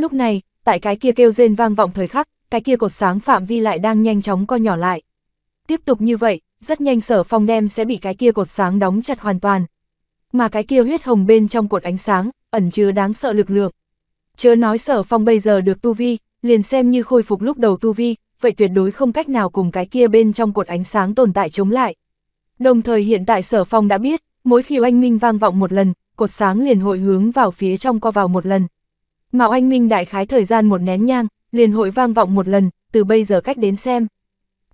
Lúc này, tại cái kia kêu rên vang vọng thời khắc, cái kia cột sáng phạm vi lại đang nhanh chóng co nhỏ lại. Tiếp tục như vậy, rất nhanh sở phong đem sẽ bị cái kia cột sáng đóng chặt hoàn toàn. Mà cái kia huyết hồng bên trong cột ánh sáng, ẩn chứa đáng sợ lực lượng. Chớ nói sở phong bây giờ được tu vi, liền xem như khôi phục lúc đầu tu vi, vậy tuyệt đối không cách nào cùng cái kia bên trong cột ánh sáng tồn tại chống lại. Đồng thời hiện tại sở phong đã biết, mỗi khi anh minh vang vọng một lần, cột sáng liền hội hướng vào phía trong co vào một lần. Mạo Anh Minh đại khái thời gian một nén nhang, liền hội vang vọng một lần, từ bây giờ cách đến xem.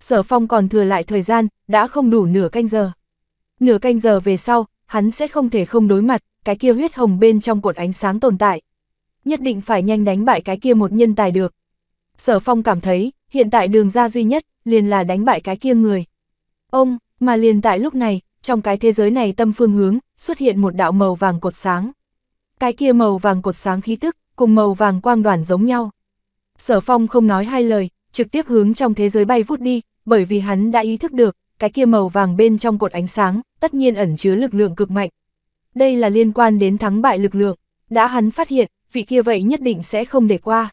Sở Phong còn thừa lại thời gian, đã không đủ nửa canh giờ. Nửa canh giờ về sau, hắn sẽ không thể không đối mặt, cái kia huyết hồng bên trong cột ánh sáng tồn tại. Nhất định phải nhanh đánh bại cái kia một nhân tài được. Sở Phong cảm thấy, hiện tại đường ra duy nhất, liền là đánh bại cái kia người. Ông, mà liền tại lúc này, trong cái thế giới này tâm phương hướng, xuất hiện một đạo màu vàng cột sáng. Cái kia màu vàng cột sáng khí tức, cùng màu vàng quang đoàn giống nhau. Sở phong không nói hai lời, trực tiếp hướng trong thế giới bay vút đi, bởi vì hắn đã ý thức được, cái kia màu vàng bên trong cột ánh sáng, tất nhiên ẩn chứa lực lượng cực mạnh. Đây là liên quan đến thắng bại lực lượng, đã hắn phát hiện, vị kia vậy nhất định sẽ không để qua.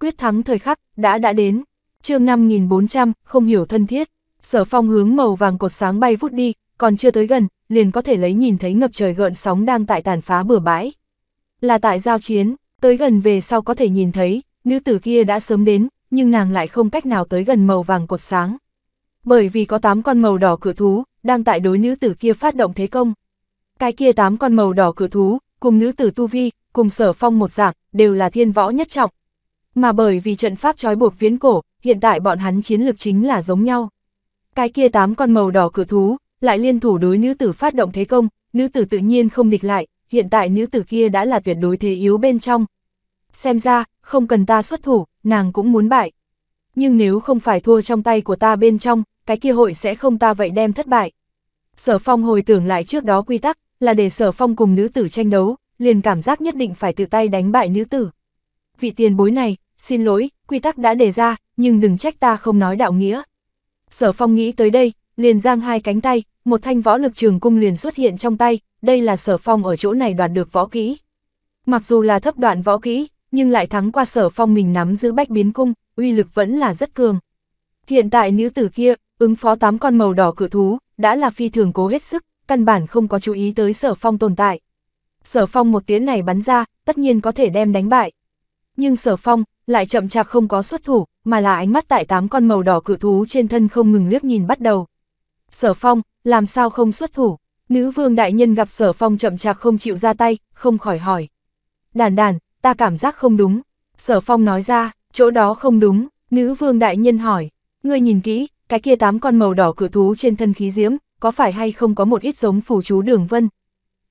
Quyết thắng thời khắc, đã đã đến. chương 5400, không hiểu thân thiết, sở phong hướng màu vàng cột sáng bay vút đi, còn chưa tới gần, liền có thể lấy nhìn thấy ngập trời gợn sóng đang tại tàn phá bừa bãi. Là tại giao chiến, Tới gần về sau có thể nhìn thấy, nữ tử kia đã sớm đến, nhưng nàng lại không cách nào tới gần màu vàng cột sáng. Bởi vì có 8 con màu đỏ cự thú, đang tại đối nữ tử kia phát động thế công. Cái kia 8 con màu đỏ cự thú, cùng nữ tử Tu Vi, cùng sở phong một dạng, đều là thiên võ nhất trọng. Mà bởi vì trận pháp trói buộc viễn cổ, hiện tại bọn hắn chiến lược chính là giống nhau. Cái kia 8 con màu đỏ cự thú, lại liên thủ đối nữ tử phát động thế công, nữ tử tự nhiên không địch lại, hiện tại nữ tử kia đã là tuyệt đối thế yếu bên trong. Xem ra, không cần ta xuất thủ, nàng cũng muốn bại. Nhưng nếu không phải thua trong tay của ta bên trong, cái kia hội sẽ không ta vậy đem thất bại. Sở phong hồi tưởng lại trước đó quy tắc, là để sở phong cùng nữ tử tranh đấu, liền cảm giác nhất định phải tự tay đánh bại nữ tử. Vị tiền bối này, xin lỗi, quy tắc đã đề ra, nhưng đừng trách ta không nói đạo nghĩa. Sở phong nghĩ tới đây, liền giang hai cánh tay, một thanh võ lực trường cung liền xuất hiện trong tay, đây là sở phong ở chỗ này đoạt được võ kỹ. Mặc dù là thấp đoạn võ kỹ, nhưng lại thắng qua sở phong mình nắm giữ bách biến cung, uy lực vẫn là rất cường. Hiện tại nữ tử kia, ứng phó tám con màu đỏ cự thú, đã là phi thường cố hết sức, căn bản không có chú ý tới sở phong tồn tại. Sở phong một tiếng này bắn ra, tất nhiên có thể đem đánh bại. Nhưng sở phong, lại chậm chạp không có xuất thủ, mà là ánh mắt tại tám con màu đỏ cự thú trên thân không ngừng liếc nhìn bắt đầu. Sở Phong, làm sao không xuất thủ? Nữ vương đại nhân gặp Sở Phong chậm chạp không chịu ra tay, không khỏi hỏi. Đàn đàn, ta cảm giác không đúng. Sở Phong nói ra, chỗ đó không đúng, nữ vương đại nhân hỏi. Ngươi nhìn kỹ, cái kia tám con màu đỏ cự thú trên thân khí diễm, có phải hay không có một ít giống phù chú đường vân?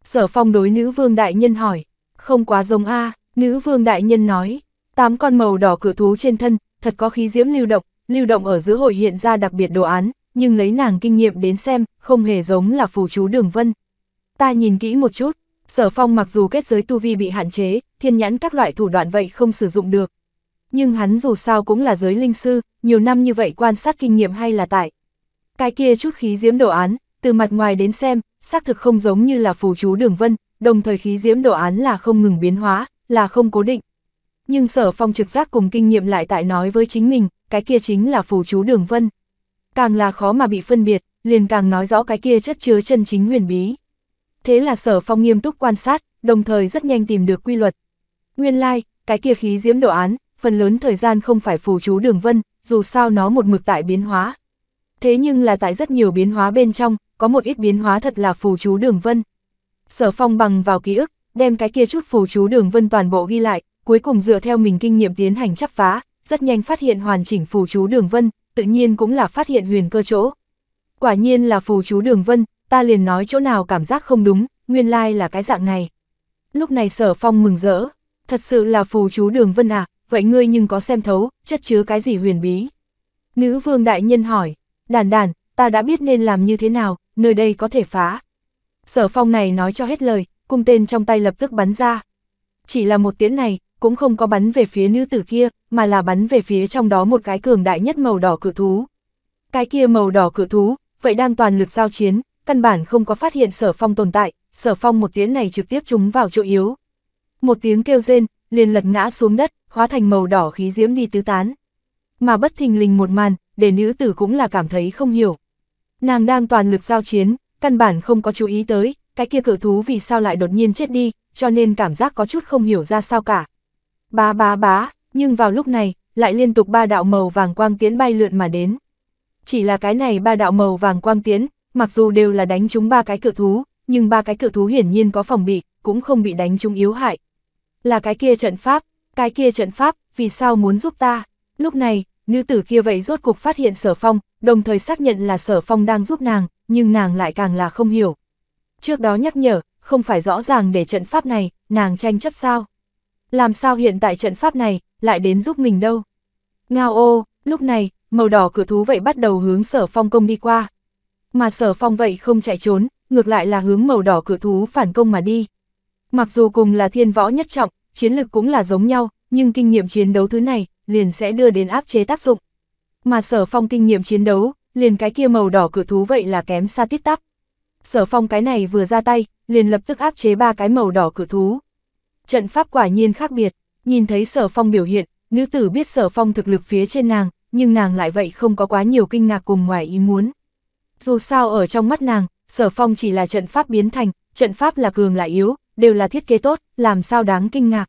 Sở Phong đối nữ vương đại nhân hỏi. Không quá giống a nữ vương đại nhân nói. Tám con màu đỏ cự thú trên thân, thật có khí diễm lưu động, lưu động ở giữa hội hiện ra đặc biệt đồ án, nhưng lấy nàng kinh nghiệm đến xem, không hề giống là phù chú đường vân. Ta nhìn kỹ một chút, sở phong mặc dù kết giới tu vi bị hạn chế, thiên nhãn các loại thủ đoạn vậy không sử dụng được. Nhưng hắn dù sao cũng là giới linh sư, nhiều năm như vậy quan sát kinh nghiệm hay là tại. Cái kia chút khí diễm đồ án, từ mặt ngoài đến xem, xác thực không giống như là phù chú đường vân, đồng thời khí diễm đồ án là không ngừng biến hóa, là không cố định. Nhưng sở phong trực giác cùng kinh nghiệm lại tại nói với chính mình, cái kia chính là phù chú đường vân càng là khó mà bị phân biệt, liền càng nói rõ cái kia chất chứa chân chính huyền bí. Thế là sở phong nghiêm túc quan sát, đồng thời rất nhanh tìm được quy luật. Nguyên lai, like, cái kia khí diễm đồ án, phần lớn thời gian không phải phù chú đường vân, dù sao nó một mực tại biến hóa. Thế nhưng là tại rất nhiều biến hóa bên trong, có một ít biến hóa thật là phù chú đường vân. Sở phong bằng vào ký ức, đem cái kia chút phù chú đường vân toàn bộ ghi lại, cuối cùng dựa theo mình kinh nghiệm tiến hành chắp phá, rất nhanh phát hiện hoàn chỉnh phù chú đường vân, tự nhiên cũng là phát hiện huyền cơ chỗ. Quả nhiên là phù chú đường vân, ta liền nói chỗ nào cảm giác không đúng, nguyên lai là cái dạng này. Lúc này sở phong mừng rỡ, thật sự là phù chú đường vân à, vậy ngươi nhưng có xem thấu, chất chứa cái gì huyền bí. Nữ vương đại nhân hỏi, đàn đàn, ta đã biết nên làm như thế nào, nơi đây có thể phá. Sở phong này nói cho hết lời, cung tên trong tay lập tức bắn ra chỉ là một tiễn này, cũng không có bắn về phía nữ tử kia, mà là bắn về phía trong đó một cái cường đại nhất màu đỏ cự thú. Cái kia màu đỏ cự thú, vậy đang toàn lực giao chiến, căn bản không có phát hiện sở phong tồn tại, sở phong một tiếng này trực tiếp trúng vào chỗ yếu. Một tiếng kêu rên, liền lật ngã xuống đất, hóa thành màu đỏ khí diễm đi tứ tán. Mà bất thình lình một màn, để nữ tử cũng là cảm thấy không hiểu. Nàng đang toàn lực giao chiến, căn bản không có chú ý tới, cái kia cự thú vì sao lại đột nhiên chết đi, cho nên cảm giác có chút không hiểu ra sao cả. Bá bá bá, nhưng vào lúc này, lại liên tục ba đạo màu vàng quang tiến bay lượn mà đến. Chỉ là cái này ba đạo màu vàng quang tiến, mặc dù đều là đánh trúng ba cái cự thú, nhưng ba cái cự thú hiển nhiên có phòng bị, cũng không bị đánh trúng yếu hại. Là cái kia trận pháp, cái kia trận pháp, vì sao muốn giúp ta? Lúc này, nữ tử kia vậy rốt cuộc phát hiện sở phong, đồng thời xác nhận là sở phong đang giúp nàng, nhưng nàng lại càng là không hiểu. Trước đó nhắc nhở, không phải rõ ràng để trận pháp này, nàng tranh chấp sao? Làm sao hiện tại trận pháp này, lại đến giúp mình đâu? Ngao ô, lúc này, màu đỏ cửa thú vậy bắt đầu hướng sở phong công đi qua. Mà sở phong vậy không chạy trốn, ngược lại là hướng màu đỏ cửa thú phản công mà đi. Mặc dù cùng là thiên võ nhất trọng, chiến lực cũng là giống nhau, nhưng kinh nghiệm chiến đấu thứ này, liền sẽ đưa đến áp chế tác dụng. Mà sở phong kinh nghiệm chiến đấu, liền cái kia màu đỏ cửa thú vậy là kém xa tít tắp sở phong cái này vừa ra tay, liền lập tức áp chế ba cái màu đỏ cử thú. Trận pháp quả nhiên khác biệt, nhìn thấy sở phong biểu hiện, nữ tử biết sở phong thực lực phía trên nàng, nhưng nàng lại vậy không có quá nhiều kinh ngạc cùng ngoài ý muốn. Dù sao ở trong mắt nàng, sở phong chỉ là trận pháp biến thành, trận pháp là cường lại yếu, đều là thiết kế tốt, làm sao đáng kinh ngạc.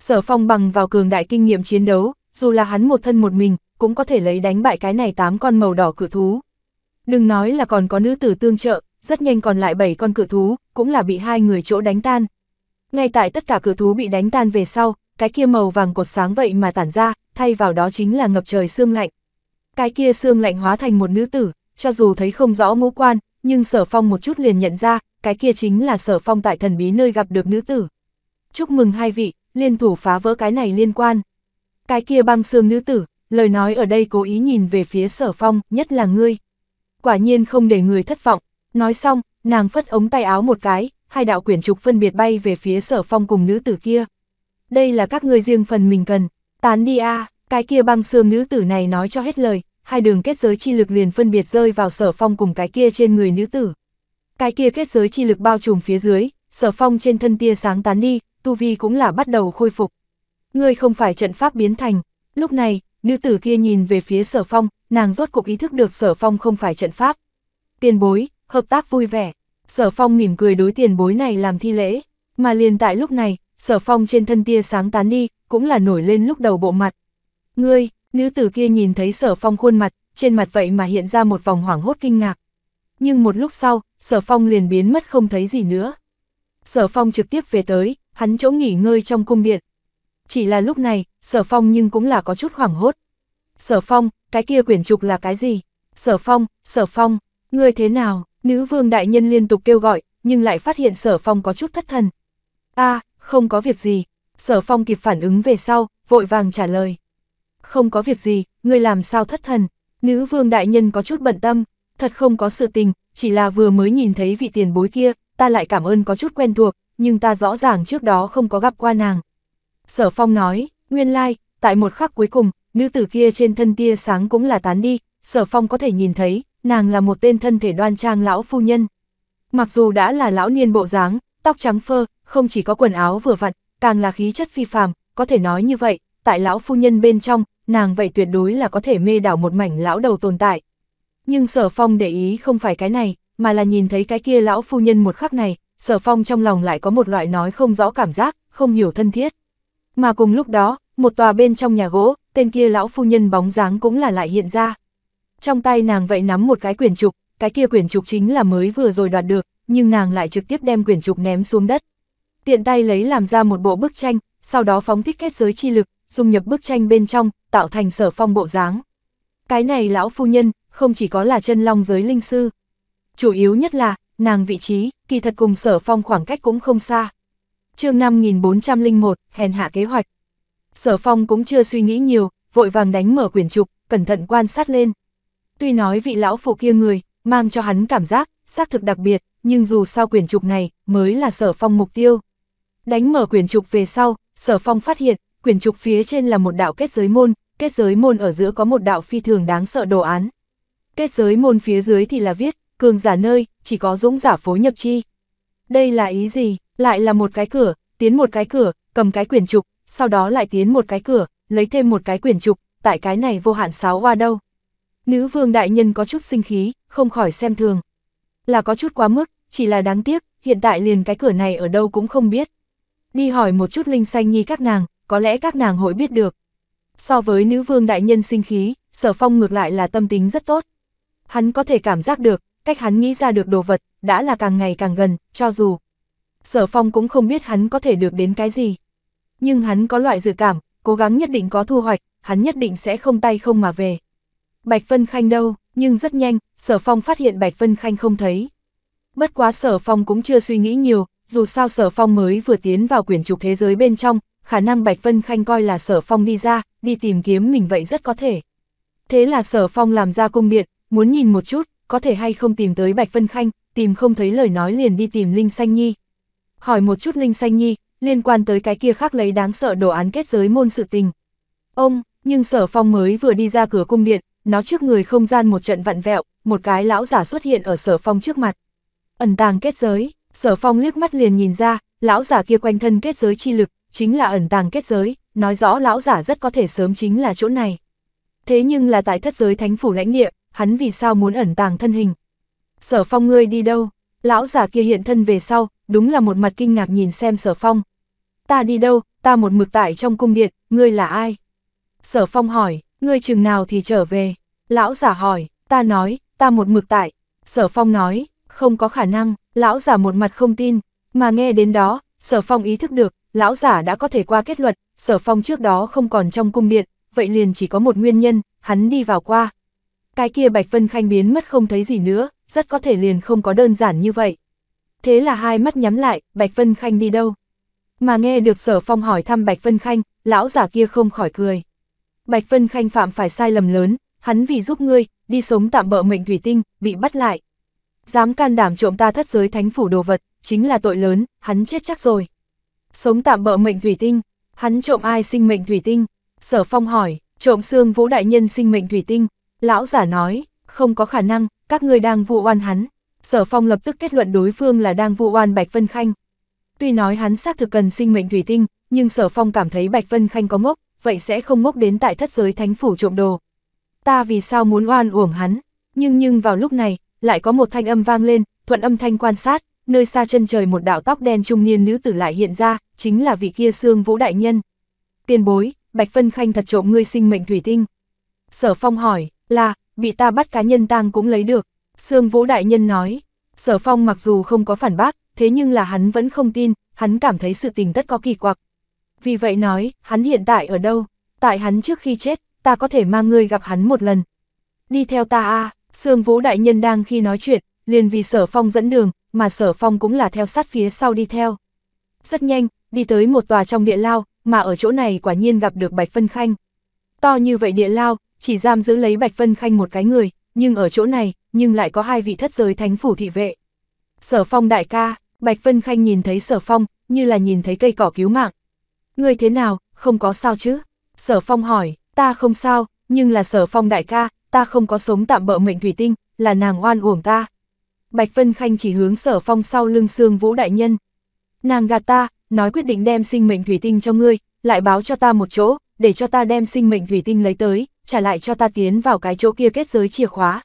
Sở phong bằng vào cường đại kinh nghiệm chiến đấu, dù là hắn một thân một mình, cũng có thể lấy đánh bại cái này tám con màu đỏ cử thú. Đừng nói là còn có nữ tử tương trợ, rất nhanh còn lại 7 con cự thú, cũng là bị hai người chỗ đánh tan. Ngay tại tất cả cự thú bị đánh tan về sau, cái kia màu vàng cột sáng vậy mà tản ra, thay vào đó chính là ngập trời xương lạnh. Cái kia xương lạnh hóa thành một nữ tử, cho dù thấy không rõ ngũ quan, nhưng sở phong một chút liền nhận ra, cái kia chính là sở phong tại thần bí nơi gặp được nữ tử. Chúc mừng hai vị, liên thủ phá vỡ cái này liên quan. Cái kia băng xương nữ tử, lời nói ở đây cố ý nhìn về phía sở phong, nhất là ngươi. Quả nhiên không để người thất vọng, Nói xong, nàng phất ống tay áo một cái, hai đạo quyển trục phân biệt bay về phía sở phong cùng nữ tử kia. Đây là các ngươi riêng phần mình cần, tán đi a cái kia băng xương nữ tử này nói cho hết lời, hai đường kết giới chi lực liền phân biệt rơi vào sở phong cùng cái kia trên người nữ tử. Cái kia kết giới chi lực bao trùm phía dưới, sở phong trên thân tia sáng tán đi, tu vi cũng là bắt đầu khôi phục. Ngươi không phải trận pháp biến thành, lúc này, nữ tử kia nhìn về phía sở phong, nàng rốt cuộc ý thức được sở phong không phải trận pháp. Tiền bối, hợp tác vui vẻ. Sở Phong mỉm cười đối tiền bối này làm thi lễ, mà liền tại lúc này, Sở Phong trên thân tia sáng tán đi, cũng là nổi lên lúc đầu bộ mặt. Ngươi, nữ tử kia nhìn thấy Sở Phong khuôn mặt, trên mặt vậy mà hiện ra một vòng hoảng hốt kinh ngạc. Nhưng một lúc sau, Sở Phong liền biến mất không thấy gì nữa. Sở Phong trực tiếp về tới, hắn chỗ nghỉ ngơi trong cung điện. Chỉ là lúc này, Sở Phong nhưng cũng là có chút hoảng hốt. Sở Phong, cái kia quyển trục là cái gì? Sở Phong, Sở Phong, ngươi thế nào? Nữ vương đại nhân liên tục kêu gọi, nhưng lại phát hiện sở phong có chút thất thần. a không có việc gì. Sở phong kịp phản ứng về sau, vội vàng trả lời. Không có việc gì, ngươi làm sao thất thần. Nữ vương đại nhân có chút bận tâm, thật không có sự tình, chỉ là vừa mới nhìn thấy vị tiền bối kia, ta lại cảm ơn có chút quen thuộc, nhưng ta rõ ràng trước đó không có gặp qua nàng. Sở phong nói, nguyên lai, tại một khắc cuối cùng, nữ tử kia trên thân tia sáng cũng là tán đi, sở phong có thể nhìn thấy, nàng là một tên thân thể đoan trang lão phu nhân. Mặc dù đã là lão niên bộ dáng, tóc trắng phơ, không chỉ có quần áo vừa vặn, càng là khí chất phi phàm, có thể nói như vậy, tại lão phu nhân bên trong, nàng vậy tuyệt đối là có thể mê đảo một mảnh lão đầu tồn tại. Nhưng sở phong để ý không phải cái này, mà là nhìn thấy cái kia lão phu nhân một khắc này, sở phong trong lòng lại có một loại nói không rõ cảm giác, không hiểu thân thiết. Mà cùng lúc đó, một tòa bên trong nhà gỗ, tên kia lão phu nhân bóng dáng cũng là lại hiện ra trong tay nàng vậy nắm một cái quyển trục, cái kia quyển trục chính là mới vừa rồi đoạt được, nhưng nàng lại trực tiếp đem quyển trục ném xuống đất. Tiện tay lấy làm ra một bộ bức tranh, sau đó phóng thích kết giới chi lực, dung nhập bức tranh bên trong, tạo thành sở phong bộ dáng. Cái này lão phu nhân, không chỉ có là chân long giới linh sư. Chủ yếu nhất là, nàng vị trí, kỳ thật cùng sở phong khoảng cách cũng không xa. chương 5401, hèn hạ kế hoạch. Sở phong cũng chưa suy nghĩ nhiều, vội vàng đánh mở quyển trục, cẩn thận quan sát lên. Tuy nói vị lão phụ kia người, mang cho hắn cảm giác, xác thực đặc biệt, nhưng dù sao quyển trục này, mới là sở phong mục tiêu. Đánh mở quyển trục về sau, sở phong phát hiện, quyển trục phía trên là một đạo kết giới môn, kết giới môn ở giữa có một đạo phi thường đáng sợ đồ án. Kết giới môn phía dưới thì là viết, cường giả nơi, chỉ có dũng giả phối nhập chi. Đây là ý gì? Lại là một cái cửa, tiến một cái cửa, cầm cái quyển trục, sau đó lại tiến một cái cửa, lấy thêm một cái quyển trục, tại cái này vô hạn sáu hoa đâu. Nữ vương đại nhân có chút sinh khí, không khỏi xem thường. Là có chút quá mức, chỉ là đáng tiếc, hiện tại liền cái cửa này ở đâu cũng không biết. Đi hỏi một chút linh xanh nhi các nàng, có lẽ các nàng hội biết được. So với nữ vương đại nhân sinh khí, sở phong ngược lại là tâm tính rất tốt. Hắn có thể cảm giác được, cách hắn nghĩ ra được đồ vật, đã là càng ngày càng gần, cho dù. Sở phong cũng không biết hắn có thể được đến cái gì. Nhưng hắn có loại dự cảm, cố gắng nhất định có thu hoạch, hắn nhất định sẽ không tay không mà về. Bạch Vân Khanh đâu, nhưng rất nhanh, Sở Phong phát hiện Bạch Vân Khanh không thấy. Bất quá Sở Phong cũng chưa suy nghĩ nhiều, dù sao Sở Phong mới vừa tiến vào quyển trục thế giới bên trong, khả năng Bạch Vân Khanh coi là Sở Phong đi ra, đi tìm kiếm mình vậy rất có thể. Thế là Sở Phong làm ra cung điện, muốn nhìn một chút, có thể hay không tìm tới Bạch Vân Khanh, tìm không thấy lời nói liền đi tìm Linh Xanh Nhi. Hỏi một chút Linh Xanh Nhi, liên quan tới cái kia khác lấy đáng sợ đồ án kết giới môn sự tình. Ông, nhưng Sở Phong mới vừa đi ra cửa cung điện, nó trước người không gian một trận vặn vẹo, một cái lão giả xuất hiện ở sở phong trước mặt. Ẩn tàng kết giới, sở phong liếc mắt liền nhìn ra, lão giả kia quanh thân kết giới chi lực, chính là ẩn tàng kết giới, nói rõ lão giả rất có thể sớm chính là chỗ này. Thế nhưng là tại thất giới thánh phủ lãnh địa, hắn vì sao muốn ẩn tàng thân hình? Sở phong ngươi đi đâu? Lão giả kia hiện thân về sau, đúng là một mặt kinh ngạc nhìn xem sở phong. Ta đi đâu, ta một mực tại trong cung điện, ngươi là ai? Sở phong hỏi, ngươi chừng nào thì trở về? Lão giả hỏi, ta nói, ta một mực tại. Sở phong nói, không có khả năng, lão giả một mặt không tin, mà nghe đến đó, sở phong ý thức được, lão giả đã có thể qua kết luận, sở phong trước đó không còn trong cung điện, vậy liền chỉ có một nguyên nhân, hắn đi vào qua. Cái kia Bạch Vân Khanh biến mất không thấy gì nữa, rất có thể liền không có đơn giản như vậy. Thế là hai mắt nhắm lại, Bạch Vân Khanh đi đâu? Mà nghe được sở phong hỏi thăm Bạch Vân Khanh, lão giả kia không khỏi cười. Bạch Vân Khanh phạm phải sai lầm lớn, hắn vì giúp ngươi, đi sống tạm bỡ mệnh thủy tinh, bị bắt lại. Dám can đảm trộm ta thất giới thánh phủ đồ vật, chính là tội lớn, hắn chết chắc rồi. Sống tạm bỡ mệnh thủy tinh, hắn trộm ai sinh mệnh thủy tinh? Sở Phong hỏi, trộm xương vũ đại nhân sinh mệnh thủy tinh. Lão giả nói, không có khả năng, các ngươi đang vụ oan hắn. Sở Phong lập tức kết luận đối phương là đang vụ oan Bạch Vân Khanh. Tuy nói hắn xác thực cần sinh mệnh thủy tinh, nhưng Sở Phong cảm thấy Bạch Vân Khanh có ngốc, vậy sẽ không ngốc đến tại thất giới thánh phủ trộm đồ. Ta vì sao muốn oan uổng hắn, nhưng nhưng vào lúc này, lại có một thanh âm vang lên, thuận âm thanh quan sát, nơi xa chân trời một đạo tóc đen trung niên nữ tử lại hiện ra, chính là vị kia xương vũ đại nhân. tiên bối, Bạch Vân Khanh thật trộm ngươi sinh mệnh thủy tinh. Sở Phong hỏi, là, bị ta bắt cá nhân tang cũng lấy được. Sương Vũ Đại Nhân nói, Sở Phong mặc dù không có phản bác, thế nhưng là hắn vẫn không tin, hắn cảm thấy sự tình tất có kỳ quặc. Vì vậy nói, hắn hiện tại ở đâu? Tại hắn trước khi chết, ta có thể mang ngươi gặp hắn một lần. Đi theo ta a à, Sương Vũ Đại Nhân đang khi nói chuyện, liền vì Sở Phong dẫn đường, mà Sở Phong cũng là theo sát phía sau đi theo. Rất nhanh, đi tới một tòa trong địa lao, mà ở chỗ này quả nhiên gặp được Bạch phân Khanh. To như vậy địa lao, chỉ giam giữ lấy Bạch phân Khanh một cái người, nhưng ở chỗ này, nhưng lại có hai vị thất giới thánh phủ thị vệ. Sở Phong đại ca, Bạch phân Khanh nhìn thấy Sở Phong, như là nhìn thấy cây cỏ cứu mạng, Ngươi thế nào, không có sao chứ? Sở Phong hỏi, ta không sao, nhưng là Sở Phong đại ca, ta không có sống tạm bỡ mệnh thủy tinh, là nàng oan uổng ta. Bạch Vân Khanh chỉ hướng Sở Phong sau lưng xương vũ đại nhân. Nàng gạt ta, nói quyết định đem sinh mệnh thủy tinh cho ngươi, lại báo cho ta một chỗ, để cho ta đem sinh mệnh thủy tinh lấy tới, trả lại cho ta tiến vào cái chỗ kia kết giới chìa khóa.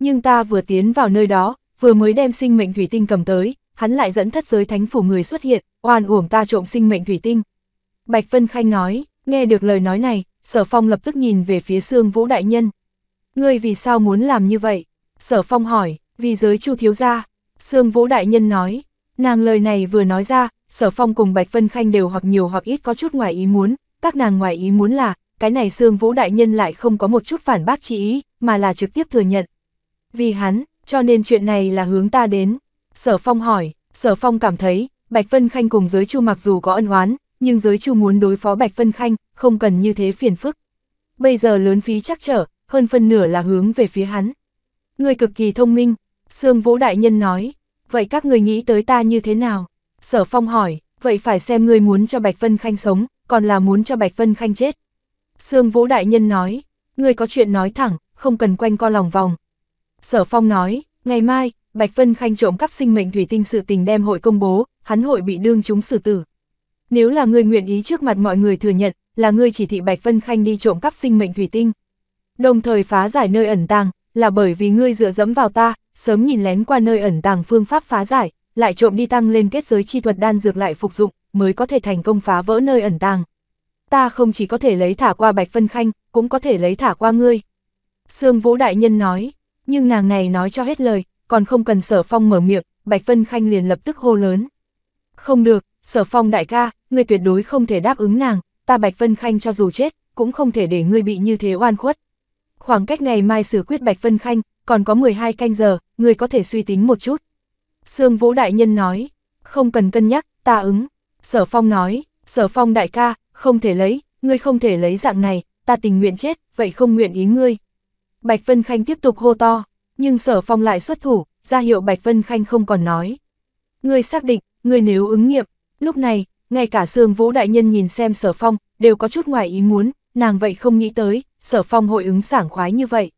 Nhưng ta vừa tiến vào nơi đó, vừa mới đem sinh mệnh thủy tinh cầm tới, hắn lại dẫn thất giới thánh phủ người xuất hiện, oan uổng ta trộm sinh mệnh thủy tinh, Bạch Vân Khanh nói, nghe được lời nói này, Sở Phong lập tức nhìn về phía Sương Vũ Đại Nhân. Ngươi vì sao muốn làm như vậy? Sở Phong hỏi, vì giới chu thiếu gia. Sương Vũ Đại Nhân nói, nàng lời này vừa nói ra, Sở Phong cùng Bạch Vân Khanh đều hoặc nhiều hoặc ít có chút ngoài ý muốn, các nàng ngoài ý muốn là, cái này Sương Vũ Đại Nhân lại không có một chút phản bác chỉ ý, mà là trực tiếp thừa nhận. Vì hắn, cho nên chuyện này là hướng ta đến. Sở Phong hỏi, Sở Phong cảm thấy, Bạch Vân Khanh cùng giới chu mặc dù có ân oán, nhưng giới chủ muốn đối phó Bạch Vân Khanh, không cần như thế phiền phức. Bây giờ lớn phí chắc trở, hơn phân nửa là hướng về phía hắn. Người cực kỳ thông minh, Sương Vũ Đại Nhân nói, vậy các người nghĩ tới ta như thế nào? Sở Phong hỏi, vậy phải xem người muốn cho Bạch Vân Khanh sống, còn là muốn cho Bạch Vân Khanh chết. Sương Vũ Đại Nhân nói, người có chuyện nói thẳng, không cần quanh co lòng vòng. Sở Phong nói, ngày mai, Bạch Vân Khanh trộm cắp sinh mệnh thủy tinh sự tình đem hội công bố, hắn hội bị đương chúng xử tử. Nếu là người nguyện ý trước mặt mọi người thừa nhận, là ngươi chỉ thị Bạch Vân Khanh đi trộm cắp sinh mệnh thủy tinh. Đồng thời phá giải nơi ẩn tàng, là bởi vì ngươi dựa dẫm vào ta, sớm nhìn lén qua nơi ẩn tàng phương pháp phá giải, lại trộm đi tăng lên kết giới chi thuật đan dược lại phục dụng, mới có thể thành công phá vỡ nơi ẩn tàng. Ta không chỉ có thể lấy thả qua Bạch Vân Khanh, cũng có thể lấy thả qua ngươi. Sương Vũ Đại Nhân nói, nhưng nàng này nói cho hết lời, còn không cần sở phong mở miệng, Bạch Vân Khanh liền lập tức hô lớn. Không được, Sở phong đại ca, ngươi tuyệt đối không thể đáp ứng nàng, ta Bạch Vân Khanh cho dù chết, cũng không thể để ngươi bị như thế oan khuất. Khoảng cách ngày mai xử quyết Bạch Vân Khanh, còn có 12 canh giờ, ngươi có thể suy tính một chút. Sương Vũ Đại Nhân nói, không cần cân nhắc, ta ứng. Sở Phong nói, Sở Phong đại ca, không thể lấy, ngươi không thể lấy dạng này, ta tình nguyện chết, vậy không nguyện ý ngươi. Bạch Vân Khanh tiếp tục hô to, nhưng Sở Phong lại xuất thủ, ra hiệu Bạch Vân Khanh không còn nói. Ngươi xác định, ngươi nếu ứng nghiệm, Lúc này, ngay cả Sương Vũ Đại Nhân nhìn xem Sở Phong, đều có chút ngoài ý muốn, nàng vậy không nghĩ tới, Sở Phong hội ứng sảng khoái như vậy.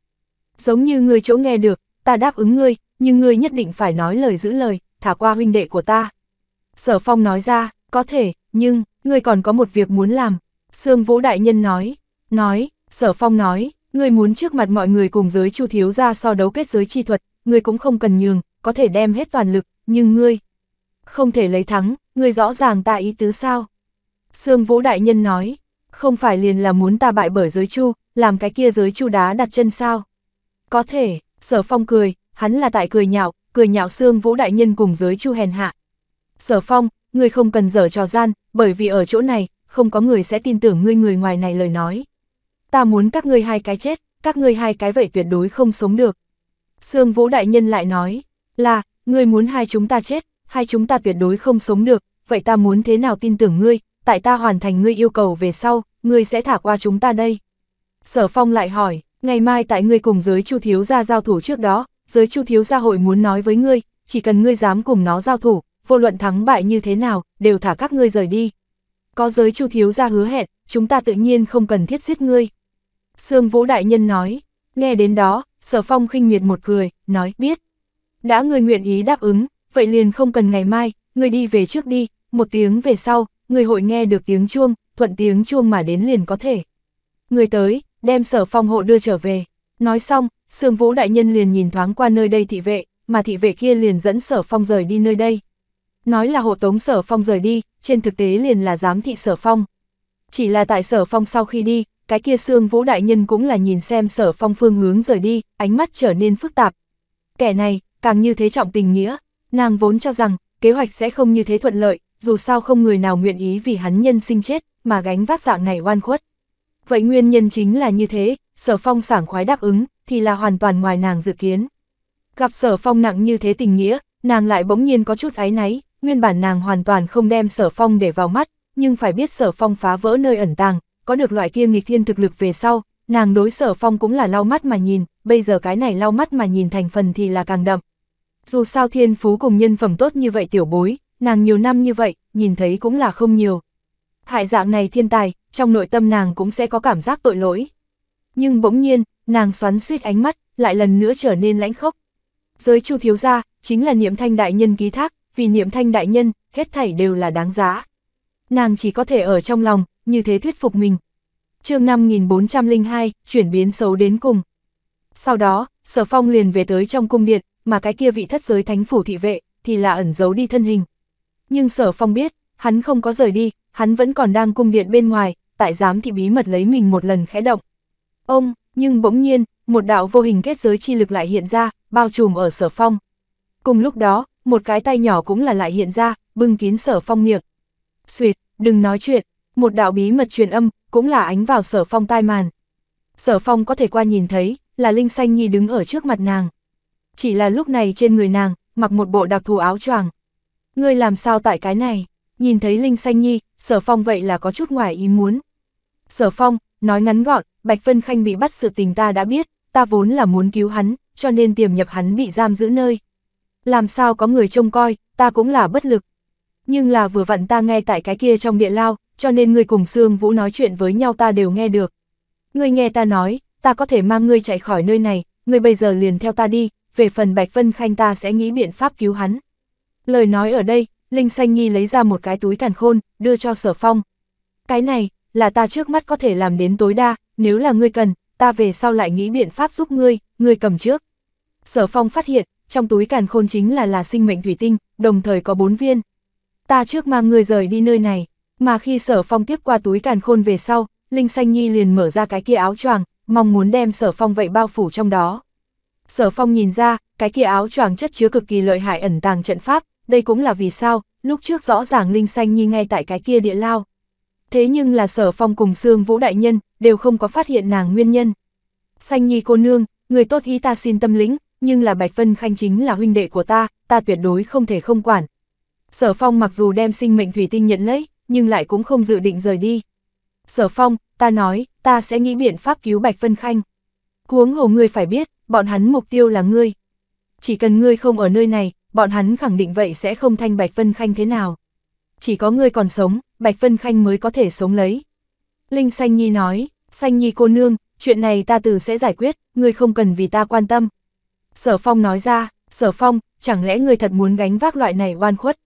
Giống như người chỗ nghe được, ta đáp ứng ngươi, nhưng ngươi nhất định phải nói lời giữ lời, thả qua huynh đệ của ta. Sở Phong nói ra, có thể, nhưng, ngươi còn có một việc muốn làm. Sương Vũ Đại Nhân nói, nói, Sở Phong nói, ngươi muốn trước mặt mọi người cùng giới chu thiếu ra so đấu kết giới chi thuật, ngươi cũng không cần nhường, có thể đem hết toàn lực, nhưng ngươi, không thể lấy thắng, người rõ ràng ta ý tứ sao? Sương Vũ Đại Nhân nói, không phải liền là muốn ta bại bởi giới chu, làm cái kia giới chu đá đặt chân sao? Có thể, Sở Phong cười, hắn là tại cười nhạo, cười nhạo Sương Vũ Đại Nhân cùng giới chu hèn hạ. Sở Phong, ngươi không cần dở trò gian, bởi vì ở chỗ này, không có người sẽ tin tưởng ngươi người ngoài này lời nói. Ta muốn các ngươi hai cái chết, các ngươi hai cái vậy tuyệt đối không sống được. Sương Vũ Đại Nhân lại nói, là, ngươi muốn hai chúng ta chết, hai chúng ta tuyệt đối không sống được, vậy ta muốn thế nào tin tưởng ngươi, tại ta hoàn thành ngươi yêu cầu về sau, ngươi sẽ thả qua chúng ta đây. Sở Phong lại hỏi, ngày mai tại ngươi cùng giới Chu Thiếu gia giao thủ trước đó, giới Chu Thiếu gia hội muốn nói với ngươi, chỉ cần ngươi dám cùng nó giao thủ, vô luận thắng bại như thế nào, đều thả các ngươi rời đi. Có giới Chu Thiếu gia hứa hẹn, chúng ta tự nhiên không cần thiết giết ngươi. Sương Vũ Đại Nhân nói, nghe đến đó, Sở Phong khinh miệt một cười, nói biết. Đã ngươi nguyện ý đáp ứng, vậy liền không cần ngày mai, người đi về trước đi, một tiếng về sau, người hội nghe được tiếng chuông, thuận tiếng chuông mà đến liền có thể. Người tới, đem sở phong hộ đưa trở về. Nói xong, Sương Vũ Đại Nhân liền nhìn thoáng qua nơi đây thị vệ, mà thị vệ kia liền dẫn sở phong rời đi nơi đây. Nói là hộ tống sở phong rời đi, trên thực tế liền là giám thị sở phong. Chỉ là tại sở phong sau khi đi, cái kia Sương Vũ Đại Nhân cũng là nhìn xem sở phong phương hướng rời đi, ánh mắt trở nên phức tạp. Kẻ này, càng như thế trọng tình nghĩa, Nàng vốn cho rằng, kế hoạch sẽ không như thế thuận lợi, dù sao không người nào nguyện ý vì hắn nhân sinh chết, mà gánh vác dạng này oan khuất. Vậy nguyên nhân chính là như thế, sở phong sảng khoái đáp ứng, thì là hoàn toàn ngoài nàng dự kiến. Gặp sở phong nặng như thế tình nghĩa, nàng lại bỗng nhiên có chút áy náy, nguyên bản nàng hoàn toàn không đem sở phong để vào mắt, nhưng phải biết sở phong phá vỡ nơi ẩn tàng, có được loại kia nghịch thiên thực lực về sau, nàng đối sở phong cũng là lau mắt mà nhìn, bây giờ cái này lau mắt mà nhìn thành phần thì là càng đậm dù sao thiên phú cùng nhân phẩm tốt như vậy tiểu bối, nàng nhiều năm như vậy, nhìn thấy cũng là không nhiều. Hại dạng này thiên tài, trong nội tâm nàng cũng sẽ có cảm giác tội lỗi. Nhưng bỗng nhiên, nàng xoắn suýt ánh mắt, lại lần nữa trở nên lãnh khốc. Giới chu thiếu gia, chính là niệm thanh đại nhân ký thác, vì niệm thanh đại nhân, hết thảy đều là đáng giá. Nàng chỉ có thể ở trong lòng, như thế thuyết phục mình. chương 5402, chuyển biến xấu đến cùng. Sau đó, Sở Phong liền về tới trong cung điện, mà cái kia vị thất giới thánh phủ thị vệ, thì là ẩn giấu đi thân hình. Nhưng sở phong biết, hắn không có rời đi, hắn vẫn còn đang cung điện bên ngoài, tại giám thị bí mật lấy mình một lần khẽ động. Ông, nhưng bỗng nhiên, một đạo vô hình kết giới chi lực lại hiện ra, bao trùm ở sở phong. Cùng lúc đó, một cái tay nhỏ cũng là lại hiện ra, bưng kín sở phong miệng. Xuyệt, đừng nói chuyện, một đạo bí mật truyền âm, cũng là ánh vào sở phong tai màn. Sở phong có thể qua nhìn thấy, là Linh Xanh Nhi đứng ở trước mặt nàng chỉ là lúc này trên người nàng, mặc một bộ đặc thù áo choàng. Ngươi làm sao tại cái này? Nhìn thấy Linh Xanh Nhi, Sở Phong vậy là có chút ngoài ý muốn. Sở Phong, nói ngắn gọn, Bạch Vân Khanh bị bắt sự tình ta đã biết, ta vốn là muốn cứu hắn, cho nên tiềm nhập hắn bị giam giữ nơi. Làm sao có người trông coi, ta cũng là bất lực. Nhưng là vừa vặn ta nghe tại cái kia trong địa lao, cho nên người cùng Sương Vũ nói chuyện với nhau ta đều nghe được. người nghe ta nói, ta có thể mang ngươi chạy khỏi nơi này, người bây giờ liền theo ta đi, về phần Bạch Vân Khanh ta sẽ nghĩ biện pháp cứu hắn. Lời nói ở đây, Linh Xanh Nhi lấy ra một cái túi thản khôn, đưa cho Sở Phong. Cái này, là ta trước mắt có thể làm đến tối đa, nếu là ngươi cần, ta về sau lại nghĩ biện pháp giúp ngươi, ngươi cầm trước. Sở Phong phát hiện, trong túi càn khôn chính là là sinh mệnh thủy tinh, đồng thời có bốn viên. Ta trước mang ngươi rời đi nơi này, mà khi Sở Phong tiếp qua túi càn khôn về sau, Linh Xanh Nhi liền mở ra cái kia áo choàng, mong muốn đem Sở Phong vậy bao phủ trong đó. Sở Phong nhìn ra, cái kia áo choàng chất chứa cực kỳ lợi hại ẩn tàng trận pháp, đây cũng là vì sao, lúc trước rõ ràng Linh Xanh Nhi ngay tại cái kia địa lao. Thế nhưng là Sở Phong cùng Sương Vũ Đại Nhân, đều không có phát hiện nàng nguyên nhân. Xanh Nhi cô nương, người tốt ý ta xin tâm lĩnh, nhưng là Bạch Vân Khanh chính là huynh đệ của ta, ta tuyệt đối không thể không quản. Sở Phong mặc dù đem sinh mệnh thủy tinh nhận lấy, nhưng lại cũng không dự định rời đi. Sở Phong, ta nói, ta sẽ nghĩ biện pháp cứu Bạch Vân Khanh. Huống hồ ngươi phải biết, bọn hắn mục tiêu là ngươi. Chỉ cần ngươi không ở nơi này, bọn hắn khẳng định vậy sẽ không thanh Bạch Vân Khanh thế nào. Chỉ có ngươi còn sống, Bạch Vân Khanh mới có thể sống lấy. Linh Xanh Nhi nói, Xanh Nhi cô nương, chuyện này ta từ sẽ giải quyết, ngươi không cần vì ta quan tâm. Sở Phong nói ra, Sở Phong, chẳng lẽ ngươi thật muốn gánh vác loại này oan khuất?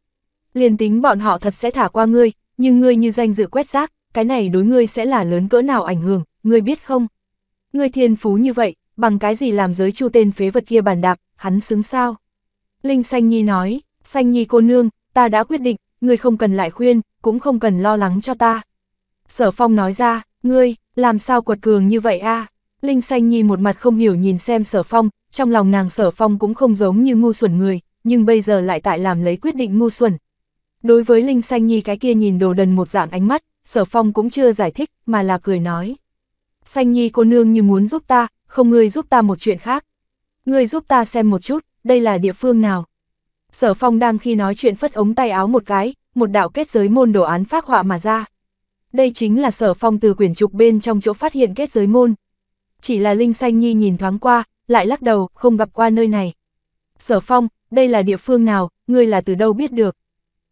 Liên tính bọn họ thật sẽ thả qua ngươi, nhưng ngươi như danh dự quét rác, cái này đối ngươi sẽ là lớn cỡ nào ảnh hưởng, ngươi biết không? Người thiên phú như vậy, bằng cái gì làm giới chu tên phế vật kia bàn đạp, hắn xứng sao? Linh Xanh Nhi nói, Xanh Nhi cô nương, ta đã quyết định, ngươi không cần lại khuyên, cũng không cần lo lắng cho ta. Sở Phong nói ra, ngươi, làm sao quật cường như vậy a? Linh Xanh Nhi một mặt không hiểu nhìn xem Sở Phong, trong lòng nàng Sở Phong cũng không giống như ngu xuẩn người, nhưng bây giờ lại tại làm lấy quyết định ngu xuẩn. Đối với Linh Xanh Nhi cái kia nhìn đồ đần một dạng ánh mắt, Sở Phong cũng chưa giải thích, mà là cười nói xanh nhi cô nương như muốn giúp ta, không ngươi giúp ta một chuyện khác. Ngươi giúp ta xem một chút, đây là địa phương nào. Sở phong đang khi nói chuyện phất ống tay áo một cái, một đạo kết giới môn đồ án phát họa mà ra. Đây chính là sở phong từ quyển trục bên trong chỗ phát hiện kết giới môn. Chỉ là Linh Xanh Nhi nhìn thoáng qua, lại lắc đầu, không gặp qua nơi này. Sở phong, đây là địa phương nào, ngươi là từ đâu biết được.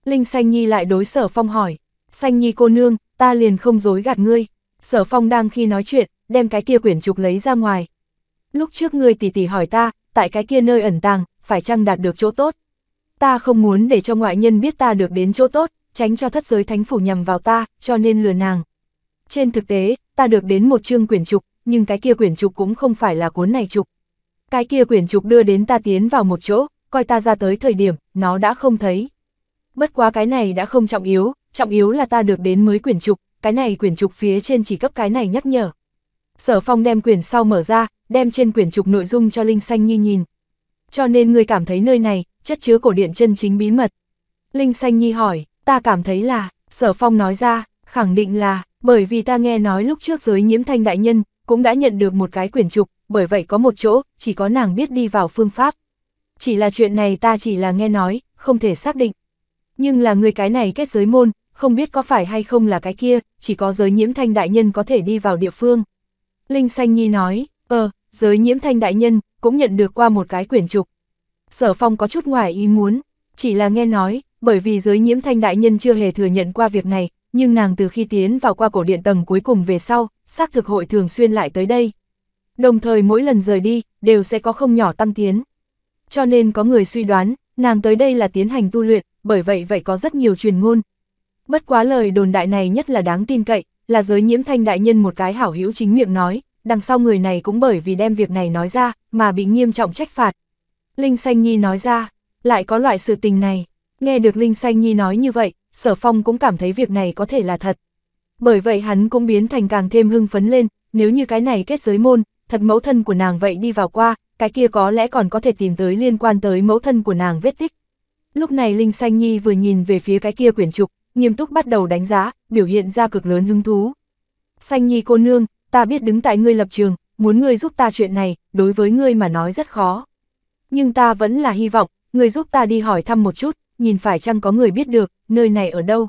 Linh Xanh Nhi lại đối sở phong hỏi, Xanh Nhi cô nương, ta liền không dối gạt ngươi sở phong đang khi nói chuyện, đem cái kia quyển trục lấy ra ngoài. Lúc trước ngươi tỉ tỉ hỏi ta, tại cái kia nơi ẩn tàng, phải chăng đạt được chỗ tốt? Ta không muốn để cho ngoại nhân biết ta được đến chỗ tốt, tránh cho thất giới thánh phủ nhằm vào ta, cho nên lừa nàng. Trên thực tế, ta được đến một chương quyển trục, nhưng cái kia quyển trục cũng không phải là cuốn này trục. Cái kia quyển trục đưa đến ta tiến vào một chỗ, coi ta ra tới thời điểm, nó đã không thấy. Bất quá cái này đã không trọng yếu, trọng yếu là ta được đến mới quyển trục, cái này quyển trục phía trên chỉ cấp cái này nhắc nhở. Sở phong đem quyển sau mở ra, đem trên quyển trục nội dung cho Linh Xanh Nhi nhìn. Cho nên người cảm thấy nơi này, chất chứa cổ điện chân chính bí mật. Linh Xanh Nhi hỏi, ta cảm thấy là, sở phong nói ra, khẳng định là, bởi vì ta nghe nói lúc trước giới nhiễm thanh đại nhân, cũng đã nhận được một cái quyển trục, bởi vậy có một chỗ, chỉ có nàng biết đi vào phương pháp. Chỉ là chuyện này ta chỉ là nghe nói, không thể xác định. Nhưng là người cái này kết giới môn, không biết có phải hay không là cái kia, chỉ có giới nhiễm thanh đại nhân có thể đi vào địa phương. Linh Xanh Nhi nói, ờ, giới nhiễm thanh đại nhân, cũng nhận được qua một cái quyển trục. Sở phong có chút ngoài ý muốn, chỉ là nghe nói, bởi vì giới nhiễm thanh đại nhân chưa hề thừa nhận qua việc này, nhưng nàng từ khi tiến vào qua cổ điện tầng cuối cùng về sau, xác thực hội thường xuyên lại tới đây. Đồng thời mỗi lần rời đi, đều sẽ có không nhỏ tăng tiến. Cho nên có người suy đoán, nàng tới đây là tiến hành tu luyện, bởi vậy vậy có rất nhiều truyền ngôn, Bất quá lời đồn đại này nhất là đáng tin cậy, là giới nhiễm thanh đại nhân một cái hảo hữu chính miệng nói, đằng sau người này cũng bởi vì đem việc này nói ra, mà bị nghiêm trọng trách phạt. Linh Xanh Nhi nói ra, lại có loại sự tình này, nghe được Linh Xanh Nhi nói như vậy, Sở Phong cũng cảm thấy việc này có thể là thật. Bởi vậy hắn cũng biến thành càng thêm hưng phấn lên, nếu như cái này kết giới môn, thật mẫu thân của nàng vậy đi vào qua, cái kia có lẽ còn có thể tìm tới liên quan tới mẫu thân của nàng vết tích. Lúc này Linh Xanh Nhi vừa nhìn về phía cái kia quyển trục, nghiêm túc bắt đầu đánh giá, biểu hiện ra cực lớn hứng thú. Xanh nhi cô nương, ta biết đứng tại ngươi lập trường, muốn ngươi giúp ta chuyện này, đối với ngươi mà nói rất khó. Nhưng ta vẫn là hy vọng, ngươi giúp ta đi hỏi thăm một chút, nhìn phải chăng có người biết được, nơi này ở đâu.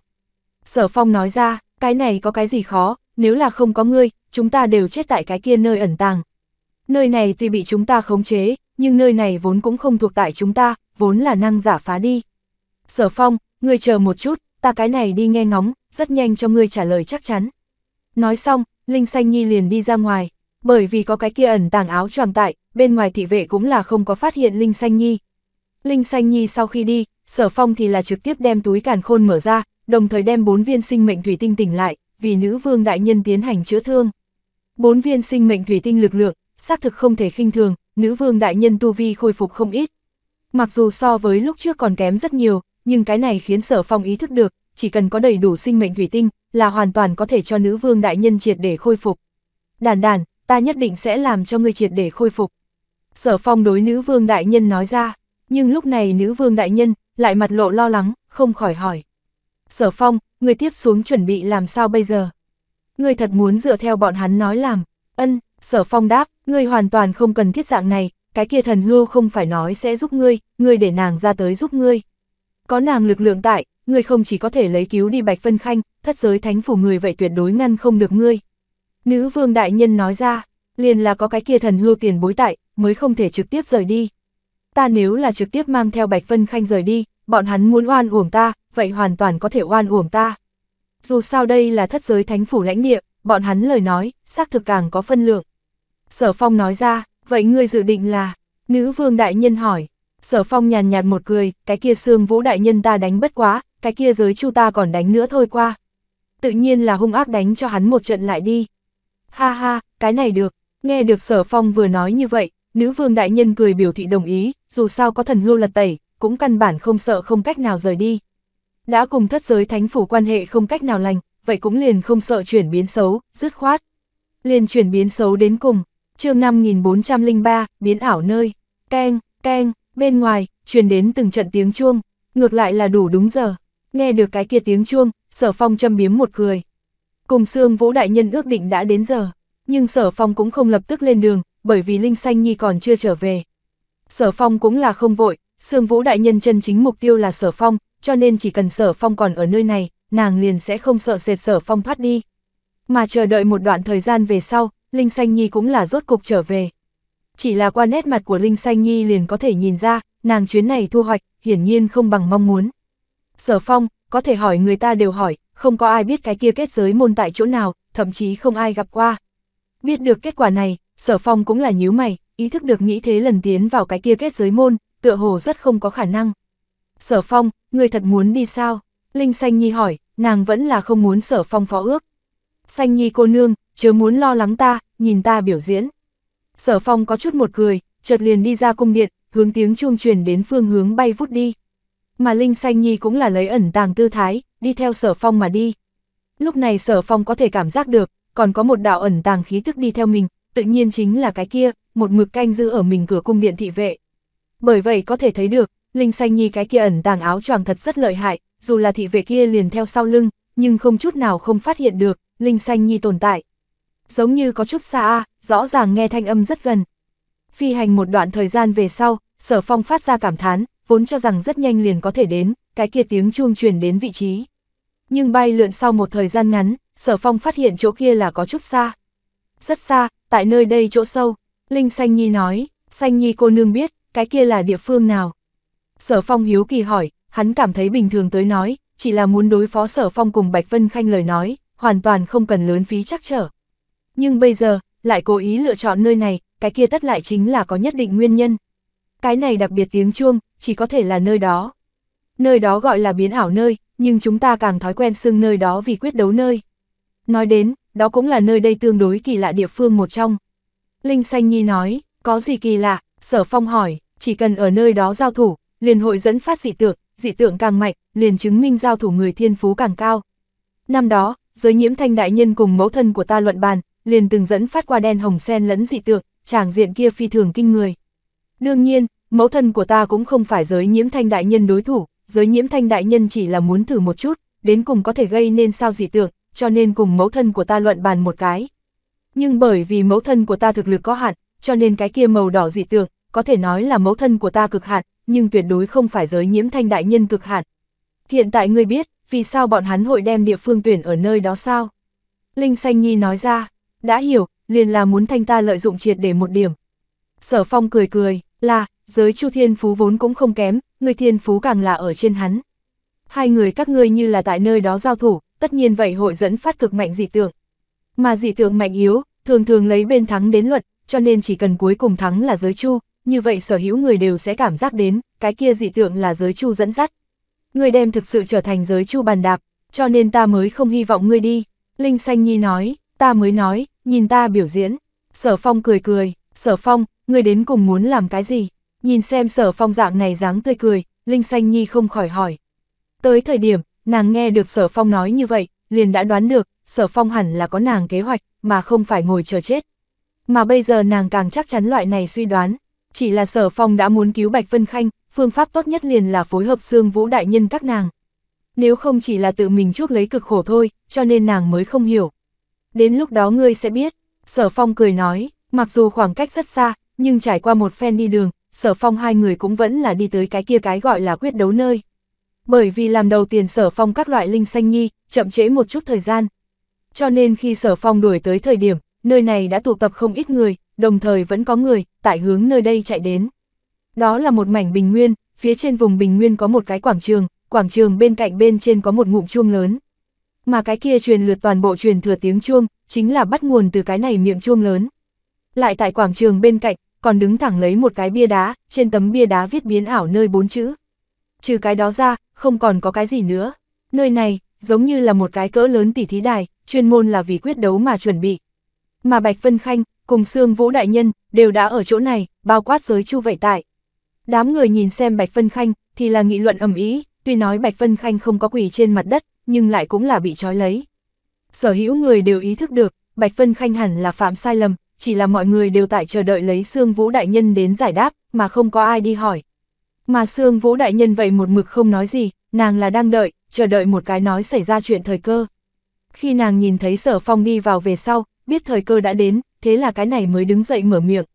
Sở phong nói ra, cái này có cái gì khó, nếu là không có ngươi, chúng ta đều chết tại cái kia nơi ẩn tàng. Nơi này tuy bị chúng ta khống chế, nhưng nơi này vốn cũng không thuộc tại chúng ta, vốn là năng giả phá đi. Sở phong, ngươi chờ một chút, ta cái này đi nghe ngóng, rất nhanh cho ngươi trả lời chắc chắn. Nói xong, Linh Xanh Nhi liền đi ra ngoài, bởi vì có cái kia ẩn tàng áo choàng tại, bên ngoài thị vệ cũng là không có phát hiện Linh Xanh Nhi. Linh Xanh Nhi sau khi đi, Sở Phong thì là trực tiếp đem túi càn khôn mở ra, đồng thời đem bốn viên sinh mệnh thủy tinh tỉnh lại, vì nữ vương đại nhân tiến hành chữa thương. Bốn viên sinh mệnh thủy tinh lực lượng, xác thực không thể khinh thường, nữ vương đại nhân tu vi khôi phục không ít. Mặc dù so với lúc trước còn kém rất nhiều, nhưng cái này khiến sở phong ý thức được, chỉ cần có đầy đủ sinh mệnh thủy tinh, là hoàn toàn có thể cho nữ vương đại nhân triệt để khôi phục. Đàn đàn, ta nhất định sẽ làm cho ngươi triệt để khôi phục. Sở phong đối nữ vương đại nhân nói ra, nhưng lúc này nữ vương đại nhân lại mặt lộ lo lắng, không khỏi hỏi. Sở phong, người tiếp xuống chuẩn bị làm sao bây giờ? Người thật muốn dựa theo bọn hắn nói làm, ân, sở phong đáp, người hoàn toàn không cần thiết dạng này, cái kia thần hưu không phải nói sẽ giúp ngươi, ngươi để nàng ra tới giúp ngươi. Có nàng lực lượng tại, ngươi không chỉ có thể lấy cứu đi Bạch Vân Khanh, thất giới thánh phủ người vậy tuyệt đối ngăn không được ngươi. Nữ vương đại nhân nói ra, liền là có cái kia thần hưu tiền bối tại, mới không thể trực tiếp rời đi. Ta nếu là trực tiếp mang theo Bạch Vân Khanh rời đi, bọn hắn muốn oan uổng ta, vậy hoàn toàn có thể oan uổng ta. Dù sao đây là thất giới thánh phủ lãnh địa, bọn hắn lời nói, xác thực càng có phân lượng. Sở Phong nói ra, vậy ngươi dự định là, nữ vương đại nhân hỏi, sở phong nhàn nhạt một cười, cái kia xương vũ đại nhân ta đánh bất quá, cái kia giới chu ta còn đánh nữa thôi qua. Tự nhiên là hung ác đánh cho hắn một trận lại đi. Ha ha, cái này được, nghe được sở phong vừa nói như vậy, nữ vương đại nhân cười biểu thị đồng ý, dù sao có thần hưu lật tẩy, cũng căn bản không sợ không cách nào rời đi. Đã cùng thất giới thánh phủ quan hệ không cách nào lành, vậy cũng liền không sợ chuyển biến xấu, dứt khoát. Liền chuyển biến xấu đến cùng, chương 5403, biến ảo nơi, keng, keng, Bên ngoài, truyền đến từng trận tiếng chuông, ngược lại là đủ đúng giờ. Nghe được cái kia tiếng chuông, sở phong châm biếm một cười. Cùng xương vũ đại nhân ước định đã đến giờ, nhưng sở phong cũng không lập tức lên đường, bởi vì Linh Xanh Nhi còn chưa trở về. Sở phong cũng là không vội, xương vũ đại nhân chân chính mục tiêu là sở phong, cho nên chỉ cần sở phong còn ở nơi này, nàng liền sẽ không sợ sệt sở phong thoát đi. Mà chờ đợi một đoạn thời gian về sau, Linh Xanh Nhi cũng là rốt cục trở về chỉ là qua nét mặt của Linh Xanh Nhi liền có thể nhìn ra, nàng chuyến này thu hoạch, hiển nhiên không bằng mong muốn. Sở Phong, có thể hỏi người ta đều hỏi, không có ai biết cái kia kết giới môn tại chỗ nào, thậm chí không ai gặp qua. Biết được kết quả này, Sở Phong cũng là nhíu mày, ý thức được nghĩ thế lần tiến vào cái kia kết giới môn, tựa hồ rất không có khả năng. Sở Phong, người thật muốn đi sao? Linh Xanh Nhi hỏi, nàng vẫn là không muốn Sở Phong phó ước. Xanh Nhi cô nương, chớ muốn lo lắng ta, nhìn ta biểu diễn. Sở phong có chút một cười, chợt liền đi ra cung điện, hướng tiếng chuông truyền đến phương hướng bay vút đi. Mà Linh Xanh Nhi cũng là lấy ẩn tàng tư thái, đi theo sở phong mà đi. Lúc này sở phong có thể cảm giác được, còn có một đạo ẩn tàng khí thức đi theo mình, tự nhiên chính là cái kia, một mực canh giữ ở mình cửa cung điện thị vệ. Bởi vậy có thể thấy được, Linh Xanh Nhi cái kia ẩn tàng áo choàng thật rất lợi hại, dù là thị vệ kia liền theo sau lưng, nhưng không chút nào không phát hiện được Linh Xanh Nhi tồn tại giống như có chút xa rõ ràng nghe thanh âm rất gần. Phi hành một đoạn thời gian về sau, Sở Phong phát ra cảm thán, vốn cho rằng rất nhanh liền có thể đến, cái kia tiếng chuông truyền đến vị trí. Nhưng bay lượn sau một thời gian ngắn, Sở Phong phát hiện chỗ kia là có chút xa. Rất xa, tại nơi đây chỗ sâu, Linh Xanh Nhi nói, Xanh Nhi cô nương biết, cái kia là địa phương nào. Sở Phong hiếu kỳ hỏi, hắn cảm thấy bình thường tới nói, chỉ là muốn đối phó Sở Phong cùng Bạch Vân Khanh lời nói, hoàn toàn không cần lớn phí chắc trở nhưng bây giờ, lại cố ý lựa chọn nơi này, cái kia tất lại chính là có nhất định nguyên nhân. Cái này đặc biệt tiếng chuông, chỉ có thể là nơi đó. Nơi đó gọi là biến ảo nơi, nhưng chúng ta càng thói quen xưng nơi đó vì quyết đấu nơi. Nói đến, đó cũng là nơi đây tương đối kỳ lạ địa phương một trong. Linh Xanh Nhi nói, có gì kỳ lạ, sở phong hỏi, chỉ cần ở nơi đó giao thủ, liền hội dẫn phát dị tượng, dị tượng càng mạnh, liền chứng minh giao thủ người thiên phú càng cao. Năm đó, giới nhiễm thanh đại nhân cùng mẫu thân của ta luận bàn, liền từng dẫn phát qua đen hồng sen lẫn dị tượng, chàng diện kia phi thường kinh người. Đương nhiên, mẫu thân của ta cũng không phải giới nhiễm thanh đại nhân đối thủ, giới nhiễm thanh đại nhân chỉ là muốn thử một chút, đến cùng có thể gây nên sao dị tượng, cho nên cùng mẫu thân của ta luận bàn một cái. Nhưng bởi vì mẫu thân của ta thực lực có hạn, cho nên cái kia màu đỏ dị tượng, có thể nói là mẫu thân của ta cực hạn, nhưng tuyệt đối không phải giới nhiễm thanh đại nhân cực hạn. Hiện tại người biết, vì sao bọn hắn hội đem địa phương tuyển ở nơi đó sao? Linh Xanh Nhi nói ra, đã hiểu, liền là muốn thanh ta lợi dụng triệt để một điểm. Sở phong cười cười, là, giới chu thiên phú vốn cũng không kém, người thiên phú càng là ở trên hắn. Hai người các ngươi như là tại nơi đó giao thủ, tất nhiên vậy hội dẫn phát cực mạnh dị tượng. Mà dị tượng mạnh yếu, thường thường lấy bên thắng đến luận, cho nên chỉ cần cuối cùng thắng là giới chu, như vậy sở hữu người đều sẽ cảm giác đến, cái kia dị tượng là giới chu dẫn dắt. Người đem thực sự trở thành giới chu bàn đạp, cho nên ta mới không hy vọng ngươi đi. Linh Xanh Nhi nói, ta mới nói, nhìn ta biểu diễn. Sở phong cười cười, sở phong, người đến cùng muốn làm cái gì? Nhìn xem sở phong dạng này dáng tươi cười, Linh Xanh Nhi không khỏi hỏi. Tới thời điểm, nàng nghe được sở phong nói như vậy, liền đã đoán được, sở phong hẳn là có nàng kế hoạch, mà không phải ngồi chờ chết. Mà bây giờ nàng càng chắc chắn loại này suy đoán, chỉ là sở phong đã muốn cứu Bạch Vân Khanh, phương pháp tốt nhất liền là phối hợp xương vũ đại nhân các nàng. Nếu không chỉ là tự mình chuốc lấy cực khổ thôi, cho nên nàng mới không hiểu đến lúc đó ngươi sẽ biết. Sở Phong cười nói, mặc dù khoảng cách rất xa, nhưng trải qua một phen đi đường, Sở Phong hai người cũng vẫn là đi tới cái kia cái gọi là quyết đấu nơi. Bởi vì làm đầu tiền Sở Phong các loại linh xanh nhi, chậm trễ một chút thời gian. Cho nên khi Sở Phong đuổi tới thời điểm, nơi này đã tụ tập không ít người, đồng thời vẫn có người, tại hướng nơi đây chạy đến. Đó là một mảnh bình nguyên, phía trên vùng bình nguyên có một cái quảng trường, quảng trường bên cạnh bên trên có một ngụm chuông lớn mà cái kia truyền lượt toàn bộ truyền thừa tiếng chuông, chính là bắt nguồn từ cái này miệng chuông lớn. Lại tại quảng trường bên cạnh, còn đứng thẳng lấy một cái bia đá, trên tấm bia đá viết biến ảo nơi bốn chữ. Trừ cái đó ra, không còn có cái gì nữa. Nơi này, giống như là một cái cỡ lớn tỉ thí đài, chuyên môn là vì quyết đấu mà chuẩn bị. Mà Bạch Vân Khanh, cùng Sương Vũ Đại Nhân, đều đã ở chỗ này, bao quát giới chu vậy tại. Đám người nhìn xem Bạch Vân Khanh, thì là nghị luận ầm ý, tuy nói Bạch Vân Khanh không có quỷ trên mặt đất, nhưng lại cũng là bị trói lấy. Sở hữu người đều ý thức được, Bạch Vân Khanh hẳn là phạm sai lầm, chỉ là mọi người đều tại chờ đợi lấy Sương Vũ Đại Nhân đến giải đáp, mà không có ai đi hỏi. Mà Sương Vũ Đại Nhân vậy một mực không nói gì, nàng là đang đợi, chờ đợi một cái nói xảy ra chuyện thời cơ. Khi nàng nhìn thấy Sở Phong đi vào về sau, biết thời cơ đã đến, thế là cái này mới đứng dậy mở miệng.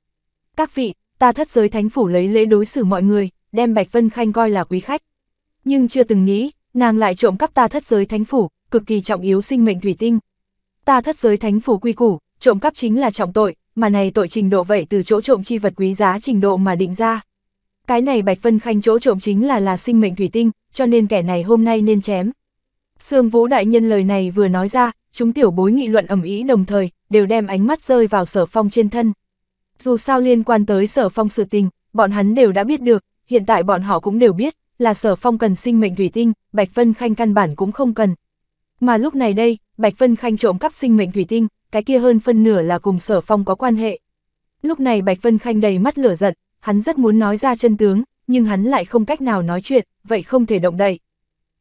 Các vị, ta thất giới thánh phủ lấy lễ đối xử mọi người, đem Bạch Vân Khanh coi là quý khách. Nhưng chưa từng nghĩ, nàng lại trộm cắp ta thất giới thánh phủ, cực kỳ trọng yếu sinh mệnh thủy tinh. Ta thất giới thánh phủ quy củ, trộm cắp chính là trọng tội, mà này tội trình độ vậy từ chỗ trộm chi vật quý giá trình độ mà định ra. Cái này Bạch Vân Khanh chỗ trộm chính là là sinh mệnh thủy tinh, cho nên kẻ này hôm nay nên chém. Sương Vũ Đại Nhân lời này vừa nói ra, chúng tiểu bối nghị luận ẩm ý đồng thời, đều đem ánh mắt rơi vào sở phong trên thân. Dù sao liên quan tới sở phong sự tình, bọn hắn đều đã biết được, hiện tại bọn họ cũng đều biết, là sở phong cần sinh mệnh thủy tinh, Bạch Vân Khanh căn bản cũng không cần. Mà lúc này đây, Bạch Vân Khanh trộm cắp sinh mệnh thủy tinh, cái kia hơn phân nửa là cùng sở phong có quan hệ. Lúc này Bạch Vân Khanh đầy mắt lửa giận, hắn rất muốn nói ra chân tướng, nhưng hắn lại không cách nào nói chuyện, vậy không thể động đậy.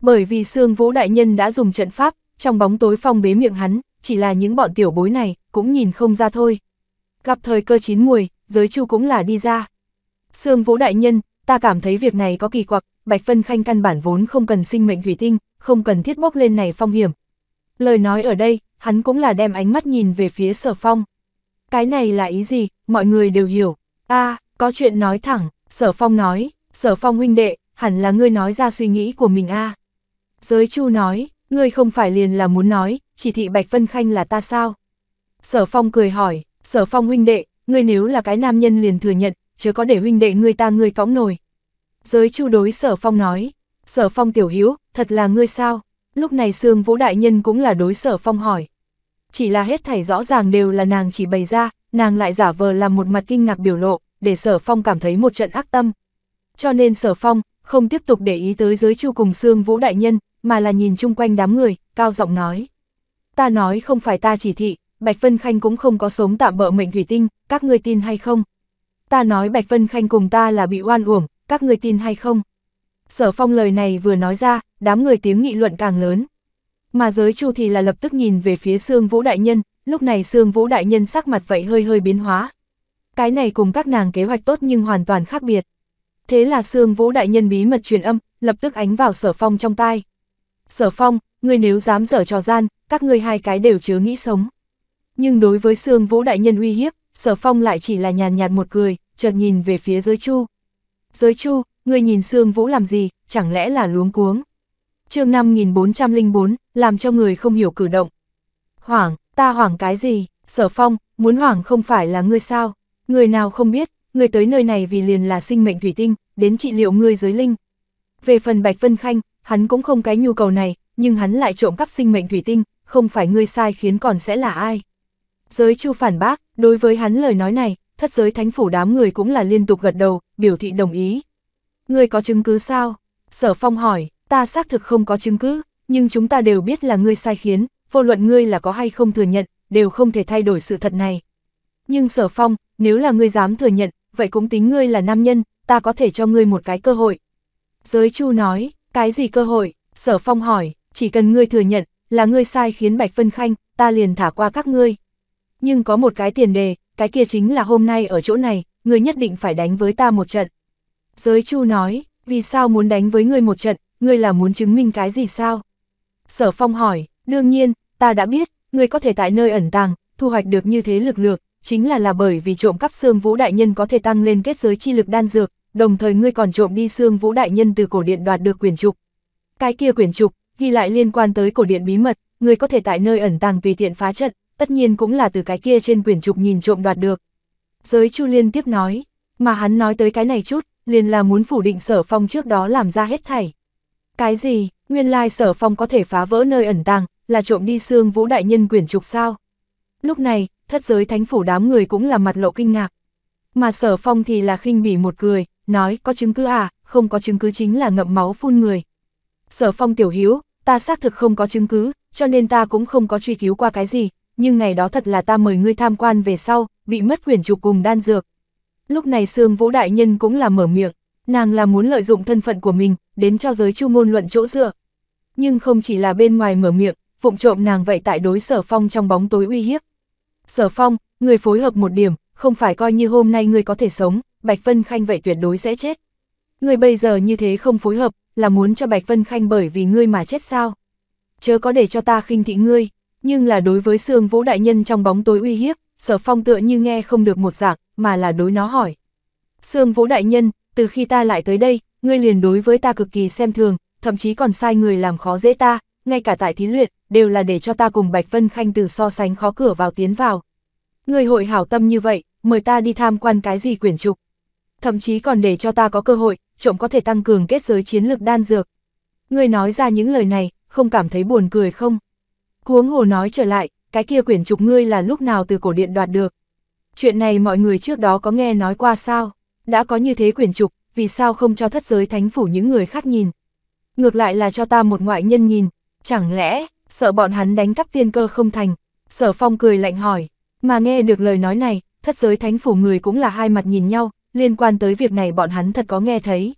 Bởi vì Sương Vũ Đại Nhân đã dùng trận pháp, trong bóng tối phong bế miệng hắn, chỉ là những bọn tiểu bối này, cũng nhìn không ra thôi. Gặp thời cơ chín mùi giới chu cũng là đi ra. Sương Vũ Đại Nhân, ta cảm thấy việc này có kỳ quặc, Bạch Vân Khanh căn bản vốn không cần sinh mệnh thủy tinh, không cần thiết bốc lên này phong hiểm. Lời nói ở đây, hắn cũng là đem ánh mắt nhìn về phía sở phong. Cái này là ý gì, mọi người đều hiểu. a có chuyện nói thẳng, sở phong nói, sở phong huynh đệ, hẳn là ngươi nói ra suy nghĩ của mình a Giới chu nói, ngươi không phải liền là muốn nói, chỉ thị Bạch Vân Khanh là ta sao? Sở phong cười hỏi, sở phong huynh đệ, ngươi nếu là cái nam nhân liền thừa nhận, chứ có để huynh đệ ngươi ta ngươi cõng nổi giới chu đối sở phong nói, sở phong tiểu hiếu, thật là ngươi sao? Lúc này xương Vũ Đại Nhân cũng là đối sở phong hỏi. Chỉ là hết thảy rõ ràng đều là nàng chỉ bày ra, nàng lại giả vờ làm một mặt kinh ngạc biểu lộ, để sở phong cảm thấy một trận ác tâm. Cho nên sở phong, không tiếp tục để ý tới giới chu cùng xương Vũ Đại Nhân, mà là nhìn chung quanh đám người, cao giọng nói. Ta nói không phải ta chỉ thị, Bạch Vân Khanh cũng không có sống tạm bỡ mệnh thủy tinh, các ngươi tin hay không? Ta nói Bạch Vân Khanh cùng ta là bị oan uổng, các người tin hay không? Sở phong lời này vừa nói ra, đám người tiếng nghị luận càng lớn. Mà giới chu thì là lập tức nhìn về phía xương Vũ Đại Nhân, lúc này xương Vũ Đại Nhân sắc mặt vậy hơi hơi biến hóa. Cái này cùng các nàng kế hoạch tốt nhưng hoàn toàn khác biệt. Thế là xương Vũ Đại Nhân bí mật truyền âm, lập tức ánh vào sở phong trong tai. Sở phong, ngươi nếu dám dở trò gian, các ngươi hai cái đều chứa nghĩ sống. Nhưng đối với xương Vũ Đại Nhân uy hiếp, sở phong lại chỉ là nhàn nhạt một cười, chợt nhìn về phía giới chu. Giới chu, người nhìn Sương Vũ làm gì, chẳng lẽ là luống cuống. chương 5404, làm cho người không hiểu cử động. Hoảng, ta hoảng cái gì, sở phong, muốn hoảng không phải là ngươi sao, người nào không biết, người tới nơi này vì liền là sinh mệnh thủy tinh, đến trị liệu ngươi giới linh. Về phần Bạch Vân Khanh, hắn cũng không cái nhu cầu này, nhưng hắn lại trộm cắp sinh mệnh thủy tinh, không phải ngươi sai khiến còn sẽ là ai. Giới chu phản bác, đối với hắn lời nói này, thất giới thánh phủ đám người cũng là liên tục gật đầu, biểu thị đồng ý. Ngươi có chứng cứ sao? Sở Phong hỏi, ta xác thực không có chứng cứ, nhưng chúng ta đều biết là ngươi sai khiến, vô luận ngươi là có hay không thừa nhận, đều không thể thay đổi sự thật này. Nhưng Sở Phong, nếu là ngươi dám thừa nhận, vậy cũng tính ngươi là nam nhân, ta có thể cho ngươi một cái cơ hội. Giới Chu nói, cái gì cơ hội? Sở Phong hỏi, chỉ cần ngươi thừa nhận, là ngươi sai khiến Bạch Vân Khanh, ta liền thả qua các ngươi. Nhưng có một cái tiền đề, cái kia chính là hôm nay ở chỗ này, ngươi nhất định phải đánh với ta một trận. Giới Chu nói, vì sao muốn đánh với ngươi một trận, ngươi là muốn chứng minh cái gì sao? Sở Phong hỏi, đương nhiên, ta đã biết, ngươi có thể tại nơi ẩn tàng, thu hoạch được như thế lực lượng, chính là là bởi vì trộm cắp xương vũ đại nhân có thể tăng lên kết giới chi lực đan dược, đồng thời ngươi còn trộm đi xương vũ đại nhân từ cổ điện đoạt được quyền trục. Cái kia quyển trục, ghi lại liên quan tới cổ điện bí mật, ngươi có thể tại nơi ẩn tàng tùy tiện phá trận, tất nhiên cũng là từ cái kia trên quyển trục nhìn trộm đoạt được. Giới Chu liên tiếp nói, mà hắn nói tới cái này chút, liền là muốn phủ định sở phong trước đó làm ra hết thảy. Cái gì, nguyên lai sở phong có thể phá vỡ nơi ẩn tàng, là trộm đi xương vũ đại nhân quyển trục sao? Lúc này, thất giới thánh phủ đám người cũng là mặt lộ kinh ngạc. Mà sở phong thì là khinh bỉ một cười, nói có chứng cứ à, không có chứng cứ chính là ngậm máu phun người. Sở phong tiểu hiếu, ta xác thực không có chứng cứ, cho nên ta cũng không có truy cứu qua cái gì, nhưng ngày đó thật là ta mời ngươi tham quan về sau, bị mất quyển trục cùng đan dược. Lúc này Sương Vũ Đại Nhân cũng là mở miệng, nàng là muốn lợi dụng thân phận của mình, đến cho giới chu môn luận chỗ dựa. Nhưng không chỉ là bên ngoài mở miệng, phụng trộm nàng vậy tại đối sở phong trong bóng tối uy hiếp. Sở phong, người phối hợp một điểm, không phải coi như hôm nay người có thể sống, Bạch Vân Khanh vậy tuyệt đối sẽ chết. Người bây giờ như thế không phối hợp, là muốn cho Bạch Vân Khanh bởi vì ngươi mà chết sao? Chớ có để cho ta khinh thị ngươi nhưng là đối với xương vũ đại nhân trong bóng tối uy hiếp, sở phong tựa như nghe không được một dạng, mà là đối nó hỏi. xương Vũ Đại Nhân, từ khi ta lại tới đây, ngươi liền đối với ta cực kỳ xem thường, thậm chí còn sai người làm khó dễ ta, ngay cả tại thí luyện, đều là để cho ta cùng Bạch Vân Khanh từ so sánh khó cửa vào tiến vào. Ngươi hội hảo tâm như vậy, mời ta đi tham quan cái gì quyển trục. Thậm chí còn để cho ta có cơ hội, trộm có thể tăng cường kết giới chiến lược đan dược. Ngươi nói ra những lời này, không cảm thấy buồn cười không? Huống hồ nói trở lại, cái kia quyển trục ngươi là lúc nào từ cổ điện đoạt được. Chuyện này mọi người trước đó có nghe nói qua sao, đã có như thế quyển trục, vì sao không cho thất giới thánh phủ những người khác nhìn. Ngược lại là cho ta một ngoại nhân nhìn, chẳng lẽ, sợ bọn hắn đánh cắp tiên cơ không thành. Sở phong cười lạnh hỏi, mà nghe được lời nói này, thất giới thánh phủ người cũng là hai mặt nhìn nhau, liên quan tới việc này bọn hắn thật có nghe thấy.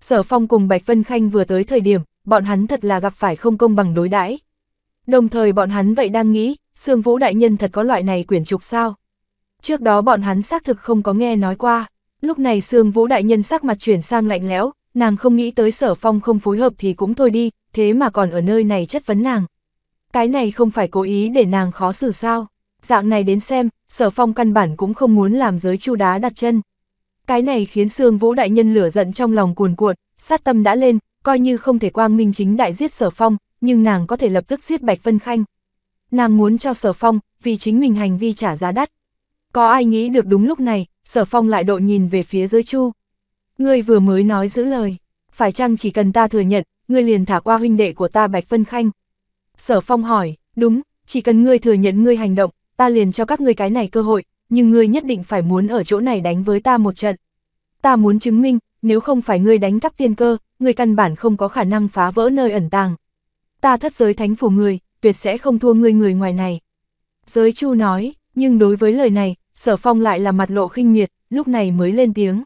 Sở phong cùng Bạch Vân Khanh vừa tới thời điểm, bọn hắn thật là gặp phải không công bằng đối đãi Đồng thời bọn hắn vậy đang nghĩ, Sương Vũ Đại Nhân thật có loại này quyển trục sao? Trước đó bọn hắn xác thực không có nghe nói qua. Lúc này Sương Vũ Đại Nhân sắc mặt chuyển sang lạnh lẽo, nàng không nghĩ tới sở phong không phối hợp thì cũng thôi đi, thế mà còn ở nơi này chất vấn nàng. Cái này không phải cố ý để nàng khó xử sao? Dạng này đến xem, sở phong căn bản cũng không muốn làm giới chu đá đặt chân. Cái này khiến Sương Vũ Đại Nhân lửa giận trong lòng cuồn cuộn, sát tâm đã lên, coi như không thể quang minh chính đại giết sở phong, nhưng nàng có thể lập tức giết Bạch Vân Khanh. Nàng muốn cho Sở Phong, vì chính mình hành vi trả giá đắt. Có ai nghĩ được đúng lúc này, Sở Phong lại độ nhìn về phía dưới chu. Ngươi vừa mới nói giữ lời, phải chăng chỉ cần ta thừa nhận, ngươi liền thả qua huynh đệ của ta Bạch Vân Khanh. Sở Phong hỏi, đúng, chỉ cần ngươi thừa nhận ngươi hành động, ta liền cho các ngươi cái này cơ hội, nhưng ngươi nhất định phải muốn ở chỗ này đánh với ta một trận. Ta muốn chứng minh, nếu không phải ngươi đánh cắp tiên cơ, ngươi căn bản không có khả năng phá vỡ nơi ẩn tàng, ta thất giới thánh phủ người, tuyệt sẽ không thua ngươi người ngoài này. Giới Chu nói, nhưng đối với lời này, Sở Phong lại là mặt lộ khinh miệt, lúc này mới lên tiếng.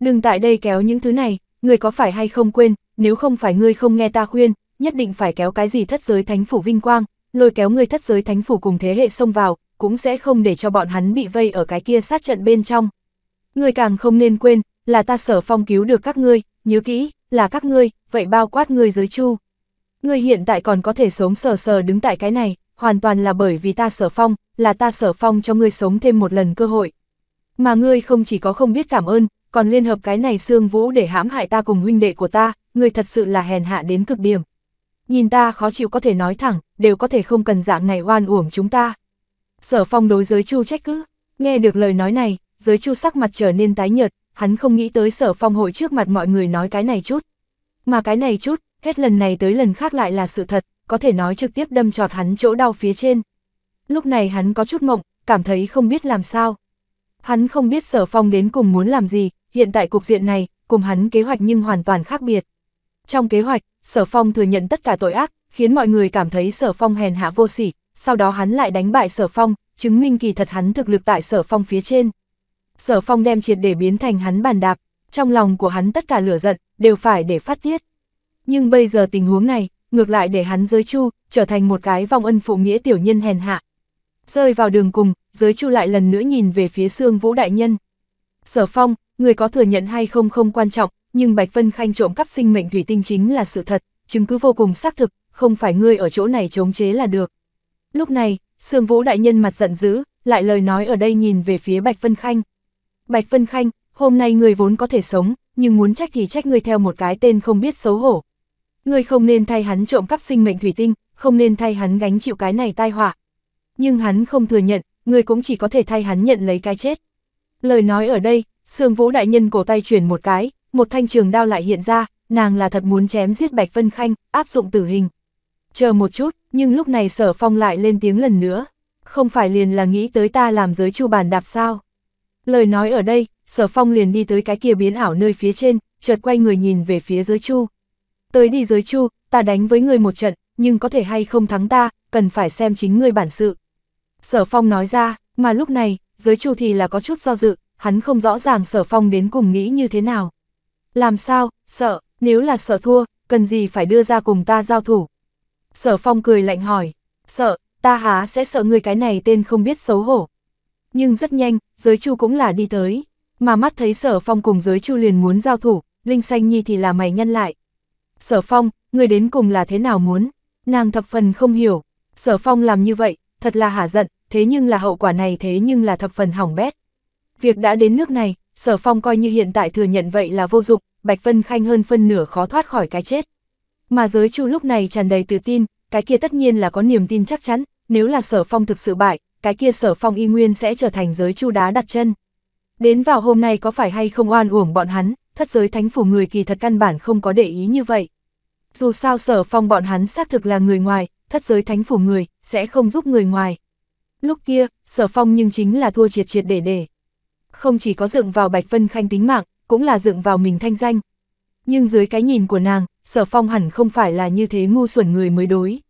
Đừng tại đây kéo những thứ này, ngươi có phải hay không quên, nếu không phải ngươi không nghe ta khuyên, nhất định phải kéo cái gì thất giới thánh phủ vinh quang, lôi kéo ngươi thất giới thánh phủ cùng thế hệ xông vào, cũng sẽ không để cho bọn hắn bị vây ở cái kia sát trận bên trong. Ngươi càng không nên quên, là ta Sở Phong cứu được các ngươi, nhớ kỹ, là các ngươi, vậy bao quát ngươi giới Chu. Ngươi hiện tại còn có thể sống sờ sờ đứng tại cái này, hoàn toàn là bởi vì ta sở phong, là ta sở phong cho ngươi sống thêm một lần cơ hội. Mà ngươi không chỉ có không biết cảm ơn, còn liên hợp cái này xương vũ để hãm hại ta cùng huynh đệ của ta, ngươi thật sự là hèn hạ đến cực điểm. Nhìn ta khó chịu có thể nói thẳng, đều có thể không cần dạng này oan uổng chúng ta. Sở phong đối giới chu trách cứ, nghe được lời nói này, giới chu sắc mặt trở nên tái nhợt, hắn không nghĩ tới sở phong hội trước mặt mọi người nói cái này chút. Mà cái này chút, hết lần này tới lần khác lại là sự thật, có thể nói trực tiếp đâm trọt hắn chỗ đau phía trên. Lúc này hắn có chút mộng, cảm thấy không biết làm sao. Hắn không biết sở phong đến cùng muốn làm gì, hiện tại cục diện này, cùng hắn kế hoạch nhưng hoàn toàn khác biệt. Trong kế hoạch, sở phong thừa nhận tất cả tội ác, khiến mọi người cảm thấy sở phong hèn hạ vô sỉ, sau đó hắn lại đánh bại sở phong, chứng minh kỳ thật hắn thực lực tại sở phong phía trên. Sở phong đem triệt để biến thành hắn bàn đạp, trong lòng của hắn tất cả lửa giận, đều phải để phát tiết nhưng bây giờ tình huống này, ngược lại để hắn giới chu, trở thành một cái vong ân phụ nghĩa tiểu nhân hèn hạ. Rơi vào đường cùng, giới chu lại lần nữa nhìn về phía xương vũ đại nhân. Sở phong, người có thừa nhận hay không không quan trọng, nhưng Bạch Vân Khanh trộm cắp sinh mệnh thủy tinh chính là sự thật, chứng cứ vô cùng xác thực, không phải ngươi ở chỗ này chống chế là được. Lúc này, xương Vũ Đại Nhân mặt giận dữ, lại lời nói ở đây nhìn về phía Bạch Vân Khanh. Bạch Vân Khanh, hôm nay người vốn có thể sống, nhưng muốn trách thì trách người theo một cái tên không biết xấu hổ, Ngươi không nên thay hắn trộm cắp sinh mệnh thủy tinh, không nên thay hắn gánh chịu cái này tai họa. Nhưng hắn không thừa nhận, ngươi cũng chỉ có thể thay hắn nhận lấy cái chết. Lời nói ở đây, Sương Vũ đại nhân cổ tay chuyển một cái, một thanh trường đao lại hiện ra, nàng là thật muốn chém giết Bạch Vân Khanh, áp dụng tử hình. Chờ một chút, nhưng lúc này Sở Phong lại lên tiếng lần nữa, không phải liền là nghĩ tới ta làm giới chu bàn đạp sao? Lời nói ở đây, Sở Phong liền đi tới cái kia biến ảo nơi phía trên, chợt quay người nhìn về phía giới chu tới đi giới chu, ta đánh với ngươi một trận, nhưng có thể hay không thắng ta, cần phải xem chính ngươi bản sự. Sở Phong nói ra, mà lúc này, giới chu thì là có chút do dự, hắn không rõ ràng Sở Phong đến cùng nghĩ như thế nào. Làm sao, sợ, nếu là sợ thua, cần gì phải đưa ra cùng ta giao thủ. Sở Phong cười lạnh hỏi, sợ, ta há sẽ sợ ngươi cái này tên không biết xấu hổ. Nhưng rất nhanh, giới chu cũng là đi tới, mà mắt thấy Sở Phong cùng giới chu liền muốn giao thủ, Linh Xanh Nhi thì là mày nhân lại, Sở Phong, người đến cùng là thế nào muốn? Nàng thập phần không hiểu. Sở Phong làm như vậy, thật là hả giận, thế nhưng là hậu quả này thế nhưng là thập phần hỏng bét. Việc đã đến nước này, Sở Phong coi như hiện tại thừa nhận vậy là vô dụng, Bạch Vân Khanh hơn phân nửa khó thoát khỏi cái chết. Mà giới chu lúc này tràn đầy tự tin, cái kia tất nhiên là có niềm tin chắc chắn, nếu là Sở Phong thực sự bại, cái kia Sở Phong y nguyên sẽ trở thành giới chu đá đặt chân. Đến vào hôm nay có phải hay không oan uổng bọn hắn, thất giới thánh phủ người kỳ thật căn bản không có để ý như vậy. Dù sao sở phong bọn hắn xác thực là người ngoài, thất giới thánh phủ người, sẽ không giúp người ngoài. Lúc kia, sở phong nhưng chính là thua triệt triệt để để. Không chỉ có dựng vào Bạch Vân Khanh tính mạng, cũng là dựng vào mình thanh danh. Nhưng dưới cái nhìn của nàng, sở phong hẳn không phải là như thế ngu xuẩn người mới đối.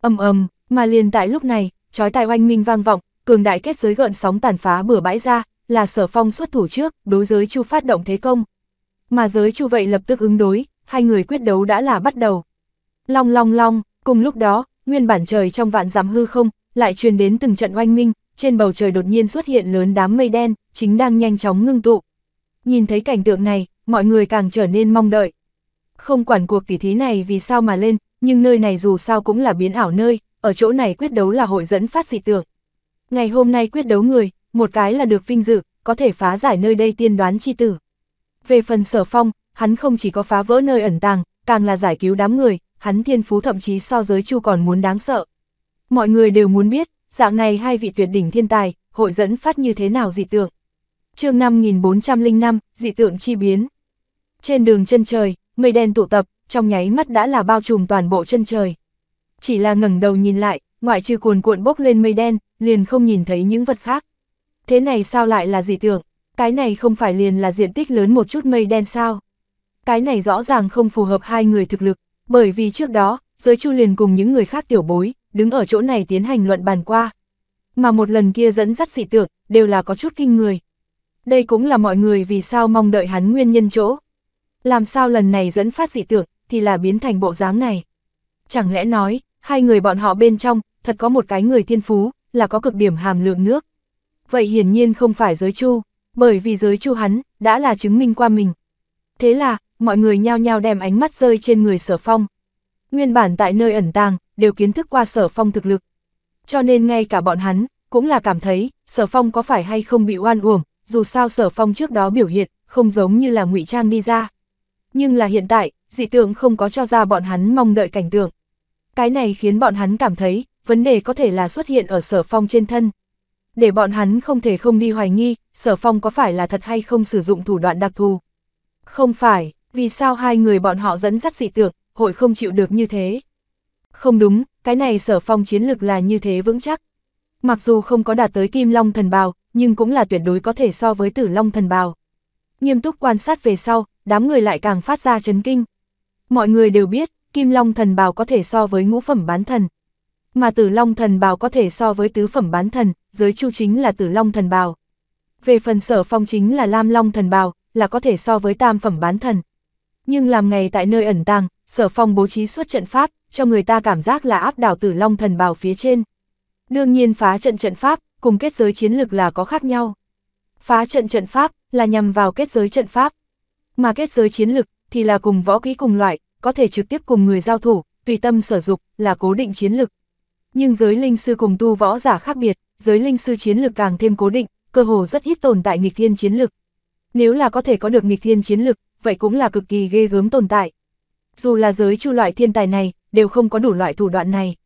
Âm âm, mà liền tại lúc này, trói tài oanh minh vang vọng, cường đại kết giới gợn sóng tàn phá bừa bãi ra, là sở phong xuất thủ trước, đối giới chu phát động thế công mà giới chu vậy lập tức ứng đối, hai người quyết đấu đã là bắt đầu. Long long long, cùng lúc đó, nguyên bản trời trong vạn giảm hư không, lại truyền đến từng trận oanh minh, trên bầu trời đột nhiên xuất hiện lớn đám mây đen, chính đang nhanh chóng ngưng tụ. Nhìn thấy cảnh tượng này, mọi người càng trở nên mong đợi. Không quản cuộc tỉ thí này vì sao mà lên, nhưng nơi này dù sao cũng là biến ảo nơi, ở chỗ này quyết đấu là hội dẫn phát dị tưởng. Ngày hôm nay quyết đấu người, một cái là được vinh dự, có thể phá giải nơi đây tiên đoán chi tử. Về phần sở phong, hắn không chỉ có phá vỡ nơi ẩn tàng, càng là giải cứu đám người, hắn thiên phú thậm chí so giới chu còn muốn đáng sợ. Mọi người đều muốn biết, dạng này hai vị tuyệt đỉnh thiên tài, hội dẫn phát như thế nào dị tượng. chương 5405, dị tượng chi biến. Trên đường chân trời, mây đen tụ tập, trong nháy mắt đã là bao trùm toàn bộ chân trời. Chỉ là ngẩng đầu nhìn lại, ngoại trừ cuồn cuộn bốc lên mây đen, liền không nhìn thấy những vật khác. Thế này sao lại là dị tượng? Cái này không phải liền là diện tích lớn một chút mây đen sao? Cái này rõ ràng không phù hợp hai người thực lực, bởi vì trước đó, giới chu liền cùng những người khác tiểu bối, đứng ở chỗ này tiến hành luận bàn qua. Mà một lần kia dẫn dắt dị tượng, đều là có chút kinh người. Đây cũng là mọi người vì sao mong đợi hắn nguyên nhân chỗ. Làm sao lần này dẫn phát dị tượng, thì là biến thành bộ dáng này. Chẳng lẽ nói, hai người bọn họ bên trong, thật có một cái người thiên phú, là có cực điểm hàm lượng nước. Vậy hiển nhiên không phải giới chu bởi vì giới chu hắn, đã là chứng minh qua mình. Thế là, mọi người nhao nhao đem ánh mắt rơi trên người sở phong. Nguyên bản tại nơi ẩn tàng, đều kiến thức qua sở phong thực lực. Cho nên ngay cả bọn hắn, cũng là cảm thấy, sở phong có phải hay không bị oan uổng, dù sao sở phong trước đó biểu hiện, không giống như là ngụy trang đi ra. Nhưng là hiện tại, dị tượng không có cho ra bọn hắn mong đợi cảnh tượng. Cái này khiến bọn hắn cảm thấy, vấn đề có thể là xuất hiện ở sở phong trên thân để bọn hắn không thể không đi hoài nghi, sở phong có phải là thật hay không sử dụng thủ đoạn đặc thù. Không phải, vì sao hai người bọn họ dẫn dắt dị tượng, hội không chịu được như thế. Không đúng, cái này sở phong chiến lực là như thế vững chắc. Mặc dù không có đạt tới kim long thần bào, nhưng cũng là tuyệt đối có thể so với tử long thần bào. Nghiêm túc quan sát về sau, đám người lại càng phát ra chấn kinh. Mọi người đều biết, kim long thần bào có thể so với ngũ phẩm bán thần, mà tử long thần bào có thể so với tứ phẩm bán thần, giới chu chính là tử long thần bào. Về phần sở phong chính là lam long thần bào, là có thể so với tam phẩm bán thần. Nhưng làm ngày tại nơi ẩn tàng, sở phong bố trí suốt trận pháp, cho người ta cảm giác là áp đảo tử long thần bào phía trên. Đương nhiên phá trận trận pháp, cùng kết giới chiến lực là có khác nhau. Phá trận trận pháp là nhằm vào kết giới trận pháp, mà kết giới chiến lực thì là cùng võ kỹ cùng loại, có thể trực tiếp cùng người giao thủ, tùy tâm sở dục, là cố định chiến lực. Nhưng giới linh sư cùng tu võ giả khác biệt, giới linh sư chiến lược càng thêm cố định, cơ hồ rất ít tồn tại nghịch thiên chiến lực. Nếu là có thể có được nghịch thiên chiến lực, vậy cũng là cực kỳ ghê gớm tồn tại. Dù là giới chu loại thiên tài này, đều không có đủ loại thủ đoạn này.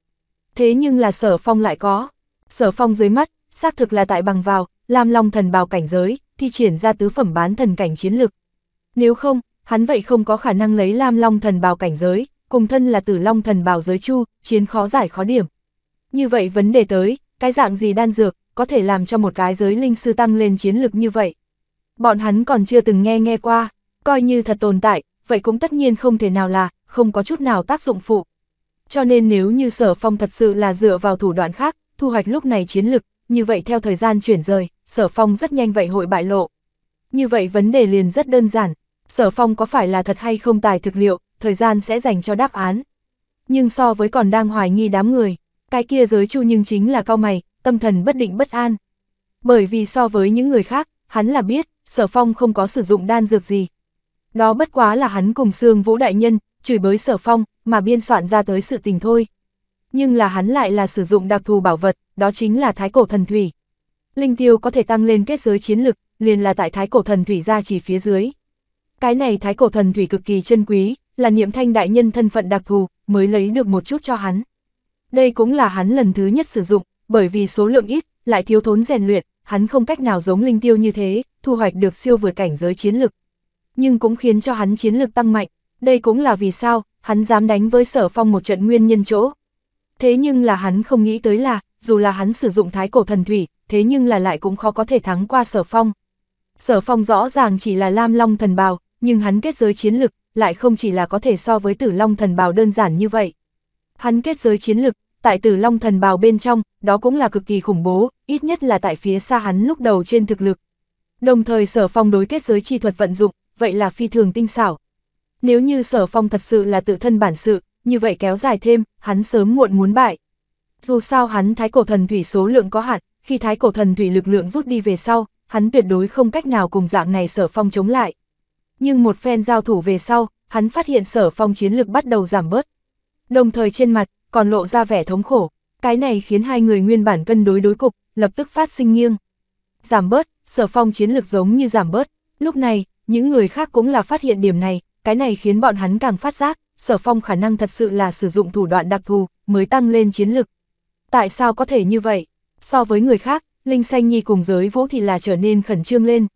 Thế nhưng là sở phong lại có. Sở phong dưới mắt, xác thực là tại bằng vào, làm long thần bào cảnh giới, thi triển ra tứ phẩm bán thần cảnh chiến lực. Nếu không, hắn vậy không có khả năng lấy Lam Long thần bào cảnh giới, cùng thân là Tử Long thần bào giới chu, chiến khó giải khó điểm. Như vậy vấn đề tới, cái dạng gì đan dược, có thể làm cho một cái giới linh sư tăng lên chiến lực như vậy. Bọn hắn còn chưa từng nghe nghe qua, coi như thật tồn tại, vậy cũng tất nhiên không thể nào là, không có chút nào tác dụng phụ. Cho nên nếu như sở phong thật sự là dựa vào thủ đoạn khác, thu hoạch lúc này chiến lực, như vậy theo thời gian chuyển rời, sở phong rất nhanh vậy hội bại lộ. Như vậy vấn đề liền rất đơn giản, sở phong có phải là thật hay không tài thực liệu, thời gian sẽ dành cho đáp án. Nhưng so với còn đang hoài nghi đám người, cái kia giới chu nhưng chính là cao mày, tâm thần bất định bất an. Bởi vì so với những người khác, hắn là biết, sở phong không có sử dụng đan dược gì. Đó bất quá là hắn cùng xương vũ đại nhân, chửi bới sở phong, mà biên soạn ra tới sự tình thôi. Nhưng là hắn lại là sử dụng đặc thù bảo vật, đó chính là thái cổ thần thủy. Linh tiêu có thể tăng lên kết giới chiến lực, liền là tại thái cổ thần thủy ra chỉ phía dưới. Cái này thái cổ thần thủy cực kỳ chân quý, là niệm thanh đại nhân thân phận đặc thù, mới lấy được một chút cho hắn. Đây cũng là hắn lần thứ nhất sử dụng, bởi vì số lượng ít, lại thiếu thốn rèn luyện, hắn không cách nào giống linh tiêu như thế, thu hoạch được siêu vượt cảnh giới chiến lực. Nhưng cũng khiến cho hắn chiến lực tăng mạnh, đây cũng là vì sao, hắn dám đánh với sở phong một trận nguyên nhân chỗ. Thế nhưng là hắn không nghĩ tới là, dù là hắn sử dụng thái cổ thần thủy, thế nhưng là lại cũng khó có thể thắng qua sở phong. Sở phong rõ ràng chỉ là lam long thần bào, nhưng hắn kết giới chiến lực, lại không chỉ là có thể so với tử long thần bào đơn giản như vậy. Hắn kết giới chiến lực, tại tử long thần bào bên trong, đó cũng là cực kỳ khủng bố, ít nhất là tại phía xa hắn lúc đầu trên thực lực. Đồng thời sở phong đối kết giới chi thuật vận dụng, vậy là phi thường tinh xảo. Nếu như sở phong thật sự là tự thân bản sự, như vậy kéo dài thêm, hắn sớm muộn muốn bại. Dù sao hắn thái cổ thần thủy số lượng có hạn, khi thái cổ thần thủy lực lượng rút đi về sau, hắn tuyệt đối không cách nào cùng dạng này sở phong chống lại. Nhưng một phen giao thủ về sau, hắn phát hiện sở phong chiến lực bắt đầu giảm bớt đồng thời trên mặt còn lộ ra vẻ thống khổ, cái này khiến hai người nguyên bản cân đối đối cục, lập tức phát sinh nghiêng. Giảm bớt, sở phong chiến lực giống như giảm bớt, lúc này, những người khác cũng là phát hiện điểm này, cái này khiến bọn hắn càng phát giác, sở phong khả năng thật sự là sử dụng thủ đoạn đặc thù, mới tăng lên chiến lực. Tại sao có thể như vậy? So với người khác, Linh Xanh Nhi cùng giới vũ thì là trở nên khẩn trương lên.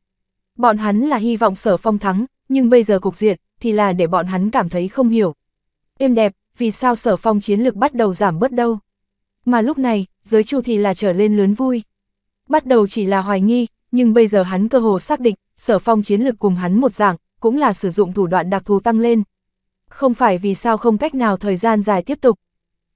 Bọn hắn là hy vọng sở phong thắng, nhưng bây giờ cục diện, thì là để bọn hắn cảm thấy không hiểu. Êm đẹp, vì sao sở phong chiến lực bắt đầu giảm bớt đâu. Mà lúc này, giới chu thì là trở lên lớn vui. Bắt đầu chỉ là hoài nghi, nhưng bây giờ hắn cơ hồ xác định, sở phong chiến lực cùng hắn một dạng, cũng là sử dụng thủ đoạn đặc thù tăng lên. Không phải vì sao không cách nào thời gian dài tiếp tục.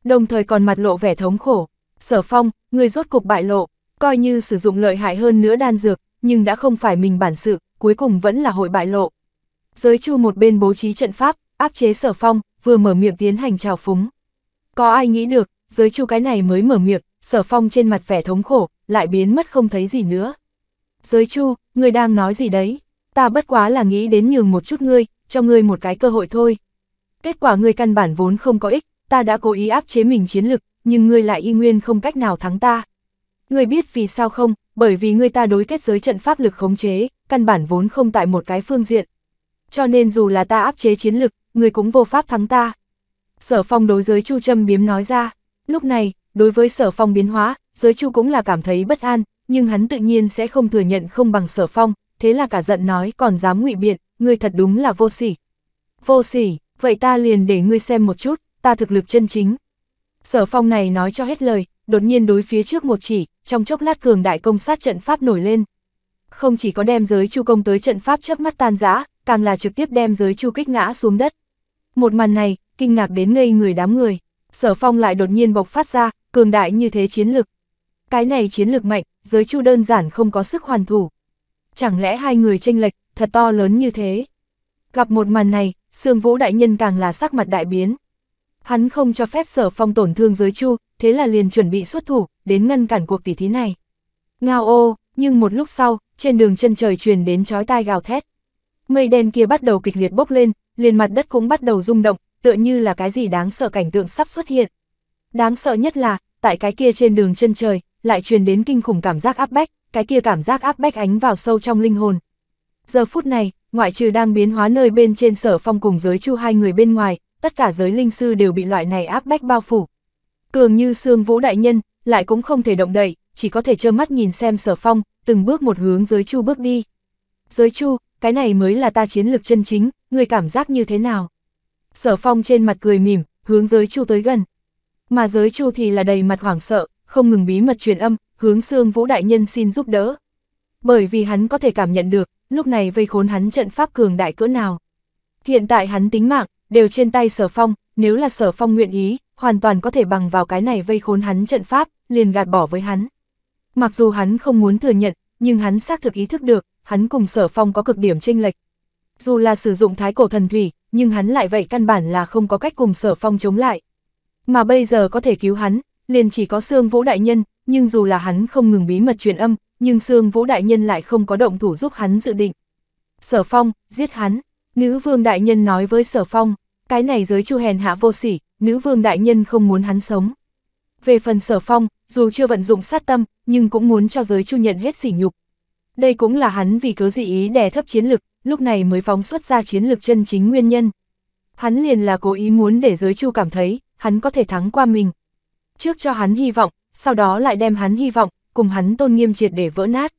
Đồng thời còn mặt lộ vẻ thống khổ. Sở phong, người rốt cục bại lộ, coi như sử dụng lợi hại hơn nữa đan dược, nhưng đã không phải mình bản sự, cuối cùng vẫn là hội bại lộ. Giới chu một bên bố trí trận pháp, áp chế sở phong, vừa mở miệng tiến hành trào phúng. Có ai nghĩ được, giới chu cái này mới mở miệng, sở phong trên mặt vẻ thống khổ, lại biến mất không thấy gì nữa. Giới chu, người đang nói gì đấy? Ta bất quá là nghĩ đến nhường một chút ngươi, cho ngươi một cái cơ hội thôi. Kết quả ngươi căn bản vốn không có ích, ta đã cố ý áp chế mình chiến lực, nhưng ngươi lại y nguyên không cách nào thắng ta. Ngươi biết vì sao không, bởi vì ngươi ta đối kết giới trận pháp lực khống chế, căn bản vốn không tại một cái phương diện. Cho nên dù là ta áp chế chiến lực, người cũng vô pháp thắng ta. Sở phong đối giới chu châm biếm nói ra, lúc này, đối với sở phong biến hóa, giới chu cũng là cảm thấy bất an, nhưng hắn tự nhiên sẽ không thừa nhận không bằng sở phong, thế là cả giận nói còn dám ngụy biện, người thật đúng là vô sỉ. Vô sỉ, vậy ta liền để ngươi xem một chút, ta thực lực chân chính. Sở phong này nói cho hết lời, đột nhiên đối phía trước một chỉ, trong chốc lát cường đại công sát trận pháp nổi lên. Không chỉ có đem giới chu công tới trận pháp chớp mắt tan rã, càng là trực tiếp đem giới chu kích ngã xuống đất. Một màn này, kinh ngạc đến ngây người đám người. Sở phong lại đột nhiên bộc phát ra, cường đại như thế chiến lực. Cái này chiến lực mạnh, giới chu đơn giản không có sức hoàn thủ. Chẳng lẽ hai người tranh lệch, thật to lớn như thế? Gặp một màn này, Sương Vũ Đại Nhân càng là sắc mặt đại biến. Hắn không cho phép sở phong tổn thương giới chu, thế là liền chuẩn bị xuất thủ, đến ngăn cản cuộc tỷ thí này. Ngao ô, nhưng một lúc sau, trên đường chân trời truyền đến chói tai gào thét. Mây đen kia bắt đầu kịch liệt bốc lên, liền mặt đất cũng bắt đầu rung động, tựa như là cái gì đáng sợ cảnh tượng sắp xuất hiện. Đáng sợ nhất là, tại cái kia trên đường chân trời, lại truyền đến kinh khủng cảm giác áp bách, cái kia cảm giác áp bách ánh vào sâu trong linh hồn. Giờ phút này, ngoại trừ đang biến hóa nơi bên trên sở phong cùng giới chu hai người bên ngoài, tất cả giới linh sư đều bị loại này áp bách bao phủ. Cường như xương vũ đại nhân, lại cũng không thể động đậy, chỉ có thể trơ mắt nhìn xem sở phong, từng bước một hướng giới chu bước đi. Giới chu, cái này mới là ta chiến lược chân chính, người cảm giác như thế nào? Sở phong trên mặt cười mỉm, hướng giới chu tới gần. Mà giới chu thì là đầy mặt hoảng sợ, không ngừng bí mật truyền âm, hướng xương vũ đại nhân xin giúp đỡ. Bởi vì hắn có thể cảm nhận được, lúc này vây khốn hắn trận pháp cường đại cỡ nào. Hiện tại hắn tính mạng, đều trên tay sở phong, nếu là sở phong nguyện ý, hoàn toàn có thể bằng vào cái này vây khốn hắn trận pháp, liền gạt bỏ với hắn. Mặc dù hắn không muốn thừa nhận, nhưng hắn xác thực ý thức được, hắn cùng sở phong có cực điểm chênh lệch, dù là sử dụng thái cổ thần thủy, nhưng hắn lại vậy căn bản là không có cách cùng sở phong chống lại. Mà bây giờ có thể cứu hắn, liền chỉ có Sương Vũ Đại Nhân, nhưng dù là hắn không ngừng bí mật truyền âm, nhưng Sương Vũ Đại Nhân lại không có động thủ giúp hắn dự định. Sở Phong, giết hắn, nữ vương đại nhân nói với Sở Phong, cái này giới chu hèn hạ vô sỉ, nữ vương đại nhân không muốn hắn sống. Về phần Sở Phong, dù chưa vận dụng sát tâm, nhưng cũng muốn cho giới chu nhận hết sỉ nhục. Đây cũng là hắn vì cớ dị ý đè thấp chiến lực, lúc này mới phóng xuất ra chiến lược chân chính nguyên nhân. Hắn liền là cố ý muốn để giới chu cảm thấy, hắn có thể thắng qua mình. Trước cho hắn hy vọng, sau đó lại đem hắn hy vọng, cùng hắn tôn nghiêm triệt để vỡ nát.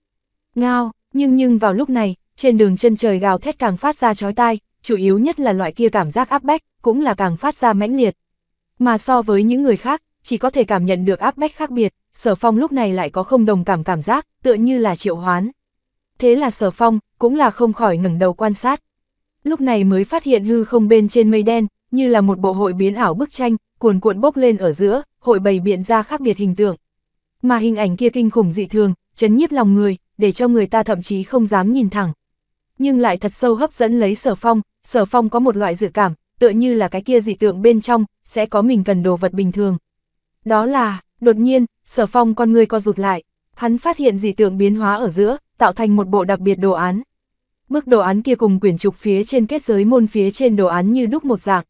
Ngao, nhưng nhưng vào lúc này, trên đường chân trời gào thét càng phát ra chói tai, chủ yếu nhất là loại kia cảm giác áp bách, cũng là càng phát ra mãnh liệt. Mà so với những người khác, chỉ có thể cảm nhận được áp bách khác biệt, sở phong lúc này lại có không đồng cảm cảm giác, tựa như là triệu hoán, thế là sở phong, cũng là không khỏi ngẩng đầu quan sát. Lúc này mới phát hiện hư không bên trên mây đen, như là một bộ hội biến ảo bức tranh, cuồn cuộn bốc lên ở giữa, hội bày biện ra khác biệt hình tượng. Mà hình ảnh kia kinh khủng dị thường, chấn nhiếp lòng người, để cho người ta thậm chí không dám nhìn thẳng. Nhưng lại thật sâu hấp dẫn lấy sở phong, sở phong có một loại dự cảm, tựa như là cái kia dị tượng bên trong, sẽ có mình cần đồ vật bình thường. Đó là, đột nhiên, sở phong con người co rụt lại, Hắn phát hiện dị tượng biến hóa ở giữa, tạo thành một bộ đặc biệt đồ án. Mức đồ án kia cùng quyển trục phía trên kết giới môn phía trên đồ án như đúc một dạng.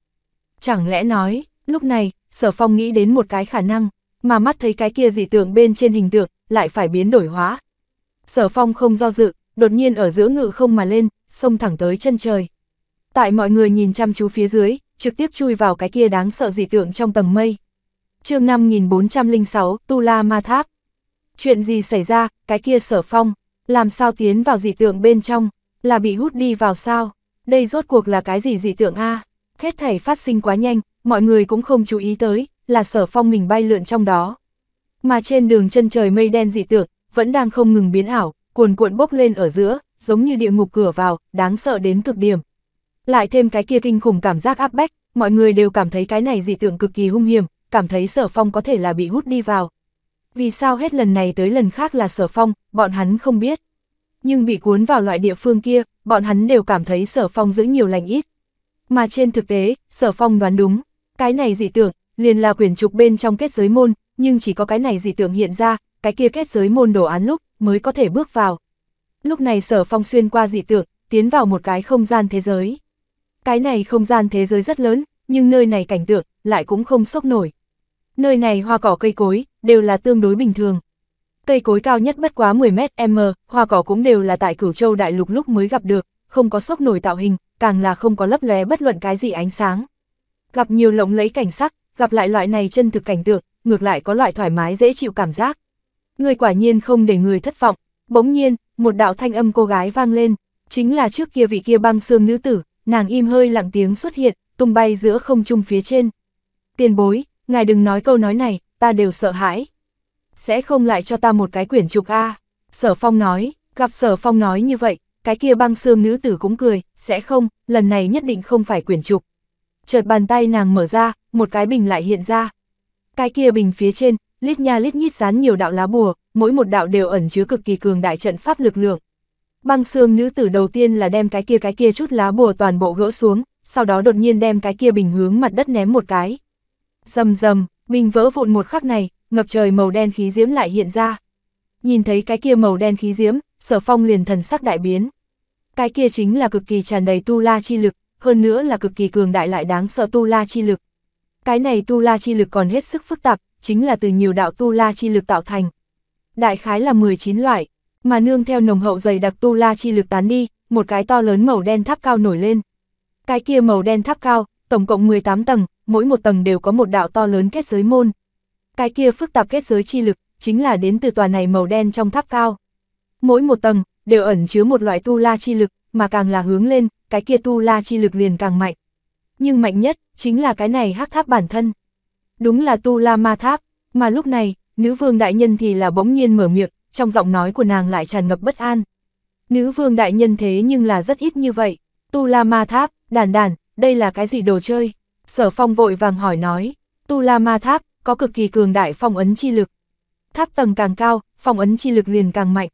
Chẳng lẽ nói, lúc này, Sở Phong nghĩ đến một cái khả năng, mà mắt thấy cái kia dị tượng bên trên hình tượng, lại phải biến đổi hóa. Sở Phong không do dự, đột nhiên ở giữa ngự không mà lên, xông thẳng tới chân trời. Tại mọi người nhìn chăm chú phía dưới, trực tiếp chui vào cái kia đáng sợ dị tượng trong tầng mây. chương 5406, Tu La Ma Tháp. Chuyện gì xảy ra, cái kia sở phong, làm sao tiến vào dị tượng bên trong, là bị hút đi vào sao, đây rốt cuộc là cái gì dị tượng a Hết thảy phát sinh quá nhanh, mọi người cũng không chú ý tới, là sở phong mình bay lượn trong đó. Mà trên đường chân trời mây đen dị tượng, vẫn đang không ngừng biến ảo, cuồn cuộn bốc lên ở giữa, giống như địa ngục cửa vào, đáng sợ đến cực điểm. Lại thêm cái kia kinh khủng cảm giác áp bách, mọi người đều cảm thấy cái này dị tượng cực kỳ hung hiểm, cảm thấy sở phong có thể là bị hút đi vào, vì sao hết lần này tới lần khác là sở phong, bọn hắn không biết. Nhưng bị cuốn vào loại địa phương kia, bọn hắn đều cảm thấy sở phong giữ nhiều lành ít. Mà trên thực tế, sở phong đoán đúng, cái này dị tưởng, liền là quyển trục bên trong kết giới môn, nhưng chỉ có cái này dị tưởng hiện ra, cái kia kết giới môn đồ án lúc mới có thể bước vào. Lúc này sở phong xuyên qua dị tưởng, tiến vào một cái không gian thế giới. Cái này không gian thế giới rất lớn, nhưng nơi này cảnh tượng lại cũng không sốc nổi. Nơi này hoa cỏ cây cối, đều là tương đối bình thường. Cây cối cao nhất bất quá 10 m, hoa cỏ cũng đều là tại cửu châu đại lục lúc mới gặp được, không có sốc nổi tạo hình, càng là không có lấp lóe bất luận cái gì ánh sáng. Gặp nhiều lộng lẫy cảnh sắc, gặp lại loại này chân thực cảnh tượng, ngược lại có loại thoải mái dễ chịu cảm giác. Người quả nhiên không để người thất vọng, bỗng nhiên, một đạo thanh âm cô gái vang lên, chính là trước kia vị kia băng xương nữ tử, nàng im hơi lặng tiếng xuất hiện, tung bay giữa không trung phía trên. Tiền bối, ngài đừng nói câu nói này, ta đều sợ hãi. Sẽ không lại cho ta một cái quyển trục A, sở phong nói, gặp sở phong nói như vậy, cái kia băng xương nữ tử cũng cười, sẽ không, lần này nhất định không phải quyển trục. Chợt bàn tay nàng mở ra, một cái bình lại hiện ra. Cái kia bình phía trên, lít nha lít nhít dán nhiều đạo lá bùa, mỗi một đạo đều ẩn chứa cực kỳ cường đại trận pháp lực lượng. Băng xương nữ tử đầu tiên là đem cái kia cái kia chút lá bùa toàn bộ gỡ xuống, sau đó đột nhiên đem cái kia bình hướng mặt đất ném một cái. Dầm dầm, mình vỡ vụn một khắc này, ngập trời màu đen khí diễm lại hiện ra. Nhìn thấy cái kia màu đen khí diễm, sở phong liền thần sắc đại biến. Cái kia chính là cực kỳ tràn đầy tu la chi lực, hơn nữa là cực kỳ cường đại lại đáng sợ tu la chi lực. Cái này tu la chi lực còn hết sức phức tạp, chính là từ nhiều đạo tu la chi lực tạo thành. Đại khái là 19 loại, mà nương theo nồng hậu dày đặc tu la chi lực tán đi, một cái to lớn màu đen tháp cao nổi lên. Cái kia màu đen tháp cao, tổng cộng 18 tầng, mỗi một tầng đều có một đạo to lớn kết giới môn. Cái kia phức tạp kết giới chi lực, chính là đến từ tòa này màu đen trong tháp cao. Mỗi một tầng, đều ẩn chứa một loại tu la chi lực, mà càng là hướng lên, cái kia tu la chi lực liền càng mạnh. Nhưng mạnh nhất, chính là cái này hắc tháp bản thân. Đúng là tu la ma tháp, mà lúc này, nữ vương đại nhân thì là bỗng nhiên mở miệng, trong giọng nói của nàng lại tràn ngập bất an. Nữ vương đại nhân thế nhưng là rất ít như vậy, tu la ma tháp, đàn đàn, đây là cái gì đồ chơi? Sở phong vội vàng hỏi nói, Tu La Ma Tháp, có cực kỳ cường đại phong ấn chi lực. Tháp tầng càng cao, phong ấn chi lực liền càng mạnh.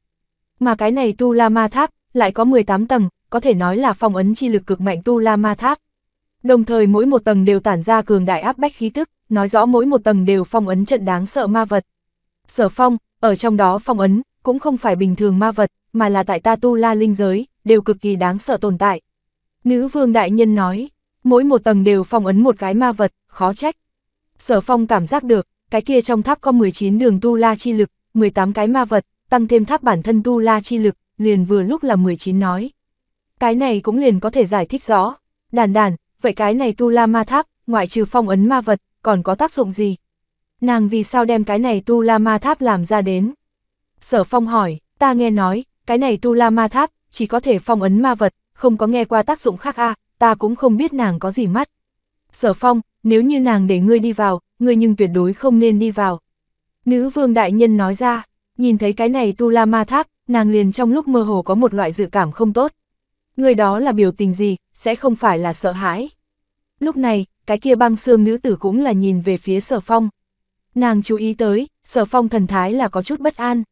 Mà cái này Tu La Ma Tháp, lại có 18 tầng, có thể nói là phong ấn chi lực cực mạnh Tu La Ma Tháp. Đồng thời mỗi một tầng đều tản ra cường đại áp bách khí tức, nói rõ mỗi một tầng đều phong ấn trận đáng sợ ma vật. Sở phong, ở trong đó phong ấn, cũng không phải bình thường ma vật, mà là tại ta Tu La Linh Giới, đều cực kỳ đáng sợ tồn tại. Nữ vương đại nhân nói, mỗi một tầng đều phong ấn một cái ma vật, khó trách. Sở phong cảm giác được, cái kia trong tháp có 19 đường tu la chi lực, 18 cái ma vật, tăng thêm tháp bản thân tu la chi lực, liền vừa lúc là 19 nói. Cái này cũng liền có thể giải thích rõ. Đàn đàn, vậy cái này tu la ma tháp, ngoại trừ phong ấn ma vật, còn có tác dụng gì? Nàng vì sao đem cái này tu la ma tháp làm ra đến? Sở phong hỏi, ta nghe nói, cái này tu la ma tháp, chỉ có thể phong ấn ma vật, không có nghe qua tác dụng khác a à? ta cũng không biết nàng có gì mắt. Sở phong, nếu như nàng để ngươi đi vào, ngươi nhưng tuyệt đối không nên đi vào. Nữ vương đại nhân nói ra, nhìn thấy cái này tu la ma tháp, nàng liền trong lúc mơ hồ có một loại dự cảm không tốt. Người đó là biểu tình gì, sẽ không phải là sợ hãi. Lúc này, cái kia băng xương nữ tử cũng là nhìn về phía sở phong. Nàng chú ý tới, sở phong thần thái là có chút bất an.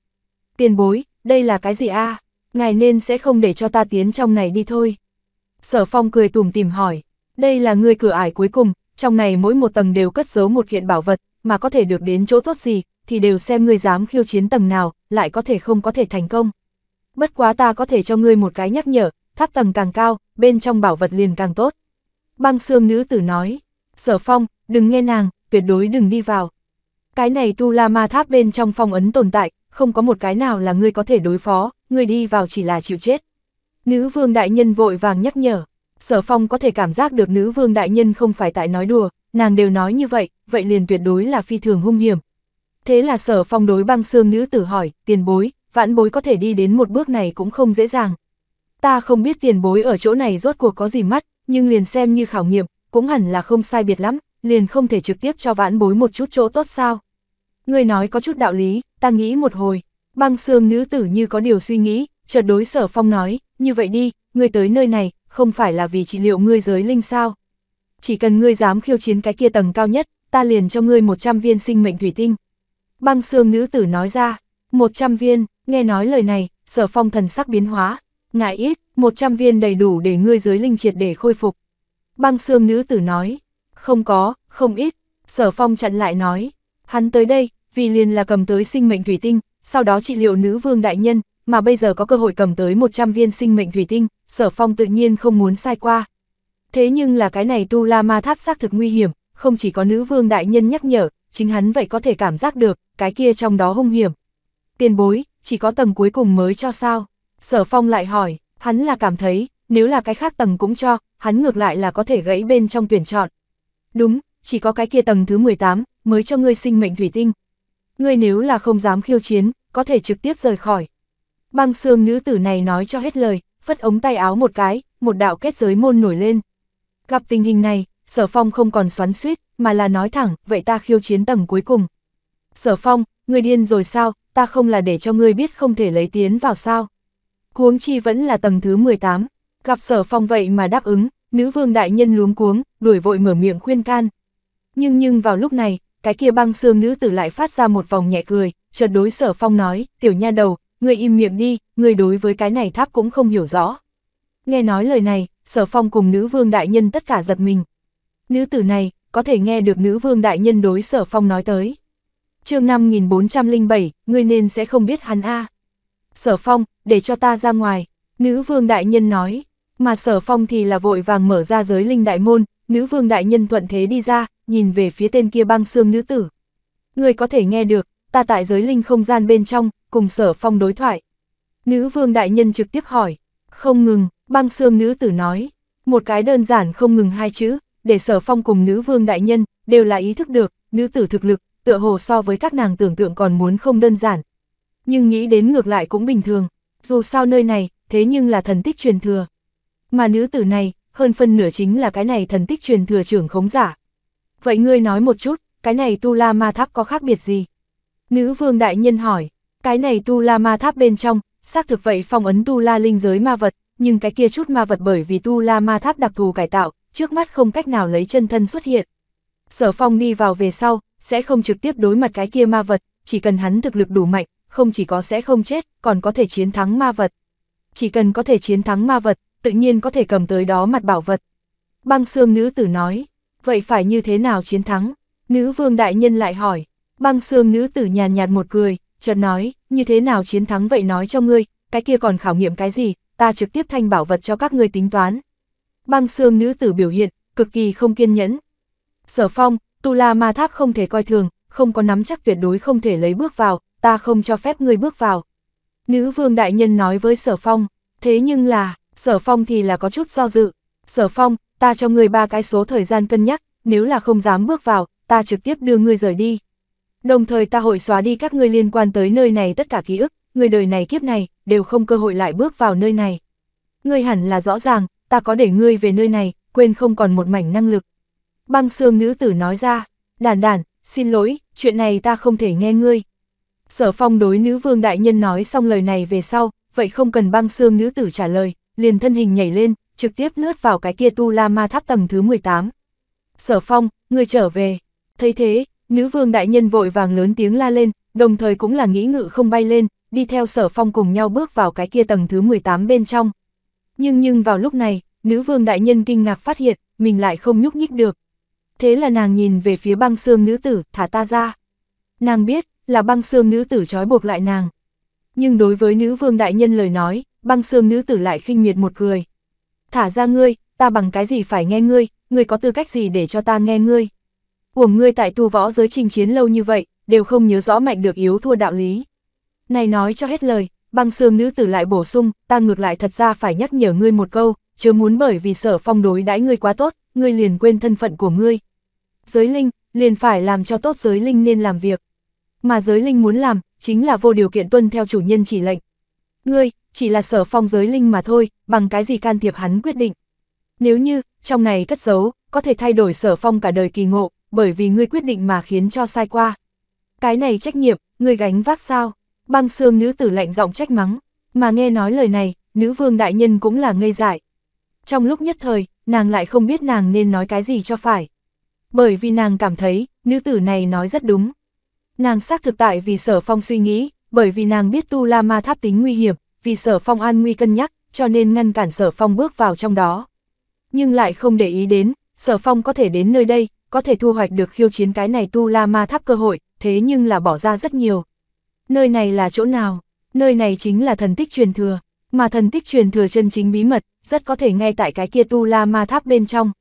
Tiền bối, đây là cái gì a Ngài nên sẽ không để cho ta tiến trong này đi thôi. Sở phong cười tùm tìm hỏi, đây là ngươi cửa ải cuối cùng, trong này mỗi một tầng đều cất giấu một kiện bảo vật, mà có thể được đến chỗ tốt gì, thì đều xem ngươi dám khiêu chiến tầng nào, lại có thể không có thể thành công. Bất quá ta có thể cho ngươi một cái nhắc nhở, tháp tầng càng cao, bên trong bảo vật liền càng tốt. Băng xương nữ tử nói, sở phong, đừng nghe nàng, tuyệt đối đừng đi vào. Cái này tu la ma tháp bên trong phong ấn tồn tại, không có một cái nào là ngươi có thể đối phó, ngươi đi vào chỉ là chịu chết. Nữ vương đại nhân vội vàng nhắc nhở. Sở phong có thể cảm giác được nữ vương đại nhân không phải tại nói đùa, nàng đều nói như vậy, vậy liền tuyệt đối là phi thường hung hiểm. Thế là sở phong đối băng xương nữ tử hỏi, tiền bối, vãn bối có thể đi đến một bước này cũng không dễ dàng. Ta không biết tiền bối ở chỗ này rốt cuộc có gì mắt, nhưng liền xem như khảo nghiệm, cũng hẳn là không sai biệt lắm, liền không thể trực tiếp cho vãn bối một chút chỗ tốt sao. Người nói có chút đạo lý, ta nghĩ một hồi, băng xương nữ tử như có điều suy nghĩ, chợt đối sở phong nói, như vậy đi, ngươi tới nơi này, không phải là vì trị liệu ngươi giới linh sao? Chỉ cần ngươi dám khiêu chiến cái kia tầng cao nhất, ta liền cho ngươi 100 viên sinh mệnh thủy tinh. Băng xương nữ tử nói ra, 100 viên, nghe nói lời này, sở phong thần sắc biến hóa, ngại ít, 100 viên đầy đủ để ngươi giới linh triệt để khôi phục. Băng xương nữ tử nói, không có, không ít, sở phong chặn lại nói, hắn tới đây, vì liền là cầm tới sinh mệnh thủy tinh, sau đó trị liệu nữ vương đại nhân, mà bây giờ có cơ hội cầm tới 100 viên sinh mệnh thủy tinh, sở phong tự nhiên không muốn sai qua. Thế nhưng là cái này tu la ma tháp xác thực nguy hiểm, không chỉ có nữ vương đại nhân nhắc nhở, chính hắn vậy có thể cảm giác được, cái kia trong đó hung hiểm. Tiền bối, chỉ có tầng cuối cùng mới cho sao? Sở phong lại hỏi, hắn là cảm thấy, nếu là cái khác tầng cũng cho, hắn ngược lại là có thể gãy bên trong tuyển chọn. Đúng, chỉ có cái kia tầng thứ 18, mới cho ngươi sinh mệnh thủy tinh. Ngươi nếu là không dám khiêu chiến, có thể trực tiếp rời khỏi. Băng xương nữ tử này nói cho hết lời, phất ống tay áo một cái, một đạo kết giới môn nổi lên. Gặp tình hình này, sở phong không còn xoắn suýt, mà là nói thẳng, vậy ta khiêu chiến tầng cuối cùng. Sở phong, người điên rồi sao, ta không là để cho ngươi biết không thể lấy tiến vào sao. Huống chi vẫn là tầng thứ 18, gặp sở phong vậy mà đáp ứng, nữ vương đại nhân luống cuống, đuổi vội mở miệng khuyên can. Nhưng nhưng vào lúc này, cái kia băng xương nữ tử lại phát ra một vòng nhẹ cười, chợt đối sở phong nói, tiểu nha đầu, người im miệng đi, người đối với cái này tháp cũng không hiểu rõ. Nghe nói lời này, sở phong cùng nữ vương đại nhân tất cả giật mình. Nữ tử này, có thể nghe được nữ vương đại nhân đối sở phong nói tới. chương 5407, người nên sẽ không biết hắn a Sở phong, để cho ta ra ngoài, nữ vương đại nhân nói, mà sở phong thì là vội vàng mở ra giới linh đại môn, nữ vương đại nhân thuận thế đi ra, nhìn về phía tên kia băng xương nữ tử. Người có thể nghe được, ta tại giới linh không gian bên trong, cùng sở phong đối thoại. Nữ vương đại nhân trực tiếp hỏi, không ngừng, băng xương nữ tử nói, một cái đơn giản không ngừng hai chữ, để sở phong cùng nữ vương đại nhân, đều là ý thức được, nữ tử thực lực, tựa hồ so với các nàng tưởng tượng còn muốn không đơn giản. Nhưng nghĩ đến ngược lại cũng bình thường, dù sao nơi này, thế nhưng là thần tích truyền thừa. Mà nữ tử này, hơn phân nửa chính là cái này thần tích truyền thừa trưởng khống giả. Vậy ngươi nói một chút, cái này tu la ma tháp có khác biệt gì? Nữ vương đại nhân hỏi, cái này tu la ma tháp bên trong, xác thực vậy phong ấn tu la linh giới ma vật, nhưng cái kia chút ma vật bởi vì tu la ma tháp đặc thù cải tạo, trước mắt không cách nào lấy chân thân xuất hiện. Sở phong đi vào về sau, sẽ không trực tiếp đối mặt cái kia ma vật, chỉ cần hắn thực lực đủ mạnh, không chỉ có sẽ không chết, còn có thể chiến thắng ma vật. Chỉ cần có thể chiến thắng ma vật, tự nhiên có thể cầm tới đó mặt bảo vật. Băng xương nữ tử nói, vậy phải như thế nào chiến thắng? Nữ vương đại nhân lại hỏi, Băng xương nữ tử nhàn nhạt, một cười, chợt nói, như thế nào chiến thắng vậy nói cho ngươi, cái kia còn khảo nghiệm cái gì, ta trực tiếp thanh bảo vật cho các ngươi tính toán. Băng xương nữ tử biểu hiện, cực kỳ không kiên nhẫn. Sở phong, tu la ma tháp không thể coi thường, không có nắm chắc tuyệt đối không thể lấy bước vào, ta không cho phép ngươi bước vào. Nữ vương đại nhân nói với sở phong, thế nhưng là, sở phong thì là có chút do dự. Sở phong, ta cho ngươi ba cái số thời gian cân nhắc, nếu là không dám bước vào, ta trực tiếp đưa ngươi rời đi. Đồng thời ta hội xóa đi các ngươi liên quan tới nơi này tất cả ký ức, người đời này kiếp này, đều không cơ hội lại bước vào nơi này. Ngươi hẳn là rõ ràng, ta có để ngươi về nơi này, quên không còn một mảnh năng lực. Băng xương nữ tử nói ra, đàn đàn, xin lỗi, chuyện này ta không thể nghe ngươi. Sở phong đối nữ vương đại nhân nói xong lời này về sau, vậy không cần băng xương nữ tử trả lời, liền thân hình nhảy lên, trực tiếp lướt vào cái kia tu la ma tháp tầng thứ 18. Sở phong, ngươi trở về. Thấy thế, Nữ vương đại nhân vội vàng lớn tiếng la lên, đồng thời cũng là nghĩ ngự không bay lên, đi theo sở phong cùng nhau bước vào cái kia tầng thứ 18 bên trong. Nhưng nhưng vào lúc này, nữ vương đại nhân kinh ngạc phát hiện, mình lại không nhúc nhích được. Thế là nàng nhìn về phía băng xương nữ tử, thả ta ra. Nàng biết, là băng xương nữ tử trói buộc lại nàng. Nhưng đối với nữ vương đại nhân lời nói, băng xương nữ tử lại khinh miệt một cười. Thả ra ngươi, ta bằng cái gì phải nghe ngươi, ngươi có tư cách gì để cho ta nghe ngươi. Uổng ngươi tại tu võ giới trình chiến lâu như vậy, đều không nhớ rõ mạnh được yếu thua đạo lý. Này nói cho hết lời, băng xương nữ tử lại bổ sung, ta ngược lại thật ra phải nhắc nhở ngươi một câu, chớ muốn bởi vì sở phong đối đãi ngươi quá tốt, ngươi liền quên thân phận của ngươi. Giới linh, liền phải làm cho tốt giới linh nên làm việc. Mà giới linh muốn làm, chính là vô điều kiện tuân theo chủ nhân chỉ lệnh. Ngươi, chỉ là sở phong giới linh mà thôi, bằng cái gì can thiệp hắn quyết định. Nếu như, trong này cất giấu, có thể thay đổi sở phong cả đời kỳ ngộ, bởi vì ngươi quyết định mà khiến cho sai qua. Cái này trách nhiệm, ngươi gánh vác sao? Băng xương nữ tử lạnh giọng trách mắng, mà nghe nói lời này, nữ vương đại nhân cũng là ngây dại. Trong lúc nhất thời, nàng lại không biết nàng nên nói cái gì cho phải. Bởi vì nàng cảm thấy, nữ tử này nói rất đúng. Nàng xác thực tại vì sở phong suy nghĩ, bởi vì nàng biết tu la ma tháp tính nguy hiểm, vì sở phong an nguy cân nhắc, cho nên ngăn cản sở phong bước vào trong đó. Nhưng lại không để ý đến, sở phong có thể đến nơi đây, có thể thu hoạch được khiêu chiến cái này tu la ma tháp cơ hội, thế nhưng là bỏ ra rất nhiều. Nơi này là chỗ nào? Nơi này chính là thần tích truyền thừa, mà thần tích truyền thừa chân chính bí mật, rất có thể ngay tại cái kia tu la ma tháp bên trong.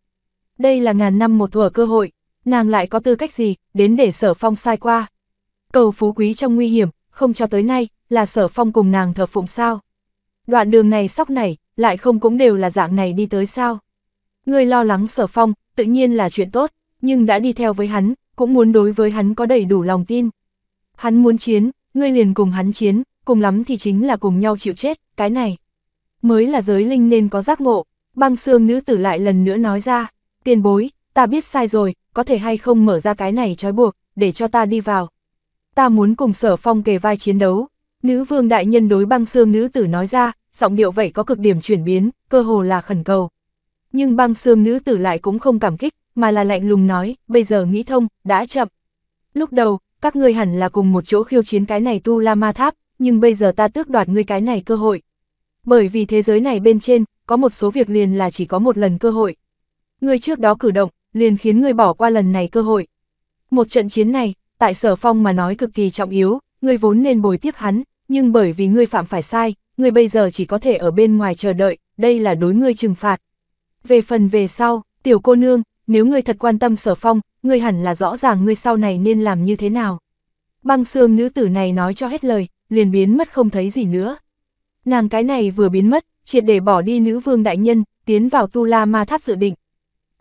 Đây là ngàn năm một thuở cơ hội, nàng lại có tư cách gì, đến để sở phong sai qua. Cầu phú quý trong nguy hiểm, không cho tới nay, là sở phong cùng nàng thờ phụng sao. Đoạn đường này sóc này, lại không cũng đều là dạng này đi tới sao. Người lo lắng sở phong, tự nhiên là chuyện tốt nhưng đã đi theo với hắn, cũng muốn đối với hắn có đầy đủ lòng tin. Hắn muốn chiến, ngươi liền cùng hắn chiến, cùng lắm thì chính là cùng nhau chịu chết, cái này. Mới là giới linh nên có giác ngộ, băng xương nữ tử lại lần nữa nói ra, tiền bối, ta biết sai rồi, có thể hay không mở ra cái này trói buộc, để cho ta đi vào. Ta muốn cùng sở phong kề vai chiến đấu. Nữ vương đại nhân đối băng xương nữ tử nói ra, giọng điệu vậy có cực điểm chuyển biến, cơ hồ là khẩn cầu. Nhưng băng xương nữ tử lại cũng không cảm kích, mà là lạnh lùng nói, bây giờ nghĩ thông, đã chậm. Lúc đầu, các ngươi hẳn là cùng một chỗ khiêu chiến cái này tu la ma tháp, nhưng bây giờ ta tước đoạt ngươi cái này cơ hội. Bởi vì thế giới này bên trên, có một số việc liền là chỉ có một lần cơ hội. Ngươi trước đó cử động, liền khiến ngươi bỏ qua lần này cơ hội. Một trận chiến này, tại sở phong mà nói cực kỳ trọng yếu, ngươi vốn nên bồi tiếp hắn, nhưng bởi vì ngươi phạm phải sai, ngươi bây giờ chỉ có thể ở bên ngoài chờ đợi, đây là đối ngươi trừng phạt. Về phần về sau, tiểu cô nương, nếu ngươi thật quan tâm sở phong, ngươi hẳn là rõ ràng ngươi sau này nên làm như thế nào. Băng xương nữ tử này nói cho hết lời, liền biến mất không thấy gì nữa. Nàng cái này vừa biến mất, triệt để bỏ đi nữ vương đại nhân, tiến vào tu la ma tháp dự định.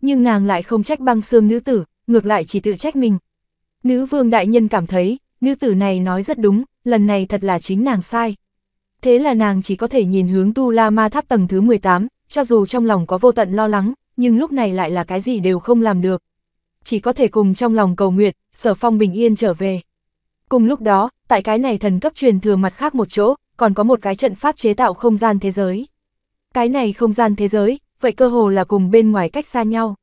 Nhưng nàng lại không trách băng xương nữ tử, ngược lại chỉ tự trách mình. Nữ vương đại nhân cảm thấy, nữ tử này nói rất đúng, lần này thật là chính nàng sai. Thế là nàng chỉ có thể nhìn hướng tu la ma tháp tầng thứ 18, cho dù trong lòng có vô tận lo lắng, nhưng lúc này lại là cái gì đều không làm được. Chỉ có thể cùng trong lòng cầu nguyện, sở phong bình yên trở về. Cùng lúc đó, tại cái này thần cấp truyền thừa mặt khác một chỗ, còn có một cái trận pháp chế tạo không gian thế giới. Cái này không gian thế giới, vậy cơ hồ là cùng bên ngoài cách xa nhau.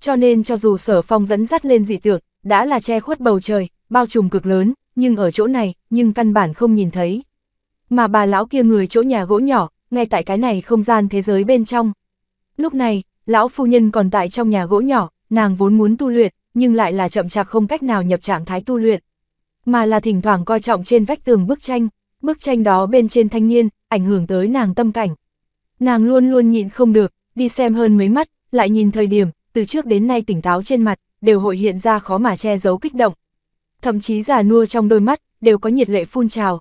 Cho nên cho dù sở phong dẫn dắt lên dị tượng, đã là che khuất bầu trời, bao trùm cực lớn, nhưng ở chỗ này, nhưng căn bản không nhìn thấy. Mà bà lão kia người chỗ nhà gỗ nhỏ, ngay tại cái này không gian thế giới bên trong. Lúc này, Lão phu nhân còn tại trong nhà gỗ nhỏ, nàng vốn muốn tu luyện, nhưng lại là chậm chạp không cách nào nhập trạng thái tu luyện. Mà là thỉnh thoảng coi trọng trên vách tường bức tranh, bức tranh đó bên trên thanh niên, ảnh hưởng tới nàng tâm cảnh. Nàng luôn luôn nhịn không được, đi xem hơn mấy mắt, lại nhìn thời điểm, từ trước đến nay tỉnh táo trên mặt, đều hội hiện ra khó mà che giấu kích động. Thậm chí già nua trong đôi mắt, đều có nhiệt lệ phun trào.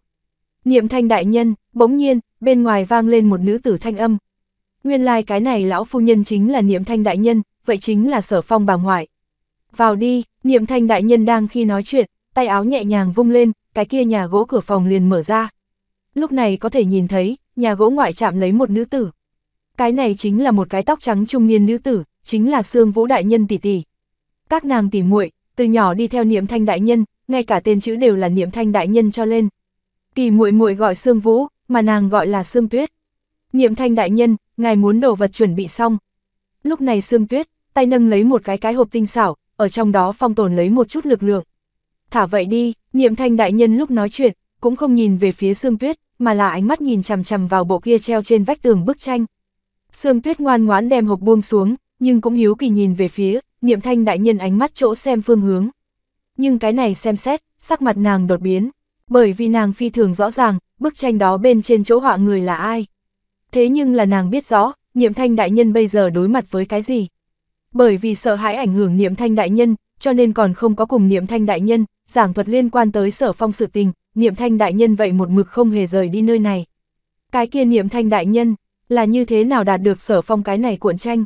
Niệm thanh đại nhân, bỗng nhiên, bên ngoài vang lên một nữ tử thanh âm, Nguyên lai like cái này lão phu nhân chính là niệm thanh đại nhân, vậy chính là sở phong bà ngoại. Vào đi, niệm thanh đại nhân đang khi nói chuyện, tay áo nhẹ nhàng vung lên, cái kia nhà gỗ cửa phòng liền mở ra. Lúc này có thể nhìn thấy, nhà gỗ ngoại chạm lấy một nữ tử. Cái này chính là một cái tóc trắng trung niên nữ tử, chính là Sương Vũ đại nhân tỷ tỷ. Các nàng tỷ muội, từ nhỏ đi theo Niệm Thanh đại nhân, ngay cả tên chữ đều là Niệm Thanh đại nhân cho lên. Kỳ muội muội gọi Sương Vũ, mà nàng gọi là Sương Tuyết niệm thanh đại nhân, ngài muốn đồ vật chuẩn bị xong. Lúc này Sương Tuyết, tay nâng lấy một cái cái hộp tinh xảo, ở trong đó phong tồn lấy một chút lực lượng. Thả vậy đi, niệm thanh đại nhân lúc nói chuyện, cũng không nhìn về phía Sương Tuyết, mà là ánh mắt nhìn chằm chằm vào bộ kia treo trên vách tường bức tranh. Sương Tuyết ngoan ngoãn đem hộp buông xuống, nhưng cũng hiếu kỳ nhìn về phía, Niệm Thanh đại nhân ánh mắt chỗ xem phương hướng. Nhưng cái này xem xét, sắc mặt nàng đột biến, bởi vì nàng phi thường rõ ràng, bức tranh đó bên trên chỗ họa người là ai thế nhưng là nàng biết rõ, niệm thanh đại nhân bây giờ đối mặt với cái gì. Bởi vì sợ hãi ảnh hưởng niệm thanh đại nhân, cho nên còn không có cùng niệm thanh đại nhân, giảng thuật liên quan tới sở phong sự tình, niệm thanh đại nhân vậy một mực không hề rời đi nơi này. Cái kia niệm thanh đại nhân, là như thế nào đạt được sở phong cái này cuộn tranh?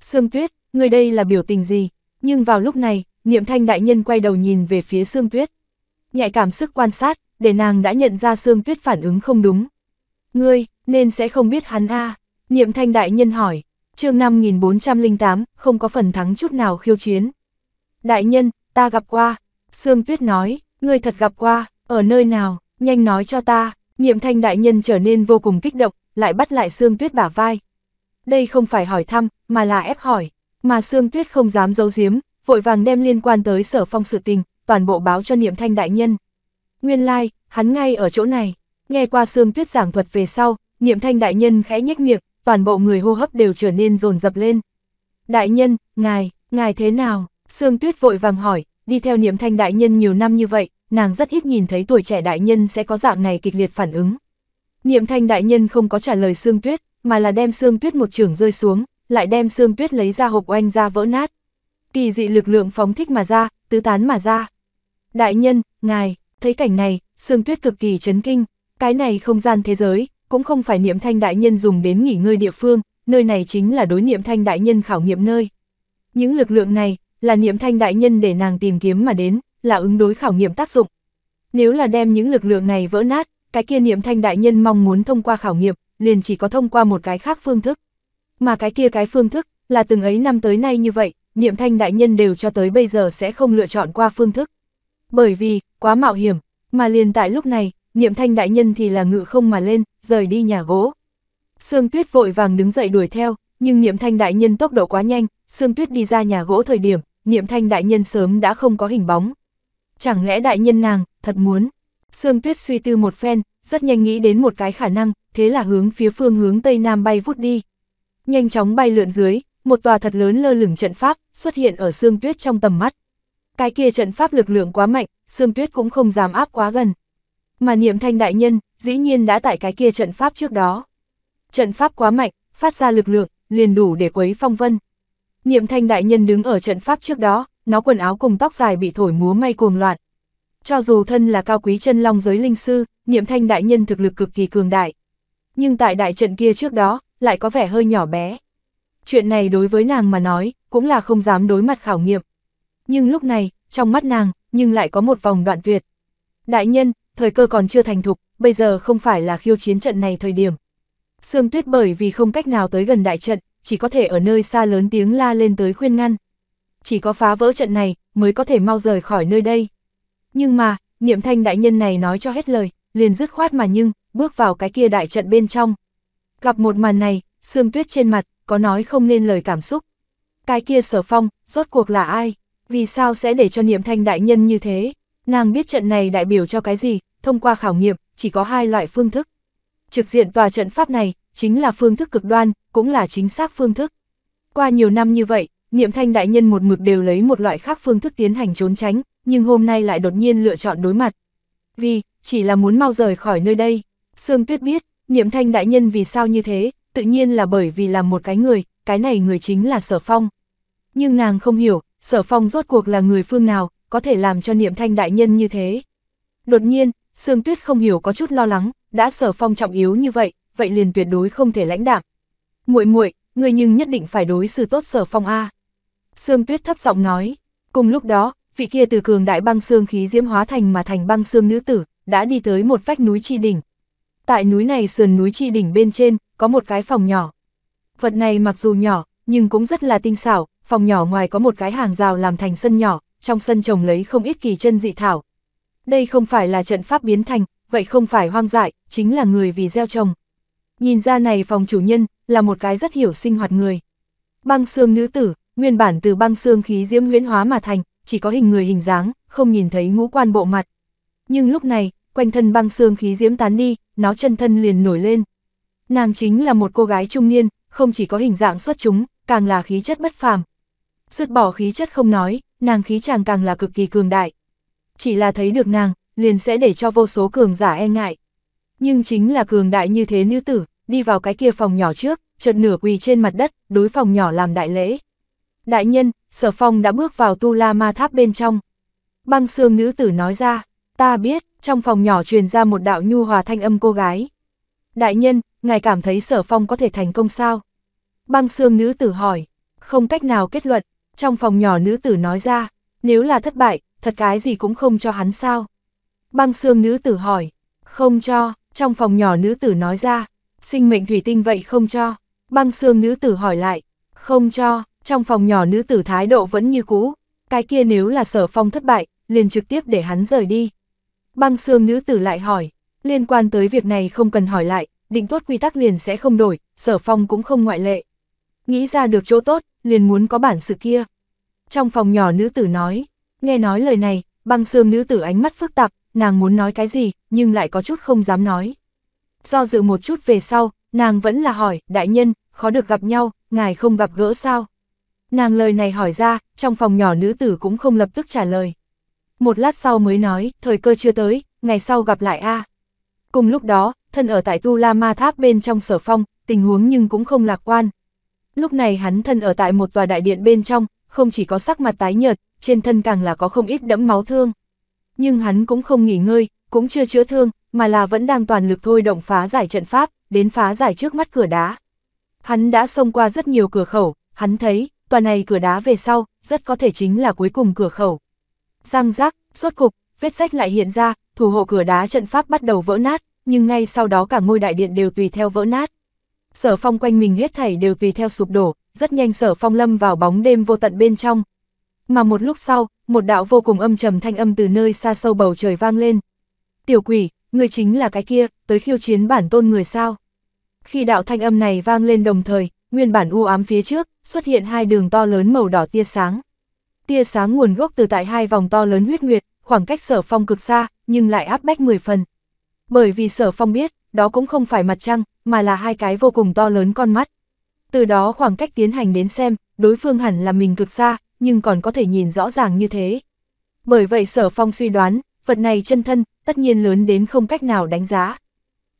Sương tuyết, người đây là biểu tình gì? Nhưng vào lúc này, niệm thanh đại nhân quay đầu nhìn về phía sương tuyết. Nhạy cảm sức quan sát, để nàng đã nhận ra sương tuyết phản ứng không đúng. Ngươi, nên sẽ không biết hắn a Niệm thanh đại nhân hỏi, chương 5408, không có phần thắng chút nào khiêu chiến. Đại nhân, ta gặp qua, Sương Tuyết nói, ngươi thật gặp qua, ở nơi nào, nhanh nói cho ta, niệm thanh đại nhân trở nên vô cùng kích động, lại bắt lại Sương Tuyết bả vai. Đây không phải hỏi thăm, mà là ép hỏi, mà Sương Tuyết không dám giấu giếm, vội vàng đem liên quan tới sở phong sự tình, toàn bộ báo cho niệm thanh đại nhân. Nguyên lai, like, hắn ngay ở chỗ này. Nghe qua xương Tuyết giảng thuật về sau, niệm thanh đại nhân khẽ nhếch miệng, toàn bộ người hô hấp đều trở nên rồn rập lên. Đại nhân, ngài, ngài thế nào? xương Tuyết vội vàng hỏi, đi theo niệm thanh đại nhân nhiều năm như vậy, nàng rất ít nhìn thấy tuổi trẻ đại nhân sẽ có dạng này kịch liệt phản ứng. Niệm thanh đại nhân không có trả lời xương Tuyết, mà là đem xương Tuyết một trường rơi xuống, lại đem xương Tuyết lấy ra hộp oanh ra vỡ nát. Kỳ dị lực lượng phóng thích mà ra, tứ tán mà ra. Đại nhân, ngài, thấy cảnh này, xương Tuyết cực kỳ chấn kinh, cái này không gian thế giới, cũng không phải niệm thanh đại nhân dùng đến nghỉ ngơi địa phương, nơi này chính là đối niệm thanh đại nhân khảo nghiệm nơi. Những lực lượng này, là niệm thanh đại nhân để nàng tìm kiếm mà đến, là ứng đối khảo nghiệm tác dụng. Nếu là đem những lực lượng này vỡ nát, cái kia niệm thanh đại nhân mong muốn thông qua khảo nghiệm, liền chỉ có thông qua một cái khác phương thức. Mà cái kia cái phương thức, là từng ấy năm tới nay như vậy, niệm thanh đại nhân đều cho tới bây giờ sẽ không lựa chọn qua phương thức. Bởi vì, quá mạo hiểm, mà liền tại lúc này, niệm thanh đại nhân thì là ngự không mà lên, rời đi nhà gỗ. Sương tuyết vội vàng đứng dậy đuổi theo, nhưng niệm thanh đại nhân tốc độ quá nhanh, Sương tuyết đi ra nhà gỗ thời điểm, niệm thanh đại nhân sớm đã không có hình bóng. Chẳng lẽ đại nhân nàng, thật muốn. Sương tuyết suy tư một phen, rất nhanh nghĩ đến một cái khả năng, thế là hướng phía phương hướng Tây Nam bay vút đi. Nhanh chóng bay lượn dưới, một tòa thật lớn lơ lửng trận pháp xuất hiện ở Sương tuyết trong tầm mắt. Cái kia trận pháp lực lượng quá mạnh, Sương tuyết cũng không dám áp quá gần, mà niệm thanh đại nhân, dĩ nhiên đã tại cái kia trận pháp trước đó. Trận pháp quá mạnh, phát ra lực lượng, liền đủ để quấy phong vân. Niệm thanh đại nhân đứng ở trận pháp trước đó, nó quần áo cùng tóc dài bị thổi múa may cuồng loạn. Cho dù thân là cao quý chân long giới linh sư, niệm thanh đại nhân thực lực cực kỳ cường đại. Nhưng tại đại trận kia trước đó, lại có vẻ hơi nhỏ bé. Chuyện này đối với nàng mà nói, cũng là không dám đối mặt khảo nghiệm. Nhưng lúc này, trong mắt nàng, nhưng lại có một vòng đoạn tuyệt. Đại nhân, thời cơ còn chưa thành thục, bây giờ không phải là khiêu chiến trận này thời điểm. Sương Tuyết bởi vì không cách nào tới gần đại trận, chỉ có thể ở nơi xa lớn tiếng la lên tới khuyên ngăn. Chỉ có phá vỡ trận này, mới có thể mau rời khỏi nơi đây. Nhưng mà, niệm thanh đại nhân này nói cho hết lời, liền dứt khoát mà nhưng, bước vào cái kia đại trận bên trong. Gặp một màn này, Sương Tuyết trên mặt, có nói không nên lời cảm xúc. Cái kia sở phong, rốt cuộc là ai? Vì sao sẽ để cho niệm thanh đại nhân như thế? Nàng biết trận này đại biểu cho cái gì, thông qua khảo nghiệm, chỉ có hai loại phương thức. Trực diện tòa trận pháp này, chính là phương thức cực đoan, cũng là chính xác phương thức. Qua nhiều năm như vậy, Niệm Thanh đại nhân một mực đều lấy một loại khác phương thức tiến hành trốn tránh, nhưng hôm nay lại đột nhiên lựa chọn đối mặt. Vì, chỉ là muốn mau rời khỏi nơi đây. Sương Tuyết biết, Niệm Thanh đại nhân vì sao như thế, tự nhiên là bởi vì là một cái người, cái này người chính là Sở Phong. Nhưng nàng không hiểu, Sở Phong rốt cuộc là người phương nào, có thể làm cho niệm thanh đại nhân như thế. Đột nhiên, Sương Tuyết không hiểu có chút lo lắng, đã sở phong trọng yếu như vậy, vậy liền tuyệt đối không thể lãnh đạm. Muội muội, người nhưng nhất định phải đối xử tốt sở phong a. Sương Tuyết thấp giọng nói, cùng lúc đó, vị kia từ cường đại băng xương khí diễm hóa thành mà thành băng xương nữ tử, đã đi tới một vách núi tri đỉnh. Tại núi này sườn núi tri đỉnh bên trên, có một cái phòng nhỏ. Vật này mặc dù nhỏ, nhưng cũng rất là tinh xảo, phòng nhỏ ngoài có một cái hàng rào làm thành sân nhỏ, trong sân trồng lấy không ít kỳ chân dị thảo. Đây không phải là trận pháp biến thành, vậy không phải hoang dại, chính là người vì gieo trồng. Nhìn ra này phòng chủ nhân, là một cái rất hiểu sinh hoạt người. Băng xương nữ tử, nguyên bản từ băng xương khí diễm huyễn hóa mà thành, chỉ có hình người hình dáng, không nhìn thấy ngũ quan bộ mặt. Nhưng lúc này, quanh thân băng xương khí diễm tán đi, nó chân thân liền nổi lên. Nàng chính là một cô gái trung niên, không chỉ có hình dạng xuất chúng, càng là khí chất bất phàm. sượt bỏ khí chất không nói, nàng khí chàng càng là cực kỳ cường đại. Chỉ là thấy được nàng, liền sẽ để cho vô số cường giả e ngại. Nhưng chính là cường đại như thế nữ tử, đi vào cái kia phòng nhỏ trước, chợt nửa quỳ trên mặt đất, đối phòng nhỏ làm đại lễ. Đại nhân, sở phong đã bước vào tu la ma tháp bên trong. Băng xương nữ tử nói ra, ta biết, trong phòng nhỏ truyền ra một đạo nhu hòa thanh âm cô gái. Đại nhân, ngài cảm thấy sở phong có thể thành công sao? Băng xương nữ tử hỏi, không cách nào kết luận, trong phòng nhỏ nữ tử nói ra, nếu là thất bại, thật cái gì cũng không cho hắn sao. Băng xương nữ tử hỏi, không cho, trong phòng nhỏ nữ tử nói ra, sinh mệnh thủy tinh vậy không cho. Băng xương nữ tử hỏi lại, không cho, trong phòng nhỏ nữ tử thái độ vẫn như cũ, cái kia nếu là sở phong thất bại, liền trực tiếp để hắn rời đi. Băng xương nữ tử lại hỏi, liên quan tới việc này không cần hỏi lại, định tốt quy tắc liền sẽ không đổi, sở phong cũng không ngoại lệ nghĩ ra được chỗ tốt, liền muốn có bản sự kia. Trong phòng nhỏ nữ tử nói, nghe nói lời này, băng xương nữ tử ánh mắt phức tạp, nàng muốn nói cái gì, nhưng lại có chút không dám nói. Do dự một chút về sau, nàng vẫn là hỏi, đại nhân, khó được gặp nhau, ngài không gặp gỡ sao? Nàng lời này hỏi ra, trong phòng nhỏ nữ tử cũng không lập tức trả lời. Một lát sau mới nói, thời cơ chưa tới, ngày sau gặp lại a. Cùng lúc đó, thân ở tại Tu La Ma Tháp bên trong sở phong, tình huống nhưng cũng không lạc quan, Lúc này hắn thân ở tại một tòa đại điện bên trong, không chỉ có sắc mặt tái nhợt, trên thân càng là có không ít đẫm máu thương. Nhưng hắn cũng không nghỉ ngơi, cũng chưa chữa thương, mà là vẫn đang toàn lực thôi động phá giải trận pháp, đến phá giải trước mắt cửa đá. Hắn đã xông qua rất nhiều cửa khẩu, hắn thấy, tòa này cửa đá về sau, rất có thể chính là cuối cùng cửa khẩu. Răng rác, suốt cục, vết sách lại hiện ra, thủ hộ cửa đá trận pháp bắt đầu vỡ nát, nhưng ngay sau đó cả ngôi đại điện đều tùy theo vỡ nát sở phong quanh mình hết thảy đều tùy theo sụp đổ, rất nhanh sở phong lâm vào bóng đêm vô tận bên trong. Mà một lúc sau, một đạo vô cùng âm trầm thanh âm từ nơi xa sâu bầu trời vang lên. Tiểu quỷ, người chính là cái kia, tới khiêu chiến bản tôn người sao. Khi đạo thanh âm này vang lên đồng thời, nguyên bản u ám phía trước, xuất hiện hai đường to lớn màu đỏ tia sáng. Tia sáng nguồn gốc từ tại hai vòng to lớn huyết nguyệt, khoảng cách sở phong cực xa, nhưng lại áp bách 10 phần. Bởi vì sở phong biết, đó cũng không phải mặt trăng, mà là hai cái vô cùng to lớn con mắt. Từ đó khoảng cách tiến hành đến xem, đối phương hẳn là mình cực xa, nhưng còn có thể nhìn rõ ràng như thế. Bởi vậy sở phong suy đoán, vật này chân thân, tất nhiên lớn đến không cách nào đánh giá.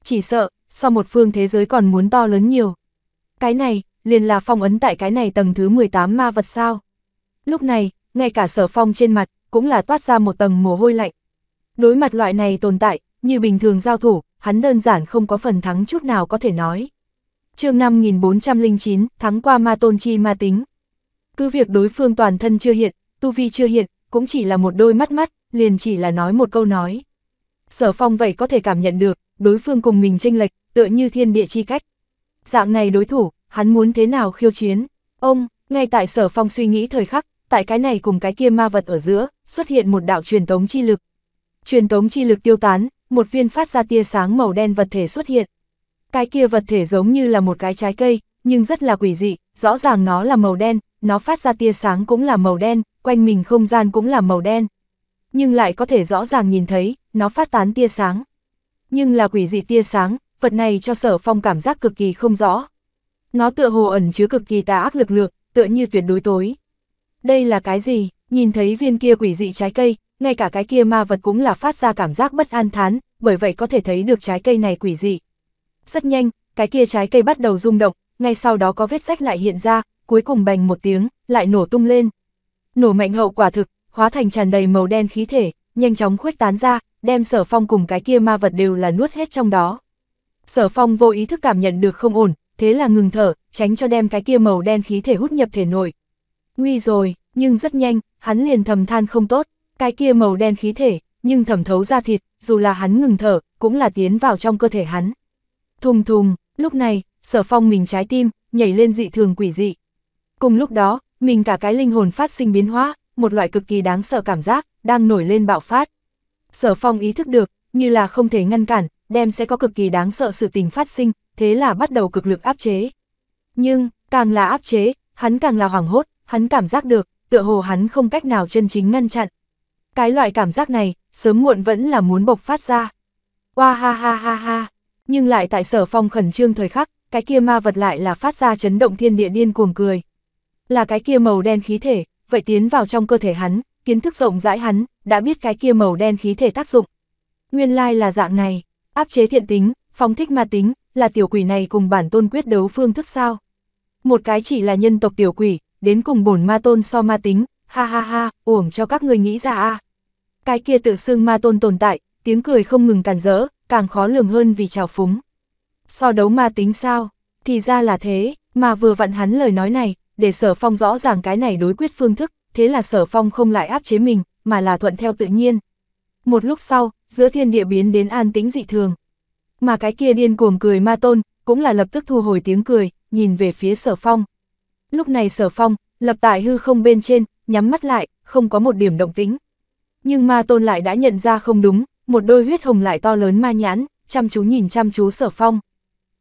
Chỉ sợ, so một phương thế giới còn muốn to lớn nhiều. Cái này, liền là phong ấn tại cái này tầng thứ 18 ma vật sao. Lúc này, ngay cả sở phong trên mặt, cũng là toát ra một tầng mồ hôi lạnh. Đối mặt loại này tồn tại, như bình thường giao thủ, hắn đơn giản không có phần thắng chút nào có thể nói. chương 5409, thắng qua ma tôn chi ma tính. Cứ việc đối phương toàn thân chưa hiện, tu vi chưa hiện, cũng chỉ là một đôi mắt mắt, liền chỉ là nói một câu nói. Sở phong vậy có thể cảm nhận được, đối phương cùng mình tranh lệch, tựa như thiên địa chi cách. Dạng này đối thủ, hắn muốn thế nào khiêu chiến? Ông, ngay tại sở phong suy nghĩ thời khắc, tại cái này cùng cái kia ma vật ở giữa, xuất hiện một đạo truyền tống chi lực. Truyền tống chi lực tiêu tán, một viên phát ra tia sáng màu đen vật thể xuất hiện. Cái kia vật thể giống như là một cái trái cây, nhưng rất là quỷ dị, rõ ràng nó là màu đen, nó phát ra tia sáng cũng là màu đen, quanh mình không gian cũng là màu đen. Nhưng lại có thể rõ ràng nhìn thấy, nó phát tán tia sáng. Nhưng là quỷ dị tia sáng, vật này cho sở phong cảm giác cực kỳ không rõ. Nó tựa hồ ẩn chứa cực kỳ tà ác lực lượng, tựa như tuyệt đối tối. Đây là cái gì? Nhìn thấy viên kia quỷ dị trái cây, ngay cả cái kia ma vật cũng là phát ra cảm giác bất an thán, bởi vậy có thể thấy được trái cây này quỷ dị. Rất nhanh, cái kia trái cây bắt đầu rung động, ngay sau đó có vết rách lại hiện ra, cuối cùng bành một tiếng, lại nổ tung lên. Nổ mạnh hậu quả thực, hóa thành tràn đầy màu đen khí thể, nhanh chóng khuếch tán ra, đem sở phong cùng cái kia ma vật đều là nuốt hết trong đó. Sở phong vô ý thức cảm nhận được không ổn, thế là ngừng thở, tránh cho đem cái kia màu đen khí thể hút nhập thể nội. Nguy rồi, nhưng rất nhanh, hắn liền thầm than không tốt. Cái kia màu đen khí thể, nhưng thẩm thấu ra thịt, dù là hắn ngừng thở, cũng là tiến vào trong cơ thể hắn. Thùng thùng, lúc này, sở phong mình trái tim, nhảy lên dị thường quỷ dị. Cùng lúc đó, mình cả cái linh hồn phát sinh biến hóa, một loại cực kỳ đáng sợ cảm giác, đang nổi lên bạo phát. Sở phong ý thức được, như là không thể ngăn cản, đem sẽ có cực kỳ đáng sợ sự tình phát sinh, thế là bắt đầu cực lực áp chế. Nhưng, càng là áp chế, hắn càng là hoảng hốt, hắn cảm giác được, tựa hồ hắn không cách nào chân chính ngăn chặn, cái loại cảm giác này, sớm muộn vẫn là muốn bộc phát ra. Hoa ha ha ha ha, nhưng lại tại sở phong khẩn trương thời khắc, cái kia ma vật lại là phát ra chấn động thiên địa điên cuồng cười. Là cái kia màu đen khí thể, vậy tiến vào trong cơ thể hắn, kiến thức rộng rãi hắn, đã biết cái kia màu đen khí thể tác dụng. Nguyên lai là dạng này, áp chế thiện tính, phóng thích ma tính, là tiểu quỷ này cùng bản tôn quyết đấu phương thức sao. Một cái chỉ là nhân tộc tiểu quỷ, đến cùng bổn ma tôn so ma tính, ha ha ha, uổng cho các người nghĩ ra a à. Cái kia tự xưng ma tôn tồn tại, tiếng cười không ngừng càn rỡ, càng khó lường hơn vì trào phúng. So đấu ma tính sao? Thì ra là thế, mà vừa vặn hắn lời nói này, để sở phong rõ ràng cái này đối quyết phương thức, thế là sở phong không lại áp chế mình, mà là thuận theo tự nhiên. Một lúc sau, giữa thiên địa biến đến an tính dị thường. Mà cái kia điên cuồng cười ma tôn, cũng là lập tức thu hồi tiếng cười, nhìn về phía sở phong. Lúc này sở phong, lập tại hư không bên trên, nhắm mắt lại, không có một điểm động tính nhưng ma tôn lại đã nhận ra không đúng, một đôi huyết hồng lại to lớn ma nhãn, chăm chú nhìn chăm chú sở phong.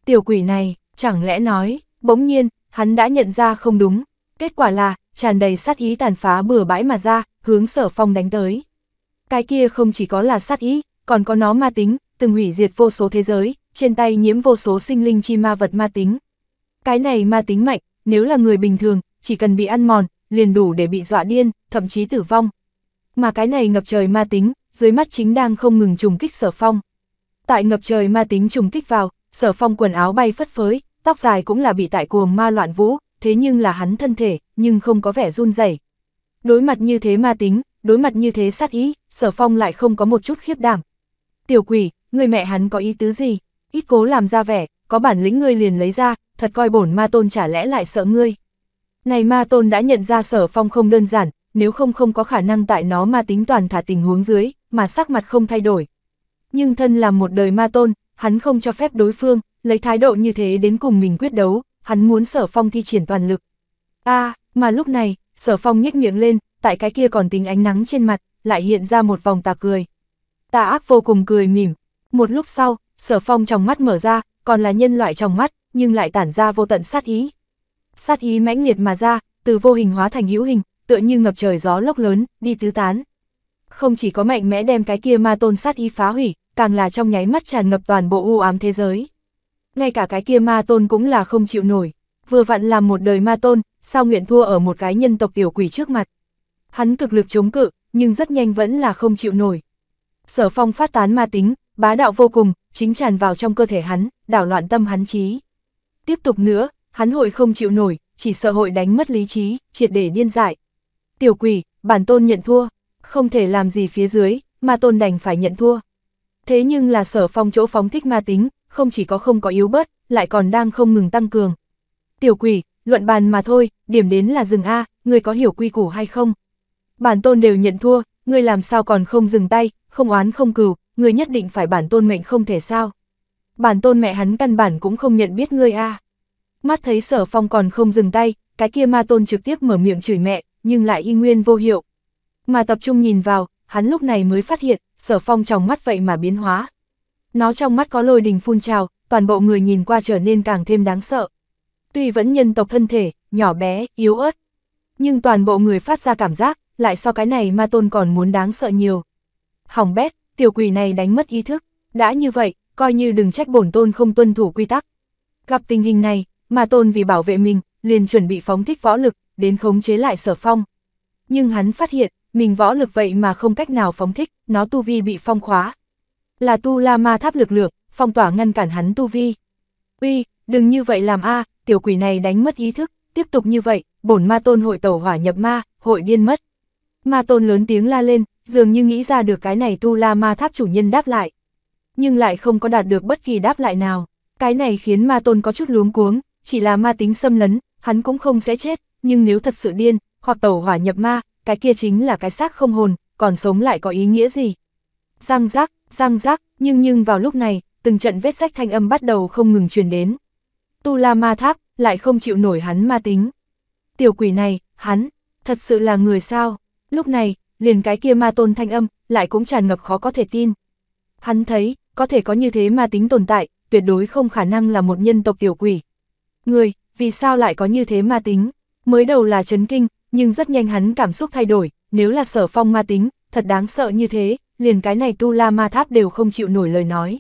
Tiểu quỷ này, chẳng lẽ nói, bỗng nhiên, hắn đã nhận ra không đúng, kết quả là, tràn đầy sát ý tàn phá bừa bãi mà ra, hướng sở phong đánh tới. Cái kia không chỉ có là sát ý, còn có nó ma tính, từng hủy diệt vô số thế giới, trên tay nhiễm vô số sinh linh chi ma vật ma tính. Cái này ma tính mạnh, nếu là người bình thường, chỉ cần bị ăn mòn, liền đủ để bị dọa điên, thậm chí tử vong, mà cái này ngập trời ma tính, dưới mắt chính đang không ngừng trùng kích sở phong. Tại ngập trời ma tính trùng kích vào, sở phong quần áo bay phất phới, tóc dài cũng là bị tại cuồng ma loạn vũ, thế nhưng là hắn thân thể, nhưng không có vẻ run rẩy. Đối mặt như thế ma tính, đối mặt như thế sát ý, sở phong lại không có một chút khiếp đảm. Tiểu quỷ, người mẹ hắn có ý tứ gì? Ít cố làm ra vẻ, có bản lĩnh ngươi liền lấy ra, thật coi bổn ma tôn chả lẽ lại sợ ngươi. Này ma tôn đã nhận ra sở phong không đơn giản, nếu không không có khả năng tại nó ma tính toàn thả tình huống dưới, mà sắc mặt không thay đổi. Nhưng thân là một đời ma tôn, hắn không cho phép đối phương, lấy thái độ như thế đến cùng mình quyết đấu, hắn muốn sở phong thi triển toàn lực. a mà lúc này, sở phong nhếch miệng lên, tại cái kia còn tính ánh nắng trên mặt, lại hiện ra một vòng tà cười. Tà ác vô cùng cười mỉm. Một lúc sau, sở phong trong mắt mở ra, còn là nhân loại trong mắt, nhưng lại tản ra vô tận sát ý. Sát ý mãnh liệt mà ra, từ vô hình hóa thành hữu hình, tựa như ngập trời gió lốc lớn, đi tứ tán. Không chỉ có mạnh mẽ đem cái kia ma tôn sát ý phá hủy, càng là trong nháy mắt tràn ngập toàn bộ u ám thế giới. Ngay cả cái kia ma tôn cũng là không chịu nổi, vừa vặn làm một đời ma tôn, sao nguyện thua ở một cái nhân tộc tiểu quỷ trước mặt. Hắn cực lực chống cự, nhưng rất nhanh vẫn là không chịu nổi. Sở phong phát tán ma tính, bá đạo vô cùng, chính tràn vào trong cơ thể hắn, đảo loạn tâm hắn trí. Tiếp tục nữa, hắn hội không chịu nổi, chỉ sợ hội đánh mất lý trí, triệt để điên dại tiểu quỷ, bản tôn nhận thua, không thể làm gì phía dưới, ma tôn đành phải nhận thua. Thế nhưng là sở phong chỗ phóng thích ma tính, không chỉ có không có yếu bớt, lại còn đang không ngừng tăng cường. Tiểu quỷ, luận bàn mà thôi, điểm đến là dừng A, người có hiểu quy củ hay không? Bản tôn đều nhận thua, người làm sao còn không dừng tay, không oán không cừu, người nhất định phải bản tôn mệnh không thể sao. Bản tôn mẹ hắn căn bản cũng không nhận biết ngươi A. Mắt thấy sở phong còn không dừng tay, cái kia ma tôn trực tiếp mở miệng chửi mẹ, nhưng lại y nguyên vô hiệu. Mà tập trung nhìn vào, hắn lúc này mới phát hiện, sở phong trong mắt vậy mà biến hóa. Nó trong mắt có lôi đình phun trào, toàn bộ người nhìn qua trở nên càng thêm đáng sợ. Tuy vẫn nhân tộc thân thể, nhỏ bé, yếu ớt, nhưng toàn bộ người phát ra cảm giác, lại so cái này ma tôn còn muốn đáng sợ nhiều. Hỏng bét, tiểu quỷ này đánh mất ý thức, đã như vậy, coi như đừng trách bổn tôn không tuân thủ quy tắc. Gặp tình hình này, ma tôn vì bảo vệ mình, liền chuẩn bị phóng thích võ lực, đến khống chế lại sở phong. Nhưng hắn phát hiện, mình võ lực vậy mà không cách nào phóng thích, nó tu vi bị phong khóa. Là tu la ma tháp lực lược phong tỏa ngăn cản hắn tu vi. Uy, đừng như vậy làm a, tiểu quỷ này đánh mất ý thức, tiếp tục như vậy, bổn ma tôn hội tẩu hỏa nhập ma, hội điên mất. Ma tôn lớn tiếng la lên, dường như nghĩ ra được cái này tu la ma tháp chủ nhân đáp lại. Nhưng lại không có đạt được bất kỳ đáp lại nào. Cái này khiến ma tôn có chút luống cuống, chỉ là ma tính xâm lấn, hắn cũng không sẽ chết, nhưng nếu thật sự điên, hoặc tẩu hỏa nhập ma, cái kia chính là cái xác không hồn, còn sống lại có ý nghĩa gì? Răng rác, răng rác, nhưng nhưng vào lúc này, từng trận vết sách thanh âm bắt đầu không ngừng truyền đến. Tu La Ma Tháp lại không chịu nổi hắn ma tính. Tiểu quỷ này, hắn, thật sự là người sao? Lúc này, liền cái kia ma tôn thanh âm, lại cũng tràn ngập khó có thể tin. Hắn thấy, có thể có như thế ma tính tồn tại, tuyệt đối không khả năng là một nhân tộc tiểu quỷ. Người, vì sao lại có như thế ma tính? Mới đầu là chấn kinh, nhưng rất nhanh hắn cảm xúc thay đổi, nếu là sở phong ma tính, thật đáng sợ như thế, liền cái này tu la ma tháp đều không chịu nổi lời nói.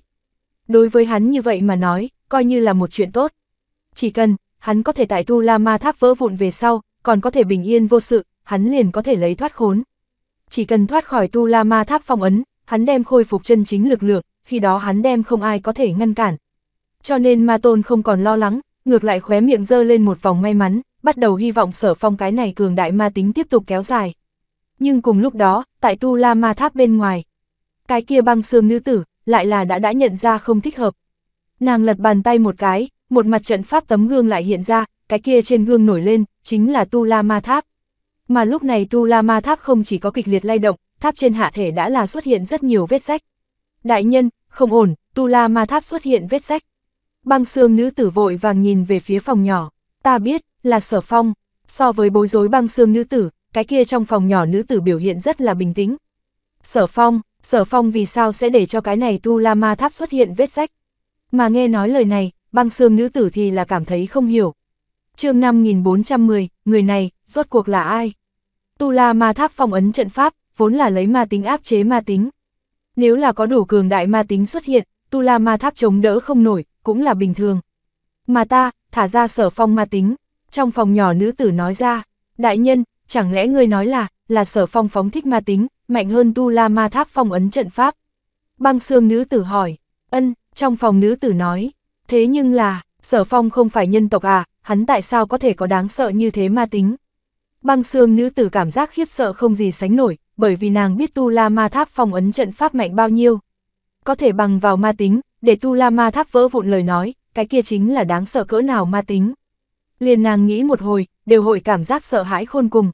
Đối với hắn như vậy mà nói, coi như là một chuyện tốt. Chỉ cần, hắn có thể tại tu la ma tháp vỡ vụn về sau, còn có thể bình yên vô sự, hắn liền có thể lấy thoát khốn. Chỉ cần thoát khỏi tu la ma tháp phong ấn, hắn đem khôi phục chân chính lực lượng, khi đó hắn đem không ai có thể ngăn cản. Cho nên ma tôn không còn lo lắng, ngược lại khóe miệng dơ lên một vòng may mắn, bắt đầu hy vọng sở phong cái này cường đại ma tính tiếp tục kéo dài. Nhưng cùng lúc đó, tại Tu La Ma Tháp bên ngoài, cái kia băng xương nữ tử, lại là đã đã nhận ra không thích hợp. Nàng lật bàn tay một cái, một mặt trận pháp tấm gương lại hiện ra, cái kia trên gương nổi lên, chính là Tu La Ma Tháp. Mà lúc này Tu La Ma Tháp không chỉ có kịch liệt lay động, tháp trên hạ thể đã là xuất hiện rất nhiều vết rách. Đại nhân, không ổn, Tu La Ma Tháp xuất hiện vết rách. Băng xương nữ tử vội vàng nhìn về phía phòng nhỏ ta biết, là sở phong, so với bối rối băng xương nữ tử, cái kia trong phòng nhỏ nữ tử biểu hiện rất là bình tĩnh. Sở phong, sở phong vì sao sẽ để cho cái này tu la ma tháp xuất hiện vết rách. Mà nghe nói lời này, băng xương nữ tử thì là cảm thấy không hiểu. chương 5410, người này, rốt cuộc là ai? Tu la ma tháp phong ấn trận pháp, vốn là lấy ma tính áp chế ma tính. Nếu là có đủ cường đại ma tính xuất hiện, tu la ma tháp chống đỡ không nổi, cũng là bình thường. Mà ta, thả ra sở phong ma tính. Trong phòng nhỏ nữ tử nói ra, đại nhân, chẳng lẽ ngươi nói là, là sở phong phóng thích ma tính, mạnh hơn tu la ma tháp phong ấn trận pháp. Băng xương nữ tử hỏi, ân, trong phòng nữ tử nói, thế nhưng là, sở phong không phải nhân tộc à, hắn tại sao có thể có đáng sợ như thế ma tính. Băng xương nữ tử cảm giác khiếp sợ không gì sánh nổi, bởi vì nàng biết tu la ma tháp phong ấn trận pháp mạnh bao nhiêu. Có thể bằng vào ma tính, để tu la ma tháp vỡ vụn lời nói, cái kia chính là đáng sợ cỡ nào ma tính. Liền nàng nghĩ một hồi, đều hội cảm giác sợ hãi khôn cùng.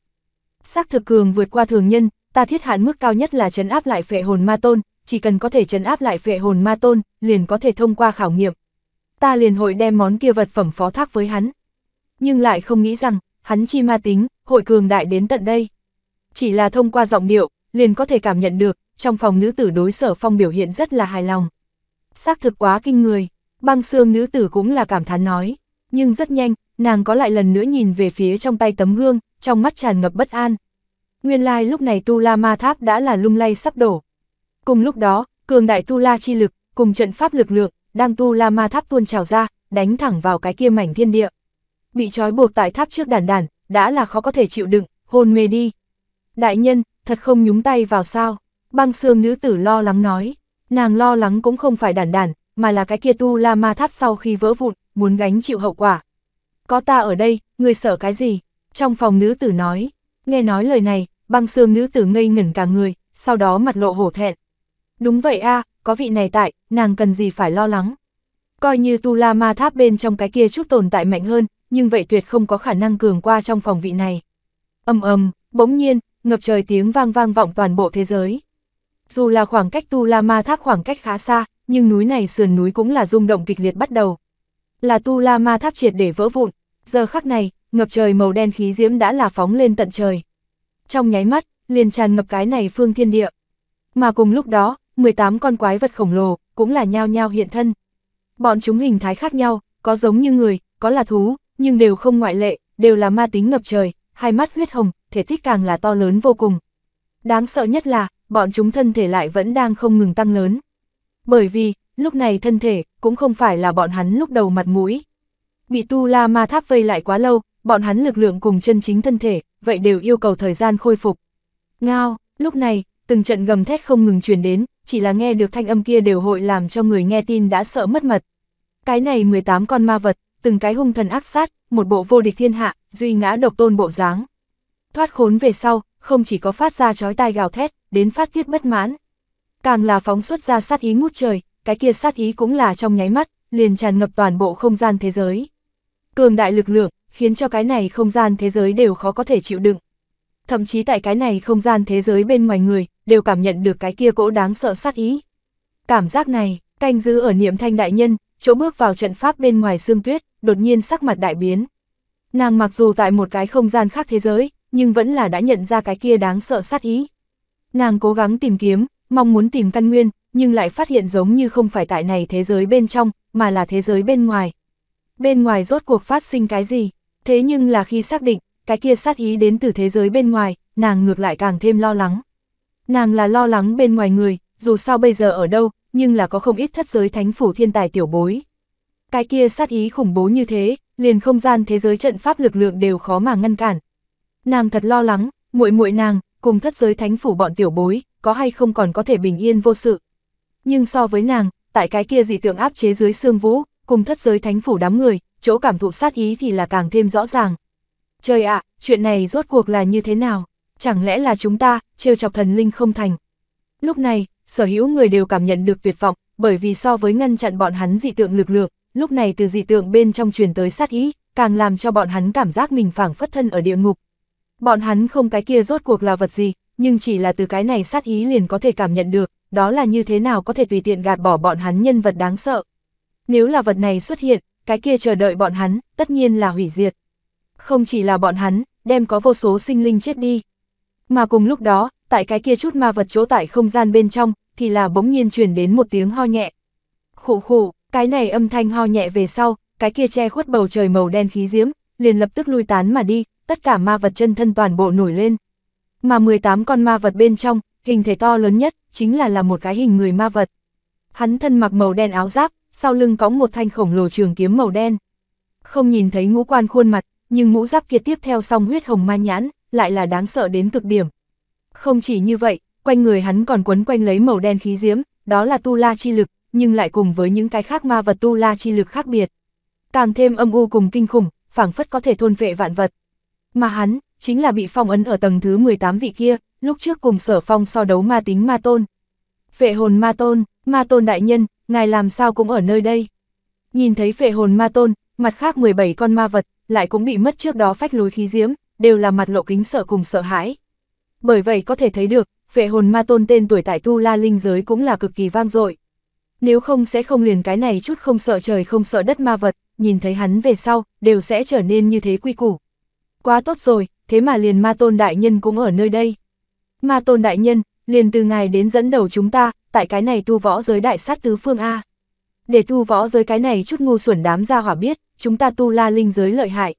Xác thực cường vượt qua thường nhân, ta thiết hạn mức cao nhất là chấn áp lại phệ hồn ma tôn, chỉ cần có thể chấn áp lại phệ hồn ma tôn, liền có thể thông qua khảo nghiệm. Ta liền hội đem món kia vật phẩm phó thác với hắn. Nhưng lại không nghĩ rằng, hắn chi ma tính, hội cường đại đến tận đây. Chỉ là thông qua giọng điệu, liền có thể cảm nhận được, trong phòng nữ tử đối sở phong biểu hiện rất là hài lòng. Xác thực quá kinh người. Băng xương nữ tử cũng là cảm thán nói, nhưng rất nhanh, nàng có lại lần nữa nhìn về phía trong tay tấm gương, trong mắt tràn ngập bất an. Nguyên lai like lúc này Tu La Ma Tháp đã là lung lay sắp đổ. Cùng lúc đó, cường đại Tu La chi lực, cùng trận pháp lực lượng, đang Tu La Ma Tháp tuôn trào ra, đánh thẳng vào cái kia mảnh thiên địa. Bị trói buộc tại tháp trước đàn đàn, đã là khó có thể chịu đựng, hôn mê đi. Đại nhân, thật không nhúng tay vào sao? Băng xương nữ tử lo lắng nói. Nàng lo lắng cũng không phải đàn đàn, mà là cái kia tu la ma tháp sau khi vỡ vụn, muốn gánh chịu hậu quả. Có ta ở đây, người sợ cái gì? Trong phòng nữ tử nói, nghe nói lời này, băng xương nữ tử ngây ngẩn cả người, sau đó mặt lộ hổ thẹn. Đúng vậy a có vị này tại, nàng cần gì phải lo lắng. Coi như tu la ma tháp bên trong cái kia chút tồn tại mạnh hơn, nhưng vậy tuyệt không có khả năng cường qua trong phòng vị này. Âm ầm, bỗng nhiên, ngập trời tiếng vang vang vọng toàn bộ thế giới. Dù là khoảng cách tu la ma tháp khoảng cách khá xa, nhưng núi này sườn núi cũng là rung động kịch liệt bắt đầu. Là tu la ma tháp triệt để vỡ vụn, giờ khắc này, ngập trời màu đen khí diễm đã là phóng lên tận trời. Trong nháy mắt, liền tràn ngập cái này phương thiên địa. Mà cùng lúc đó, 18 con quái vật khổng lồ, cũng là nhao nhao hiện thân. Bọn chúng hình thái khác nhau, có giống như người, có là thú, nhưng đều không ngoại lệ, đều là ma tính ngập trời, hai mắt huyết hồng, thể tích càng là to lớn vô cùng. Đáng sợ nhất là, bọn chúng thân thể lại vẫn đang không ngừng tăng lớn. Bởi vì, lúc này thân thể, cũng không phải là bọn hắn lúc đầu mặt mũi. Bị tu la ma tháp vây lại quá lâu, bọn hắn lực lượng cùng chân chính thân thể, vậy đều yêu cầu thời gian khôi phục. Ngao, lúc này, từng trận gầm thét không ngừng truyền đến, chỉ là nghe được thanh âm kia đều hội làm cho người nghe tin đã sợ mất mật. Cái này 18 con ma vật, từng cái hung thần ác sát, một bộ vô địch thiên hạ, duy ngã độc tôn bộ dáng. Thoát khốn về sau, không chỉ có phát ra chói tai gào thét, đến phát tiết bất mãn, càng là phóng xuất ra sát ý ngút trời, cái kia sát ý cũng là trong nháy mắt, liền tràn ngập toàn bộ không gian thế giới. Cường đại lực lượng, khiến cho cái này không gian thế giới đều khó có thể chịu đựng. Thậm chí tại cái này không gian thế giới bên ngoài người, đều cảm nhận được cái kia cỗ đáng sợ sát ý. Cảm giác này, canh giữ ở niệm thanh đại nhân, chỗ bước vào trận pháp bên ngoài xương tuyết, đột nhiên sắc mặt đại biến. Nàng mặc dù tại một cái không gian khác thế giới, nhưng vẫn là đã nhận ra cái kia đáng sợ sát ý. Nàng cố gắng tìm kiếm, mong muốn tìm căn nguyên, nhưng lại phát hiện giống như không phải tại này thế giới bên trong, mà là thế giới bên ngoài. Bên ngoài rốt cuộc phát sinh cái gì? Thế nhưng là khi xác định, cái kia sát ý đến từ thế giới bên ngoài, nàng ngược lại càng thêm lo lắng. Nàng là lo lắng bên ngoài người, dù sao bây giờ ở đâu, nhưng là có không ít thất giới thánh phủ thiên tài tiểu bối. Cái kia sát ý khủng bố như thế, liền không gian thế giới trận pháp lực lượng đều khó mà ngăn cản. Nàng thật lo lắng, muội muội nàng, cùng thất giới thánh phủ bọn tiểu bối, có hay không còn có thể bình yên vô sự. Nhưng so với nàng, tại cái kia dị tượng áp chế dưới xương vũ, cùng thất giới thánh phủ đám người, chỗ cảm thụ sát ý thì là càng thêm rõ ràng. Trời ạ, chuyện này rốt cuộc là như thế nào? Chẳng lẽ là chúng ta, trêu chọc thần linh không thành? Lúc này, sở hữu người đều cảm nhận được tuyệt vọng, bởi vì so với ngăn chặn bọn hắn dị tượng lực lượng, lúc này từ dị tượng bên trong truyền tới sát ý, càng làm cho bọn hắn cảm giác mình phảng phất thân ở địa ngục. Bọn hắn không cái kia rốt cuộc là vật gì, nhưng chỉ là từ cái này sát ý liền có thể cảm nhận được, đó là như thế nào có thể tùy tiện gạt bỏ bọn hắn nhân vật đáng sợ. Nếu là vật này xuất hiện, cái kia chờ đợi bọn hắn, tất nhiên là hủy diệt. Không chỉ là bọn hắn, đem có vô số sinh linh chết đi. Mà cùng lúc đó, tại cái kia chút ma vật chỗ tại không gian bên trong, thì là bỗng nhiên truyền đến một tiếng ho nhẹ. khủ khủ cái này âm thanh ho nhẹ về sau, cái kia che khuất bầu trời màu đen khí diễm, liền lập tức lui tán mà đi, tất cả ma vật chân thân toàn bộ nổi lên, mà 18 con ma vật bên trong, hình thể to lớn nhất, chính là là một cái hình người ma vật. Hắn thân mặc màu đen áo giáp, sau lưng có một thanh khổng lồ trường kiếm màu đen. Không nhìn thấy ngũ quan khuôn mặt, nhưng mũ giáp kia tiếp theo song huyết hồng ma nhãn, lại là đáng sợ đến cực điểm. Không chỉ như vậy, quanh người hắn còn quấn quanh lấy màu đen khí diễm, đó là tu la chi lực, nhưng lại cùng với những cái khác ma vật tu la chi lực khác biệt. Càng thêm âm u cùng kinh khủng, phảng phất có thể thôn vệ vạn vật. Mà hắn, chính là bị phong ấn ở tầng thứ 18 vị kia, lúc trước cùng sở phong so đấu ma tính ma tôn. Phệ hồn ma tôn, ma tôn đại nhân, ngài làm sao cũng ở nơi đây. Nhìn thấy phệ hồn ma tôn, mặt khác 17 con ma vật, lại cũng bị mất trước đó phách lối khí diếm đều là mặt lộ kính sợ cùng sợ hãi. Bởi vậy có thể thấy được, phệ hồn ma tôn tên tuổi tại tu la linh giới cũng là cực kỳ vang dội. Nếu không sẽ không liền cái này chút không sợ trời không sợ đất ma vật, nhìn thấy hắn về sau, đều sẽ trở nên như thế quy củ. Quá tốt rồi, thế mà liền ma tôn đại nhân cũng ở nơi đây. Ma tôn đại nhân, liền từ ngài đến dẫn đầu chúng ta, tại cái này tu võ giới đại sát tứ phương A. Để tu võ giới cái này chút ngu xuẩn đám ra hỏa biết, chúng ta tu la linh giới lợi hại.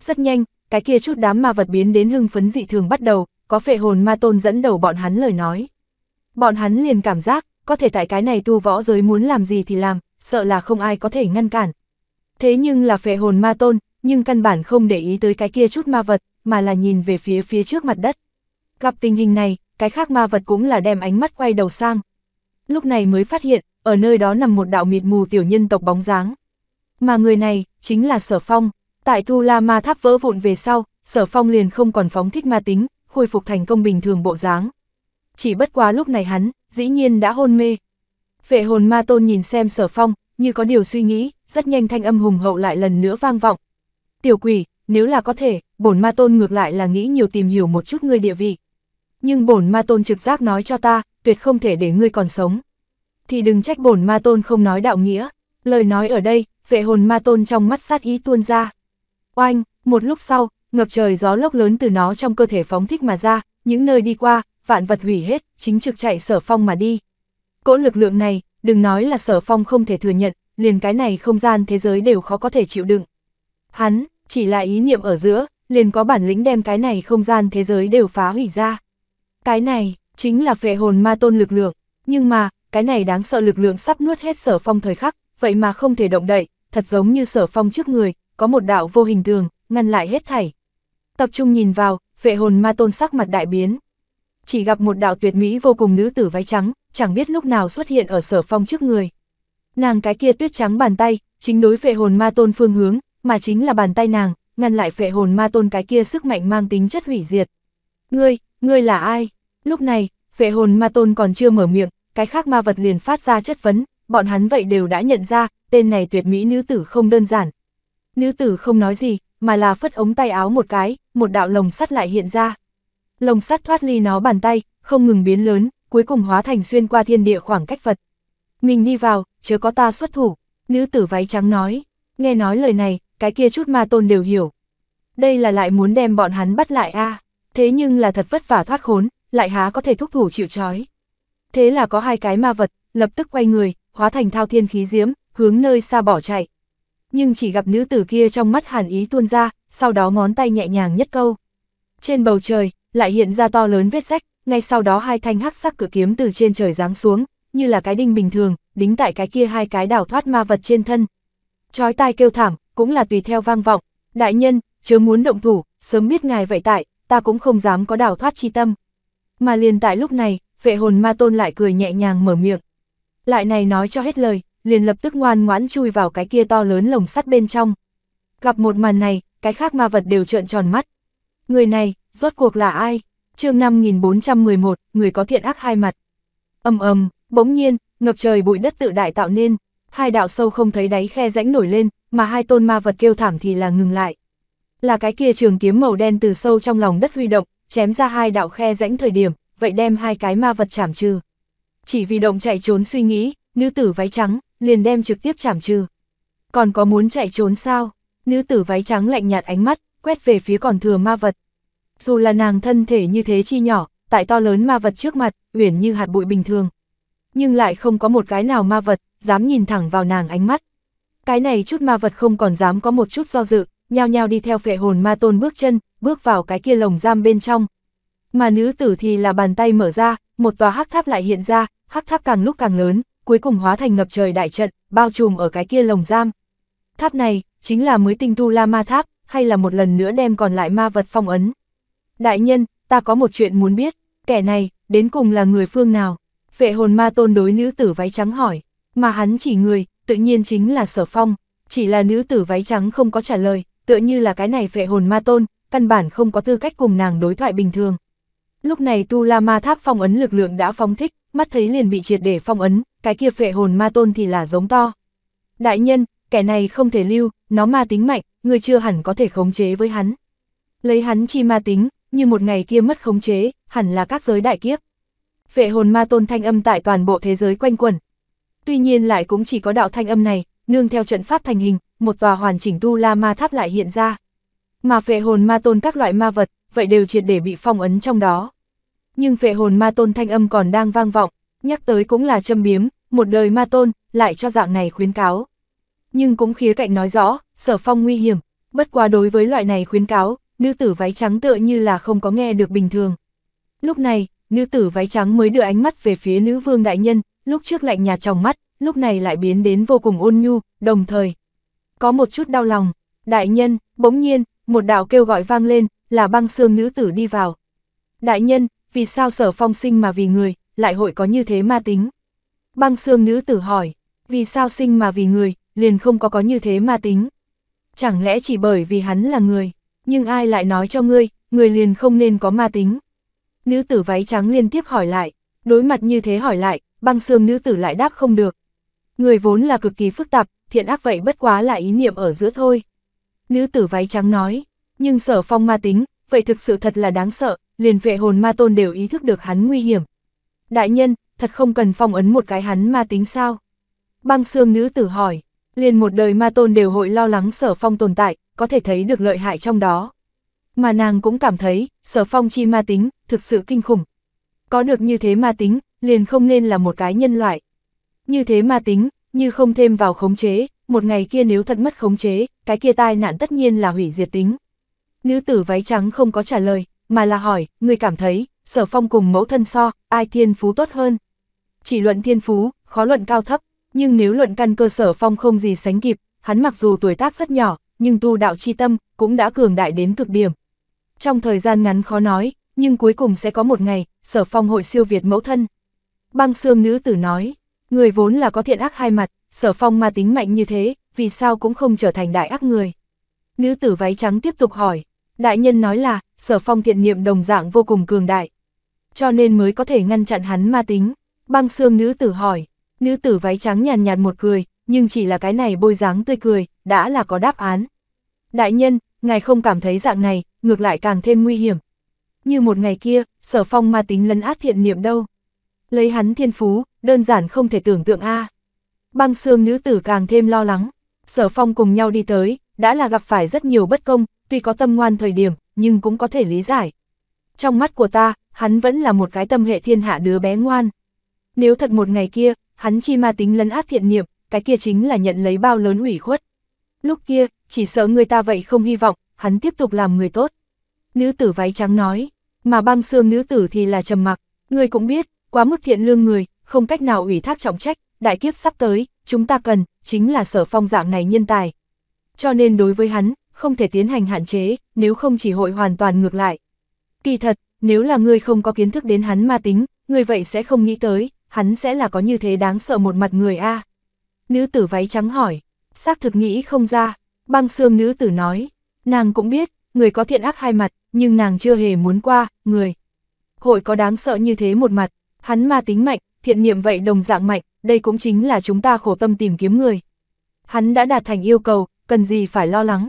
Rất nhanh, cái kia chút đám ma vật biến đến hưng phấn dị thường bắt đầu, có phệ hồn ma tôn dẫn đầu bọn hắn lời nói. Bọn hắn liền cảm giác, có thể tại cái này tu võ giới muốn làm gì thì làm, sợ là không ai có thể ngăn cản. Thế nhưng là phệ hồn ma tôn, nhưng căn bản không để ý tới cái kia chút ma vật, mà là nhìn về phía phía trước mặt đất. Gặp tình hình này, cái khác ma vật cũng là đem ánh mắt quay đầu sang. Lúc này mới phát hiện, ở nơi đó nằm một đạo mịt mù tiểu nhân tộc bóng dáng. Mà người này, chính là Sở Phong. Tại Tu La Ma Tháp vỡ vụn về sau, Sở Phong liền không còn phóng thích ma tính, khôi phục thành công bình thường bộ dáng. Chỉ bất quá lúc này hắn, dĩ nhiên đã hôn mê. Vệ hồn ma tôn nhìn xem Sở Phong, như có điều suy nghĩ, rất nhanh thanh âm hùng hậu lại lần nữa vang vọng. Tiểu quỷ, nếu là có thể, bổn ma tôn ngược lại là nghĩ nhiều tìm hiểu một chút ngươi địa vị. Nhưng bổn ma tôn trực giác nói cho ta, tuyệt không thể để ngươi còn sống. Thì đừng trách bổn ma tôn không nói đạo nghĩa, lời nói ở đây, vệ hồn ma tôn trong mắt sát ý tuôn ra. Oanh, một lúc sau, ngập trời gió lốc lớn từ nó trong cơ thể phóng thích mà ra, những nơi đi qua, vạn vật hủy hết, chính trực chạy sở phong mà đi. Cỗ lực lượng này, đừng nói là sở phong không thể thừa nhận, liền cái này không gian thế giới đều khó có thể chịu đựng. Hắn, chỉ là ý niệm ở giữa, liền có bản lĩnh đem cái này không gian thế giới đều phá hủy ra. Cái này, chính là phệ hồn ma tôn lực lượng, nhưng mà, cái này đáng sợ lực lượng sắp nuốt hết sở phong thời khắc, vậy mà không thể động đậy, thật giống như sở phong trước người, có một đạo vô hình tường, ngăn lại hết thảy. Tập trung nhìn vào, phệ hồn ma tôn sắc mặt đại biến. Chỉ gặp một đạo tuyệt mỹ vô cùng nữ tử váy trắng, chẳng biết lúc nào xuất hiện ở sở phong trước người. Nàng cái kia tuyết trắng bàn tay, chính đối phệ hồn ma tôn phương hướng, mà chính là bàn tay nàng, ngăn lại phệ hồn ma tôn cái kia sức mạnh mang tính chất hủy diệt. Ngươi, ngươi là ai? Lúc này, phệ hồn ma tôn còn chưa mở miệng, cái khác ma vật liền phát ra chất vấn, bọn hắn vậy đều đã nhận ra, tên này tuyệt mỹ nữ tử không đơn giản. Nữ tử không nói gì, mà là phất ống tay áo một cái, một đạo lồng sắt lại hiện ra. Lồng sắt thoát ly nó bàn tay, không ngừng biến lớn, cuối cùng hóa thành xuyên qua thiên địa khoảng cách vật. Mình đi vào, chớ có ta xuất thủ, nữ tử váy trắng nói. Nghe nói lời này, cái kia chút ma tôn đều hiểu. Đây là lại muốn đem bọn hắn bắt lại a thế nhưng là thật vất vả thoát khốn, lại há có thể thúc thủ chịu trói. Thế là có hai cái ma vật, lập tức quay người, hóa thành thao thiên khí diếm hướng nơi xa bỏ chạy. Nhưng chỉ gặp nữ tử kia trong mắt hàn ý tuôn ra, sau đó ngón tay nhẹ nhàng nhất câu. Trên bầu trời, lại hiện ra to lớn vết rách, ngay sau đó hai thanh hắc sắc cử kiếm từ trên trời giáng xuống, như là cái đinh bình thường, đính tại cái kia hai cái đảo thoát ma vật trên thân, chói tai kêu thảm, cũng là tùy theo vang vọng, đại nhân, chớ muốn động thủ, sớm biết ngài vậy tại, ta cũng không dám có đảo thoát chi tâm. Mà liền tại lúc này, vệ hồn ma tôn lại cười nhẹ nhàng mở miệng. Lại này nói cho hết lời, liền lập tức ngoan ngoãn chui vào cái kia to lớn lồng sắt bên trong. Gặp một màn này, cái khác ma vật đều trợn tròn mắt. Người này, rốt cuộc là ai? chương 5411, người có thiện ác hai mặt. Âm ầm, bỗng nhiên, ngập trời bụi đất tự đại tạo nên, hai đạo sâu không thấy đáy khe rãnh nổi lên, mà hai tôn ma vật kêu thảm thì là ngừng lại. Là cái kia trường kiếm màu đen từ sâu trong lòng đất huy động, chém ra hai đạo khe rãnh thời điểm, vậy đem hai cái ma vật chảm trừ. Chỉ vì động chạy trốn suy nghĩ, nữ tử váy trắng, liền đem trực tiếp chảm trừ. Còn có muốn chạy trốn sao? Nữ tử váy trắng lạnh nhạt ánh mắt, quét về phía còn thừa ma vật. Dù là nàng thân thể như thế chi nhỏ, tại to lớn ma vật trước mặt, uyển như hạt bụi bình thường nhưng lại không có một cái nào ma vật, dám nhìn thẳng vào nàng ánh mắt. Cái này chút ma vật không còn dám có một chút do dự, nhao nhao đi theo phệ hồn ma tôn bước chân, bước vào cái kia lồng giam bên trong. Mà nữ tử thì là bàn tay mở ra, một tòa hắc tháp lại hiện ra, hắc tháp càng lúc càng lớn, cuối cùng hóa thành ngập trời đại trận, bao trùm ở cái kia lồng giam. Tháp này, chính là mới tinh tu la ma tháp, hay là một lần nữa đem còn lại ma vật phong ấn. Đại nhân, ta có một chuyện muốn biết, kẻ này, đến cùng là người phương nào? vệ hồn ma tôn đối nữ tử váy trắng hỏi, mà hắn chỉ người, tự nhiên chính là sở phong, chỉ là nữ tử váy trắng không có trả lời, tựa như là cái này vệ hồn ma tôn, căn bản không có tư cách cùng nàng đối thoại bình thường. Lúc này tu la ma tháp phong ấn lực lượng đã phóng thích, mắt thấy liền bị triệt để phong ấn, cái kia vệ hồn ma tôn thì là giống to. Đại nhân, kẻ này không thể lưu, nó ma tính mạnh, người chưa hẳn có thể khống chế với hắn. Lấy hắn chi ma tính, như một ngày kia mất khống chế, hẳn là các giới đại kiếp vệ hồn ma tôn thanh âm tại toàn bộ thế giới quanh quẩn. Tuy nhiên lại cũng chỉ có đạo thanh âm này, nương theo trận pháp thành hình, một tòa hoàn chỉnh tu la ma tháp lại hiện ra. Mà vệ hồn ma tôn các loại ma vật, vậy đều triệt để bị phong ấn trong đó. Nhưng vệ hồn ma tôn thanh âm còn đang vang vọng, nhắc tới cũng là châm biếm, một đời ma tôn, lại cho dạng này khuyến cáo. Nhưng cũng khía cạnh nói rõ, sở phong nguy hiểm, bất quá đối với loại này khuyến cáo, nữ tử váy trắng tựa như là không có nghe được bình thường. Lúc này, Nữ tử váy trắng mới đưa ánh mắt về phía nữ vương đại nhân, lúc trước lạnh nhạt trong mắt, lúc này lại biến đến vô cùng ôn nhu, đồng thời. Có một chút đau lòng, đại nhân, bỗng nhiên, một đạo kêu gọi vang lên, là băng xương nữ tử đi vào. Đại nhân, vì sao sở phong sinh mà vì người, lại hội có như thế ma tính? Băng xương nữ tử hỏi, vì sao sinh mà vì người, liền không có có như thế ma tính? Chẳng lẽ chỉ bởi vì hắn là người, nhưng ai lại nói cho ngươi, người liền không nên có ma tính? nữ tử váy trắng liên tiếp hỏi lại, đối mặt như thế hỏi lại, băng xương nữ tử lại đáp không được. Người vốn là cực kỳ phức tạp, thiện ác vậy bất quá là ý niệm ở giữa thôi. Nữ tử váy trắng nói, nhưng sở phong ma tính, vậy thực sự thật là đáng sợ, liền vệ hồn ma tôn đều ý thức được hắn nguy hiểm. Đại nhân, thật không cần phong ấn một cái hắn ma tính sao? Băng xương nữ tử hỏi, liền một đời ma tôn đều hội lo lắng sở phong tồn tại, có thể thấy được lợi hại trong đó mà nàng cũng cảm thấy, sở phong chi ma tính, thực sự kinh khủng. Có được như thế ma tính, liền không nên là một cái nhân loại. Như thế ma tính, như không thêm vào khống chế, một ngày kia nếu thật mất khống chế, cái kia tai nạn tất nhiên là hủy diệt tính. Nữ tử váy trắng không có trả lời, mà là hỏi, người cảm thấy, sở phong cùng mẫu thân so, ai thiên phú tốt hơn. Chỉ luận thiên phú, khó luận cao thấp, nhưng nếu luận căn cơ sở phong không gì sánh kịp, hắn mặc dù tuổi tác rất nhỏ, nhưng tu đạo chi tâm cũng đã cường đại đến cực điểm trong thời gian ngắn khó nói, nhưng cuối cùng sẽ có một ngày, sở phong hội siêu Việt mẫu thân. Băng xương nữ tử nói, người vốn là có thiện ác hai mặt, sở phong ma tính mạnh như thế, vì sao cũng không trở thành đại ác người. Nữ tử váy trắng tiếp tục hỏi, đại nhân nói là, sở phong thiện niệm đồng dạng vô cùng cường đại. Cho nên mới có thể ngăn chặn hắn ma tính. Băng xương nữ tử hỏi, nữ tử váy trắng nhàn nhạt một cười, nhưng chỉ là cái này bôi dáng tươi cười, đã là có đáp án. Đại nhân, ngài không cảm thấy dạng này, ngược lại càng thêm nguy hiểm. Như một ngày kia, sở phong ma tính lấn át thiện niệm đâu. Lấy hắn thiên phú, đơn giản không thể tưởng tượng a Băng xương nữ tử càng thêm lo lắng, sở phong cùng nhau đi tới, đã là gặp phải rất nhiều bất công, tuy có tâm ngoan thời điểm, nhưng cũng có thể lý giải. Trong mắt của ta, hắn vẫn là một cái tâm hệ thiên hạ đứa bé ngoan. Nếu thật một ngày kia, hắn chi ma tính lấn át thiện niệm, cái kia chính là nhận lấy bao lớn ủy khuất. Lúc kia, chỉ sợ người ta vậy không hy vọng, hắn tiếp tục làm người tốt. Nữ tử váy trắng nói, mà băng xương nữ tử thì là trầm mặc, người cũng biết, quá mức thiện lương người, không cách nào ủy thác trọng trách, đại kiếp sắp tới, chúng ta cần, chính là sở phong dạng này nhân tài. Cho nên đối với hắn, không thể tiến hành hạn chế, nếu không chỉ hội hoàn toàn ngược lại. Kỳ thật, nếu là người không có kiến thức đến hắn ma tính, người vậy sẽ không nghĩ tới, hắn sẽ là có như thế đáng sợ một mặt người a Nữ tử váy trắng hỏi, xác thực nghĩ không ra, băng xương nữ tử nói, Nàng cũng biết, người có thiện ác hai mặt, nhưng nàng chưa hề muốn qua, người. Hội có đáng sợ như thế một mặt, hắn ma tính mạnh, thiện niệm vậy đồng dạng mạnh, đây cũng chính là chúng ta khổ tâm tìm kiếm người. Hắn đã đạt thành yêu cầu, cần gì phải lo lắng.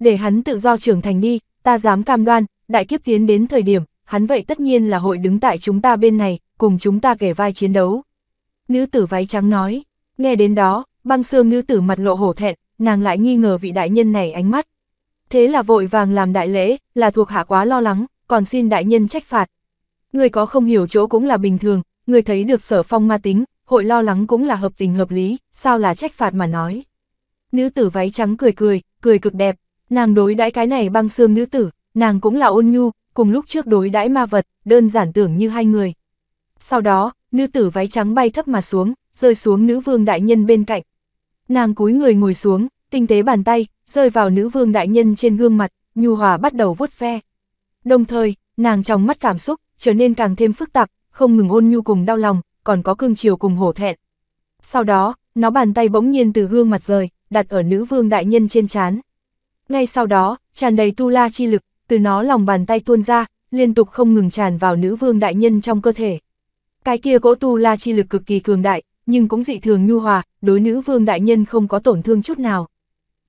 Để hắn tự do trưởng thành đi, ta dám cam đoan, đại kiếp tiến đến thời điểm, hắn vậy tất nhiên là hội đứng tại chúng ta bên này, cùng chúng ta kể vai chiến đấu. Nữ tử váy trắng nói, nghe đến đó, băng xương nữ tử mặt lộ hổ thẹn, nàng lại nghi ngờ vị đại nhân này ánh mắt thế là vội vàng làm đại lễ, là thuộc hạ quá lo lắng, còn xin đại nhân trách phạt. Người có không hiểu chỗ cũng là bình thường, người thấy được sở phong ma tính, hội lo lắng cũng là hợp tình hợp lý, sao là trách phạt mà nói. Nữ tử váy trắng cười cười, cười cực đẹp, nàng đối đãi cái này băng xương nữ tử, nàng cũng là ôn nhu, cùng lúc trước đối đãi ma vật, đơn giản tưởng như hai người. Sau đó, nữ tử váy trắng bay thấp mà xuống, rơi xuống nữ vương đại nhân bên cạnh. Nàng cúi người ngồi xuống, tinh tế bàn tay, rơi vào nữ vương đại nhân trên gương mặt, nhu hòa bắt đầu vuốt ve. Đồng thời, nàng trong mắt cảm xúc, trở nên càng thêm phức tạp, không ngừng ôn nhu cùng đau lòng, còn có cương chiều cùng hổ thẹn. Sau đó, nó bàn tay bỗng nhiên từ gương mặt rời, đặt ở nữ vương đại nhân trên chán. Ngay sau đó, tràn đầy tu la chi lực, từ nó lòng bàn tay tuôn ra, liên tục không ngừng tràn vào nữ vương đại nhân trong cơ thể. Cái kia cỗ tu la chi lực cực kỳ cường đại, nhưng cũng dị thường nhu hòa, đối nữ vương đại nhân không có tổn thương chút nào.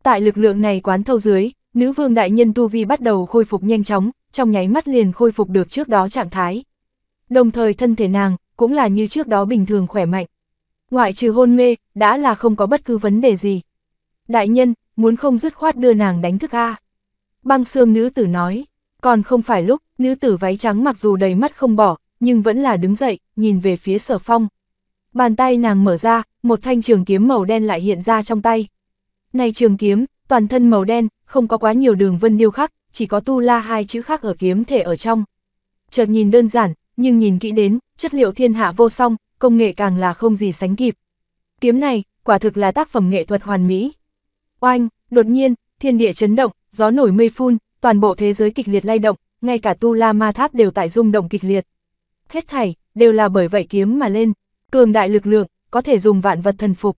Tại lực lượng này quán thâu dưới, nữ vương đại nhân tu vi bắt đầu khôi phục nhanh chóng, trong nháy mắt liền khôi phục được trước đó trạng thái. Đồng thời thân thể nàng, cũng là như trước đó bình thường khỏe mạnh. Ngoại trừ hôn mê, đã là không có bất cứ vấn đề gì. Đại nhân, muốn không dứt khoát đưa nàng đánh thức A. Băng xương nữ tử nói, còn không phải lúc, nữ tử váy trắng mặc dù đầy mắt không bỏ, nhưng vẫn là đứng dậy, nhìn về phía sở phong. Bàn tay nàng mở ra, một thanh trường kiếm màu đen lại hiện ra trong tay. Nay trường kiếm, toàn thân màu đen, không có quá nhiều đường vân điêu khắc, chỉ có tu la hai chữ khác ở kiếm thể ở trong. Chợt nhìn đơn giản, nhưng nhìn kỹ đến, chất liệu thiên hạ vô song, công nghệ càng là không gì sánh kịp. Kiếm này, quả thực là tác phẩm nghệ thuật hoàn mỹ. Oanh, đột nhiên, thiên địa chấn động, gió nổi mây phun, toàn bộ thế giới kịch liệt lay động, ngay cả tu la ma tháp đều tại rung động kịch liệt. Hết thảy, đều là bởi vậy kiếm mà lên, cường đại lực lượng, có thể dùng vạn vật thần phục.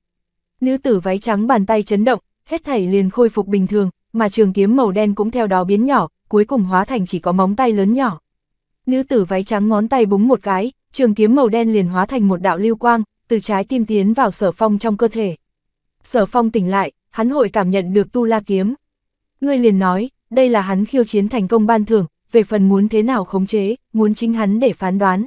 Nữ tử váy trắng bàn tay chấn động, hết thảy liền khôi phục bình thường, mà trường kiếm màu đen cũng theo đó biến nhỏ, cuối cùng hóa thành chỉ có móng tay lớn nhỏ. Nữ tử váy trắng ngón tay búng một cái, trường kiếm màu đen liền hóa thành một đạo lưu quang, từ trái tim tiến vào sở phong trong cơ thể. Sở phong tỉnh lại, hắn hội cảm nhận được tu la kiếm. Ngươi liền nói, đây là hắn khiêu chiến thành công ban thưởng, về phần muốn thế nào khống chế, muốn chính hắn để phán đoán.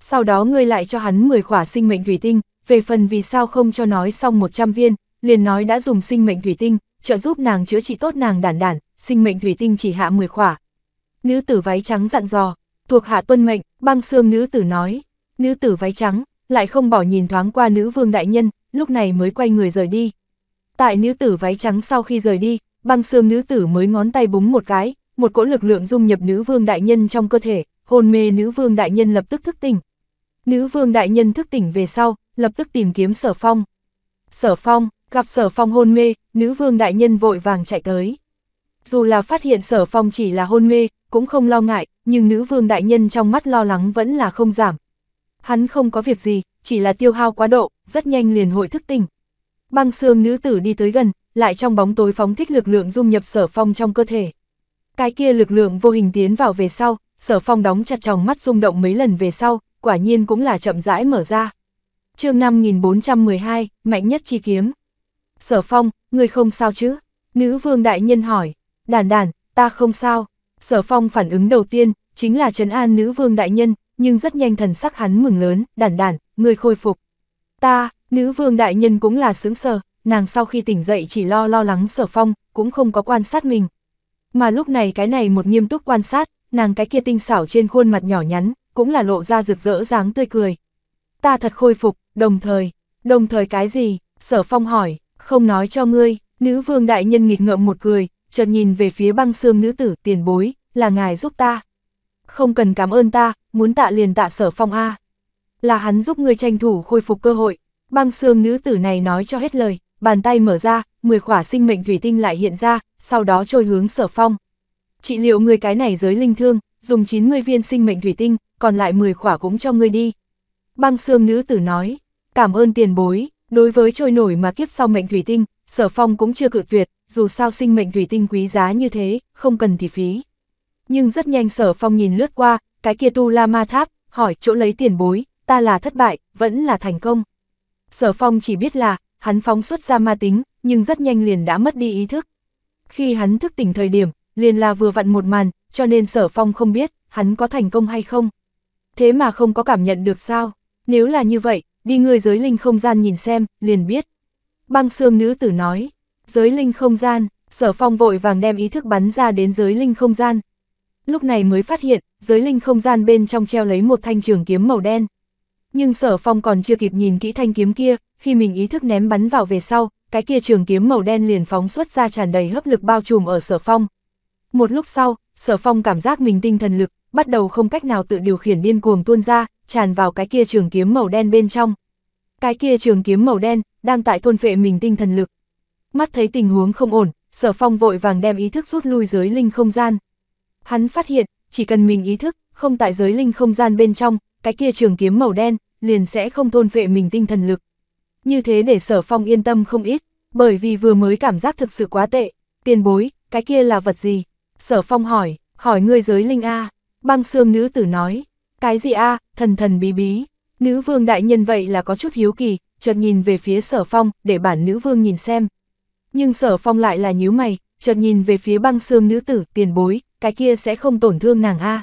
Sau đó ngươi lại cho hắn 10 khỏa sinh mệnh thủy tinh, về phần vì sao không cho nói xong 100 viên, liền nói đã dùng sinh mệnh thủy tinh, trợ giúp nàng chữa trị tốt nàng đản đản, sinh mệnh thủy tinh chỉ hạ 10 khỏa. Nữ tử váy trắng dặn dò, thuộc hạ tuân mệnh, băng xương nữ tử nói, nữ tử váy trắng, lại không bỏ nhìn thoáng qua nữ vương đại nhân, lúc này mới quay người rời đi. Tại nữ tử váy trắng sau khi rời đi, băng xương nữ tử mới ngón tay búng một cái, một cỗ lực lượng dung nhập nữ vương đại nhân trong cơ thể, hôn mê nữ vương đại nhân lập tức thức tỉnh. Nữ vương đại nhân thức tỉnh về sau, lập tức tìm kiếm sở phong. Sở phong, gặp sở phong hôn mê, nữ vương đại nhân vội vàng chạy tới. Dù là phát hiện sở phong chỉ là hôn mê, cũng không lo ngại, nhưng nữ vương đại nhân trong mắt lo lắng vẫn là không giảm. Hắn không có việc gì, chỉ là tiêu hao quá độ, rất nhanh liền hội thức tỉnh. Băng xương nữ tử đi tới gần, lại trong bóng tối phóng thích lực lượng dung nhập sở phong trong cơ thể. Cái kia lực lượng vô hình tiến vào về sau, sở phong đóng chặt tròng mắt rung động mấy lần về sau, quả nhiên cũng là chậm rãi mở ra chương 5412, mạnh nhất chi kiếm. Sở phong, người không sao chứ? Nữ vương đại nhân hỏi, đàn đàn, ta không sao. Sở phong phản ứng đầu tiên, chính là trấn an nữ vương đại nhân, nhưng rất nhanh thần sắc hắn mừng lớn, đàn đàn, người khôi phục. Ta, nữ vương đại nhân cũng là sướng sờ, nàng sau khi tỉnh dậy chỉ lo lo lắng sở phong, cũng không có quan sát mình. Mà lúc này cái này một nghiêm túc quan sát, nàng cái kia tinh xảo trên khuôn mặt nhỏ nhắn, cũng là lộ ra rực rỡ dáng tươi cười, ta thật khôi phục, đồng thời, đồng thời cái gì, sở phong hỏi, không nói cho ngươi, nữ vương đại nhân nghịch ngợm một cười, chợt nhìn về phía băng xương nữ tử tiền bối, là ngài giúp ta. Không cần cảm ơn ta, muốn tạ liền tạ sở phong A. Là hắn giúp ngươi tranh thủ khôi phục cơ hội, băng xương nữ tử này nói cho hết lời, bàn tay mở ra, 10 khỏa sinh mệnh thủy tinh lại hiện ra, sau đó trôi hướng sở phong. Trị liệu ngươi cái này giới linh thương, dùng 90 viên sinh mệnh thủy tinh, còn lại 10 khỏa cũng cho ngươi đi. Băng xương nữ tử nói, cảm ơn tiền bối, đối với trôi nổi mà kiếp sau mệnh thủy tinh, sở phong cũng chưa cự tuyệt, dù sao sinh mệnh thủy tinh quý giá như thế, không cần thì phí. Nhưng rất nhanh sở phong nhìn lướt qua, cái kia tu la ma tháp, hỏi chỗ lấy tiền bối, ta là thất bại, vẫn là thành công. Sở phong chỉ biết là, hắn phóng xuất ra ma tính, nhưng rất nhanh liền đã mất đi ý thức. Khi hắn thức tỉnh thời điểm, liền là vừa vặn một màn, cho nên sở phong không biết, hắn có thành công hay không. Thế mà không có cảm nhận được sao? Nếu là như vậy, đi ngươi giới linh không gian nhìn xem, liền biết. Băng xương nữ tử nói, giới linh không gian, sở phong vội vàng đem ý thức bắn ra đến giới linh không gian. Lúc này mới phát hiện, giới linh không gian bên trong treo lấy một thanh trường kiếm màu đen. Nhưng sở phong còn chưa kịp nhìn kỹ thanh kiếm kia, khi mình ý thức ném bắn vào về sau, cái kia trường kiếm màu đen liền phóng xuất ra tràn đầy hấp lực bao trùm ở sở phong. Một lúc sau, sở phong cảm giác mình tinh thần lực bắt đầu không cách nào tự điều khiển điên cuồng tuôn ra, tràn vào cái kia trường kiếm màu đen bên trong. Cái kia trường kiếm màu đen, đang tại thôn phệ mình tinh thần lực. Mắt thấy tình huống không ổn, sở phong vội vàng đem ý thức rút lui giới linh không gian. Hắn phát hiện, chỉ cần mình ý thức, không tại giới linh không gian bên trong, cái kia trường kiếm màu đen, liền sẽ không thôn phệ mình tinh thần lực. Như thế để sở phong yên tâm không ít, bởi vì vừa mới cảm giác thực sự quá tệ. Tiền bối, cái kia là vật gì? Sở phong hỏi, hỏi ngươi giới linh A. Băng xương nữ tử nói, cái gì a thần thần bí bí. Nữ vương đại nhân vậy là có chút hiếu kỳ, chợt nhìn về phía sở phong, để bản nữ vương nhìn xem. Nhưng sở phong lại là nhíu mày, chợt nhìn về phía băng xương nữ tử, tiền bối, cái kia sẽ không tổn thương nàng a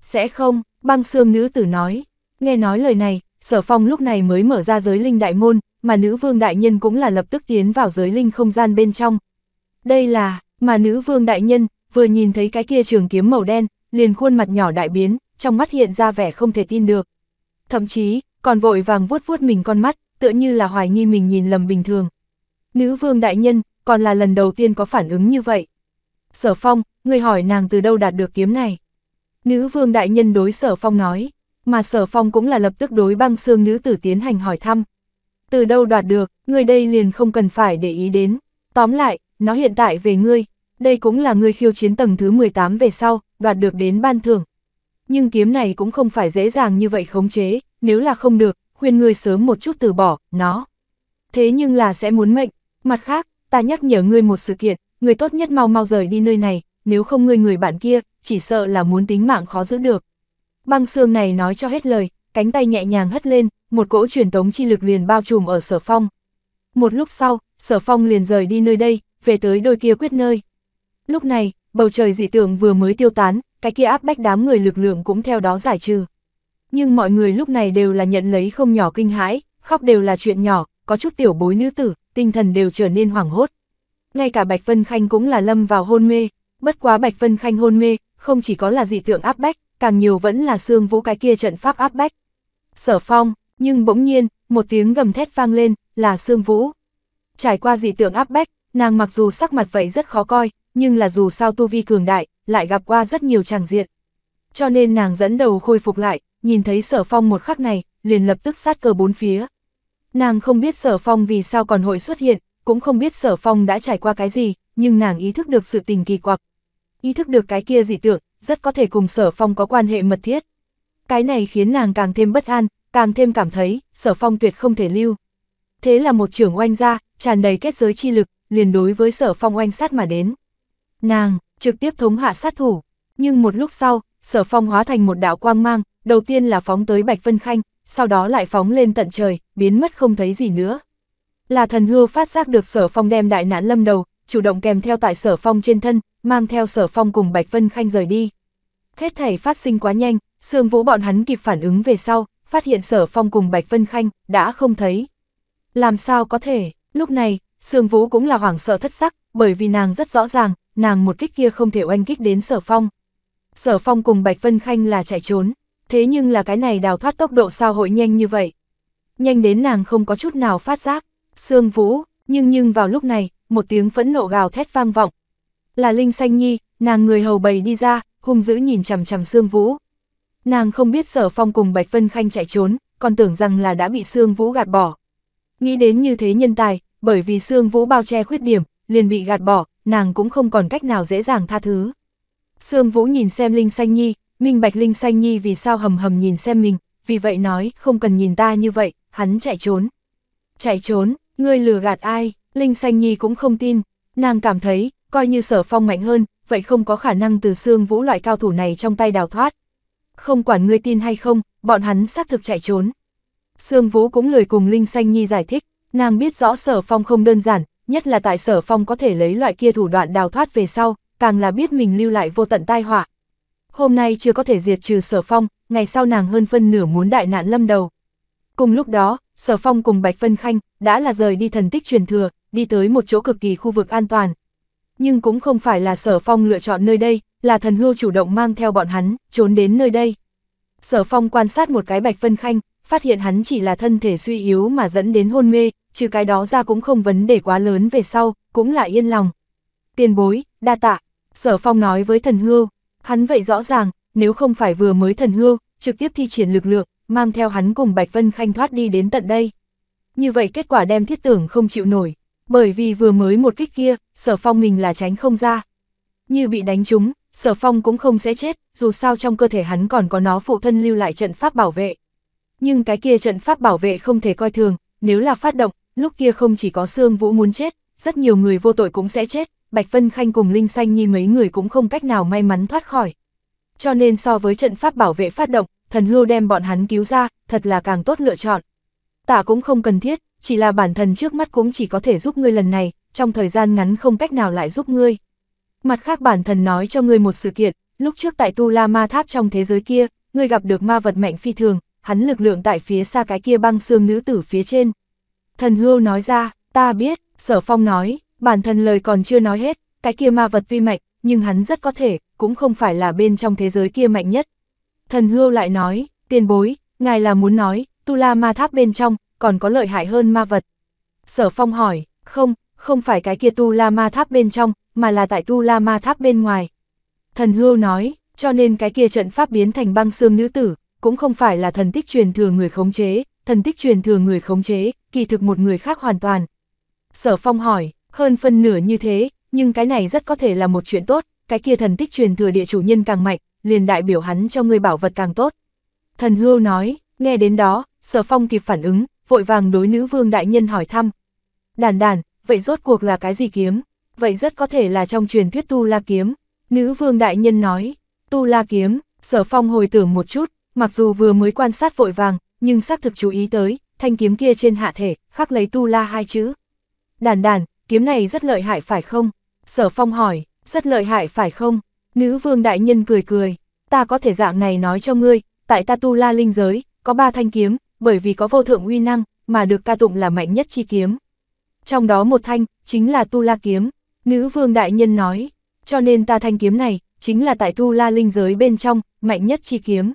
Sẽ không, băng xương nữ tử nói. Nghe nói lời này, sở phong lúc này mới mở ra giới linh đại môn, mà nữ vương đại nhân cũng là lập tức tiến vào giới linh không gian bên trong. Đây là, mà nữ vương đại nhân, vừa nhìn thấy cái kia trường kiếm màu đen, liền khuôn mặt nhỏ đại biến, trong mắt hiện ra vẻ không thể tin được. Thậm chí, còn vội vàng vuốt vuốt mình con mắt, tựa như là hoài nghi mình nhìn lầm bình thường. Nữ vương đại nhân, còn là lần đầu tiên có phản ứng như vậy. Sở phong, người hỏi nàng từ đâu đạt được kiếm này. Nữ vương đại nhân đối sở phong nói, mà sở phong cũng là lập tức đối băng xương nữ tử tiến hành hỏi thăm. Từ đâu đoạt được, người đây liền không cần phải để ý đến. Tóm lại, nó hiện tại về ngươi, đây cũng là người khiêu chiến tầng thứ 18 về sau, đoạt được đến ban thưởng. Nhưng kiếm này cũng không phải dễ dàng như vậy khống chế, nếu là không được, khuyên ngươi sớm một chút từ bỏ, nó. Thế nhưng là sẽ muốn mệnh. Mặt khác, ta nhắc nhở ngươi một sự kiện, người tốt nhất mau mau rời đi nơi này, nếu không ngươi người bạn kia, chỉ sợ là muốn tính mạng khó giữ được. Băng xương này nói cho hết lời, cánh tay nhẹ nhàng hất lên, một cỗ truyền tống chi lực liền bao trùm ở sở phong. Một lúc sau, sở phong liền rời đi nơi đây, về tới đôi kia quyết nơi. Lúc này, bầu trời dị tượng vừa mới tiêu tán, cái kia áp bách đám người lực lượng cũng theo đó giải trừ. Nhưng mọi người lúc này đều là nhận lấy không nhỏ kinh hãi, khóc đều là chuyện nhỏ, có chút tiểu bối nữ tử, tinh thần đều trở nên hoảng hốt. Ngay cả Bạch Vân Khanh cũng là lâm vào hôn mê, bất quá Bạch Vân Khanh hôn mê, không chỉ có là dị tượng áp bách, càng nhiều vẫn là xương vũ cái kia trận pháp áp bách. Sở phong, nhưng bỗng nhiên, một tiếng gầm thét vang lên, là xương vũ. Trải qua dị tượng áp bách, nàng mặc dù sắc mặt vậy rất khó coi, nhưng là dù sao tu vi cường đại, lại gặp qua rất nhiều tràng diện. Cho nên nàng dẫn đầu khôi phục lại, nhìn thấy sở phong một khắc này, liền lập tức sát cờ bốn phía. Nàng không biết sở phong vì sao còn hội xuất hiện, cũng không biết sở phong đã trải qua cái gì, nhưng nàng ý thức được sự tình kỳ quặc. Ý thức được cái kia dị tượng, rất có thể cùng sở phong có quan hệ mật thiết. Cái này khiến nàng càng thêm bất an, càng thêm cảm thấy, sở phong tuyệt không thể lưu. Thế là một trưởng oanh ra, tràn đầy kết giới chi lực, liền đối với sở phong oanh sát mà đến nàng, trực tiếp thống hạ sát thủ. Nhưng một lúc sau, sở phong hóa thành một đạo quang mang, đầu tiên là phóng tới Bạch Vân Khanh, sau đó lại phóng lên tận trời, biến mất không thấy gì nữa. Là thần hưu phát giác được sở phong đem đại nạn lâm đầu, chủ động kèm theo tại sở phong trên thân, mang theo sở phong cùng Bạch Vân Khanh rời đi. Hết thảy phát sinh quá nhanh, Sương Vũ bọn hắn kịp phản ứng về sau, phát hiện sở phong cùng Bạch Vân Khanh, đã không thấy. Làm sao có thể, lúc này, Sương Vũ cũng là hoảng sợ thất sắc, bởi vì nàng rất rõ ràng, nàng một kích kia không thể oanh kích đến sở phong. Sở phong cùng Bạch Vân Khanh là chạy trốn, thế nhưng là cái này đào thoát tốc độ sao hội nhanh như vậy. Nhanh đến nàng không có chút nào phát giác, sương vũ, nhưng nhưng vào lúc này, một tiếng phẫn nộ gào thét vang vọng. Là Linh Xanh Nhi, nàng người hầu bầy đi ra, hung dữ nhìn chằm chằm sương vũ. Nàng không biết sở phong cùng Bạch Vân Khanh chạy trốn, còn tưởng rằng là đã bị sương vũ gạt bỏ. Nghĩ đến như thế nhân tài, bởi vì sương vũ bao che khuyết điểm, liền bị gạt bỏ, nàng cũng không còn cách nào dễ dàng tha thứ. Sương Vũ nhìn xem Linh Xanh Nhi, minh bạch Linh Xanh Nhi vì sao hầm hầm nhìn xem mình, vì vậy nói không cần nhìn ta như vậy, hắn chạy trốn. Chạy trốn, ngươi lừa gạt ai, Linh Xanh Nhi cũng không tin, nàng cảm thấy, coi như sở phong mạnh hơn, vậy không có khả năng từ Sương Vũ loại cao thủ này trong tay đào thoát. Không quản ngươi tin hay không, bọn hắn xác thực chạy trốn. Sương Vũ cũng lười cùng Linh Xanh Nhi giải thích, nàng biết rõ sở phong không đơn giản, nhất là tại sở phong có thể lấy loại kia thủ đoạn đào thoát về sau, càng là biết mình lưu lại vô tận tai họa. Hôm nay chưa có thể diệt trừ sở phong, ngày sau nàng hơn phân nửa muốn đại nạn lâm đầu. Cùng lúc đó, sở phong cùng Bạch Vân Khanh đã là rời đi thần tích truyền thừa, đi tới một chỗ cực kỳ khu vực an toàn. Nhưng cũng không phải là sở phong lựa chọn nơi đây, là thần hưu chủ động mang theo bọn hắn, trốn đến nơi đây. Sở phong quan sát một cái Bạch Vân Khanh, phát hiện hắn chỉ là thân thể suy yếu mà dẫn đến hôn mê, trừ cái đó ra cũng không vấn đề quá lớn về sau, cũng là yên lòng. Tiền bối, đa tạ, sở phong nói với thần hưu, hắn vậy rõ ràng, nếu không phải vừa mới thần hưu, trực tiếp thi triển lực lượng, mang theo hắn cùng Bạch Vân Khanh thoát đi đến tận đây. Như vậy kết quả đem thiết tưởng không chịu nổi, bởi vì vừa mới một kích kia, sở phong mình là tránh không ra. Như bị đánh trúng, sở phong cũng không sẽ chết, dù sao trong cơ thể hắn còn có nó phụ thân lưu lại trận pháp bảo vệ. Nhưng cái kia trận pháp bảo vệ không thể coi thường, nếu là phát động, lúc kia không chỉ có Sương Vũ muốn chết, rất nhiều người vô tội cũng sẽ chết, Bạch Vân Khanh cùng Linh Xanh Nhi mấy người cũng không cách nào may mắn thoát khỏi. Cho nên so với trận pháp bảo vệ phát động, thần hưu đem bọn hắn cứu ra, thật là càng tốt lựa chọn. tạ cũng không cần thiết, chỉ là bản thân trước mắt cũng chỉ có thể giúp ngươi lần này, trong thời gian ngắn không cách nào lại giúp ngươi. Mặt khác bản thân nói cho ngươi một sự kiện, lúc trước tại Tu La Ma Tháp trong thế giới kia, ngươi gặp được ma vật mạnh phi thường, hắn lực lượng tại phía xa cái kia băng xương nữ tử phía trên, Thần hưu nói ra, ta biết, sở phong nói, bản thân lời còn chưa nói hết, cái kia ma vật tuy mạnh, nhưng hắn rất có thể, cũng không phải là bên trong thế giới kia mạnh nhất. Thần hưu lại nói, tiền bối, ngài là muốn nói, tu la ma tháp bên trong, còn có lợi hại hơn ma vật. Sở phong hỏi, không, không phải cái kia tu la ma tháp bên trong, mà là tại tu la ma tháp bên ngoài. Thần hưu nói, cho nên cái kia trận pháp biến thành băng xương nữ tử, cũng không phải là thần tích truyền thừa người khống chế, thần tích truyền thừa người khống chế, kỳ thực một người khác hoàn toàn. Sở Phong hỏi, hơn phân nửa như thế, nhưng cái này rất có thể là một chuyện tốt, cái kia thần tích truyền thừa địa chủ nhân càng mạnh, liền đại biểu hắn cho người bảo vật càng tốt. Thần hưu nói, nghe đến đó, Sở Phong kịp phản ứng, vội vàng đối nữ vương đại nhân hỏi thăm. Đàn đàn, vậy rốt cuộc là cái gì kiếm? Vậy rất có thể là trong truyền thuyết Tu La Kiếm. Nữ vương đại nhân nói, Tu La Kiếm, Sở Phong hồi tưởng một chút, mặc dù vừa mới quan sát vội vàng, nhưng xác thực chú ý tới, thanh kiếm kia trên hạ thể, khắc lấy tu la hai chữ. Đàn đàn, kiếm này rất lợi hại phải không? Sở phong hỏi, rất lợi hại phải không? Nữ vương đại nhân cười cười, ta có thể dạng này nói cho ngươi, tại ta tu la linh giới, có ba thanh kiếm, bởi vì có vô thượng uy năng, mà được ca tụng là mạnh nhất chi kiếm. Trong đó một thanh, chính là tu la kiếm, nữ vương đại nhân nói, cho nên ta thanh kiếm này, chính là tại tu la linh giới bên trong, mạnh nhất chi kiếm.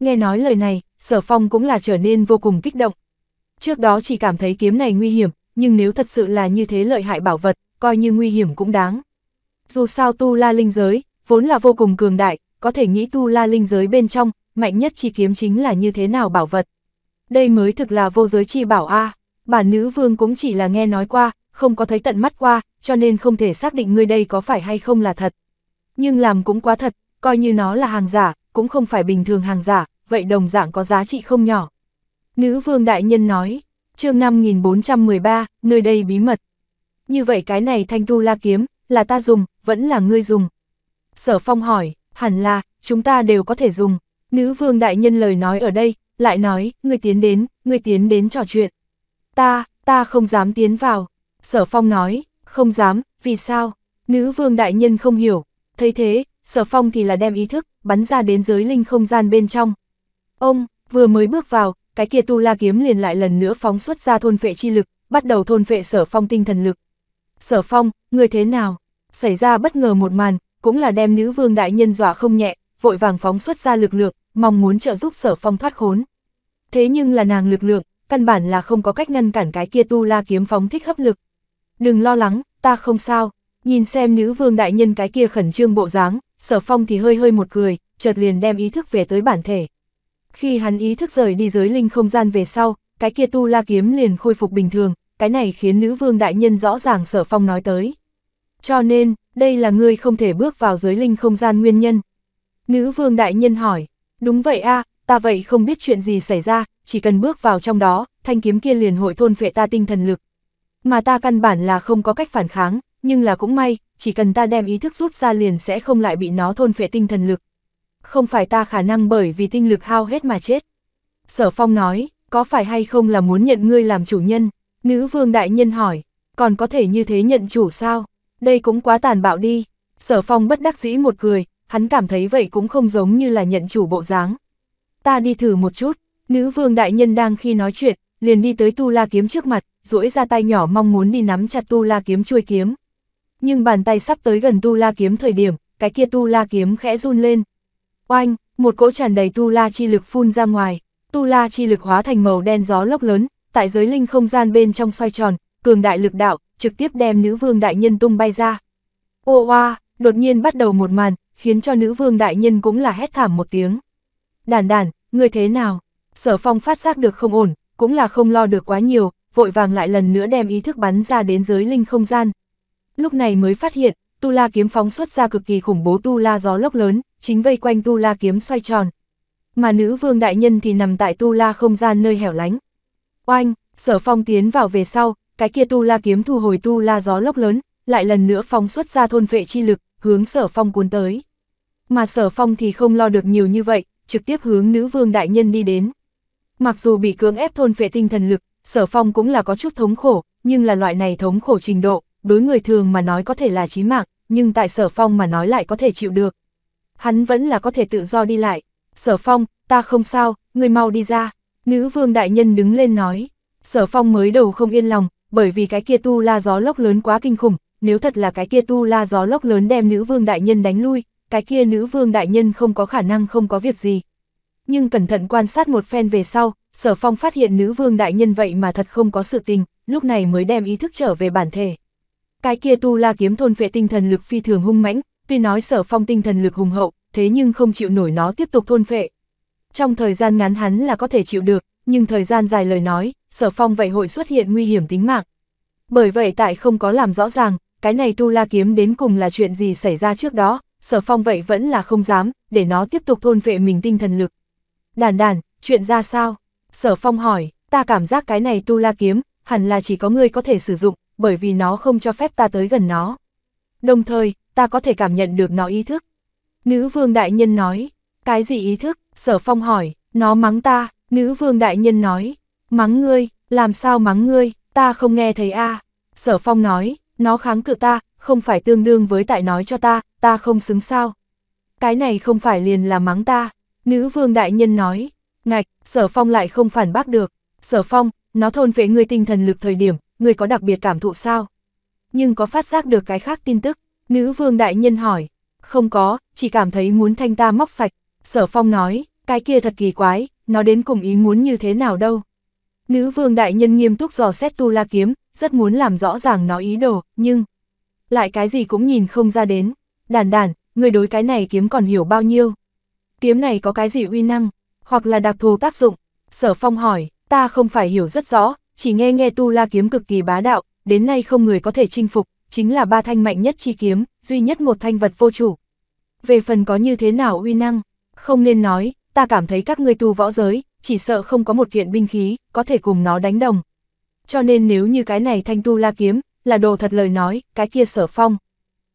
Nghe nói lời này, sở phong cũng là trở nên vô cùng kích động, Trước đó chỉ cảm thấy kiếm này nguy hiểm, nhưng nếu thật sự là như thế lợi hại bảo vật, coi như nguy hiểm cũng đáng. Dù sao tu la linh giới, vốn là vô cùng cường đại, có thể nghĩ tu la linh giới bên trong, mạnh nhất chi kiếm chính là như thế nào bảo vật. Đây mới thực là vô giới chi bảo a bản nữ vương cũng chỉ là nghe nói qua, không có thấy tận mắt qua, cho nên không thể xác định người đây có phải hay không là thật. Nhưng làm cũng quá thật, coi như nó là hàng giả, cũng không phải bình thường hàng giả, vậy đồng dạng có giá trị không nhỏ. Nữ vương đại nhân nói, chương 5413, nơi đây bí mật. Như vậy cái này thanh tu la kiếm, là ta dùng, vẫn là ngươi dùng. Sở phong hỏi, hẳn là, chúng ta đều có thể dùng. Nữ vương đại nhân lời nói ở đây, lại nói, ngươi tiến đến, ngươi tiến đến trò chuyện. Ta, ta không dám tiến vào. Sở phong nói, không dám, vì sao? Nữ vương đại nhân không hiểu. Thấy thế, sở phong thì là đem ý thức, bắn ra đến giới linh không gian bên trong. Ông, vừa mới bước vào, cái kia tu la kiếm liền lại lần nữa phóng xuất ra thôn vệ chi lực, bắt đầu thôn vệ sở phong tinh thần lực. Sở phong, người thế nào? Xảy ra bất ngờ một màn, cũng là đem nữ vương đại nhân dọa không nhẹ, vội vàng phóng xuất ra lực lượng, mong muốn trợ giúp sở phong thoát khốn. Thế nhưng là nàng lực lượng, căn bản là không có cách ngăn cản cái kia tu la kiếm phóng thích hấp lực. Đừng lo lắng, ta không sao, nhìn xem nữ vương đại nhân cái kia khẩn trương bộ dáng, sở phong thì hơi hơi một cười, chợt liền đem ý thức về tới bản thể. Khi hắn ý thức rời đi dưới linh không gian về sau, cái kia tu la kiếm liền khôi phục bình thường, cái này khiến nữ vương đại nhân rõ ràng sở phong nói tới. Cho nên, đây là ngươi không thể bước vào giới linh không gian nguyên nhân. Nữ vương đại nhân hỏi, đúng vậy a ta vậy không biết chuyện gì xảy ra, chỉ cần bước vào trong đó, thanh kiếm kia liền hội thôn phệ ta tinh thần lực. Mà ta căn bản là không có cách phản kháng, nhưng là cũng may, chỉ cần ta đem ý thức rút ra liền sẽ không lại bị nó thôn phệ tinh thần lực không phải ta khả năng bởi vì tinh lực hao hết mà chết. Sở Phong nói, có phải hay không là muốn nhận ngươi làm chủ nhân? Nữ vương đại nhân hỏi, còn có thể như thế nhận chủ sao? Đây cũng quá tàn bạo đi. Sở Phong bất đắc dĩ một cười, hắn cảm thấy vậy cũng không giống như là nhận chủ bộ dáng. Ta đi thử một chút, nữ vương đại nhân đang khi nói chuyện, liền đi tới tu la kiếm trước mặt, duỗi ra tay nhỏ mong muốn đi nắm chặt tu la kiếm chuôi kiếm. Nhưng bàn tay sắp tới gần tu la kiếm thời điểm, cái kia tu la kiếm khẽ run lên, Oanh, một cỗ tràn đầy tu la chi lực phun ra ngoài, tu la chi lực hóa thành màu đen gió lốc lớn, tại giới linh không gian bên trong xoay tròn, cường đại lực đạo, trực tiếp đem nữ vương đại nhân tung bay ra. Ô oa, đột nhiên bắt đầu một màn, khiến cho nữ vương đại nhân cũng là hét thảm một tiếng. Đàn đàn, người thế nào? Sở phong phát giác được không ổn, cũng là không lo được quá nhiều, vội vàng lại lần nữa đem ý thức bắn ra đến giới linh không gian. Lúc này mới phát hiện, tu la kiếm phóng xuất ra cực kỳ khủng bố tu la gió lốc lớn, chính vây quanh Tu La kiếm xoay tròn. Mà nữ vương đại nhân thì nằm tại Tu La không gian nơi hẻo lánh. Oanh, sở phong tiến vào về sau, cái kia Tu La kiếm thu hồi Tu La gió lốc lớn, lại lần nữa phóng xuất ra thôn vệ chi lực, hướng sở phong cuốn tới. Mà sở phong thì không lo được nhiều như vậy, trực tiếp hướng nữ vương đại nhân đi đến. Mặc dù bị cưỡng ép thôn vệ tinh thần lực, sở phong cũng là có chút thống khổ, nhưng là loại này thống khổ trình độ, đối người thường mà nói có thể là chí mạng, nhưng tại sở phong mà nói lại có thể chịu được hắn vẫn là có thể tự do đi lại. Sở phong, ta không sao, người mau đi ra. Nữ vương đại nhân đứng lên nói. Sở phong mới đầu không yên lòng, bởi vì cái kia tu la gió lốc lớn quá kinh khủng. Nếu thật là cái kia tu la gió lốc lớn đem nữ vương đại nhân đánh lui, cái kia nữ vương đại nhân không có khả năng không có việc gì. Nhưng cẩn thận quan sát một phen về sau, sở phong phát hiện nữ vương đại nhân vậy mà thật không có sự tình, lúc này mới đem ý thức trở về bản thể. Cái kia tu la kiếm thôn vệ tinh thần lực phi thường hung mãnh, tuy nói sở phong tinh thần lực hùng hậu, thế nhưng không chịu nổi nó tiếp tục thôn phệ. Trong thời gian ngắn hắn là có thể chịu được, nhưng thời gian dài lời nói, sở phong vậy hội xuất hiện nguy hiểm tính mạng. Bởi vậy tại không có làm rõ ràng, cái này tu la kiếm đến cùng là chuyện gì xảy ra trước đó, sở phong vậy vẫn là không dám, để nó tiếp tục thôn vệ mình tinh thần lực. Đàn đàn, chuyện ra sao? Sở phong hỏi, ta cảm giác cái này tu la kiếm, hẳn là chỉ có người có thể sử dụng, bởi vì nó không cho phép ta tới gần nó. Đồng thời, ta có thể cảm nhận được nó ý thức. Nữ vương đại nhân nói, cái gì ý thức, sở phong hỏi, nó mắng ta, nữ vương đại nhân nói, mắng ngươi, làm sao mắng ngươi, ta không nghe thấy a Sở phong nói, nó kháng cự ta, không phải tương đương với tại nói cho ta, ta không xứng sao. Cái này không phải liền là mắng ta, nữ vương đại nhân nói, ngạch, sở phong lại không phản bác được, sở phong, nó thôn phệ ngươi tinh thần lực thời điểm, ngươi có đặc biệt cảm thụ sao? Nhưng có phát giác được cái khác tin tức, Nữ vương đại nhân hỏi, không có, chỉ cảm thấy muốn thanh ta móc sạch, sở phong nói, cái kia thật kỳ quái, nó đến cùng ý muốn như thế nào đâu. Nữ vương đại nhân nghiêm túc dò xét tu la kiếm, rất muốn làm rõ ràng nó ý đồ, nhưng lại cái gì cũng nhìn không ra đến. Đàn đàn, người đối cái này kiếm còn hiểu bao nhiêu? Kiếm này có cái gì uy năng, hoặc là đặc thù tác dụng? Sở phong hỏi, ta không phải hiểu rất rõ, chỉ nghe nghe tu la kiếm cực kỳ bá đạo, đến nay không người có thể chinh phục, chính là ba thanh mạnh nhất chi kiếm, duy nhất một thanh vật vô chủ. Về phần có như thế nào uy năng, không nên nói, ta cảm thấy các ngươi tu võ giới, chỉ sợ không có một kiện binh khí, có thể cùng nó đánh đồng. Cho nên nếu như cái này thanh tu la kiếm, là đồ thật lời nói, cái kia sở phong.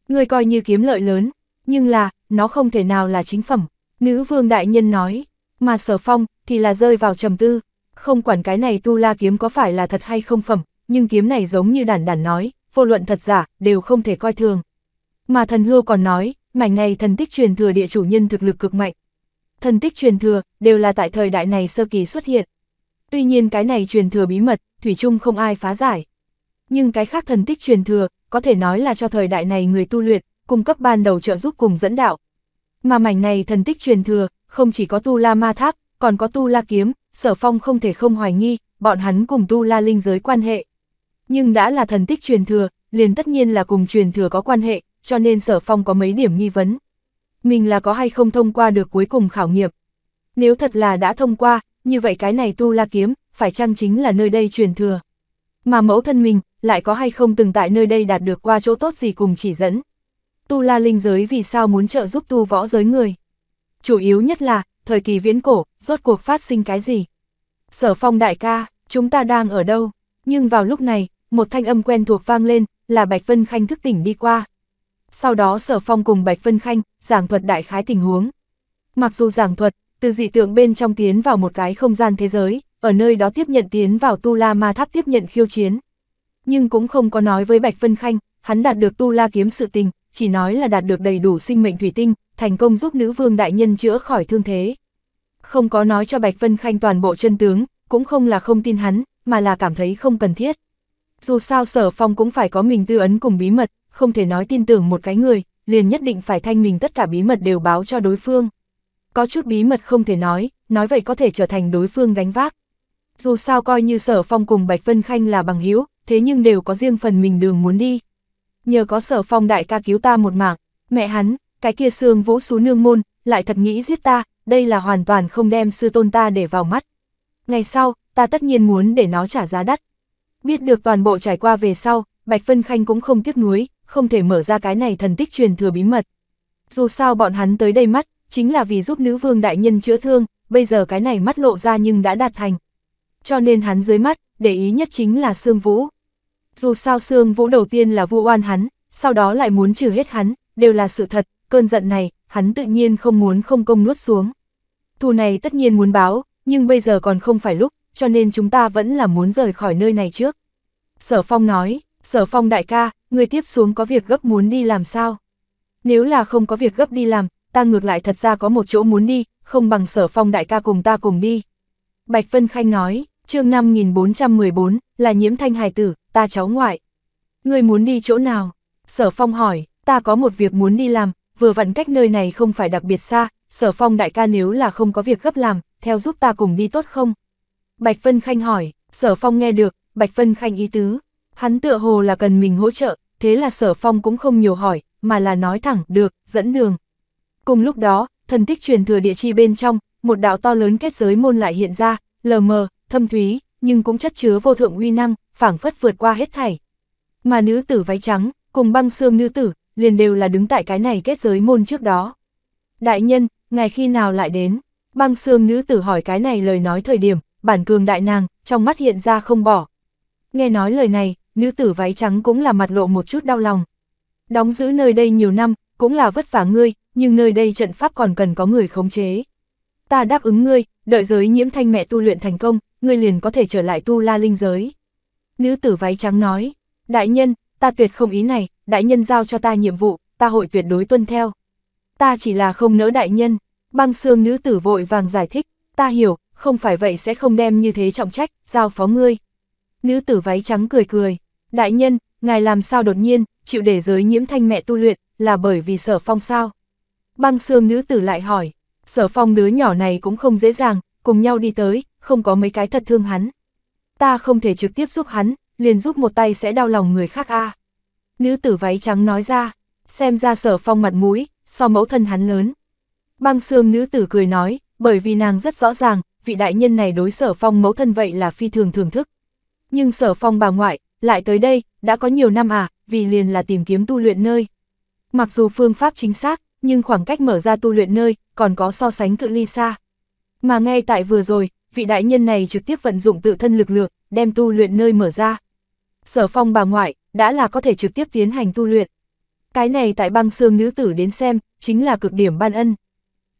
Người coi như kiếm lợi lớn, nhưng là, nó không thể nào là chính phẩm. Nữ vương đại nhân nói, mà sở phong, thì là rơi vào trầm tư. Không quản cái này tu la kiếm có phải là thật hay không phẩm, nhưng kiếm này giống như đản đản nói, vô luận thật giả, đều không thể coi thường. Mà thần hưu còn nói, mảnh này thần tích truyền thừa địa chủ nhân thực lực cực mạnh. Thần tích truyền thừa, đều là tại thời đại này sơ kỳ xuất hiện. Tuy nhiên cái này truyền thừa bí mật, Thủy chung không ai phá giải. Nhưng cái khác thần tích truyền thừa, có thể nói là cho thời đại này người tu luyện, cung cấp ban đầu trợ giúp cùng dẫn đạo. Mà mảnh này thần tích truyền thừa, không chỉ có tu la ma tháp, còn có tu la kiếm, sở phong không thể không hoài nghi, bọn hắn cùng tu la linh giới quan hệ nhưng đã là thần tích truyền thừa, liền tất nhiên là cùng truyền thừa có quan hệ, cho nên sở phong có mấy điểm nghi vấn. Mình là có hay không thông qua được cuối cùng khảo nghiệm. Nếu thật là đã thông qua, như vậy cái này tu la kiếm, phải chăng chính là nơi đây truyền thừa. Mà mẫu thân mình, lại có hay không từng tại nơi đây đạt được qua chỗ tốt gì cùng chỉ dẫn. Tu la linh giới vì sao muốn trợ giúp tu võ giới người. Chủ yếu nhất là, thời kỳ viễn cổ, rốt cuộc phát sinh cái gì. Sở phong đại ca, chúng ta đang ở đâu? Nhưng vào lúc này, một thanh âm quen thuộc vang lên, là Bạch Vân Khanh thức tỉnh đi qua. Sau đó Sở Phong cùng Bạch Vân Khanh giảng thuật đại khái tình huống. Mặc dù giảng thuật, từ dị tượng bên trong tiến vào một cái không gian thế giới, ở nơi đó tiếp nhận tiến vào Tu La Ma Tháp tiếp nhận khiêu chiến. Nhưng cũng không có nói với Bạch Vân Khanh, hắn đạt được Tu La kiếm sự tình, chỉ nói là đạt được đầy đủ sinh mệnh thủy tinh, thành công giúp nữ vương đại nhân chữa khỏi thương thế. Không có nói cho Bạch Vân Khanh toàn bộ chân tướng, cũng không là không tin hắn, mà là cảm thấy không cần thiết. Dù sao sở phong cũng phải có mình tư ấn cùng bí mật, không thể nói tin tưởng một cái người, liền nhất định phải thanh mình tất cả bí mật đều báo cho đối phương. Có chút bí mật không thể nói, nói vậy có thể trở thành đối phương gánh vác. Dù sao coi như sở phong cùng Bạch Vân Khanh là bằng hữu thế nhưng đều có riêng phần mình đường muốn đi. Nhờ có sở phong đại ca cứu ta một mạng, mẹ hắn, cái kia xương vũ xú nương môn, lại thật nghĩ giết ta, đây là hoàn toàn không đem sư tôn ta để vào mắt. Ngày sau, ta tất nhiên muốn để nó trả giá đắt. Biết được toàn bộ trải qua về sau, Bạch Vân Khanh cũng không tiếc nuối, không thể mở ra cái này thần tích truyền thừa bí mật. Dù sao bọn hắn tới đây mắt, chính là vì giúp nữ vương đại nhân chữa thương, bây giờ cái này mắt lộ ra nhưng đã đạt thành. Cho nên hắn dưới mắt, để ý nhất chính là Sương Vũ. Dù sao Sương Vũ đầu tiên là vu oan hắn, sau đó lại muốn trừ hết hắn, đều là sự thật, cơn giận này, hắn tự nhiên không muốn không công nuốt xuống. Thù này tất nhiên muốn báo, nhưng bây giờ còn không phải lúc, cho nên chúng ta vẫn là muốn rời khỏi nơi này trước. Sở Phong nói, Sở Phong đại ca, người tiếp xuống có việc gấp muốn đi làm sao? Nếu là không có việc gấp đi làm, ta ngược lại thật ra có một chỗ muốn đi, không bằng Sở Phong đại ca cùng ta cùng đi. Bạch Vân Khanh nói, chương 5414, là nhiễm thanh hài tử, ta cháu ngoại. Người muốn đi chỗ nào? Sở Phong hỏi, ta có một việc muốn đi làm, vừa vặn cách nơi này không phải đặc biệt xa, Sở Phong đại ca nếu là không có việc gấp làm, theo giúp ta cùng đi tốt không? Bạch Vân Khanh hỏi, Sở Phong nghe được, Bạch Vân Khanh ý tứ. Hắn tựa hồ là cần mình hỗ trợ, thế là Sở Phong cũng không nhiều hỏi, mà là nói thẳng, được, dẫn đường. Cùng lúc đó, thần tích truyền thừa địa chi bên trong, một đạo to lớn kết giới môn lại hiện ra, lờ mờ, thâm thúy, nhưng cũng chất chứa vô thượng uy năng, phảng phất vượt qua hết thảy. Mà nữ tử váy trắng, cùng băng xương nữ tử, liền đều là đứng tại cái này kết giới môn trước đó. Đại nhân, ngài khi nào lại đến? Băng xương nữ tử hỏi cái này lời nói thời điểm, bản cường đại nàng, trong mắt hiện ra không bỏ. Nghe nói lời này, nữ tử váy trắng cũng là mặt lộ một chút đau lòng. Đóng giữ nơi đây nhiều năm, cũng là vất vả ngươi, nhưng nơi đây trận pháp còn cần có người khống chế. Ta đáp ứng ngươi, đợi giới nhiễm thanh mẹ tu luyện thành công, ngươi liền có thể trở lại tu la linh giới. Nữ tử váy trắng nói, đại nhân, ta tuyệt không ý này, đại nhân giao cho ta nhiệm vụ, ta hội tuyệt đối tuân theo. Ta chỉ là không nỡ đại nhân, băng xương nữ tử vội vàng giải thích, ta hiểu, không phải vậy sẽ không đem như thế trọng trách, giao phó ngươi. Nữ tử váy trắng cười cười, đại nhân, ngài làm sao đột nhiên, chịu để giới nhiễm thanh mẹ tu luyện, là bởi vì sở phong sao? Băng xương nữ tử lại hỏi, sở phong đứa nhỏ này cũng không dễ dàng, cùng nhau đi tới, không có mấy cái thật thương hắn. Ta không thể trực tiếp giúp hắn, liền giúp một tay sẽ đau lòng người khác a Nữ tử váy trắng nói ra, xem ra sở phong mặt mũi, so mẫu thân hắn lớn. Băng xương nữ tử cười nói, bởi vì nàng rất rõ ràng, vị đại nhân này đối sở phong mẫu thân vậy là phi thường thưởng thức. Nhưng sở phong bà ngoại, lại tới đây, đã có nhiều năm à, vì liền là tìm kiếm tu luyện nơi. Mặc dù phương pháp chính xác, nhưng khoảng cách mở ra tu luyện nơi, còn có so sánh cự ly xa. Mà ngay tại vừa rồi, vị đại nhân này trực tiếp vận dụng tự thân lực lượng, đem tu luyện nơi mở ra. Sở phong bà ngoại, đã là có thể trực tiếp tiến hành tu luyện. Cái này tại băng xương nữ tử đến xem, chính là cực điểm ban ân.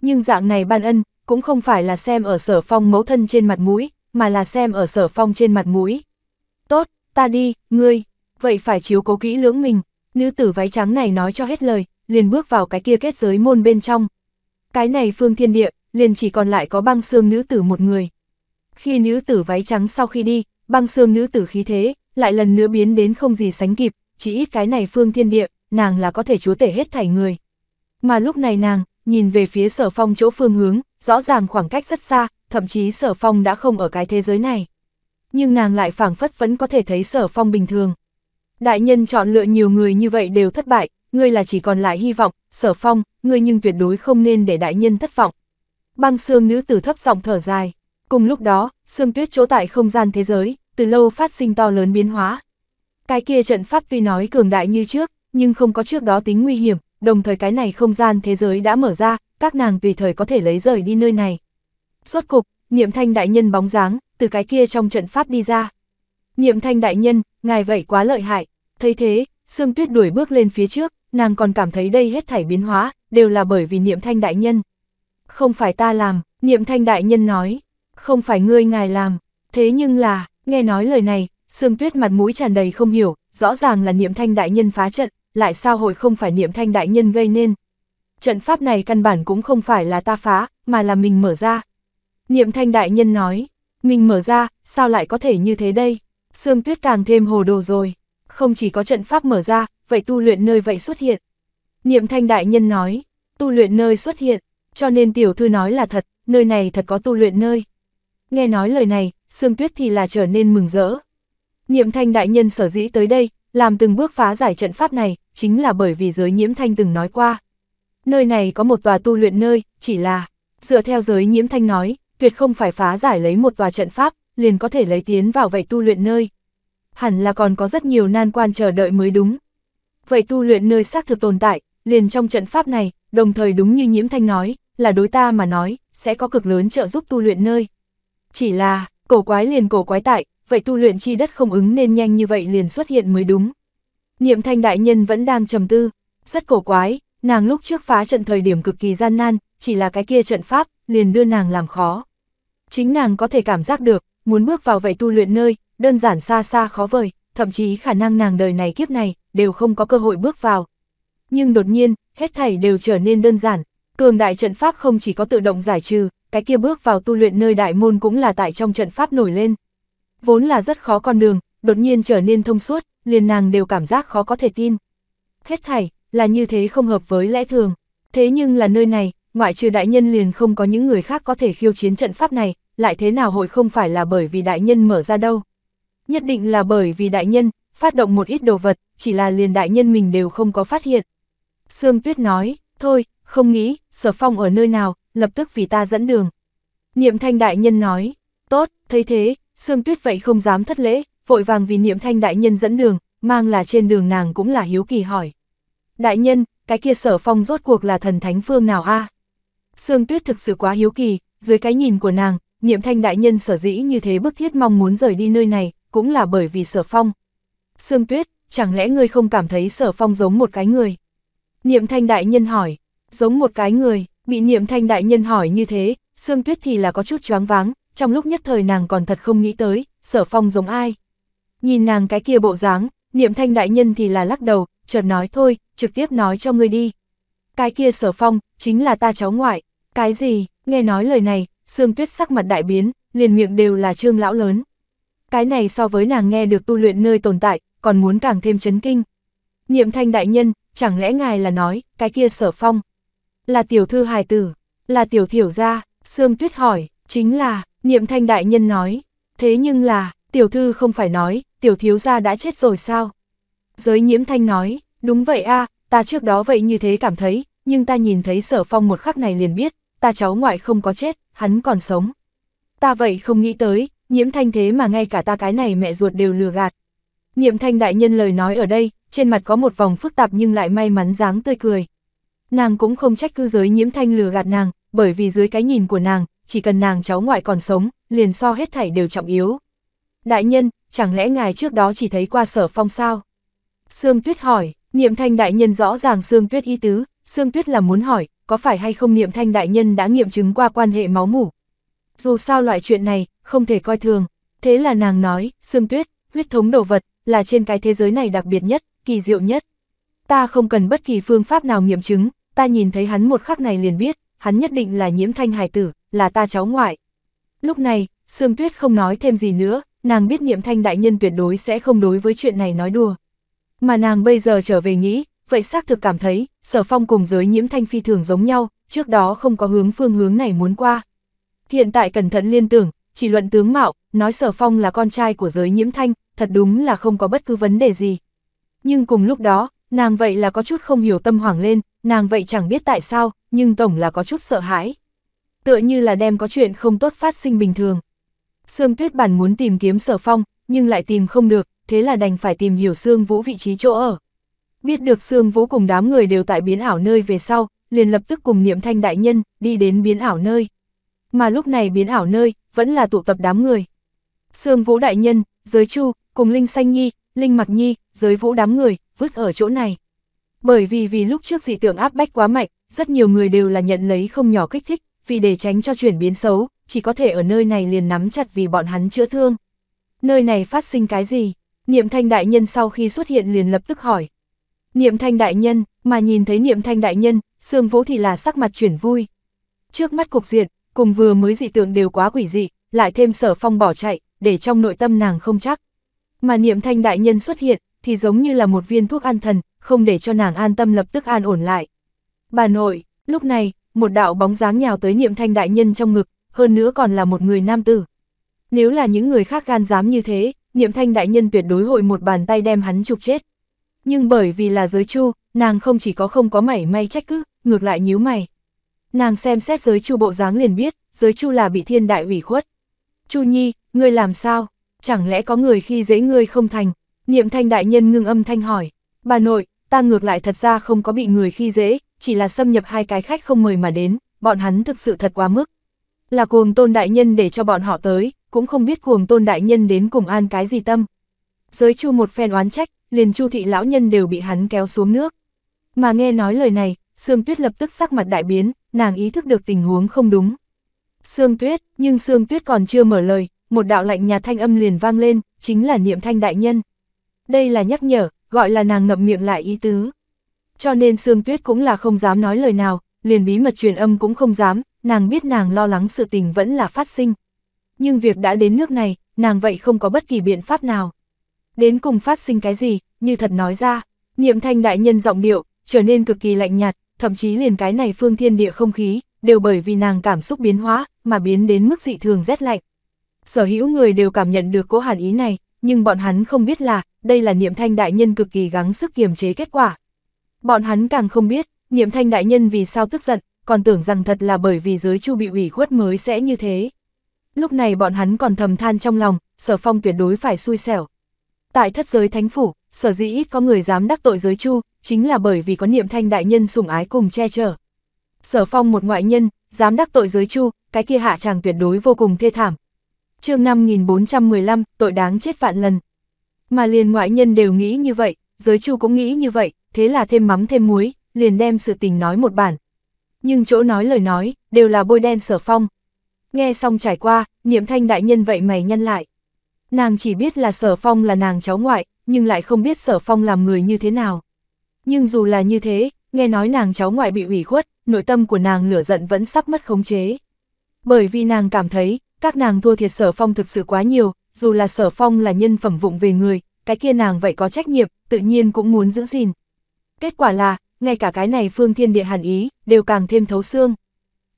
Nhưng dạng này ban ân, cũng không phải là xem ở sở phong mấu thân trên mặt mũi, mà là xem ở sở phong trên mặt mũi. Tốt, ta đi, ngươi, vậy phải chiếu cố kỹ lưỡng mình, nữ tử váy trắng này nói cho hết lời, liền bước vào cái kia kết giới môn bên trong. Cái này phương thiên địa, liền chỉ còn lại có băng xương nữ tử một người. Khi nữ tử váy trắng sau khi đi, băng xương nữ tử khí thế, lại lần nữa biến đến không gì sánh kịp, chỉ ít cái này phương thiên địa, nàng là có thể chúa tể hết thảy người. Mà lúc này nàng, nhìn về phía sở phong chỗ phương hướng, rõ ràng khoảng cách rất xa, thậm chí sở phong đã không ở cái thế giới này. Nhưng nàng lại phảng phất vẫn có thể thấy sở phong bình thường. Đại nhân chọn lựa nhiều người như vậy đều thất bại, ngươi là chỉ còn lại hy vọng, sở phong, ngươi nhưng tuyệt đối không nên để đại nhân thất vọng. Băng xương nữ tử thấp giọng thở dài. Cùng lúc đó, xương tuyết chỗ tại không gian thế giới, từ lâu phát sinh to lớn biến hóa. Cái kia trận pháp tuy nói cường đại như trước, nhưng không có trước đó tính nguy hiểm, đồng thời cái này không gian thế giới đã mở ra, các nàng tùy thời có thể lấy rời đi nơi này. Suốt cục, niệm thanh đại nhân bóng dáng, từ cái kia trong trận pháp đi ra. Niệm thanh đại nhân, ngài vậy quá lợi hại, thấy thế, Sương Tuyết đuổi bước lên phía trước, nàng còn cảm thấy đây hết thảy biến hóa, đều là bởi vì niệm thanh đại nhân. Không phải ta làm, niệm thanh đại nhân nói, không phải ngươi ngài làm, thế nhưng là, nghe nói lời này, Sương Tuyết mặt mũi tràn đầy không hiểu, rõ ràng là niệm thanh đại nhân phá trận, lại sao hội không phải niệm thanh đại nhân gây nên, trận pháp này căn bản cũng không phải là ta phá, mà là mình mở ra. Niệm thanh đại nhân nói, mình mở ra, sao lại có thể như thế đây? Sương tuyết càng thêm hồ đồ rồi. Không chỉ có trận pháp mở ra, vậy tu luyện nơi vậy xuất hiện. Niệm thanh đại nhân nói, tu luyện nơi xuất hiện, cho nên tiểu thư nói là thật, nơi này thật có tu luyện nơi. Nghe nói lời này, Sương Tuyết thì là trở nên mừng rỡ. Niệm thanh đại nhân sở dĩ tới đây, làm từng bước phá giải trận pháp này, chính là bởi vì giới nhiễm thanh từng nói qua. Nơi này có một tòa tu luyện nơi, chỉ là, dựa theo giới nhiễm thanh nói, tuyệt không phải phá giải lấy một tòa trận pháp, liền có thể lấy tiến vào vậy tu luyện nơi. Hẳn là còn có rất nhiều nan quan chờ đợi mới đúng. Vậy tu luyện nơi xác thực tồn tại, liền trong trận pháp này, đồng thời đúng như nhiễm thanh nói, là đối ta mà nói, sẽ có cực lớn trợ giúp tu luyện nơi. Chỉ là, cổ quái liền cổ quái tại, vậy tu luyện chi đất không ứng nên nhanh như vậy liền xuất hiện mới đúng. Niệm thanh đại nhân vẫn đang trầm tư, rất cổ quái, nàng lúc trước phá trận thời điểm cực kỳ gian nan, chỉ là cái kia trận pháp, liền đưa nàng làm khó. Chính nàng có thể cảm giác được, muốn bước vào vậy tu luyện nơi, đơn giản xa xa khó vời, thậm chí khả năng nàng đời này kiếp này, đều không có cơ hội bước vào. Nhưng đột nhiên, hết thảy đều trở nên đơn giản, cường đại trận pháp không chỉ có tự động giải trừ, cái kia bước vào tu luyện nơi đại môn cũng là tại trong trận pháp nổi lên. Vốn là rất khó con đường, đột nhiên trở nên thông suốt, liền nàng đều cảm giác khó có thể tin. Hết thảy, là như thế không hợp với lẽ thường. Thế nhưng là nơi này, ngoại trừ đại nhân liền không có những người khác có thể khiêu chiến trận pháp này, lại thế nào hội không phải là bởi vì đại nhân mở ra đâu. Nhất định là bởi vì đại nhân, phát động một ít đồ vật, chỉ là liền đại nhân mình đều không có phát hiện. Sương Tuyết nói, thôi, không nghĩ, sở phong ở nơi nào, lập tức vì ta dẫn đường. Niệm thanh đại nhân nói, tốt, thấy thế, Sương Tuyết vậy không dám thất lễ, vội vàng vì niệm thanh đại nhân dẫn đường, mang là trên đường nàng cũng là hiếu kỳ hỏi. Đại nhân, cái kia sở phong rốt cuộc là thần thánh phương nào a à? Sương tuyết thực sự quá hiếu kỳ, dưới cái nhìn của nàng, niệm thanh đại nhân sở dĩ như thế bức thiết mong muốn rời đi nơi này, cũng là bởi vì sở phong. Sương tuyết, chẳng lẽ ngươi không cảm thấy sở phong giống một cái người? Niệm thanh đại nhân hỏi, giống một cái người, bị niệm thanh đại nhân hỏi như thế, Sương tuyết thì là có chút choáng váng, trong lúc nhất thời nàng còn thật không nghĩ tới, sở phong giống ai? Nhìn nàng cái kia bộ dáng, niệm thanh đại nhân thì là lắc đầu, chợt nói thôi, trực tiếp nói cho ngươi đi. Cái kia sở phong, chính là ta cháu ngoại, cái gì, nghe nói lời này, Sương Tuyết sắc mặt đại biến, liền miệng đều là trương lão lớn. Cái này so với nàng nghe được tu luyện nơi tồn tại, còn muốn càng thêm chấn kinh. Niệm thanh đại nhân, chẳng lẽ ngài là nói, cái kia sở phong. Là tiểu thư hài tử, là tiểu thiểu gia, Sương Tuyết hỏi, chính là, niệm thanh đại nhân nói, thế nhưng là, tiểu thư không phải nói, tiểu thiếu gia đã chết rồi sao? Giới nhiễm thanh nói, đúng vậy a ta trước đó vậy như thế cảm thấy, nhưng ta nhìn thấy sở phong một khắc này liền biết, ta cháu ngoại không có chết, hắn còn sống. Ta vậy không nghĩ tới, nhiễm thanh thế mà ngay cả ta cái này mẹ ruột đều lừa gạt. Nhiễm thanh đại nhân lời nói ở đây, trên mặt có một vòng phức tạp nhưng lại may mắn dáng tươi cười. Nàng cũng không trách cư giới nhiễm thanh lừa gạt nàng, bởi vì dưới cái nhìn của nàng, chỉ cần nàng cháu ngoại còn sống, liền so hết thảy đều trọng yếu. Đại nhân, chẳng lẽ ngài trước đó chỉ thấy qua sở phong sao? Sương Tuyết hỏi, niệm thanh đại nhân rõ ràng Sương Tuyết ý tứ, Sương Tuyết là muốn hỏi, có phải hay không niệm thanh đại nhân đã nghiệm chứng qua quan hệ máu mủ? Dù sao loại chuyện này, không thể coi thường. Thế là nàng nói, Sương Tuyết, huyết thống đồ vật, là trên cái thế giới này đặc biệt nhất, kỳ diệu nhất. Ta không cần bất kỳ phương pháp nào nghiệm chứng, ta nhìn thấy hắn một khắc này liền biết, hắn nhất định là nhiễm thanh hải tử, là ta cháu ngoại. Lúc này, Sương Tuyết không nói thêm gì nữa, nàng biết niệm thanh đại nhân tuyệt đối sẽ không đối với chuyện này nói đùa. Mà nàng bây giờ trở về nghĩ, vậy xác thực cảm thấy, sở phong cùng giới nhiễm thanh phi thường giống nhau, trước đó không có hướng phương hướng này muốn qua. Hiện tại cẩn thận liên tưởng, chỉ luận tướng mạo, nói sở phong là con trai của giới nhiễm thanh, thật đúng là không có bất cứ vấn đề gì. Nhưng cùng lúc đó, nàng vậy là có chút không hiểu tâm hoảng lên, nàng vậy chẳng biết tại sao, nhưng tổng là có chút sợ hãi. Tựa như là đem có chuyện không tốt phát sinh bình thường. Sương Tuyết Bản muốn tìm kiếm Sở Phong, nhưng lại tìm không được, thế là đành phải tìm hiểu Sương Vũ vị trí chỗ ở. Biết được Sương Vũ cùng đám người đều tại biến ảo nơi về sau, liền lập tức cùng Niệm Thanh đại nhân đi đến biến ảo nơi. Mà lúc này biến ảo nơi vẫn là tụ tập đám người. Sương Vũ đại nhân, Giới Chu, cùng Linh Xanh Nhi, Linh Mặc Nhi, Giới Vũ đám người vứt ở chỗ này. Bởi vì vì lúc trước dị tượng áp bách quá mạnh, rất nhiều người đều là nhận lấy không nhỏ kích thích, vì để tránh cho chuyển biến xấu, chỉ có thể ở nơi này liền nắm chặt vì bọn hắn chữa thương. Nơi này phát sinh cái gì? Niệm thanh đại nhân sau khi xuất hiện liền lập tức hỏi. Niệm thanh đại nhân, mà nhìn thấy niệm thanh đại nhân, Sương Vũ thì là sắc mặt chuyển vui. Trước mắt cục diện, cùng vừa mới dị tượng đều quá quỷ dị, lại thêm sở phong bỏ chạy, để trong nội tâm nàng không chắc. Mà niệm thanh đại nhân xuất hiện, thì giống như là một viên thuốc an thần, không để cho nàng an tâm lập tức an ổn lại. Bà nội, lúc này, một đạo bóng dáng nhào tới niệm thanh đại nhân trong ngực, hơn nữa còn là một người nam tử. Nếu là những người khác gan dám như thế, niệm thanh đại nhân tuyệt đối hội một bàn tay đem hắn chụp chết. Nhưng bởi vì là giới chu, nàng không chỉ có không có mảy may trách cứ, ngược lại nhíu mày. Nàng xem xét giới chu bộ dáng liền biết, giới chu là bị thiên đại ủy khuất. Chu Nhi, ngươi làm sao? Chẳng lẽ có người khi dễ ngươi không thành? Niệm thanh đại nhân ngưng âm thanh hỏi. Bà nội, ta ngược lại thật ra không có bị người khi dễ, chỉ là xâm nhập hai cái khách không mời mà đến, bọn hắn thực sự thật quá mức. Là cuồng tôn đại nhân để cho bọn họ tới, cũng không biết cuồng tôn đại nhân đến cùng an cái gì tâm. Giới chu một phen oán trách, liền chu thị lão nhân đều bị hắn kéo xuống nước. Mà nghe nói lời này, Sương Tuyết lập tức sắc mặt đại biến, nàng ý thức được tình huống không đúng. Sương Tuyết, nhưng Sương Tuyết còn chưa mở lời, một đạo lạnh nhà thanh âm liền vang lên, chính là niệm thanh đại nhân. Đây là nhắc nhở, gọi là nàng ngậm miệng lại ý tứ. Cho nên Sương Tuyết cũng là không dám nói lời nào, liền bí mật truyền âm cũng không dám, nàng biết nàng lo lắng sự tình vẫn là phát sinh. Nhưng việc đã đến nước này, nàng vậy không có bất kỳ biện pháp nào. Đến cùng phát sinh cái gì, như thật nói ra, niệm thanh đại nhân giọng điệu, trở nên cực kỳ lạnh nhạt, thậm chí liền cái này phương thiên địa không khí, đều bởi vì nàng cảm xúc biến hóa, mà biến đến mức dị thường rét lạnh. Sở hữu người đều cảm nhận được cố hàn ý này, nhưng bọn hắn không biết là, đây là niệm thanh đại nhân cực kỳ gắng sức kiềm chế kết quả. Bọn hắn càng không biết, niệm thanh đại nhân vì sao tức giận, còn tưởng rằng thật là bởi vì giới chu bị ủy khuất mới sẽ như thế. Lúc này bọn hắn còn thầm than trong lòng, sở phong tuyệt đối phải xui xẻo. Tại thất giới thánh phủ, sở dĩ ít có người dám đắc tội giới chu, chính là bởi vì có niệm thanh đại nhân sủng ái cùng che chở. Sở phong một ngoại nhân, dám đắc tội giới chu, cái kia hạ chàng tuyệt đối vô cùng thê thảm. chương 5415, tội đáng chết vạn lần. Mà liền ngoại nhân đều nghĩ như vậy, giới chu cũng nghĩ như vậy, thế là thêm mắm thêm muối, liền đem sự tình nói một bản, nhưng chỗ nói lời nói, đều là bôi đen sở phong. Nghe xong trải qua, niệm thanh đại nhân vậy mày nhân lại. Nàng chỉ biết là sở phong là nàng cháu ngoại, nhưng lại không biết sở phong làm người như thế nào. Nhưng dù là như thế, nghe nói nàng cháu ngoại bị ủy khuất, nội tâm của nàng lửa giận vẫn sắp mất khống chế. Bởi vì nàng cảm thấy, các nàng thua thiệt sở phong thực sự quá nhiều, dù là sở phong là nhân phẩm vụng về người, cái kia nàng vậy có trách nhiệm, tự nhiên cũng muốn giữ gìn. Kết quả là, ngay cả cái này phương thiên địa hàn ý, đều càng thêm thấu xương.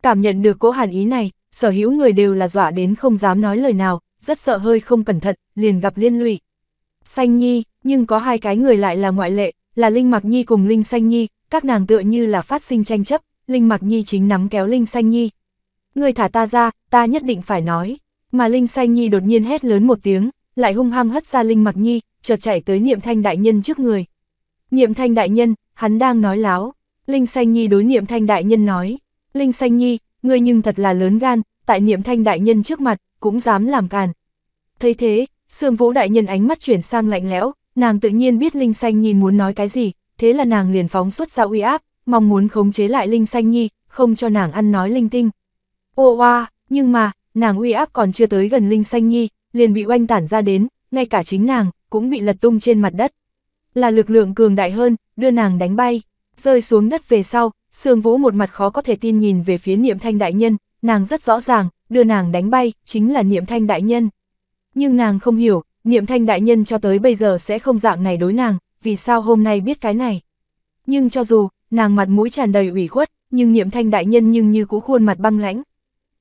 Cảm nhận được cỗ hàn ý này, sở hữu người đều là dọa đến không dám nói lời nào, rất sợ hơi không cẩn thận, liền gặp liên lụy. Xanh Nhi, nhưng có hai cái người lại là ngoại lệ, là Linh Mạc Nhi cùng Linh Xanh Nhi, các nàng tựa như là phát sinh tranh chấp, Linh Mạc Nhi chính nắm kéo Linh Xanh Nhi. Người thả ta ra, ta nhất định phải nói. Mà Linh Xanh Nhi đột nhiên hét lớn một tiếng, lại hung hăng hất ra Linh Mạc Nhi, chợt chạy tới niệm thanh đại nhân trước người, Niệm Thanh Đại Nhân, hắn đang nói láo. Linh Xanh Nhi đối Niệm Thanh Đại Nhân nói. Linh Xanh Nhi, ngươi nhưng thật là lớn gan, tại Niệm Thanh Đại Nhân trước mặt, cũng dám làm càn. Thấy thế, Sương Vũ Đại Nhân ánh mắt chuyển sang lạnh lẽo, nàng tự nhiên biết Linh Xanh Nhi muốn nói cái gì, thế là nàng liền phóng xuất ra uy áp, mong muốn khống chế lại Linh Xanh Nhi, không cho nàng ăn nói linh tinh. Ô oa, nhưng mà, nàng uy áp còn chưa tới gần Linh Xanh Nhi, liền bị oanh tản ra đến, ngay cả chính nàng, cũng bị lật tung trên mặt đất là lực lượng cường đại hơn, đưa nàng đánh bay, rơi xuống đất về sau, Sương Vũ một mặt khó có thể tin nhìn về phía Niệm Thanh đại nhân, nàng rất rõ ràng, đưa nàng đánh bay chính là Niệm Thanh đại nhân. Nhưng nàng không hiểu, Niệm Thanh đại nhân cho tới bây giờ sẽ không dạng này đối nàng, vì sao hôm nay biết cái này. Nhưng cho dù, nàng mặt mũi tràn đầy ủy khuất, nhưng Niệm Thanh đại nhân nhưng như cũ khuôn mặt băng lãnh.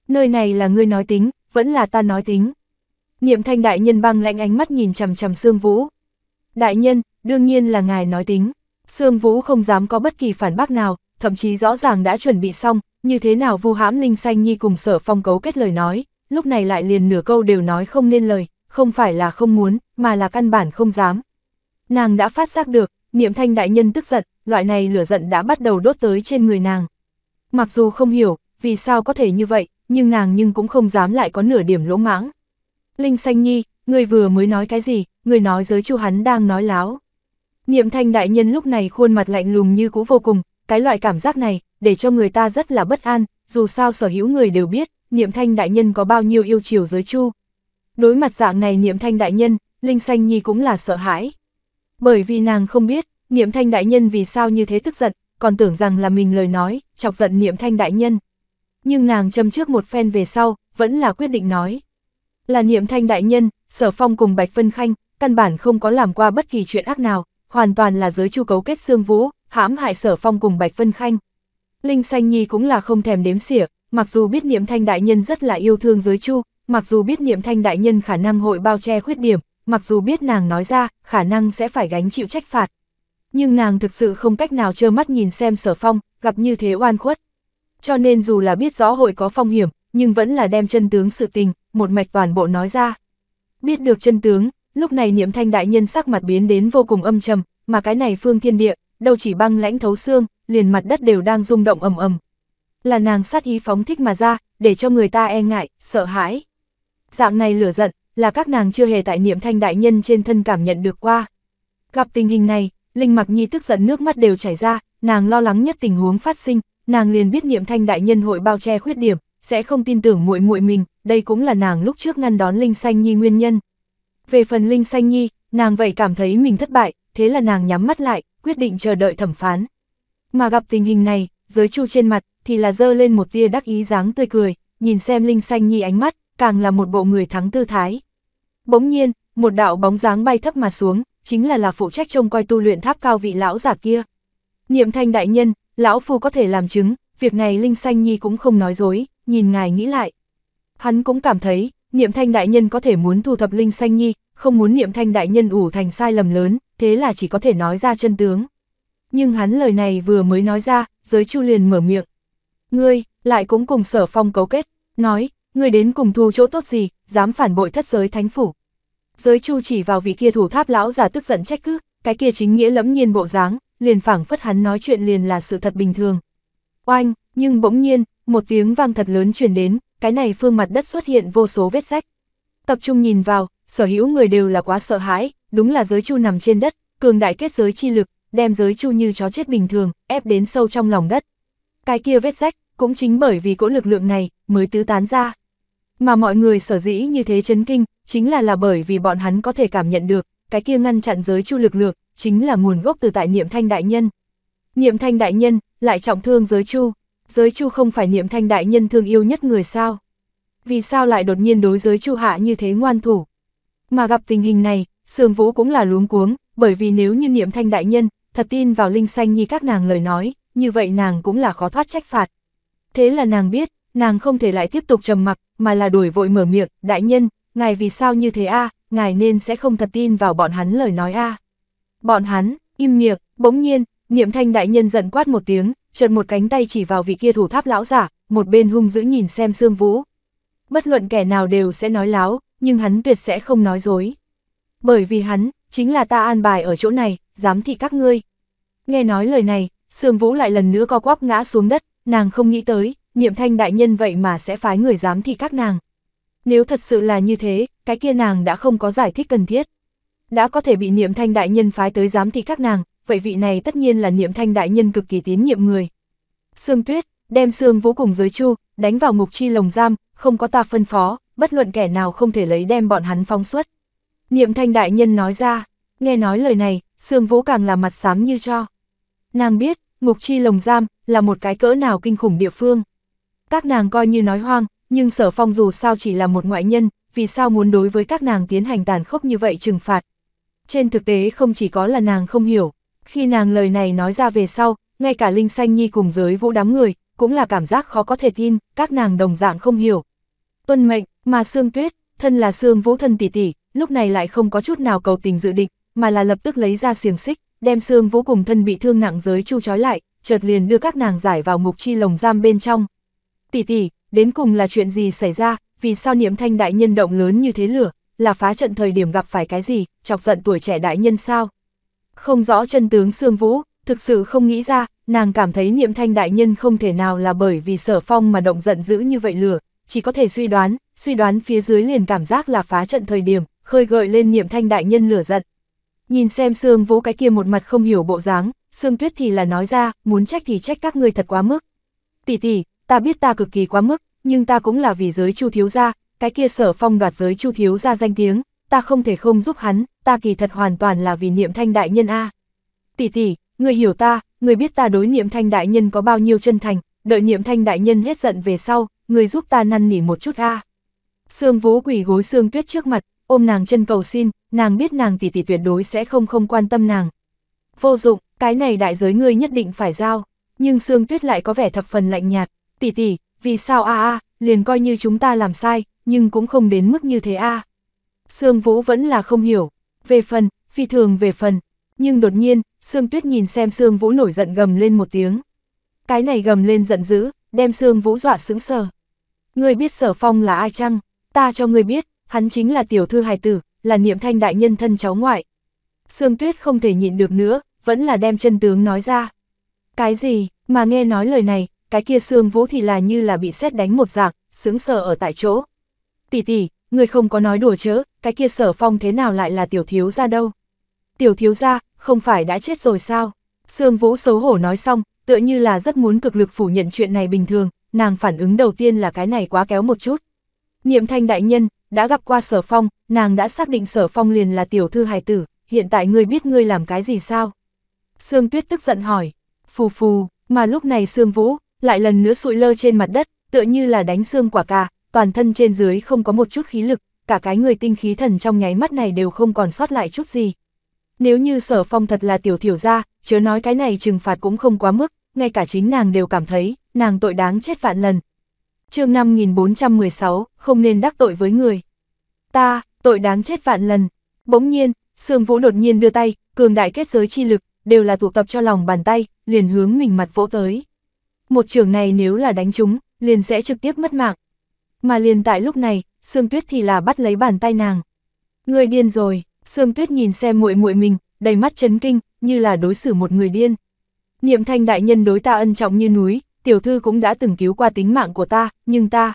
Nơi này là ngươi nói tính, vẫn là ta nói tính. Niệm Thanh đại nhân băng lãnh ánh mắt nhìn chằm chằm Sương Vũ, Đại nhân, đương nhiên là ngài nói tính. Sương Vũ không dám có bất kỳ phản bác nào, thậm chí rõ ràng đã chuẩn bị xong, như thế nào vu hãm Linh Xanh Nhi cùng sở phong cấu kết lời nói, lúc này lại liền nửa câu đều nói không nên lời, không phải là không muốn, mà là căn bản không dám. Nàng đã phát giác được, niệm thanh đại nhân tức giận, loại này lửa giận đã bắt đầu đốt tới trên người nàng. Mặc dù không hiểu, vì sao có thể như vậy, nhưng nàng nhưng cũng không dám lại có nửa điểm lỗ mãng. Linh Xanh Nhi, Người vừa mới nói cái gì, người nói giới chu hắn đang nói láo. Niệm thanh đại nhân lúc này khuôn mặt lạnh lùng như cũ vô cùng, cái loại cảm giác này, để cho người ta rất là bất an, dù sao sở hữu người đều biết, niệm thanh đại nhân có bao nhiêu yêu chiều giới chu. Đối mặt dạng này niệm thanh đại nhân, Linh Xanh Nhi cũng là sợ hãi. Bởi vì nàng không biết, niệm thanh đại nhân vì sao như thế tức giận, còn tưởng rằng là mình lời nói, chọc giận niệm thanh đại nhân. Nhưng nàng châm trước một phen về sau, vẫn là quyết định nói. Là niệm thanh đại nhân, Sở Phong cùng Bạch Vân Khanh, căn bản không có làm qua bất kỳ chuyện ác nào, hoàn toàn là giới chu cấu kết xương vũ, hãm hại Sở Phong cùng Bạch Vân Khanh. Linh Xanh Nhi cũng là không thèm đếm xỉa, mặc dù biết niệm thanh đại nhân rất là yêu thương giới chu, mặc dù biết niệm thanh đại nhân khả năng hội bao che khuyết điểm, mặc dù biết nàng nói ra, khả năng sẽ phải gánh chịu trách phạt. Nhưng nàng thực sự không cách nào trơ mắt nhìn xem sở phong, gặp như thế oan khuất. Cho nên dù là biết rõ hội có phong hiểm, nhưng vẫn là đem chân tướng sự tình, một mạch toàn bộ nói ra. Biết được chân tướng, lúc này niệm thanh đại nhân sắc mặt biến đến vô cùng âm trầm, mà cái này phương thiên địa, đâu chỉ băng lãnh thấu xương, liền mặt đất đều đang rung động ầm ầm. Là nàng sát ý phóng thích mà ra, để cho người ta e ngại, sợ hãi. Dạng này lửa giận, là các nàng chưa hề tại niệm thanh đại nhân trên thân cảm nhận được qua. Gặp tình hình này, Linh Mặc Nhi tức giận nước mắt đều chảy ra, nàng lo lắng nhất tình huống phát sinh, nàng liền biết niệm thanh đại nhân hội bao che khuyết điểm, sẽ không tin tưởng muội muội mình, đây cũng là nàng lúc trước ngăn đón Linh Xanh Nhi nguyên nhân. Về phần Linh Xanh Nhi, nàng vậy cảm thấy mình thất bại, thế là nàng nhắm mắt lại, quyết định chờ đợi thẩm phán. Mà gặp tình hình này, giới chu trên mặt, thì là dơ lên một tia đắc ý dáng tươi cười, nhìn xem Linh Xanh Nhi ánh mắt, càng là một bộ người thắng tư thái. Bỗng nhiên, một đạo bóng dáng bay thấp mà xuống, chính là là phụ trách trông coi tu luyện tháp cao vị lão giả kia. Niệm thanh đại nhân, lão phu có thể làm chứng, việc này Linh Xanh Nhi cũng không nói dối, nhìn ngài nghĩ lại, Hắn cũng cảm thấy, niệm thanh đại nhân có thể muốn thu thập Linh Xanh Nhi, không muốn niệm thanh đại nhân ủ thành sai lầm lớn, thế là chỉ có thể nói ra chân tướng. Nhưng hắn lời này vừa mới nói ra, giới chu liền mở miệng. Ngươi, lại cũng cùng sở phong cấu kết, nói, ngươi đến cùng thu chỗ tốt gì, dám phản bội thất giới thánh phủ. Giới chu chỉ vào vị kia thủ tháp lão giả tức giận trách cứ, cái kia chính nghĩa lẫm nhiên bộ dáng, liền phảng phất hắn nói chuyện liền là sự thật bình thường. Oanh, nhưng bỗng nhiên, một tiếng vang thật lớn truyền đến, cái này phương mặt đất xuất hiện vô số vết rách. Tập trung nhìn vào, sở hữu người đều là quá sợ hãi, đúng là giới chu nằm trên đất, cường đại kết giới chi lực, đem giới chu như chó chết bình thường, ép đến sâu trong lòng đất. Cái kia vết rách, cũng chính bởi vì cỗ lực lượng này, mới tứ tán ra. Mà mọi người sở dĩ như thế chấn kinh, chính là là bởi vì bọn hắn có thể cảm nhận được, cái kia ngăn chặn giới chu lực lượng, chính là nguồn gốc từ tại niệm thanh đại nhân. Niệm thanh đại nhân, lại trọng thương giới chu giới chu không phải niệm thanh đại nhân thương yêu nhất người sao. Vì sao lại đột nhiên đối giới chu hạ như thế ngoan thủ? Mà gặp tình hình này, Sương Vũ cũng là luống cuống, bởi vì nếu như niệm thanh đại nhân, thật tin vào linh xanh như các nàng lời nói, như vậy nàng cũng là khó thoát trách phạt. Thế là nàng biết, nàng không thể lại tiếp tục trầm mặc, mà là đuổi vội mở miệng, đại nhân, ngài vì sao như thế a ngài nên sẽ không thật tin vào bọn hắn lời nói a Bọn hắn, im miệng, bỗng nhiên, niệm thanh đại nhân giận quát một tiếng, chợt một cánh tay chỉ vào vị kia thủ tháp lão giả, một bên hung dữ nhìn xem Sương Vũ. Bất luận kẻ nào đều sẽ nói láo, nhưng hắn tuyệt sẽ không nói dối. Bởi vì hắn, chính là ta an bài ở chỗ này, dám thị các ngươi. Nghe nói lời này, Sương Vũ lại lần nữa co quắp ngã xuống đất, nàng không nghĩ tới, niệm thanh đại nhân vậy mà sẽ phái người dám thị các nàng. Nếu thật sự là như thế, cái kia nàng đã không có giải thích cần thiết. Đã có thể bị niệm thanh đại nhân phái tới dám thị các nàng, vậy vị này tất nhiên là niệm thanh đại nhân cực kỳ tín nhiệm người. Sương tuyết, đem sương vũ cùng giới chu, đánh vào ngục chi lồng giam, không có ta phân phó, bất luận kẻ nào không thể lấy đem bọn hắn phóng xuất. Niệm thanh đại nhân nói ra, nghe nói lời này, sương vũ càng là mặt xám như cho. Nàng biết, ngục chi lồng giam là một cái cỡ nào kinh khủng địa phương. Các nàng coi như nói hoang, nhưng sở phong dù sao chỉ là một ngoại nhân, vì sao muốn đối với các nàng tiến hành tàn khốc như vậy trừng phạt. Trên thực tế không chỉ có là nàng không hiểu, khi nàng lời này nói ra về sau, ngay cả Linh Xanh Nhi cùng giới vũ đám người, cũng là cảm giác khó có thể tin, các nàng đồng dạng không hiểu. Tuân mệnh, mà Sương Tuyết, thân là Sương Vũ thân tỷ tỷ, lúc này lại không có chút nào cầu tình dự định, mà là lập tức lấy ra xiềng xích, đem Sương Vũ cùng thân bị thương nặng giới chu trói lại, chợt liền đưa các nàng giải vào ngục chi lồng giam bên trong. Tỷ tỷ, đến cùng là chuyện gì xảy ra, vì sao niệm thanh đại nhân động lớn như thế lửa, là phá trận thời điểm gặp phải cái gì, chọc giận tuổi trẻ đại nhân sao? Không rõ chân tướng Sương Vũ, thực sự không nghĩ ra, nàng cảm thấy niệm thanh đại nhân không thể nào là bởi vì sở phong mà động giận dữ như vậy lửa, chỉ có thể suy đoán, suy đoán phía dưới liền cảm giác là phá trận thời điểm, khơi gợi lên niệm thanh đại nhân lửa giận. Nhìn xem Sương Vũ cái kia một mặt không hiểu bộ dáng, Sương Tuyết thì là nói ra, muốn trách thì trách các người thật quá mức. Tỷ tỷ, ta biết ta cực kỳ quá mức, nhưng ta cũng là vì giới Chu thiếu gia, cái kia sở phong đoạt giới Chu thiếu gia danh tiếng, ta không thể không giúp hắn, ta kỳ thật hoàn toàn là vì niệm thanh đại nhân a. Tỷ tỷ, người hiểu ta, người biết ta đối niệm thanh đại nhân có bao nhiêu chân thành, đợi niệm thanh đại nhân hết giận về sau, người giúp ta năn nỉ một chút a. À. Sương Vũ quỳ gối Sương Tuyết trước mặt, ôm nàng chân cầu xin, nàng biết nàng tỷ tỷ tuyệt đối sẽ không không quan tâm nàng. Vô dụng, cái này đại giới ngươi nhất định phải giao, nhưng Sương Tuyết lại có vẻ thập phần lạnh nhạt, tỷ tỷ, vì sao a a, liền coi như chúng ta làm sai, nhưng cũng không đến mức như thế a. À. Sương Vũ vẫn là không hiểu, về phần, phi thường về phần. Nhưng đột nhiên, Sương Tuyết nhìn xem Sương Vũ nổi giận gầm lên một tiếng. Cái này gầm lên giận dữ, đem Sương Vũ dọa sững sờ. Ngươi biết Sở Phong là ai chăng? Ta cho ngươi biết, hắn chính là tiểu thư hài tử, là niệm thanh đại nhân thân cháu ngoại. Sương Tuyết không thể nhịn được nữa, vẫn là đem chân tướng nói ra. Cái gì, mà nghe nói lời này, cái kia Sương Vũ thì là như là bị sét đánh một dạng, sững sờ ở tại chỗ. Tỷ tỷ, người không có nói đùa chớ, cái kia sở phong thế nào lại là tiểu thiếu ra đâu. Tiểu thiếu ra, không phải đã chết rồi sao? Sương Vũ xấu hổ nói xong, tựa như là rất muốn cực lực phủ nhận chuyện này bình thường, nàng phản ứng đầu tiên là cái này quá kéo một chút. Niệm thanh đại nhân, đã gặp qua sở phong, nàng đã xác định sở phong liền là tiểu thư hài tử, hiện tại ngươi biết ngươi làm cái gì sao? Sương Tuyết tức giận hỏi, phù phù, mà lúc này Sương Vũ, lại lần nữa sụi lơ trên mặt đất, tựa như là đánh xương quả cà, toàn thân trên dưới không có một chút khí lực, cả cái người tinh khí thần trong nháy mắt này đều không còn sót lại chút gì. Nếu như sở phong thật là tiểu thiểu ra, chớ nói cái này trừng phạt cũng không quá mức, ngay cả chính nàng đều cảm thấy, nàng tội đáng chết vạn lần. chương 5416, không nên đắc tội với người. Ta, tội đáng chết vạn lần. Bỗng nhiên, Sương Vũ đột nhiên đưa tay, cường đại kết giới chi lực, đều là tụ tập cho lòng bàn tay, liền hướng mình mặt vỗ tới. Một trường này nếu là đánh chúng, liền sẽ trực tiếp mất mạng. Mà liền tại lúc này, Sương Tuyết thì là bắt lấy bàn tay nàng. Người điên rồi, Sương Tuyết nhìn xem muội muội mình, đầy mắt chấn kinh, như là đối xử một người điên. Niệm thanh đại nhân đối ta ân trọng như núi, tiểu thư cũng đã từng cứu qua tính mạng của ta, nhưng ta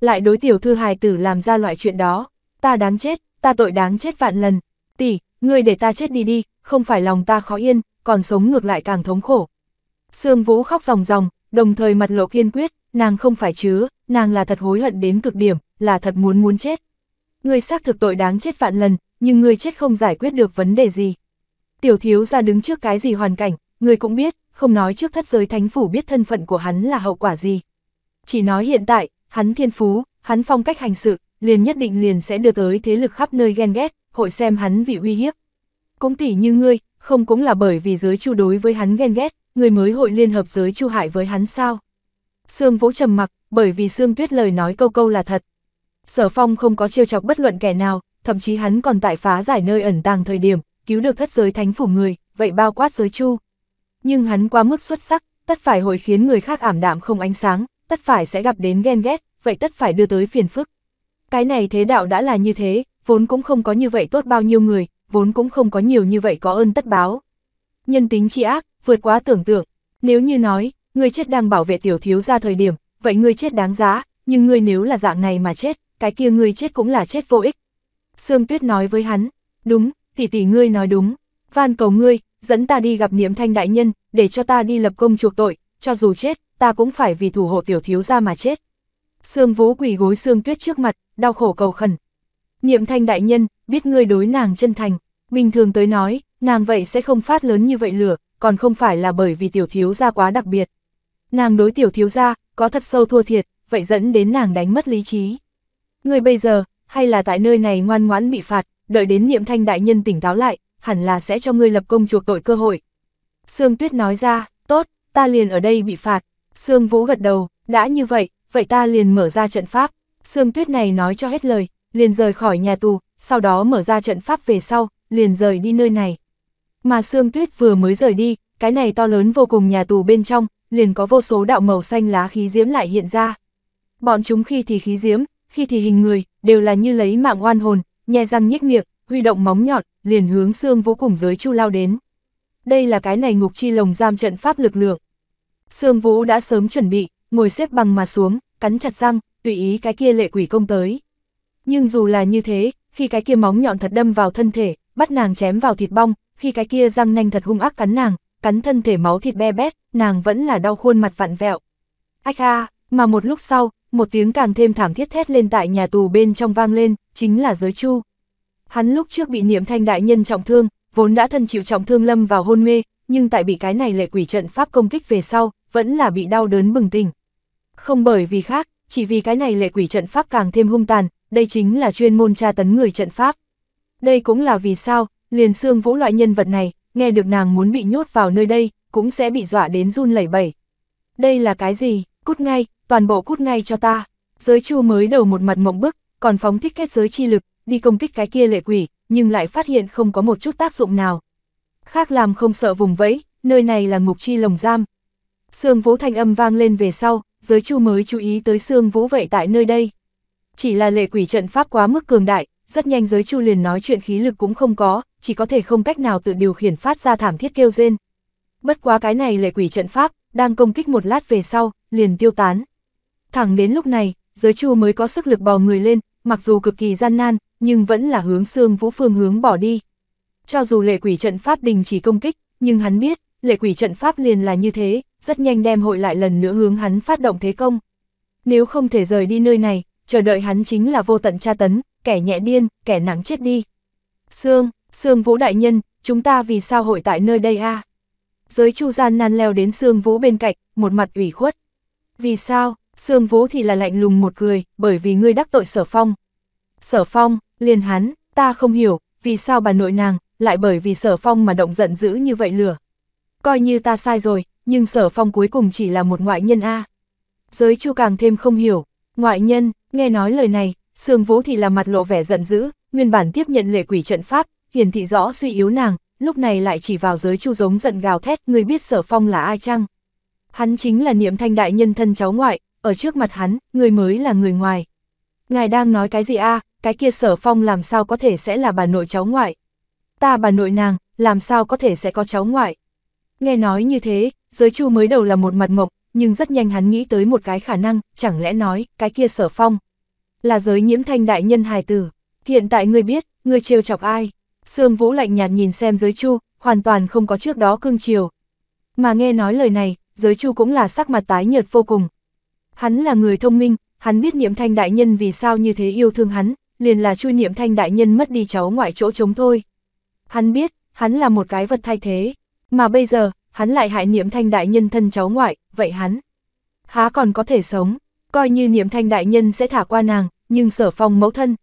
lại đối tiểu thư hài tử làm ra loại chuyện đó. Ta đáng chết, ta tội đáng chết vạn lần. Tỷ, người để ta chết đi đi, không phải lòng ta khó yên, còn sống ngược lại càng thống khổ. Sương Vũ khóc ròng ròng, đồng thời mặt lộ kiên quyết, nàng không phải chứ, nàng là thật hối hận đến cực điểm, là thật muốn muốn chết. Người xác thực tội đáng chết vạn lần, nhưng người chết không giải quyết được vấn đề gì. Tiểu thiếu ra đứng trước cái gì hoàn cảnh, người cũng biết, không nói trước thất giới thánh phủ biết thân phận của hắn là hậu quả gì. Chỉ nói hiện tại, hắn thiên phú, hắn phong cách hành sự, liền nhất định liền sẽ đưa tới thế lực khắp nơi ghen ghét, hội xem hắn vị uy hiếp. Cũng tỉ như ngươi, không cũng là bởi vì giới chu đối với hắn ghen ghét, người mới hội liên hợp giới chu hại với hắn sao? Sương Vũ trầm mặc, bởi vì Sương Tuyết lời nói câu câu là thật. Sở Phong không có chiêu chọc bất luận kẻ nào, thậm chí hắn còn tại phá giải nơi ẩn tàng thời điểm, cứu được thất giới thánh phủ người, vậy bao quát giới chu. Nhưng hắn quá mức xuất sắc, tất phải hội khiến người khác ảm đạm không ánh sáng, tất phải sẽ gặp đến ghen ghét, vậy tất phải đưa tới phiền phức. Cái này thế đạo đã là như thế, vốn cũng không có như vậy tốt bao nhiêu người, vốn cũng không có nhiều như vậy có ơn tất báo. Nhân tính chi ác, vượt quá tưởng tượng, nếu như nói, ngươi chết đang bảo vệ tiểu thiếu ra thời điểm, vậy ngươi chết đáng giá, nhưng ngươi nếu là dạng này mà chết, cái kia ngươi chết cũng là chết vô ích. Sương Tuyết nói với hắn, đúng, tỷ tỷ ngươi nói đúng, van cầu ngươi, dẫn ta đi gặp niệm thanh đại nhân, để cho ta đi lập công chuộc tội, cho dù chết, ta cũng phải vì thủ hộ tiểu thiếu ra mà chết. Sương Vũ quỳ gối Sương Tuyết trước mặt, đau khổ cầu khẩn. Niệm thanh đại nhân, biết ngươi đối nàng chân thành, bình thường tới nói, nàng vậy sẽ không phát lớn như vậy lửa, còn không phải là bởi vì tiểu thiếu ra quá đặc biệt. Nàng đối tiểu thiếu gia, có thật sâu thua thiệt, vậy dẫn đến nàng đánh mất lý trí. Người bây giờ, hay là tại nơi này ngoan ngoãn bị phạt, đợi đến niệm thanh đại nhân tỉnh táo lại, hẳn là sẽ cho ngươi lập công chuộc tội cơ hội. Sương Tuyết nói ra, tốt, ta liền ở đây bị phạt. Sương Vũ gật đầu, đã như vậy, vậy ta liền mở ra trận pháp. Sương Tuyết này nói cho hết lời, liền rời khỏi nhà tù, sau đó mở ra trận pháp về sau, liền rời đi nơi này. Mà Sương Tuyết vừa mới rời đi, cái này to lớn vô cùng nhà tù bên trong, liền có vô số đạo màu xanh lá khí diễm lại hiện ra. Bọn chúng khi thì khí diễm, khi thì hình người, đều là như lấy mạng oan hồn, nhe răng nhếch miệng, huy động móng nhọn, liền hướng xương vũ cùng giới chu lao đến. Đây là cái này ngục chi lồng giam trận pháp lực lượng. xương Vũ đã sớm chuẩn bị, ngồi xếp bằng mà xuống, cắn chặt răng, tùy ý cái kia lệ quỷ công tới. Nhưng dù là như thế, khi cái kia móng nhọn thật đâm vào thân thể, bắt nàng chém vào thịt bong, khi cái kia răng nanh thật hung ác cắn nàng, cắn thân thể máu thịt be bét, nàng vẫn là đau khuôn mặt vặn vẹo. Ách a, mà một lúc sau, một tiếng càng thêm thảm thiết thét lên tại nhà tù bên trong vang lên, chính là giới chu. Hắn lúc trước bị niệm thanh đại nhân trọng thương, vốn đã thân chịu trọng thương lâm vào hôn mê, nhưng tại bị cái này lệ quỷ trận pháp công kích về sau, vẫn là bị đau đớn bừng tỉnh. Không bởi vì khác, chỉ vì cái này lệ quỷ trận pháp càng thêm hung tàn, đây chính là chuyên môn tra tấn người trận pháp. Đây cũng là vì sao, liền xương vũ loại nhân vật này, nghe được nàng muốn bị nhốt vào nơi đây, cũng sẽ bị dọa đến run lẩy bẩy. Đây là cái gì, cút ngay, toàn bộ cút ngay cho ta. Giới chu mới đầu một mặt mộng bức, còn phóng thích kết giới chi lực, đi công kích cái kia lệ quỷ, nhưng lại phát hiện không có một chút tác dụng nào. Khác làm không sợ vùng vẫy, nơi này là ngục chi lồng giam. Sương vũ thanh âm vang lên về sau, giới chu mới chú ý tới sương vũ vậy tại nơi đây. Chỉ là lệ quỷ trận pháp quá mức cường đại, rất nhanh giới chu liền nói chuyện khí lực cũng không có, chỉ có thể không cách nào tự điều khiển phát ra thảm thiết kêu rên. Bất quá cái này lệ quỷ trận pháp, đang công kích một lát về sau, liền tiêu tán. Thẳng đến lúc này, giới chu mới có sức lực bò người lên, mặc dù cực kỳ gian nan, nhưng vẫn là hướng xương vũ phương hướng bỏ đi. Cho dù lệ quỷ trận pháp đình chỉ công kích, nhưng hắn biết, lệ quỷ trận pháp liền là như thế, rất nhanh đem hội lại lần nữa hướng hắn phát động thế công. Nếu không thể rời đi nơi này, chờ đợi hắn chính là vô tận tra tấn, kẻ nhẹ điên, kẻ nặng chết đi. Sương, Sương Vũ Đại Nhân, chúng ta vì sao hội tại nơi đây a à? Giới chu gian nan leo đến Sương Vũ bên cạnh, một mặt ủy khuất. Vì sao, Sương Vũ thì là lạnh lùng một cười, bởi vì ngươi đắc tội sở phong. Sở phong, liền hắn, ta không hiểu, vì sao bà nội nàng, lại bởi vì sở phong mà động giận dữ như vậy lửa. Coi như ta sai rồi, nhưng sở phong cuối cùng chỉ là một ngoại nhân a à. Giới chu càng thêm không hiểu, ngoại nhân, nghe nói lời này, Sương Vũ thì là mặt lộ vẻ giận dữ, nguyên bản tiếp nhận lệ quỷ trận pháp, hiển thị rõ suy yếu nàng, lúc này lại chỉ vào giới chu giống giận gào thét, người biết sở phong là ai chăng? Hắn chính là niệm thanh đại nhân thân cháu ngoại, ở trước mặt hắn, người mới là người ngoài. Ngài đang nói cái gì a cái kia sở phong làm sao có thể sẽ là bà nội cháu ngoại? Ta bà nội nàng, làm sao có thể sẽ có cháu ngoại? Nghe nói như thế, giới chu mới đầu là một mặt mộc, nhưng rất nhanh hắn nghĩ tới một cái khả năng, chẳng lẽ nói, cái kia sở phong, là giới nhiễm thanh đại nhân hài tử. Hiện tại ngươi biết, ngươi trêu chọc ai? Sương Vũ lạnh nhạt nhìn xem giới chu, hoàn toàn không có trước đó cương chiều. Mà nghe nói lời này, giới chu cũng là sắc mặt tái nhợt vô cùng. Hắn là người thông minh, hắn biết niệm thanh đại nhân vì sao như thế yêu thương hắn, liền là chui niệm thanh đại nhân mất đi cháu ngoại chỗ trống thôi. Hắn biết, hắn là một cái vật thay thế, mà bây giờ, hắn lại hại niệm thanh đại nhân thân cháu ngoại, vậy hắn, há còn có thể sống coi như niệm thanh đại nhân sẽ thả qua nàng, nhưng sở phong mẫu thân.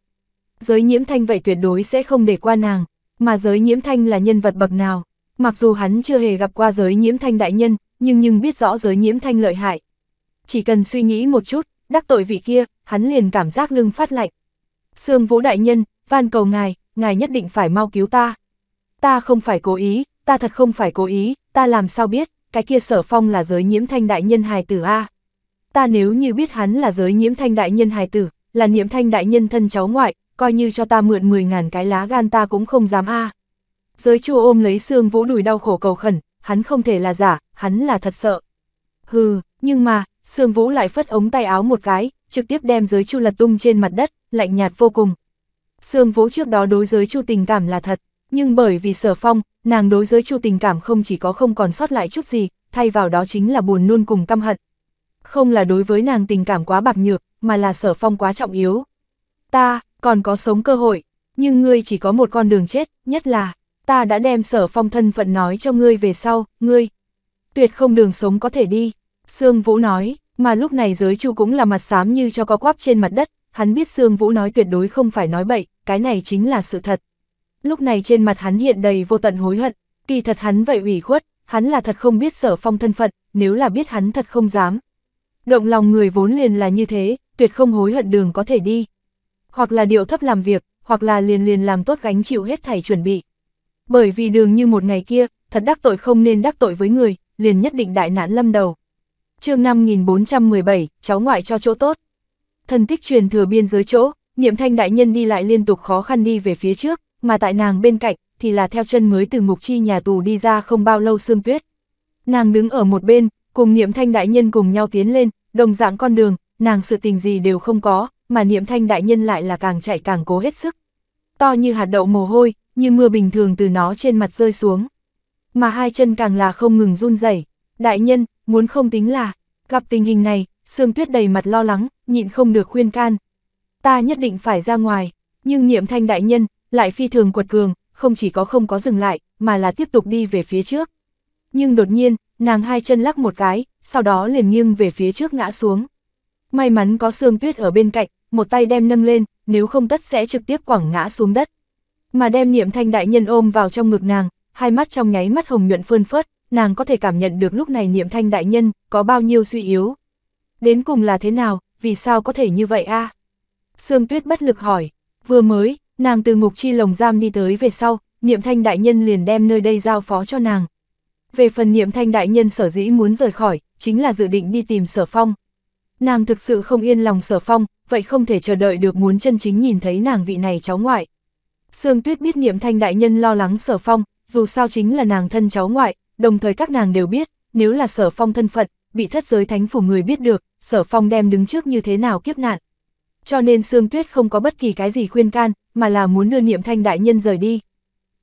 Giới nhiễm thanh vậy tuyệt đối sẽ không để qua nàng, mà giới nhiễm thanh là nhân vật bậc nào. Mặc dù hắn chưa hề gặp qua giới nhiễm thanh đại nhân, nhưng nhưng biết rõ giới nhiễm thanh lợi hại. Chỉ cần suy nghĩ một chút, đắc tội vị kia, hắn liền cảm giác lưng phát lạnh. Sương vũ đại nhân, van cầu ngài, ngài nhất định phải mau cứu ta. Ta không phải cố ý, ta thật không phải cố ý, ta làm sao biết, cái kia sở phong là giới nhiễm thanh đại nhân hài tử A ta nếu như biết hắn là giới nhiễm thanh đại nhân hài tử, là nhiễm thanh đại nhân thân cháu ngoại, coi như cho ta mượn 10.000 cái lá gan ta cũng không dám a. Giới chua ôm lấy xương vũ đùi đau khổ cầu khẩn, hắn không thể là giả, hắn là thật sợ. Hừ, nhưng mà, xương Vũ lại phất ống tay áo một cái, trực tiếp đem giới chu lật tung trên mặt đất, lạnh nhạt vô cùng. xương Vũ trước đó đối giới chu tình cảm là thật, nhưng bởi vì sở phong, nàng đối giới chu tình cảm không chỉ có không còn sót lại chút gì, thay vào đó chính là buồn nôn cùng căm hận không là đối với nàng tình cảm quá bạc nhược, mà là sở phong quá trọng yếu. Ta, còn có sống cơ hội, nhưng ngươi chỉ có một con đường chết, nhất là, ta đã đem sở phong thân phận nói cho ngươi về sau, ngươi. Tuyệt không đường sống có thể đi, Sương Vũ nói, mà lúc này giới chu cũng là mặt xám như cho có quắp trên mặt đất, hắn biết Sương Vũ nói tuyệt đối không phải nói bậy, cái này chính là sự thật. Lúc này trên mặt hắn hiện đầy vô tận hối hận, kỳ thật hắn vậy ủy khuất, hắn là thật không biết sở phong thân phận, nếu là biết hắn thật không dám, Động lòng người vốn liền là như thế, tuyệt không hối hận đường có thể đi. Hoặc là điệu thấp làm việc, hoặc là liền liền làm tốt gánh chịu hết thảy chuẩn bị. Bởi vì đường như một ngày kia, thật đắc tội không nên đắc tội với người, liền nhất định đại nạn lâm đầu. chương 5417, cháu ngoại cho chỗ tốt. Thần tích truyền thừa biên giới chỗ, niệm thanh đại nhân đi lại liên tục khó khăn đi về phía trước, mà tại nàng bên cạnh, thì là theo chân mới từ ngục chi nhà tù đi ra không bao lâu xương tuyết. Nàng đứng ở một bên, cùng niệm thanh đại nhân cùng nhau tiến lên, Đồng dạng con đường, nàng sự tình gì đều không có, mà niệm thanh đại nhân lại là càng chạy càng cố hết sức. To như hạt đậu mồ hôi, như mưa bình thường từ nó trên mặt rơi xuống. Mà hai chân càng là không ngừng run rẩy Đại nhân, muốn không tính là, gặp tình hình này, Sương Tuyết đầy mặt lo lắng, nhịn không được khuyên can. Ta nhất định phải ra ngoài, nhưng niệm thanh đại nhân, lại phi thường quật cường, không chỉ có không có dừng lại, mà là tiếp tục đi về phía trước. Nhưng đột nhiên, nàng hai chân lắc một cái, sau đó liền nghiêng về phía trước ngã xuống. May mắn có xương Tuyết ở bên cạnh, một tay đem nâng lên, nếu không tất sẽ trực tiếp quẳng ngã xuống đất. Mà đem niệm thanh đại nhân ôm vào trong ngực nàng, hai mắt trong nháy mắt hồng nhuận phơn phớt, nàng có thể cảm nhận được lúc này niệm thanh đại nhân có bao nhiêu suy yếu. Đến cùng là thế nào, vì sao có thể như vậy a à? Sương Tuyết bất lực hỏi, vừa mới, nàng từ ngục chi lồng giam đi tới về sau, niệm thanh đại nhân liền đem nơi đây giao phó cho nàng, về phần niệm thanh đại nhân sở dĩ muốn rời khỏi, chính là dự định đi tìm sở phong. Nàng thực sự không yên lòng sở phong, vậy không thể chờ đợi được muốn chân chính nhìn thấy nàng vị này cháu ngoại. Sương Tuyết biết niệm thanh đại nhân lo lắng sở phong, dù sao chính là nàng thân cháu ngoại, đồng thời các nàng đều biết, nếu là sở phong thân phận, bị thất giới thánh phủ người biết được, sở phong đem đứng trước như thế nào kiếp nạn. Cho nên Sương Tuyết không có bất kỳ cái gì khuyên can, mà là muốn đưa niệm thanh đại nhân rời đi.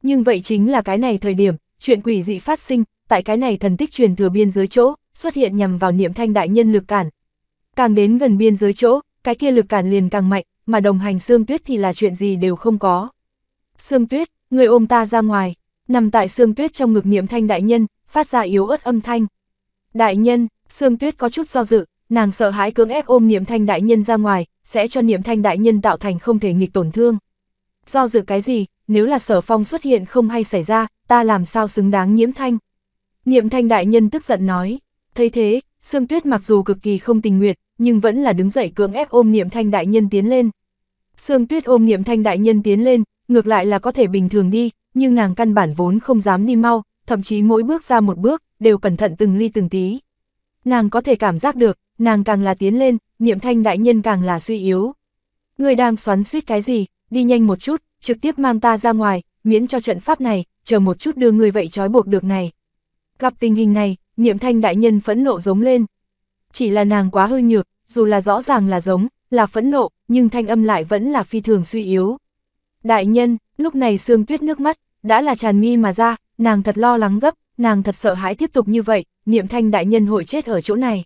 Nhưng vậy chính là cái này thời điểm, chuyện quỷ dị phát sinh, tại cái này thần tích truyền thừa biên giới chỗ, xuất hiện nhằm vào niệm thanh đại nhân lực cản. Càng đến gần biên giới chỗ, cái kia lực cản liền càng mạnh, mà đồng hành xương Tuyết thì là chuyện gì đều không có. xương Tuyết, người ôm ta ra ngoài, nằm tại xương Tuyết trong ngực niệm thanh đại nhân, phát ra yếu ớt âm thanh. Đại nhân, xương Tuyết có chút do dự, nàng sợ hãi cưỡng ép ôm niệm thanh đại nhân ra ngoài, sẽ cho niệm thanh đại nhân tạo thành không thể nghịch tổn thương. Do dự cái gì, nếu là sở phong xuất hiện không hay xảy ra, ta làm sao xứng đáng nhiễm thanh. Niệm thanh đại nhân tức giận nói, thấy thế, Sương Tuyết mặc dù cực kỳ không tình nguyện, nhưng vẫn là đứng dậy cưỡng ép ôm niệm thanh đại nhân tiến lên. Sương Tuyết ôm niệm thanh đại nhân tiến lên, ngược lại là có thể bình thường đi, nhưng nàng căn bản vốn không dám đi mau, thậm chí mỗi bước ra một bước, đều cẩn thận từng ly từng tí. Nàng có thể cảm giác được, nàng càng là tiến lên, niệm thanh đại nhân càng là suy yếu. Người đang xoắn suýt cái gì, đi nhanh một chút, trực tiếp mang ta ra ngoài, miễn cho trận pháp này, chờ một chút đưa người vậy trói buộc được này. Gặp tình hình này, niệm thanh đại nhân phẫn nộ giống lên. Chỉ là nàng quá hư nhược, dù là rõ ràng là giống, là phẫn nộ, nhưng thanh âm lại vẫn là phi thường suy yếu. Đại nhân, lúc này xương tuyết nước mắt, đã là tràn mi mà ra, nàng thật lo lắng gấp, nàng thật sợ hãi tiếp tục như vậy, niệm thanh đại nhân hội chết ở chỗ này.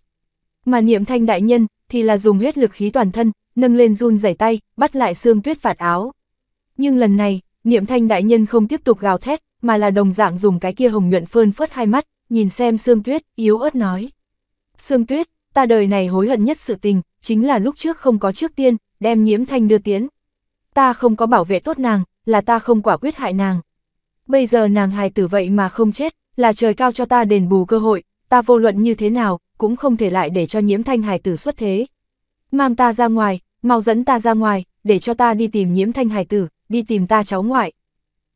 Mà niệm thanh đại nhân, thì là dùng huyết lực khí toàn thân, nâng lên run rẩy tay, bắt lại xương tuyết phạt áo. Nhưng lần này, niệm thanh đại nhân không tiếp tục gào thét, mà là đồng dạng dùng cái kia hồng nhuận phơn phớt hai mắt, nhìn xem Sương Tuyết, yếu ớt nói. Sương Tuyết, ta đời này hối hận nhất sự tình, chính là lúc trước không có trước tiên, đem nhiễm thanh đưa tiến. Ta không có bảo vệ tốt nàng, là ta không quả quyết hại nàng. Bây giờ nàng hài tử vậy mà không chết, là trời cao cho ta đền bù cơ hội, ta vô luận như thế nào, cũng không thể lại để cho nhiễm thanh hài tử xuất thế. Mang ta ra ngoài, mau dẫn ta ra ngoài, để cho ta đi tìm nhiễm thanh hài tử, đi tìm ta cháu ngoại.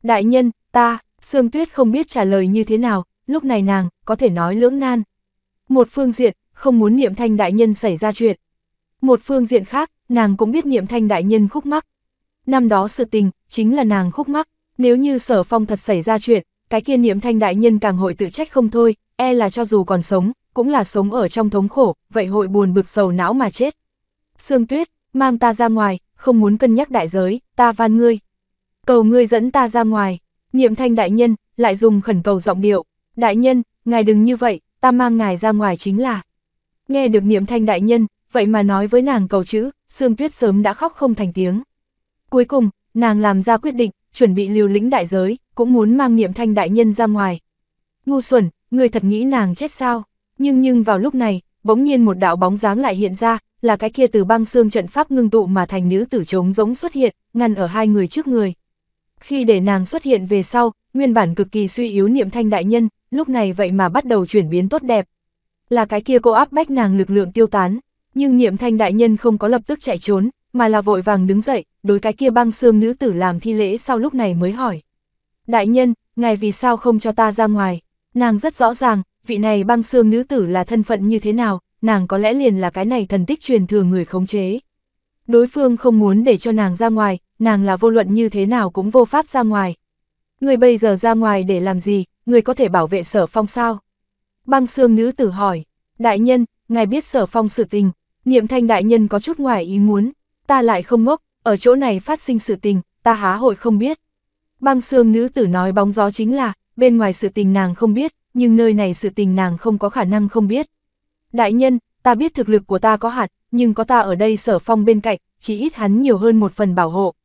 Đại nhân, ta, Sương Tuyết không biết trả lời như thế nào, lúc này nàng, có thể nói lưỡng nan. Một phương diện, không muốn niệm thanh đại nhân xảy ra chuyện. Một phương diện khác, nàng cũng biết niệm thanh đại nhân khúc mắc. Năm đó sự tình, chính là nàng khúc mắc. Nếu như sở phong thật xảy ra chuyện, cái kia niệm thanh đại nhân càng hội tự trách không thôi, e là cho dù còn sống, cũng là sống ở trong thống khổ, vậy hội buồn bực sầu não mà chết. Sương Tuyết, mang ta ra ngoài, không muốn cân nhắc đại giới, ta van ngươi. Cầu ngươi dẫn ta ra ngoài, Niệm thanh đại nhân, lại dùng khẩn cầu giọng điệu. Đại nhân, ngài đừng như vậy, ta mang ngài ra ngoài chính là. Nghe được niệm thanh đại nhân, vậy mà nói với nàng cầu chữ, Sương Tuyết sớm đã khóc không thành tiếng. Cuối cùng, nàng làm ra quyết định, chuẩn bị liều lĩnh đại giới, cũng muốn mang niệm thanh đại nhân ra ngoài. Ngu xuẩn, người thật nghĩ nàng chết sao? Nhưng nhưng vào lúc này, bỗng nhiên một đạo bóng dáng lại hiện ra, là cái kia từ băng xương trận pháp ngưng tụ mà thành nữ tử trống rỗng xuất hiện, ngăn ở hai người trước người. Khi để nàng xuất hiện về sau, nguyên bản cực kỳ suy yếu niệm thanh đại nhân, lúc này vậy mà bắt đầu chuyển biến tốt đẹp. Là cái kia cô áp bách nàng lực lượng tiêu tán, nhưng niệm thanh đại nhân không có lập tức chạy trốn, mà là vội vàng đứng dậy, đối cái kia băng xương nữ tử làm thi lễ sau lúc này mới hỏi. Đại nhân, ngài vì sao không cho ta ra ngoài? Nàng rất rõ ràng, vị này băng xương nữ tử là thân phận như thế nào, nàng có lẽ liền là cái này thần tích truyền thừa người khống chế. Đối phương không muốn để cho nàng ra ngoài, nàng là vô luận như thế nào cũng vô pháp ra ngoài. Người bây giờ ra ngoài để làm gì, người có thể bảo vệ sở phong sao? Băng xương nữ tử hỏi, đại nhân, ngài biết sở phong sự tình, niệm thanh đại nhân có chút ngoài ý muốn, ta lại không ngốc, ở chỗ này phát sinh sự tình, ta há hội không biết. Băng xương nữ tử nói bóng gió chính là, bên ngoài sự tình nàng không biết, nhưng nơi này sự tình nàng không có khả năng không biết. Đại nhân, ta biết thực lực của ta có hạn, nhưng có ta ở đây sở phong bên cạnh, chỉ ít hắn nhiều hơn một phần bảo hộ.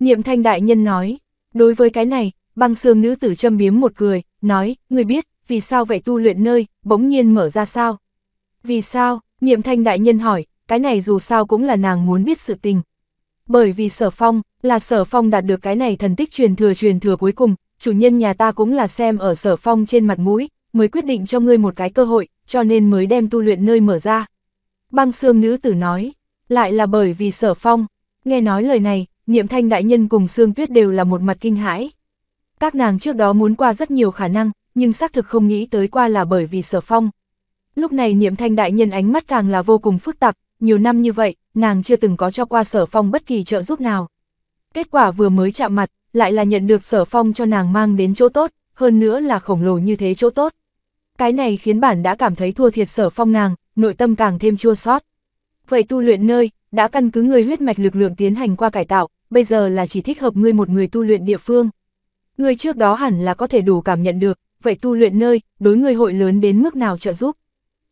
Niệm thanh đại nhân nói, đối với cái này, băng xương nữ tử châm biếm một cười, nói, người biết, vì sao vậy tu luyện nơi, bỗng nhiên mở ra sao? Vì sao, niệm thanh đại nhân hỏi, cái này dù sao cũng là nàng muốn biết sự tình. Bởi vì sở phong, là sở phong đạt được cái này thần tích truyền thừa truyền thừa cuối cùng, chủ nhân nhà ta cũng là xem ở sở phong trên mặt mũi, mới quyết định cho ngươi một cái cơ hội, cho nên mới đem tu luyện nơi mở ra. Băng xương nữ tử nói, lại là bởi vì sở phong, nghe nói lời này, Niệm thanh đại nhân cùng Sương Tuyết đều là một mặt kinh hãi. Các nàng trước đó muốn qua rất nhiều khả năng, nhưng xác thực không nghĩ tới qua là bởi vì sở phong. Lúc này niệm thanh đại nhân ánh mắt càng là vô cùng phức tạp, nhiều năm như vậy, nàng chưa từng có cho qua sở phong bất kỳ trợ giúp nào. Kết quả vừa mới chạm mặt, lại là nhận được sở phong cho nàng mang đến chỗ tốt, hơn nữa là khổng lồ như thế chỗ tốt. Cái này khiến bản đã cảm thấy thua thiệt sở phong nàng, nội tâm càng thêm chua xót. Vậy tu luyện nơi, đã căn cứ người huyết mạch lực lượng tiến hành qua cải tạo, bây giờ là chỉ thích hợp ngươi một người tu luyện địa phương. Ngươi trước đó hẳn là có thể đủ cảm nhận được, vậy tu luyện nơi, đối ngươi hội lớn đến mức nào trợ giúp.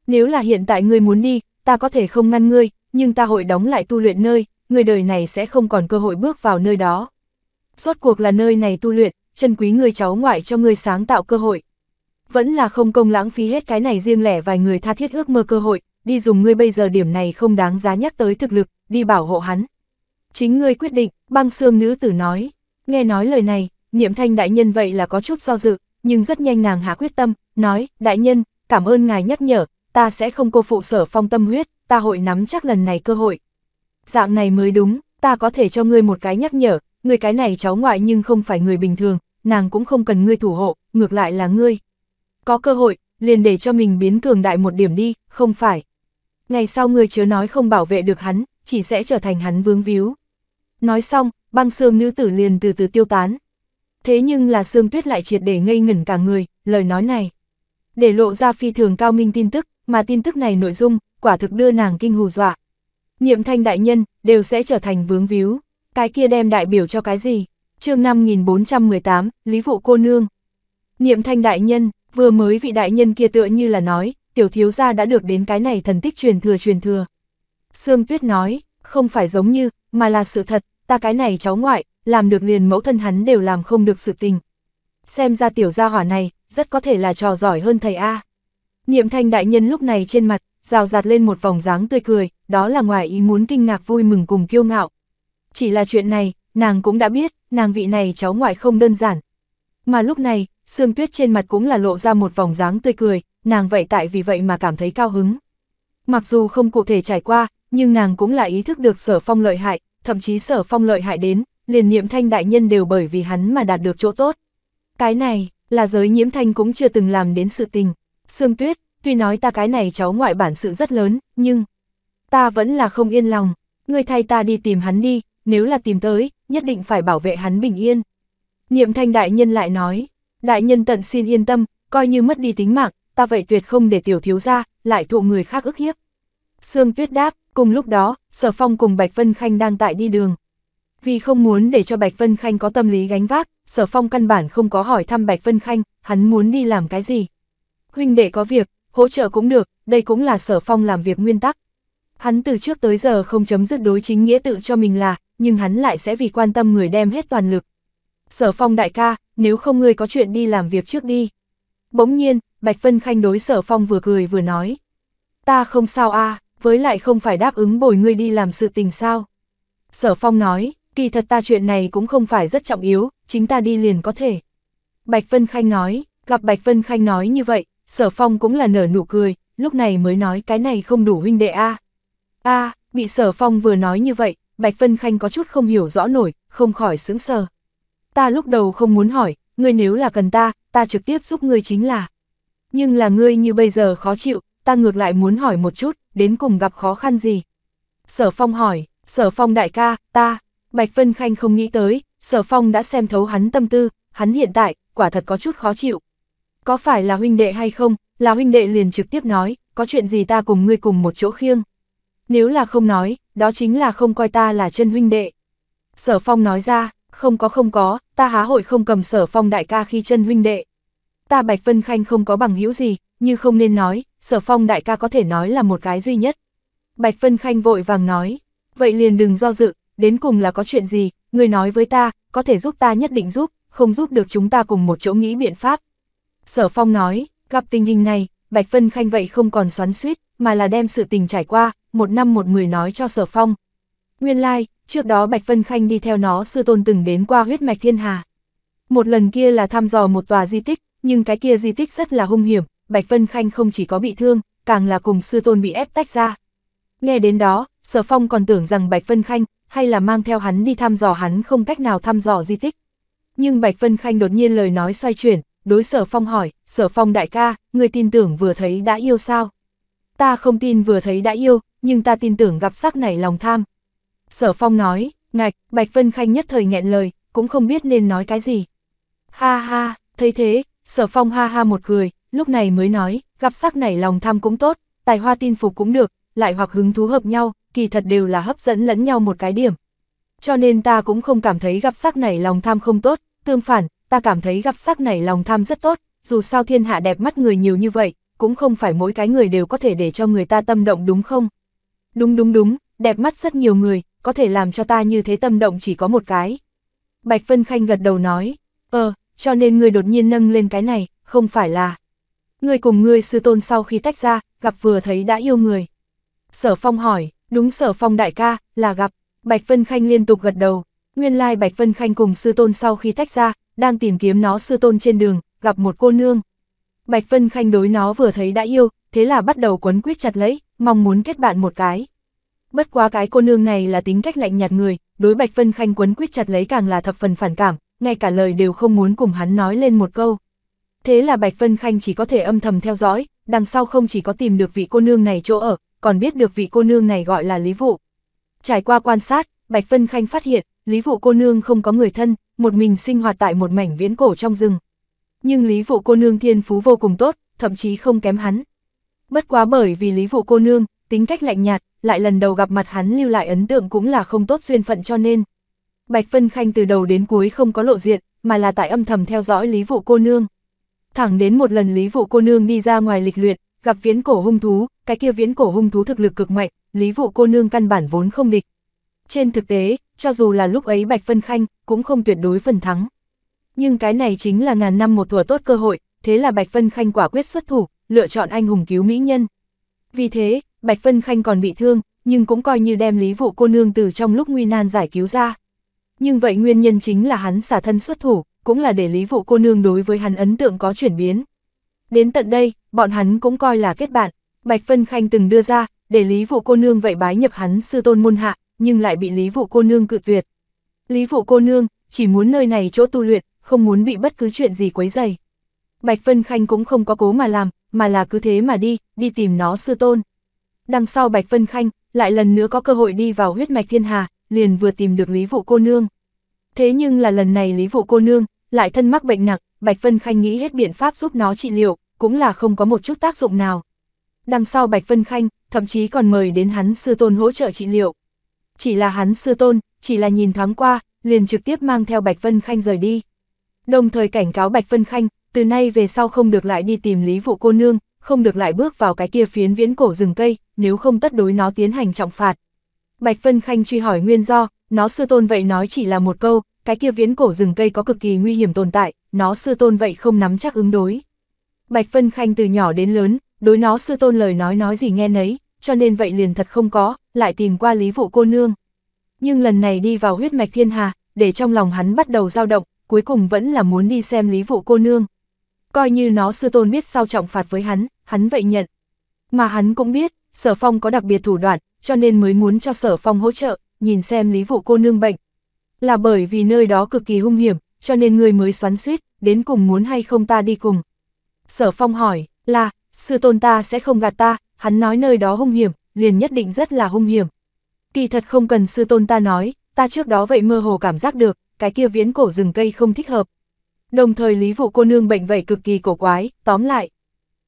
Nếu là hiện tại ngươi muốn đi, ta có thể không ngăn ngươi, nhưng ta hội đóng lại tu luyện nơi, người đời này sẽ không còn cơ hội bước vào nơi đó. Suốt cuộc là nơi này tu luyện, chân quý người cháu ngoại cho người sáng tạo cơ hội. Vẫn là không công lãng phí hết cái này riêng lẻ vài người tha thiết ước mơ cơ hội, đi dùng ngươi bây giờ điểm này không đáng giá nhắc tới thực lực, đi bảo hộ hắn chính ngươi quyết định, băng xương nữ tử nói. Nghe nói lời này, niệm thanh đại nhân vậy là có chút do dự, nhưng rất nhanh nàng hạ quyết tâm, nói, đại nhân, cảm ơn ngài nhắc nhở, ta sẽ không cô phụ sở phong tâm huyết, ta hội nắm chắc lần này cơ hội. Dạng này mới đúng, ta có thể cho ngươi một cái nhắc nhở, ngươi cái này cháu ngoại nhưng không phải người bình thường, nàng cũng không cần ngươi thủ hộ, ngược lại là ngươi. Có cơ hội, liền để cho mình biến cường đại một điểm đi, không phải. Ngày sau ngươi chớ nói không bảo vệ được hắn, chỉ sẽ trở thành hắn vướng víu. Nói xong, băng xương nữ tử liền từ từ tiêu tán. Thế nhưng là xương tuyết lại triệt để ngây ngẩn cả người, lời nói này. Để lộ ra phi thường cao minh tin tức, mà tin tức này nội dung, quả thực đưa nàng kinh hù dọa. niệm thanh đại nhân, đều sẽ trở thành vướng víu. Cái kia đem đại biểu cho cái gì? chương 5418, Lý Vụ Cô Nương. Niệm thanh đại nhân, vừa mới vị đại nhân kia tựa như là nói, tiểu thiếu gia đã được đến cái này thần tích truyền thừa truyền thừa. Sương Tuyết nói, không phải giống như, mà là sự thật, ta cái này cháu ngoại, làm được liền mẫu thân hắn đều làm không được sự tình. Xem ra tiểu gia hỏa này, rất có thể là trò giỏi hơn thầy A. Niệm thanh đại nhân lúc này trên mặt, rào rạt lên một vòng dáng tươi cười, đó là ngoài ý muốn kinh ngạc vui mừng cùng kiêu ngạo. Chỉ là chuyện này, nàng cũng đã biết, nàng vị này cháu ngoại không đơn giản. Mà lúc này, Sương Tuyết trên mặt cũng là lộ ra một vòng dáng tươi cười, nàng vậy tại vì vậy mà cảm thấy cao hứng. Mặc dù không cụ thể trải qua, nhưng nàng cũng là ý thức được sở phong lợi hại, thậm chí sở phong lợi hại đến, liền Niệm thanh đại nhân đều bởi vì hắn mà đạt được chỗ tốt. Cái này, là giới nhiễm thanh cũng chưa từng làm đến sự tình. Sương Tuyết, tuy nói ta cái này cháu ngoại bản sự rất lớn, nhưng... Ta vẫn là không yên lòng, ngươi thay ta đi tìm hắn đi, nếu là tìm tới, nhất định phải bảo vệ hắn bình yên. Niệm thanh đại nhân lại nói, đại nhân tận xin yên tâm, coi như mất đi tính mạng, ta vậy tuyệt không để tiểu thiếu ra, lại thụ người khác ức hiếp. Sương Tuyết đáp, cùng lúc đó, Sở Phong cùng Bạch Vân Khanh đang tại đi đường. Vì không muốn để cho Bạch Vân Khanh có tâm lý gánh vác, Sở Phong căn bản không có hỏi thăm Bạch Vân Khanh, hắn muốn đi làm cái gì. Huynh đệ có việc, hỗ trợ cũng được, đây cũng là Sở Phong làm việc nguyên tắc. Hắn từ trước tới giờ không chấm dứt đối chính nghĩa tự cho mình là, nhưng hắn lại sẽ vì quan tâm người đem hết toàn lực. Sở Phong đại ca, nếu không ngươi có chuyện đi làm việc trước đi. Bỗng nhiên, Bạch Vân Khanh đối Sở Phong vừa cười vừa nói. Ta không sao a à với lại không phải đáp ứng bồi ngươi đi làm sự tình sao. Sở Phong nói, kỳ thật ta chuyện này cũng không phải rất trọng yếu, chính ta đi liền có thể. Bạch Vân Khanh nói, gặp Bạch Vân Khanh nói như vậy, Sở Phong cũng là nở nụ cười, lúc này mới nói cái này không đủ huynh đệ a. A, bị Sở Phong vừa nói như vậy, Bạch Vân Khanh có chút không hiểu rõ nổi, không khỏi sướng sờ. Ta lúc đầu không muốn hỏi, ngươi nếu là cần ta, ta trực tiếp giúp ngươi chính là. Nhưng là ngươi như bây giờ khó chịu, ta ngược lại muốn hỏi một chút, đến cùng gặp khó khăn gì? Sở Phong hỏi, Sở Phong đại ca, ta, Bạch Vân Khanh không nghĩ tới, Sở Phong đã xem thấu hắn tâm tư, hắn hiện tại, quả thật có chút khó chịu. Có phải là huynh đệ hay không? Là huynh đệ liền trực tiếp nói, có chuyện gì ta cùng ngươi cùng một chỗ khiêng. Nếu là không nói, đó chính là không coi ta là chân huynh đệ. Sở Phong nói ra, không có không có, ta há hội không cầm Sở Phong đại ca khi chân huynh đệ. Ta Bạch Vân Khanh không có bằng hữu gì, như không nên nói, sở phong đại ca có thể nói là một cái duy nhất. Bạch Vân Khanh vội vàng nói, vậy liền đừng do dự, đến cùng là có chuyện gì, người nói với ta, có thể giúp ta nhất định giúp, không giúp được chúng ta cùng một chỗ nghĩ biện pháp. Sở phong nói, gặp tình hình này, Bạch Vân Khanh vậy không còn xoắn suýt, mà là đem sự tình trải qua, một năm một mười nói cho sở phong. Nguyên lai, like, trước đó Bạch Vân Khanh đi theo nó sư tôn từng đến qua huyết mạch thiên hà. Một lần kia là thăm dò một tòa di tích, nhưng cái kia di tích rất là hung hiểm, Bạch Vân Khanh không chỉ có bị thương, càng là cùng sư tôn bị ép tách ra. Nghe đến đó, Sở Phong còn tưởng rằng Bạch Vân Khanh hay là mang theo hắn đi thăm dò hắn không cách nào thăm dò di tích. Nhưng Bạch Vân Khanh đột nhiên lời nói xoay chuyển, đối Sở Phong hỏi, Sở Phong đại ca, người tin tưởng vừa thấy đã yêu sao? Ta không tin vừa thấy đã yêu, nhưng ta tin tưởng gặp sắc này lòng tham. Sở Phong nói, ngạch, Bạch Vân Khanh nhất thời nghẹn lời, cũng không biết nên nói cái gì. Ha ha, thấy thế, Sở Phong ha ha một cười, lúc này mới nói, gặp sắc nảy lòng tham cũng tốt, tài hoa tin phục cũng được, lại hoặc hứng thú hợp nhau, kỳ thật đều là hấp dẫn lẫn nhau một cái điểm. Cho nên ta cũng không cảm thấy gặp sắc nảy lòng tham không tốt, tương phản, ta cảm thấy gặp sắc nảy lòng tham rất tốt, dù sao thiên hạ đẹp mắt người nhiều như vậy, cũng không phải mỗi cái người đều có thể để cho người ta tâm động đúng không? Đúng đúng đúng, đẹp mắt rất nhiều người, có thể làm cho ta như thế tâm động chỉ có một cái. Bạch Vân Khanh gật đầu nói, ờ, cho nên người đột nhiên nâng lên cái này, không phải là... Người cùng người sư tôn sau khi tách ra, gặp vừa thấy đã yêu người. Sở Phong hỏi, đúng Sở Phong đại ca, là gặp. Bạch Vân Khanh liên tục gật đầu. Nguyên lai Bạch Vân Khanh cùng sư tôn sau khi tách ra, đang tìm kiếm nó sư tôn trên đường, gặp một cô nương. Bạch Vân Khanh đối nó vừa thấy đã yêu, thế là bắt đầu quấn quýt chặt lấy, mong muốn kết bạn một cái. Bất quá cái cô nương này là tính cách lạnh nhạt người, đối Bạch Vân Khanh quấn quýt chặt lấy càng là thập phần phản cảm, ngay cả lời đều không muốn cùng hắn nói lên một câu. Thế là Bạch Vân Khanh chỉ có thể âm thầm theo dõi, đằng sau không chỉ có tìm được vị cô nương này chỗ ở, còn biết được vị cô nương này gọi là Lý Vụ. Trải qua quan sát, Bạch Vân Khanh phát hiện, Lý Vụ cô nương không có người thân, một mình sinh hoạt tại một mảnh viễn cổ trong rừng. Nhưng Lý Vụ cô nương thiên phú vô cùng tốt, thậm chí không kém hắn. Bất quá bởi vì Lý Vụ cô nương, tính cách lạnh nhạt, lại lần đầu gặp mặt hắn lưu lại ấn tượng cũng là không tốt duyên phận cho nên. Bạch Vân Khanh từ đầu đến cuối không có lộ diện, mà là tại âm thầm theo dõi Lý Vụ cô nương thẳng đến một lần Lý Vụ cô nương đi ra ngoài lịch luyện, gặp viễn cổ hung thú, cái kia viễn cổ hung thú thực lực cực mạnh, Lý Vụ cô nương căn bản vốn không địch. Trên thực tế, cho dù là lúc ấy Bạch Vân Khanh cũng không tuyệt đối phần thắng. Nhưng cái này chính là ngàn năm một thùa tốt cơ hội, thế là Bạch Vân Khanh quả quyết xuất thủ, lựa chọn anh hùng cứu mỹ nhân. Vì thế, Bạch Vân Khanh còn bị thương, nhưng cũng coi như đem Lý Vụ cô nương từ trong lúc nguy nan giải cứu ra. Nhưng vậy nguyên nhân chính là hắn xả thân xuất thủ, cũng là để Lý Vụ cô nương đối với hắn ấn tượng có chuyển biến. Đến tận đây, bọn hắn cũng coi là kết bạn, Bạch Vân Khanh từng đưa ra, để Lý Vụ cô nương vậy bái nhập hắn sư tôn môn hạ, nhưng lại bị Lý Vụ cô nương cự tuyệt. Lý Vụ cô nương chỉ muốn nơi này chỗ tu luyện, không muốn bị bất cứ chuyện gì quấy dày. Bạch Vân Khanh cũng không có cố mà làm, mà là cứ thế mà đi, đi tìm nó sư tôn. Đằng sau Bạch Vân Khanh, lại lần nữa có cơ hội đi vào huyết mạch thiên hà, liền vừa tìm được Lý Vụ cô nương. Thế nhưng là lần này Lý Vụ cô nương, lại thân mắc bệnh nặng, Bạch Vân Khanh nghĩ hết biện pháp giúp nó trị liệu, cũng là không có một chút tác dụng nào. Đằng sau Bạch Vân Khanh, thậm chí còn mời đến hắn sư tôn hỗ trợ trị liệu. Chỉ là hắn sư tôn, chỉ là nhìn thoáng qua, liền trực tiếp mang theo Bạch Vân Khanh rời đi. Đồng thời cảnh cáo Bạch Vân Khanh, từ nay về sau không được lại đi tìm Lý Vụ cô nương, không được lại bước vào cái kia phiến viễn cổ rừng cây, nếu không tất đối nó tiến hành trọng phạt. Bạch Vân Khanh truy hỏi nguyên do, nó sư tôn vậy nói chỉ là một câu, cái kia viễn cổ rừng cây có cực kỳ nguy hiểm tồn tại, nó sư tôn vậy không nắm chắc ứng đối. Bạch Vân Khanh từ nhỏ đến lớn, đối nó sư tôn lời nói nói gì nghe nấy, cho nên vậy liền thật không có, lại tìm qua lý vụ cô nương. Nhưng lần này đi vào huyết mạch thiên hà, để trong lòng hắn bắt đầu dao động, cuối cùng vẫn là muốn đi xem lý vụ cô nương. Coi như nó sư tôn biết sao trọng phạt với hắn, hắn vậy nhận. Mà hắn cũng biết, sở phong có đặc biệt thủ đoạn, cho nên mới muốn cho sở phong hỗ trợ, nhìn xem lý vụ cô nương bệnh, là bởi vì nơi đó cực kỳ hung hiểm, cho nên người mới xoắn suýt, đến cùng muốn hay không ta đi cùng. Sở phong hỏi, là, sư tôn ta sẽ không gạt ta, hắn nói nơi đó hung hiểm, liền nhất định rất là hung hiểm. Kỳ thật không cần sư tôn ta nói, ta trước đó vậy mơ hồ cảm giác được, cái kia viễn cổ rừng cây không thích hợp. Đồng thời lý vụ cô nương bệnh vậy cực kỳ cổ quái, tóm lại.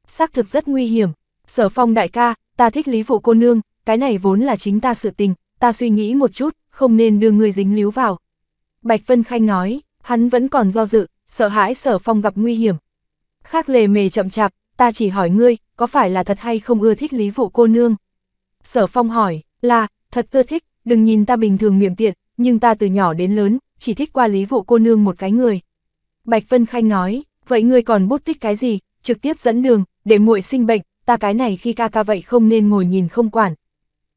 Xác thực rất nguy hiểm, sở phong đại ca, ta thích lý vụ cô nương, cái này vốn là chính ta sự tình, ta suy nghĩ một chút, không nên đưa người dính líu vào. Bạch Vân Khanh nói, hắn vẫn còn do dự, sợ hãi sở phong gặp nguy hiểm. Khác lề mề chậm chạp, ta chỉ hỏi ngươi, có phải là thật hay không ưa thích lý vụ cô nương? Sở phong hỏi, là, thật ưa thích, đừng nhìn ta bình thường miệng tiện, nhưng ta từ nhỏ đến lớn, chỉ thích qua lý vụ cô nương một cái người. Bạch Vân Khanh nói, vậy ngươi còn bút tích cái gì, trực tiếp dẫn đường, để muội sinh bệnh, ta cái này khi ca ca vậy không nên ngồi nhìn không quản.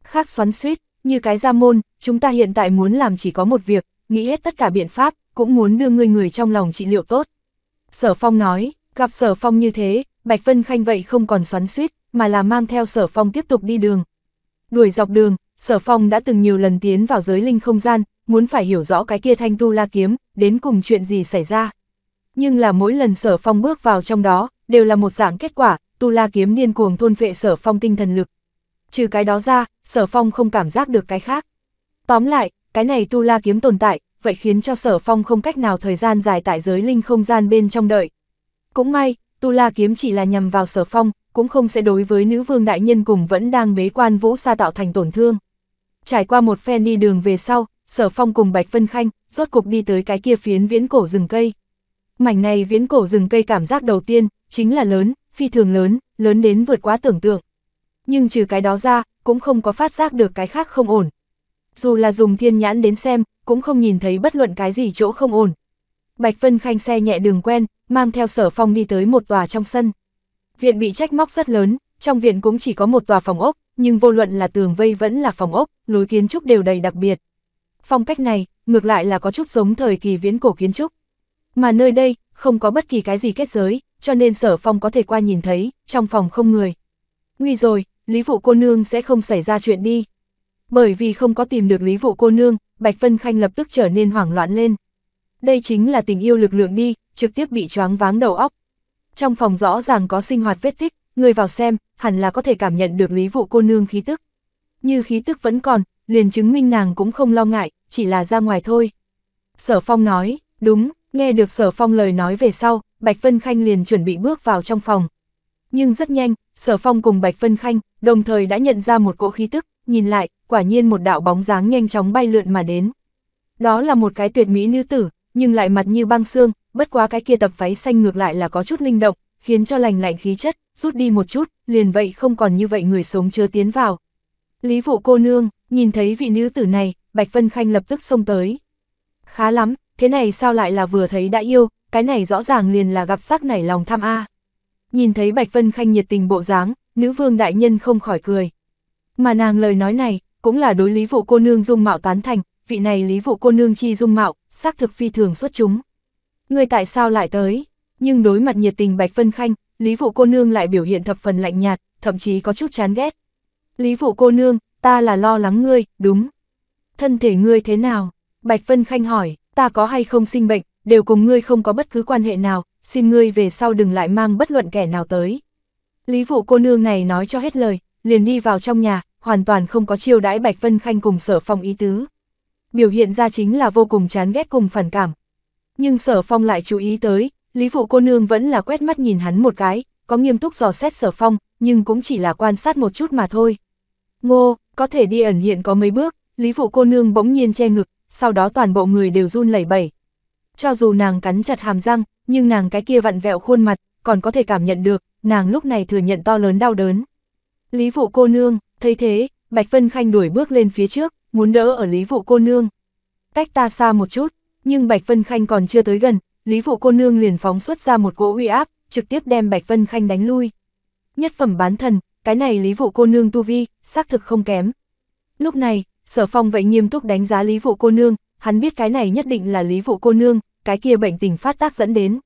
Khác xoắn suýt, như cái ra môn, chúng ta hiện tại muốn làm chỉ có một việc, nghĩ hết tất cả biện pháp, cũng muốn đưa người người trong lòng trị liệu tốt. Sở Phong nói, gặp Sở Phong như thế, Bạch Vân Khanh vậy không còn xoắn suýt, mà là mang theo Sở Phong tiếp tục đi đường. Đuổi dọc đường, Sở Phong đã từng nhiều lần tiến vào giới linh không gian, muốn phải hiểu rõ cái kia thanh tu la kiếm, đến cùng chuyện gì xảy ra. Nhưng là mỗi lần Sở Phong bước vào trong đó, đều là một dạng kết quả, tu la kiếm điên cuồng thôn vệ Sở Phong tinh thần lực. Trừ cái đó ra, Sở Phong không cảm giác được cái khác. Tóm lại, cái này tu la kiếm tồn tại, vậy khiến cho sở phong không cách nào thời gian dài tại giới linh không gian bên trong đợi. Cũng may, tu la kiếm chỉ là nhằm vào sở phong, cũng không sẽ đối với nữ vương đại nhân cùng vẫn đang bế quan vũ sa tạo thành tổn thương. Trải qua một phen đi đường về sau, sở phong cùng Bạch Vân Khanh, rốt cục đi tới cái kia phiến viễn cổ rừng cây. Mảnh này viễn cổ rừng cây cảm giác đầu tiên, chính là lớn, phi thường lớn, lớn đến vượt quá tưởng tượng. Nhưng trừ cái đó ra, cũng không có phát giác được cái khác không ổn dù là dùng thiên nhãn đến xem, cũng không nhìn thấy bất luận cái gì chỗ không ổn. Bạch Vân Khanh xe nhẹ đường quen, mang theo sở phong đi tới một tòa trong sân. Viện bị trách móc rất lớn, trong viện cũng chỉ có một tòa phòng ốc, nhưng vô luận là tường vây vẫn là phòng ốc, lối kiến trúc đều đầy đặc biệt. Phong cách này, ngược lại là có chút giống thời kỳ viễn cổ kiến trúc. Mà nơi đây, không có bất kỳ cái gì kết giới, cho nên sở phong có thể qua nhìn thấy, trong phòng không người. Nguy rồi, Lý Phụ cô nương sẽ không xảy ra chuyện đi, bởi vì không có tìm được Lý Vụ cô nương, Bạch Vân Khanh lập tức trở nên hoảng loạn lên. Đây chính là tình yêu lực lượng đi, trực tiếp bị choáng váng đầu óc. Trong phòng rõ ràng có sinh hoạt vết tích, người vào xem, hẳn là có thể cảm nhận được Lý Vụ cô nương khí tức. Như khí tức vẫn còn, liền chứng minh nàng cũng không lo ngại, chỉ là ra ngoài thôi. Sở Phong nói, đúng, nghe được Sở Phong lời nói về sau, Bạch Vân Khanh liền chuẩn bị bước vào trong phòng. Nhưng rất nhanh, Sở Phong cùng Bạch Vân Khanh, đồng thời đã nhận ra một cỗ khí tức, nhìn lại, quả nhiên một đạo bóng dáng nhanh chóng bay lượn mà đến. Đó là một cái tuyệt mỹ nữ tử, nhưng lại mặt như băng xương, bất quá cái kia tập váy xanh ngược lại là có chút linh động, khiến cho lành lạnh khí chất, rút đi một chút, liền vậy không còn như vậy người sống chưa tiến vào. Lý vụ cô nương, nhìn thấy vị nữ tử này, Bạch Vân Khanh lập tức xông tới. Khá lắm, thế này sao lại là vừa thấy đã yêu, cái này rõ ràng liền là gặp sắc nảy lòng tham A. Nhìn thấy Bạch Vân Khanh nhiệt tình bộ dáng, nữ vương đại nhân không khỏi cười. Mà nàng lời nói này, cũng là đối lý vụ cô nương dung mạo tán thành, vị này lý vụ cô nương chi dung mạo, xác thực phi thường xuất chúng. Người tại sao lại tới? Nhưng đối mặt nhiệt tình Bạch Vân Khanh, lý vụ cô nương lại biểu hiện thập phần lạnh nhạt, thậm chí có chút chán ghét. Lý vụ cô nương, ta là lo lắng ngươi, đúng. Thân thể ngươi thế nào? Bạch Vân Khanh hỏi, ta có hay không sinh bệnh, đều cùng ngươi không có bất cứ quan hệ nào, xin ngươi về sau đừng lại mang bất luận kẻ nào tới. Lý vụ cô nương này nói cho hết lời, liền đi vào trong nhà, hoàn toàn không có chiêu đãi Bạch Vân Khanh cùng sở phong ý tứ. Biểu hiện ra chính là vô cùng chán ghét cùng phản cảm. Nhưng sở phong lại chú ý tới, Lý Phụ cô nương vẫn là quét mắt nhìn hắn một cái, có nghiêm túc dò xét sở phong, nhưng cũng chỉ là quan sát một chút mà thôi. Ngô, có thể đi ẩn hiện có mấy bước, Lý Phụ cô nương bỗng nhiên che ngực, sau đó toàn bộ người đều run lẩy bẩy. Cho dù nàng cắn chặt hàm răng, nhưng nàng cái kia vặn vẹo khuôn mặt, còn có thể cảm nhận được, nàng lúc này thừa nhận to lớn đau đớn. Lý Phụ cô nương, Thấy thế, Bạch Vân Khanh đuổi bước lên phía trước, muốn đỡ ở Lý Vụ cô nương. Cách ta xa một chút, nhưng Bạch Vân Khanh còn chưa tới gần, Lý Vụ cô nương liền phóng xuất ra một gỗ uy áp, trực tiếp đem Bạch Vân Khanh đánh lui. Nhất phẩm bán thần, cái này Lý Vụ cô nương tu vi, xác thực không kém. Lúc này, Sở Phong vậy nghiêm túc đánh giá Lý Vụ cô nương, hắn biết cái này nhất định là Lý Vụ cô nương, cái kia bệnh tình phát tác dẫn đến.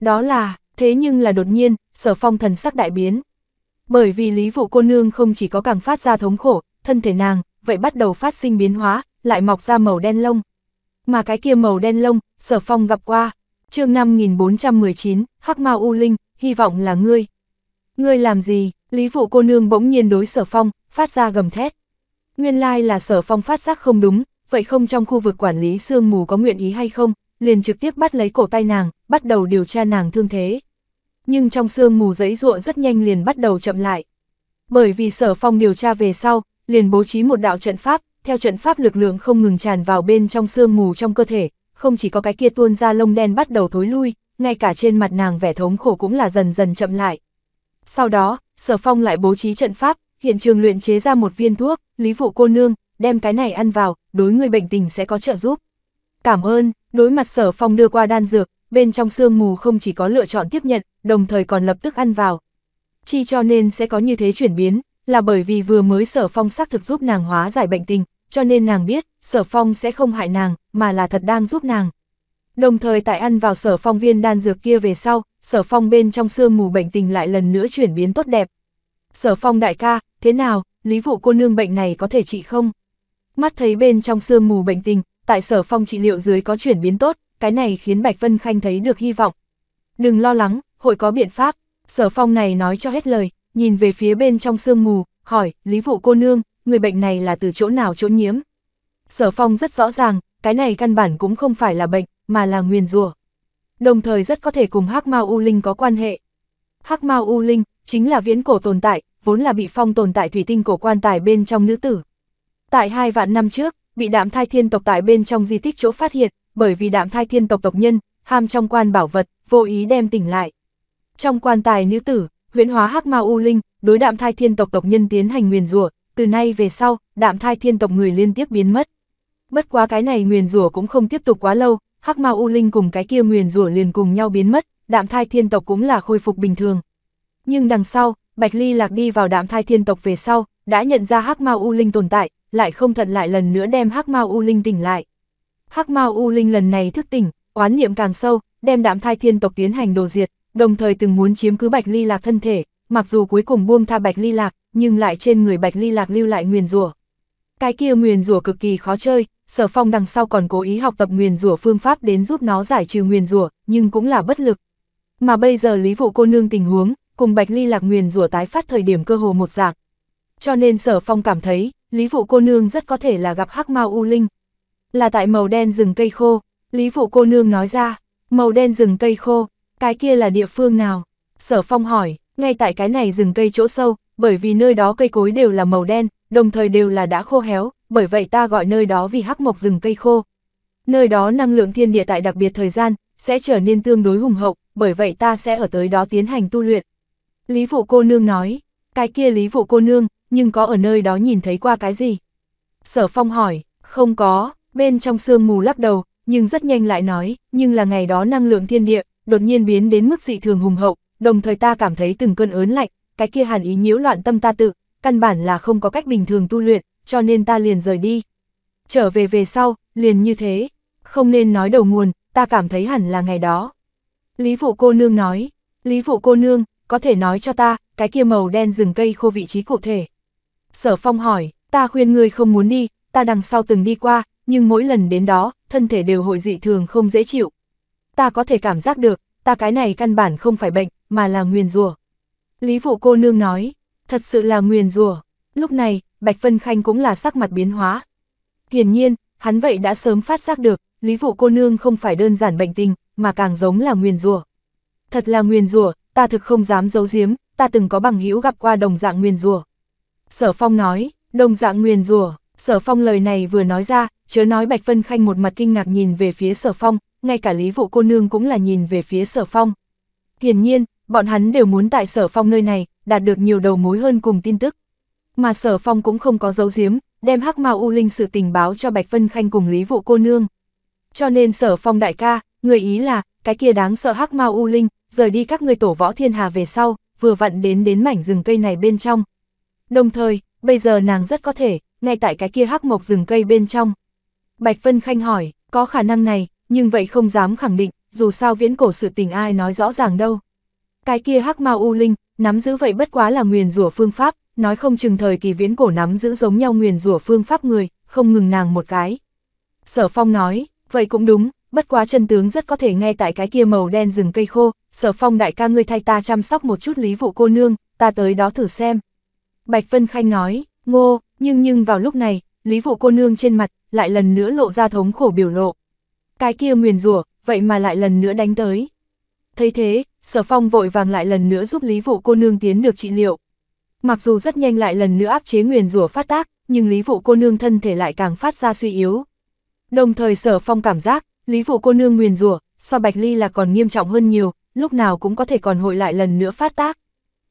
Đó là, thế nhưng là đột nhiên, Sở Phong thần sắc đại biến. Bởi vì Lý Vụ cô nương không chỉ có càng phát ra thống khổ, thân thể nàng, vậy bắt đầu phát sinh biến hóa, lại mọc ra màu đen lông. Mà cái kia màu đen lông, Sở Phong gặp qua, chương 5419, Hắc Mao U Linh, hy vọng là ngươi. Ngươi làm gì? Lý Vụ cô nương bỗng nhiên đối Sở Phong, phát ra gầm thét. Nguyên lai là Sở Phong phát giác không đúng, vậy không trong khu vực quản lý sương mù có nguyện ý hay không, liền trực tiếp bắt lấy cổ tay nàng, bắt đầu điều tra nàng thương thế nhưng trong sương mù giấy ruộng rất nhanh liền bắt đầu chậm lại. Bởi vì sở phong điều tra về sau, liền bố trí một đạo trận pháp, theo trận pháp lực lượng không ngừng tràn vào bên trong sương mù trong cơ thể, không chỉ có cái kia tuôn ra lông đen bắt đầu thối lui, ngay cả trên mặt nàng vẻ thống khổ cũng là dần dần chậm lại. Sau đó, sở phong lại bố trí trận pháp, hiện trường luyện chế ra một viên thuốc, lý vụ cô nương, đem cái này ăn vào, đối người bệnh tình sẽ có trợ giúp. Cảm ơn, đối mặt sở phong đưa qua đan dược, bên trong sương mù không chỉ có lựa chọn tiếp nhận, đồng thời còn lập tức ăn vào. Chi cho nên sẽ có như thế chuyển biến, là bởi vì vừa mới sở phong xác thực giúp nàng hóa giải bệnh tình, cho nên nàng biết, sở phong sẽ không hại nàng, mà là thật đang giúp nàng. Đồng thời tại ăn vào sở phong viên đan dược kia về sau, sở phong bên trong sương mù bệnh tình lại lần nữa chuyển biến tốt đẹp. Sở phong đại ca, thế nào, lý vụ cô nương bệnh này có thể trị không? Mắt thấy bên trong sương mù bệnh tình, tại sở phong trị liệu dưới có chuyển biến tốt, cái này khiến Bạch Vân Khanh thấy được hy vọng. Đừng lo lắng, hội có biện pháp, sở phong này nói cho hết lời, nhìn về phía bên trong sương mù, hỏi, Lý Vụ cô nương, người bệnh này là từ chỗ nào chỗ nhiễm? Sở phong rất rõ ràng, cái này căn bản cũng không phải là bệnh, mà là nguyền rủa. Đồng thời rất có thể cùng Hắc Mao U Linh có quan hệ. Hắc Mao U Linh chính là viễn cổ tồn tại, vốn là bị phong tồn tại thủy tinh cổ quan tài bên trong nữ tử. Tại hai vạn năm trước, bị đạm thai thiên tộc tại bên trong di tích chỗ phát hiện, bởi vì đạm thai thiên tộc tộc nhân, ham trong quan bảo vật, vô ý đem tỉnh lại. Trong quan tài nữ tử, huyễn hóa hắc ma u linh, đối đạm thai thiên tộc tộc nhân tiến hành nguyền rủa, từ nay về sau, đạm thai thiên tộc người liên tiếp biến mất. Bất quá cái này nguyền rủa cũng không tiếp tục quá lâu, hắc ma u linh cùng cái kia nguyền rủa liền cùng nhau biến mất, đạm thai thiên tộc cũng là khôi phục bình thường. Nhưng đằng sau, Bạch Ly Lạc đi vào đạm thai thiên tộc về sau, đã nhận ra hắc ma u linh tồn tại, lại không thận lại lần nữa đem hắc ma u linh tỉnh lại. Hắc Mao U Linh lần này thức tỉnh, oán niệm càng sâu, đem đạm thai thiên tộc tiến hành đồ diệt, đồng thời từng muốn chiếm cứ Bạch Ly Lạc thân thể, mặc dù cuối cùng buông tha Bạch Ly Lạc, nhưng lại trên người Bạch Ly Lạc lưu lại nguyền rủa. Cái kia nguyền rủa cực kỳ khó chơi, Sở Phong đằng sau còn cố ý học tập nguyền rủa phương pháp đến giúp nó giải trừ nguyền rủa, nhưng cũng là bất lực. Mà bây giờ Lý Vũ cô nương tình huống, cùng Bạch Ly Lạc nguyền rủa tái phát thời điểm cơ hồ một dạng. Cho nên Sở Phong cảm thấy, Lý Vũ cô nương rất có thể là gặp Hắc Mao U Linh, là tại màu đen rừng cây khô, Lý Vụ cô nương nói ra, màu đen rừng cây khô, cái kia là địa phương nào? Sở Phong hỏi, ngay tại cái này rừng cây chỗ sâu, bởi vì nơi đó cây cối đều là màu đen, đồng thời đều là đã khô héo, bởi vậy ta gọi nơi đó vì hắc mộc rừng cây khô. Nơi đó năng lượng thiên địa tại đặc biệt thời gian, sẽ trở nên tương đối hùng hậu, bởi vậy ta sẽ ở tới đó tiến hành tu luyện. Lý Vụ cô nương nói, cái kia Lý Vụ cô nương, nhưng có ở nơi đó nhìn thấy qua cái gì? Sở Phong hỏi, không có, Bên trong sương mù lắc đầu, nhưng rất nhanh lại nói, nhưng là ngày đó năng lượng thiên địa, đột nhiên biến đến mức dị thường hùng hậu, đồng thời ta cảm thấy từng cơn ớn lạnh, cái kia hàn ý nhiễu loạn tâm ta tự, căn bản là không có cách bình thường tu luyện, cho nên ta liền rời đi. Trở về về sau, liền như thế, không nên nói đầu nguồn, ta cảm thấy hẳn là ngày đó. Lý vũ cô nương nói, Lý vũ cô nương, có thể nói cho ta, cái kia màu đen rừng cây khô vị trí cụ thể. Sở phong hỏi, ta khuyên ngươi không muốn đi, ta đằng sau từng đi qua, nhưng mỗi lần đến đó, thân thể đều hội dị thường không dễ chịu. Ta có thể cảm giác được, ta cái này căn bản không phải bệnh, mà là nguyền rủa. Lý phụ cô nương nói, thật sự là nguyền rủa. Lúc này, Bạch Vân Khanh cũng là sắc mặt biến hóa. Hiển nhiên, hắn vậy đã sớm phát giác được, Lý phụ cô nương không phải đơn giản bệnh tình, mà càng giống là nguyền rủa. Thật là nguyền rủa, ta thực không dám giấu giếm, ta từng có bằng hữu gặp qua đồng dạng nguyền rủa. Sở Phong nói, đồng dạng nguyền rủa, Sở Phong lời này vừa nói ra, chớ nói Bạch Vân Khanh một mặt kinh ngạc nhìn về phía sở phong, ngay cả lý vụ cô nương cũng là nhìn về phía sở phong. Hiển nhiên, bọn hắn đều muốn tại sở phong nơi này, đạt được nhiều đầu mối hơn cùng tin tức. Mà sở phong cũng không có dấu giếm, đem hắc mao u linh sự tình báo cho Bạch Vân Khanh cùng lý vụ cô nương. Cho nên sở phong đại ca, người ý là, cái kia đáng sợ hắc mao u linh, rời đi các người tổ võ thiên hà về sau, vừa vặn đến đến mảnh rừng cây này bên trong. Đồng thời, bây giờ nàng rất có thể, ngay tại cái kia hắc mộc rừng cây bên trong. Bạch Vân Khanh hỏi, có khả năng này, nhưng vậy không dám khẳng định, dù sao viễn cổ sự tình ai nói rõ ràng đâu. Cái kia hắc ma u linh, nắm giữ vậy bất quá là nguyền rủa phương pháp, nói không chừng thời kỳ viễn cổ nắm giữ giống nhau nguyền rủa phương pháp người, không ngừng nàng một cái. Sở Phong nói, vậy cũng đúng, bất quá chân tướng rất có thể nghe tại cái kia màu đen rừng cây khô, Sở Phong đại ca ngươi thay ta chăm sóc một chút lý vụ cô nương, ta tới đó thử xem. Bạch Vân Khanh nói, ngô, nhưng nhưng vào lúc này, Lý Vũ cô nương trên mặt, lại lần nữa lộ ra thống khổ biểu lộ. Cái kia nguyền rủa vậy mà lại lần nữa đánh tới. Thấy thế, Sở Phong vội vàng lại lần nữa giúp Lý Vũ cô nương tiến được trị liệu. Mặc dù rất nhanh lại lần nữa áp chế nguyền rủa phát tác, nhưng Lý Vũ cô nương thân thể lại càng phát ra suy yếu. Đồng thời Sở Phong cảm giác, Lý Vũ cô nương nguyền rủa so Bạch Ly là còn nghiêm trọng hơn nhiều, lúc nào cũng có thể còn hội lại lần nữa phát tác.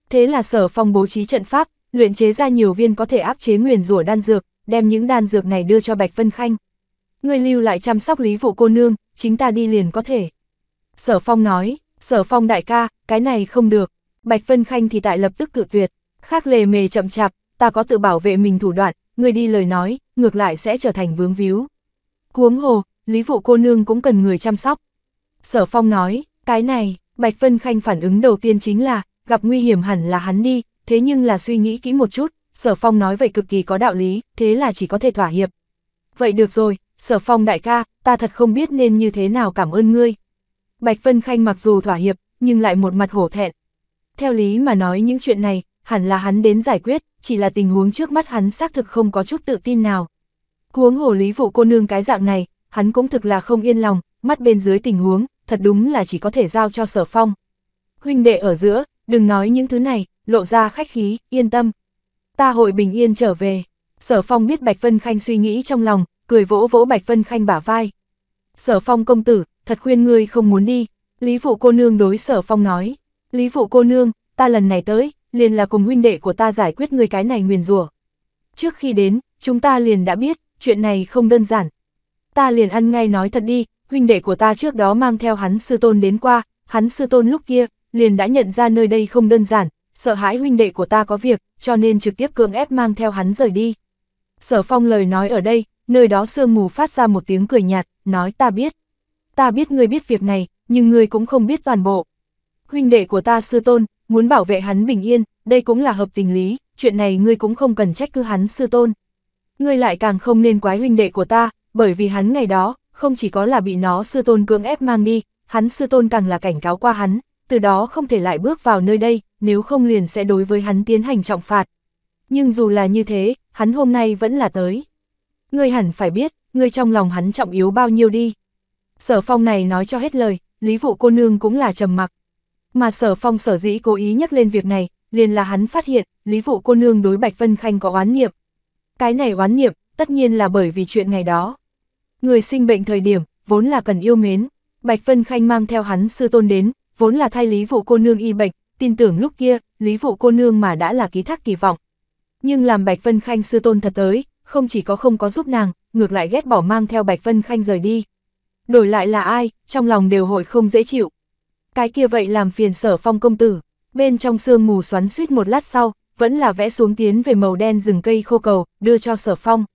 Thế là Sở Phong bố trí trận pháp, luyện chế ra nhiều viên có thể áp chế nguyền rủa đan dược, đem những đan dược này đưa cho Bạch Vân Khanh. Người lưu lại chăm sóc lý vụ cô nương, chính ta đi liền có thể. Sở Phong nói, Sở Phong đại ca, cái này không được. Bạch Vân Khanh thì tại lập tức cự tuyệt, khác lề mề chậm chạp, ta có tự bảo vệ mình thủ đoạn, người đi lời nói, ngược lại sẽ trở thành vướng víu. Cuống hồ, lý vụ cô nương cũng cần người chăm sóc. Sở Phong nói, cái này, Bạch Vân Khanh phản ứng đầu tiên chính là, gặp nguy hiểm hẳn là hắn đi, thế nhưng là suy nghĩ kỹ một chút, Sở Phong nói vậy cực kỳ có đạo lý, thế là chỉ có thể thỏa hiệp. Vậy được rồi, Sở Phong đại ca, ta thật không biết nên như thế nào cảm ơn ngươi. Bạch Vân Khanh mặc dù thỏa hiệp, nhưng lại một mặt hổ thẹn. Theo lý mà nói những chuyện này, hẳn là hắn đến giải quyết, chỉ là tình huống trước mắt hắn xác thực không có chút tự tin nào. Huống hồ lý vụ cô nương cái dạng này, hắn cũng thực là không yên lòng, mắt bên dưới tình huống, thật đúng là chỉ có thể giao cho sở phong. Huynh đệ ở giữa, đừng nói những thứ này, lộ ra khách khí, yên tâm, ta hội bình yên trở về. Sở Phong biết Bạch Vân Khanh suy nghĩ trong lòng, cười vỗ vỗ Bạch Vân Khanh bả vai. Sở Phong công tử, thật khuyên ngươi không muốn đi. Lý phụ cô nương đối Sở Phong nói. Lý phụ cô nương, ta lần này tới, liền là cùng huynh đệ của ta giải quyết người cái này nguyền rủa. Trước khi đến, chúng ta liền đã biết, chuyện này không đơn giản. Ta liền ăn ngay nói thật đi, huynh đệ của ta trước đó mang theo hắn sư tôn đến qua, hắn sư tôn lúc kia, liền đã nhận ra nơi đây không đơn giản, sợ hãi huynh đệ của ta có việc, cho nên trực tiếp cưỡng ép mang theo hắn rời đi. Sở phong lời nói ở đây, nơi đó sương mù phát ra một tiếng cười nhạt, nói ta biết. Ta biết ngươi biết việc này, nhưng ngươi cũng không biết toàn bộ. Huynh đệ của ta sư tôn, muốn bảo vệ hắn bình yên, đây cũng là hợp tình lý, chuyện này ngươi cũng không cần trách cứ hắn sư tôn. Ngươi lại càng không nên quái huynh đệ của ta, bởi vì hắn ngày đó, không chỉ có là bị nó sư tôn cưỡng ép mang đi, hắn sư tôn càng là cảnh cáo qua hắn, từ đó không thể lại bước vào nơi đây, nếu không liền sẽ đối với hắn tiến hành trọng phạt. Nhưng dù là như thế, hắn hôm nay vẫn là tới. Ngươi hẳn phải biết, ngươi trong lòng hắn trọng yếu bao nhiêu đi. Sở phong này nói cho hết lời, lý vụ cô nương cũng là trầm mặc. Mà sở phong sở dĩ cố ý nhắc lên việc này, liền là hắn phát hiện, lý vụ cô nương đối Bạch Vân Khanh có oán niệm. Cái này oán niệm, tất nhiên là bởi vì chuyện ngày đó. Người sinh bệnh thời điểm, vốn là cần yêu mến. Bạch Vân Khanh mang theo hắn sư tôn đến, vốn là thay Lý Vụ cô nương y bệnh, tin tưởng lúc kia, Lý Vụ cô nương mà đã là ký thác kỳ vọng. Nhưng làm Bạch Vân Khanh sư tôn thật tới, không chỉ có không có giúp nàng, ngược lại ghét bỏ mang theo Bạch Vân Khanh rời đi. Đổi lại là ai, trong lòng đều hội không dễ chịu. Cái kia vậy làm phiền sở phong công tử, bên trong sương mù xoắn suýt một lát sau, vẫn là vẽ xuống tiến về màu đen rừng cây khô cầu, đưa cho sở phong.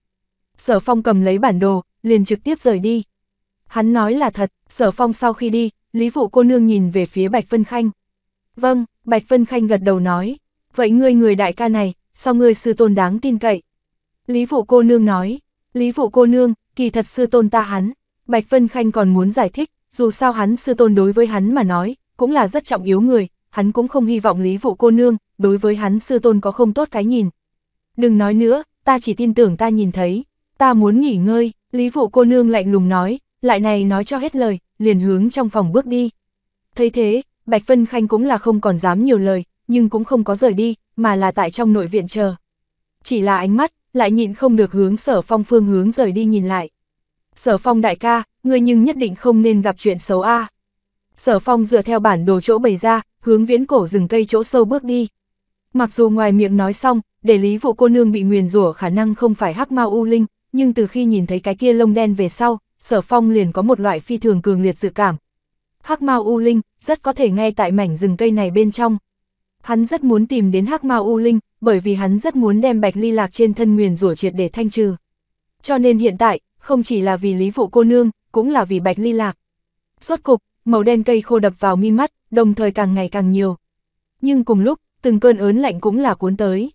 Sở phong cầm lấy bản đồ, liền trực tiếp rời đi. Hắn nói là thật, sở phong sau khi đi, Lý Vũ cô nương nhìn về phía Bạch Vân Khanh. Vâng, Bạch Vân Khanh gật đầu nói. Vậy ngươi người đại ca này, sao ngươi sư tôn đáng tin cậy? Lý Vũ cô nương nói. Lý Vũ cô nương, kỳ thật sư tôn ta hắn. Bạch Vân Khanh còn muốn giải thích, dù sao hắn sư tôn đối với hắn mà nói, cũng là rất trọng yếu người, hắn cũng không hy vọng Lý Vũ cô nương, đối với hắn sư tôn có không tốt cái nhìn. Đừng nói nữa, ta chỉ tin tưởng ta nhìn thấy, ta muốn nghỉ ngơi, Lý Vũ cô nương lạnh lùng nói, lại này nói cho hết lời, liền hướng trong phòng bước đi. Thấy thế, Bạch Vân Khanh cũng là không còn dám nhiều lời, nhưng cũng không có rời đi, mà là tại trong nội viện chờ. Chỉ là ánh mắt, lại nhịn không được hướng sở phong phương hướng rời đi nhìn lại. Sở phong đại ca, ngươi nhưng nhất định không nên gặp chuyện xấu a. Sở phong dựa theo bản đồ chỗ bày ra, hướng viễn cổ rừng cây chỗ sâu bước đi. Mặc dù ngoài miệng nói xong, để lý vụ cô nương bị nguyền rủa khả năng không phải hắc ma u linh, nhưng từ khi nhìn thấy cái kia lông đen về sau, Sở Phong liền có một loại phi thường cường liệt dự cảm. Hắc Mao U Linh rất có thể ngay tại mảnh rừng cây này bên trong. Hắn rất muốn tìm đến Hắc Mao U Linh, bởi vì hắn rất muốn đem Bạch Ly Lạc trên thân nguyền rủa triệt để thanh trừ. Cho nên hiện tại, không chỉ là vì Lý Vũ cô nương, cũng là vì Bạch Ly Lạc. Rốt cục, màu đen cây khô đập vào mi mắt, đồng thời càng ngày càng nhiều. Nhưng cùng lúc, từng cơn ớn lạnh cũng là cuốn tới.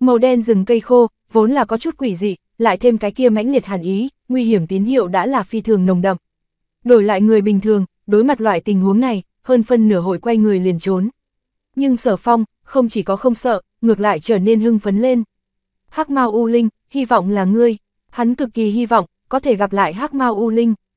Màu đen rừng cây khô, vốn là có chút quỷ dị, lại thêm cái kia mãnh liệt hàn ý, nguy hiểm tín hiệu đã là phi thường nồng đậm. Đổi lại người bình thường, đối mặt loại tình huống này, hơn phân nửa hội quay người liền trốn. Nhưng sở phong, không chỉ có không sợ, ngược lại trở nên hưng phấn lên. hắc Mao U Linh, hy vọng là ngươi. Hắn cực kỳ hy vọng, có thể gặp lại hắc Mao U Linh.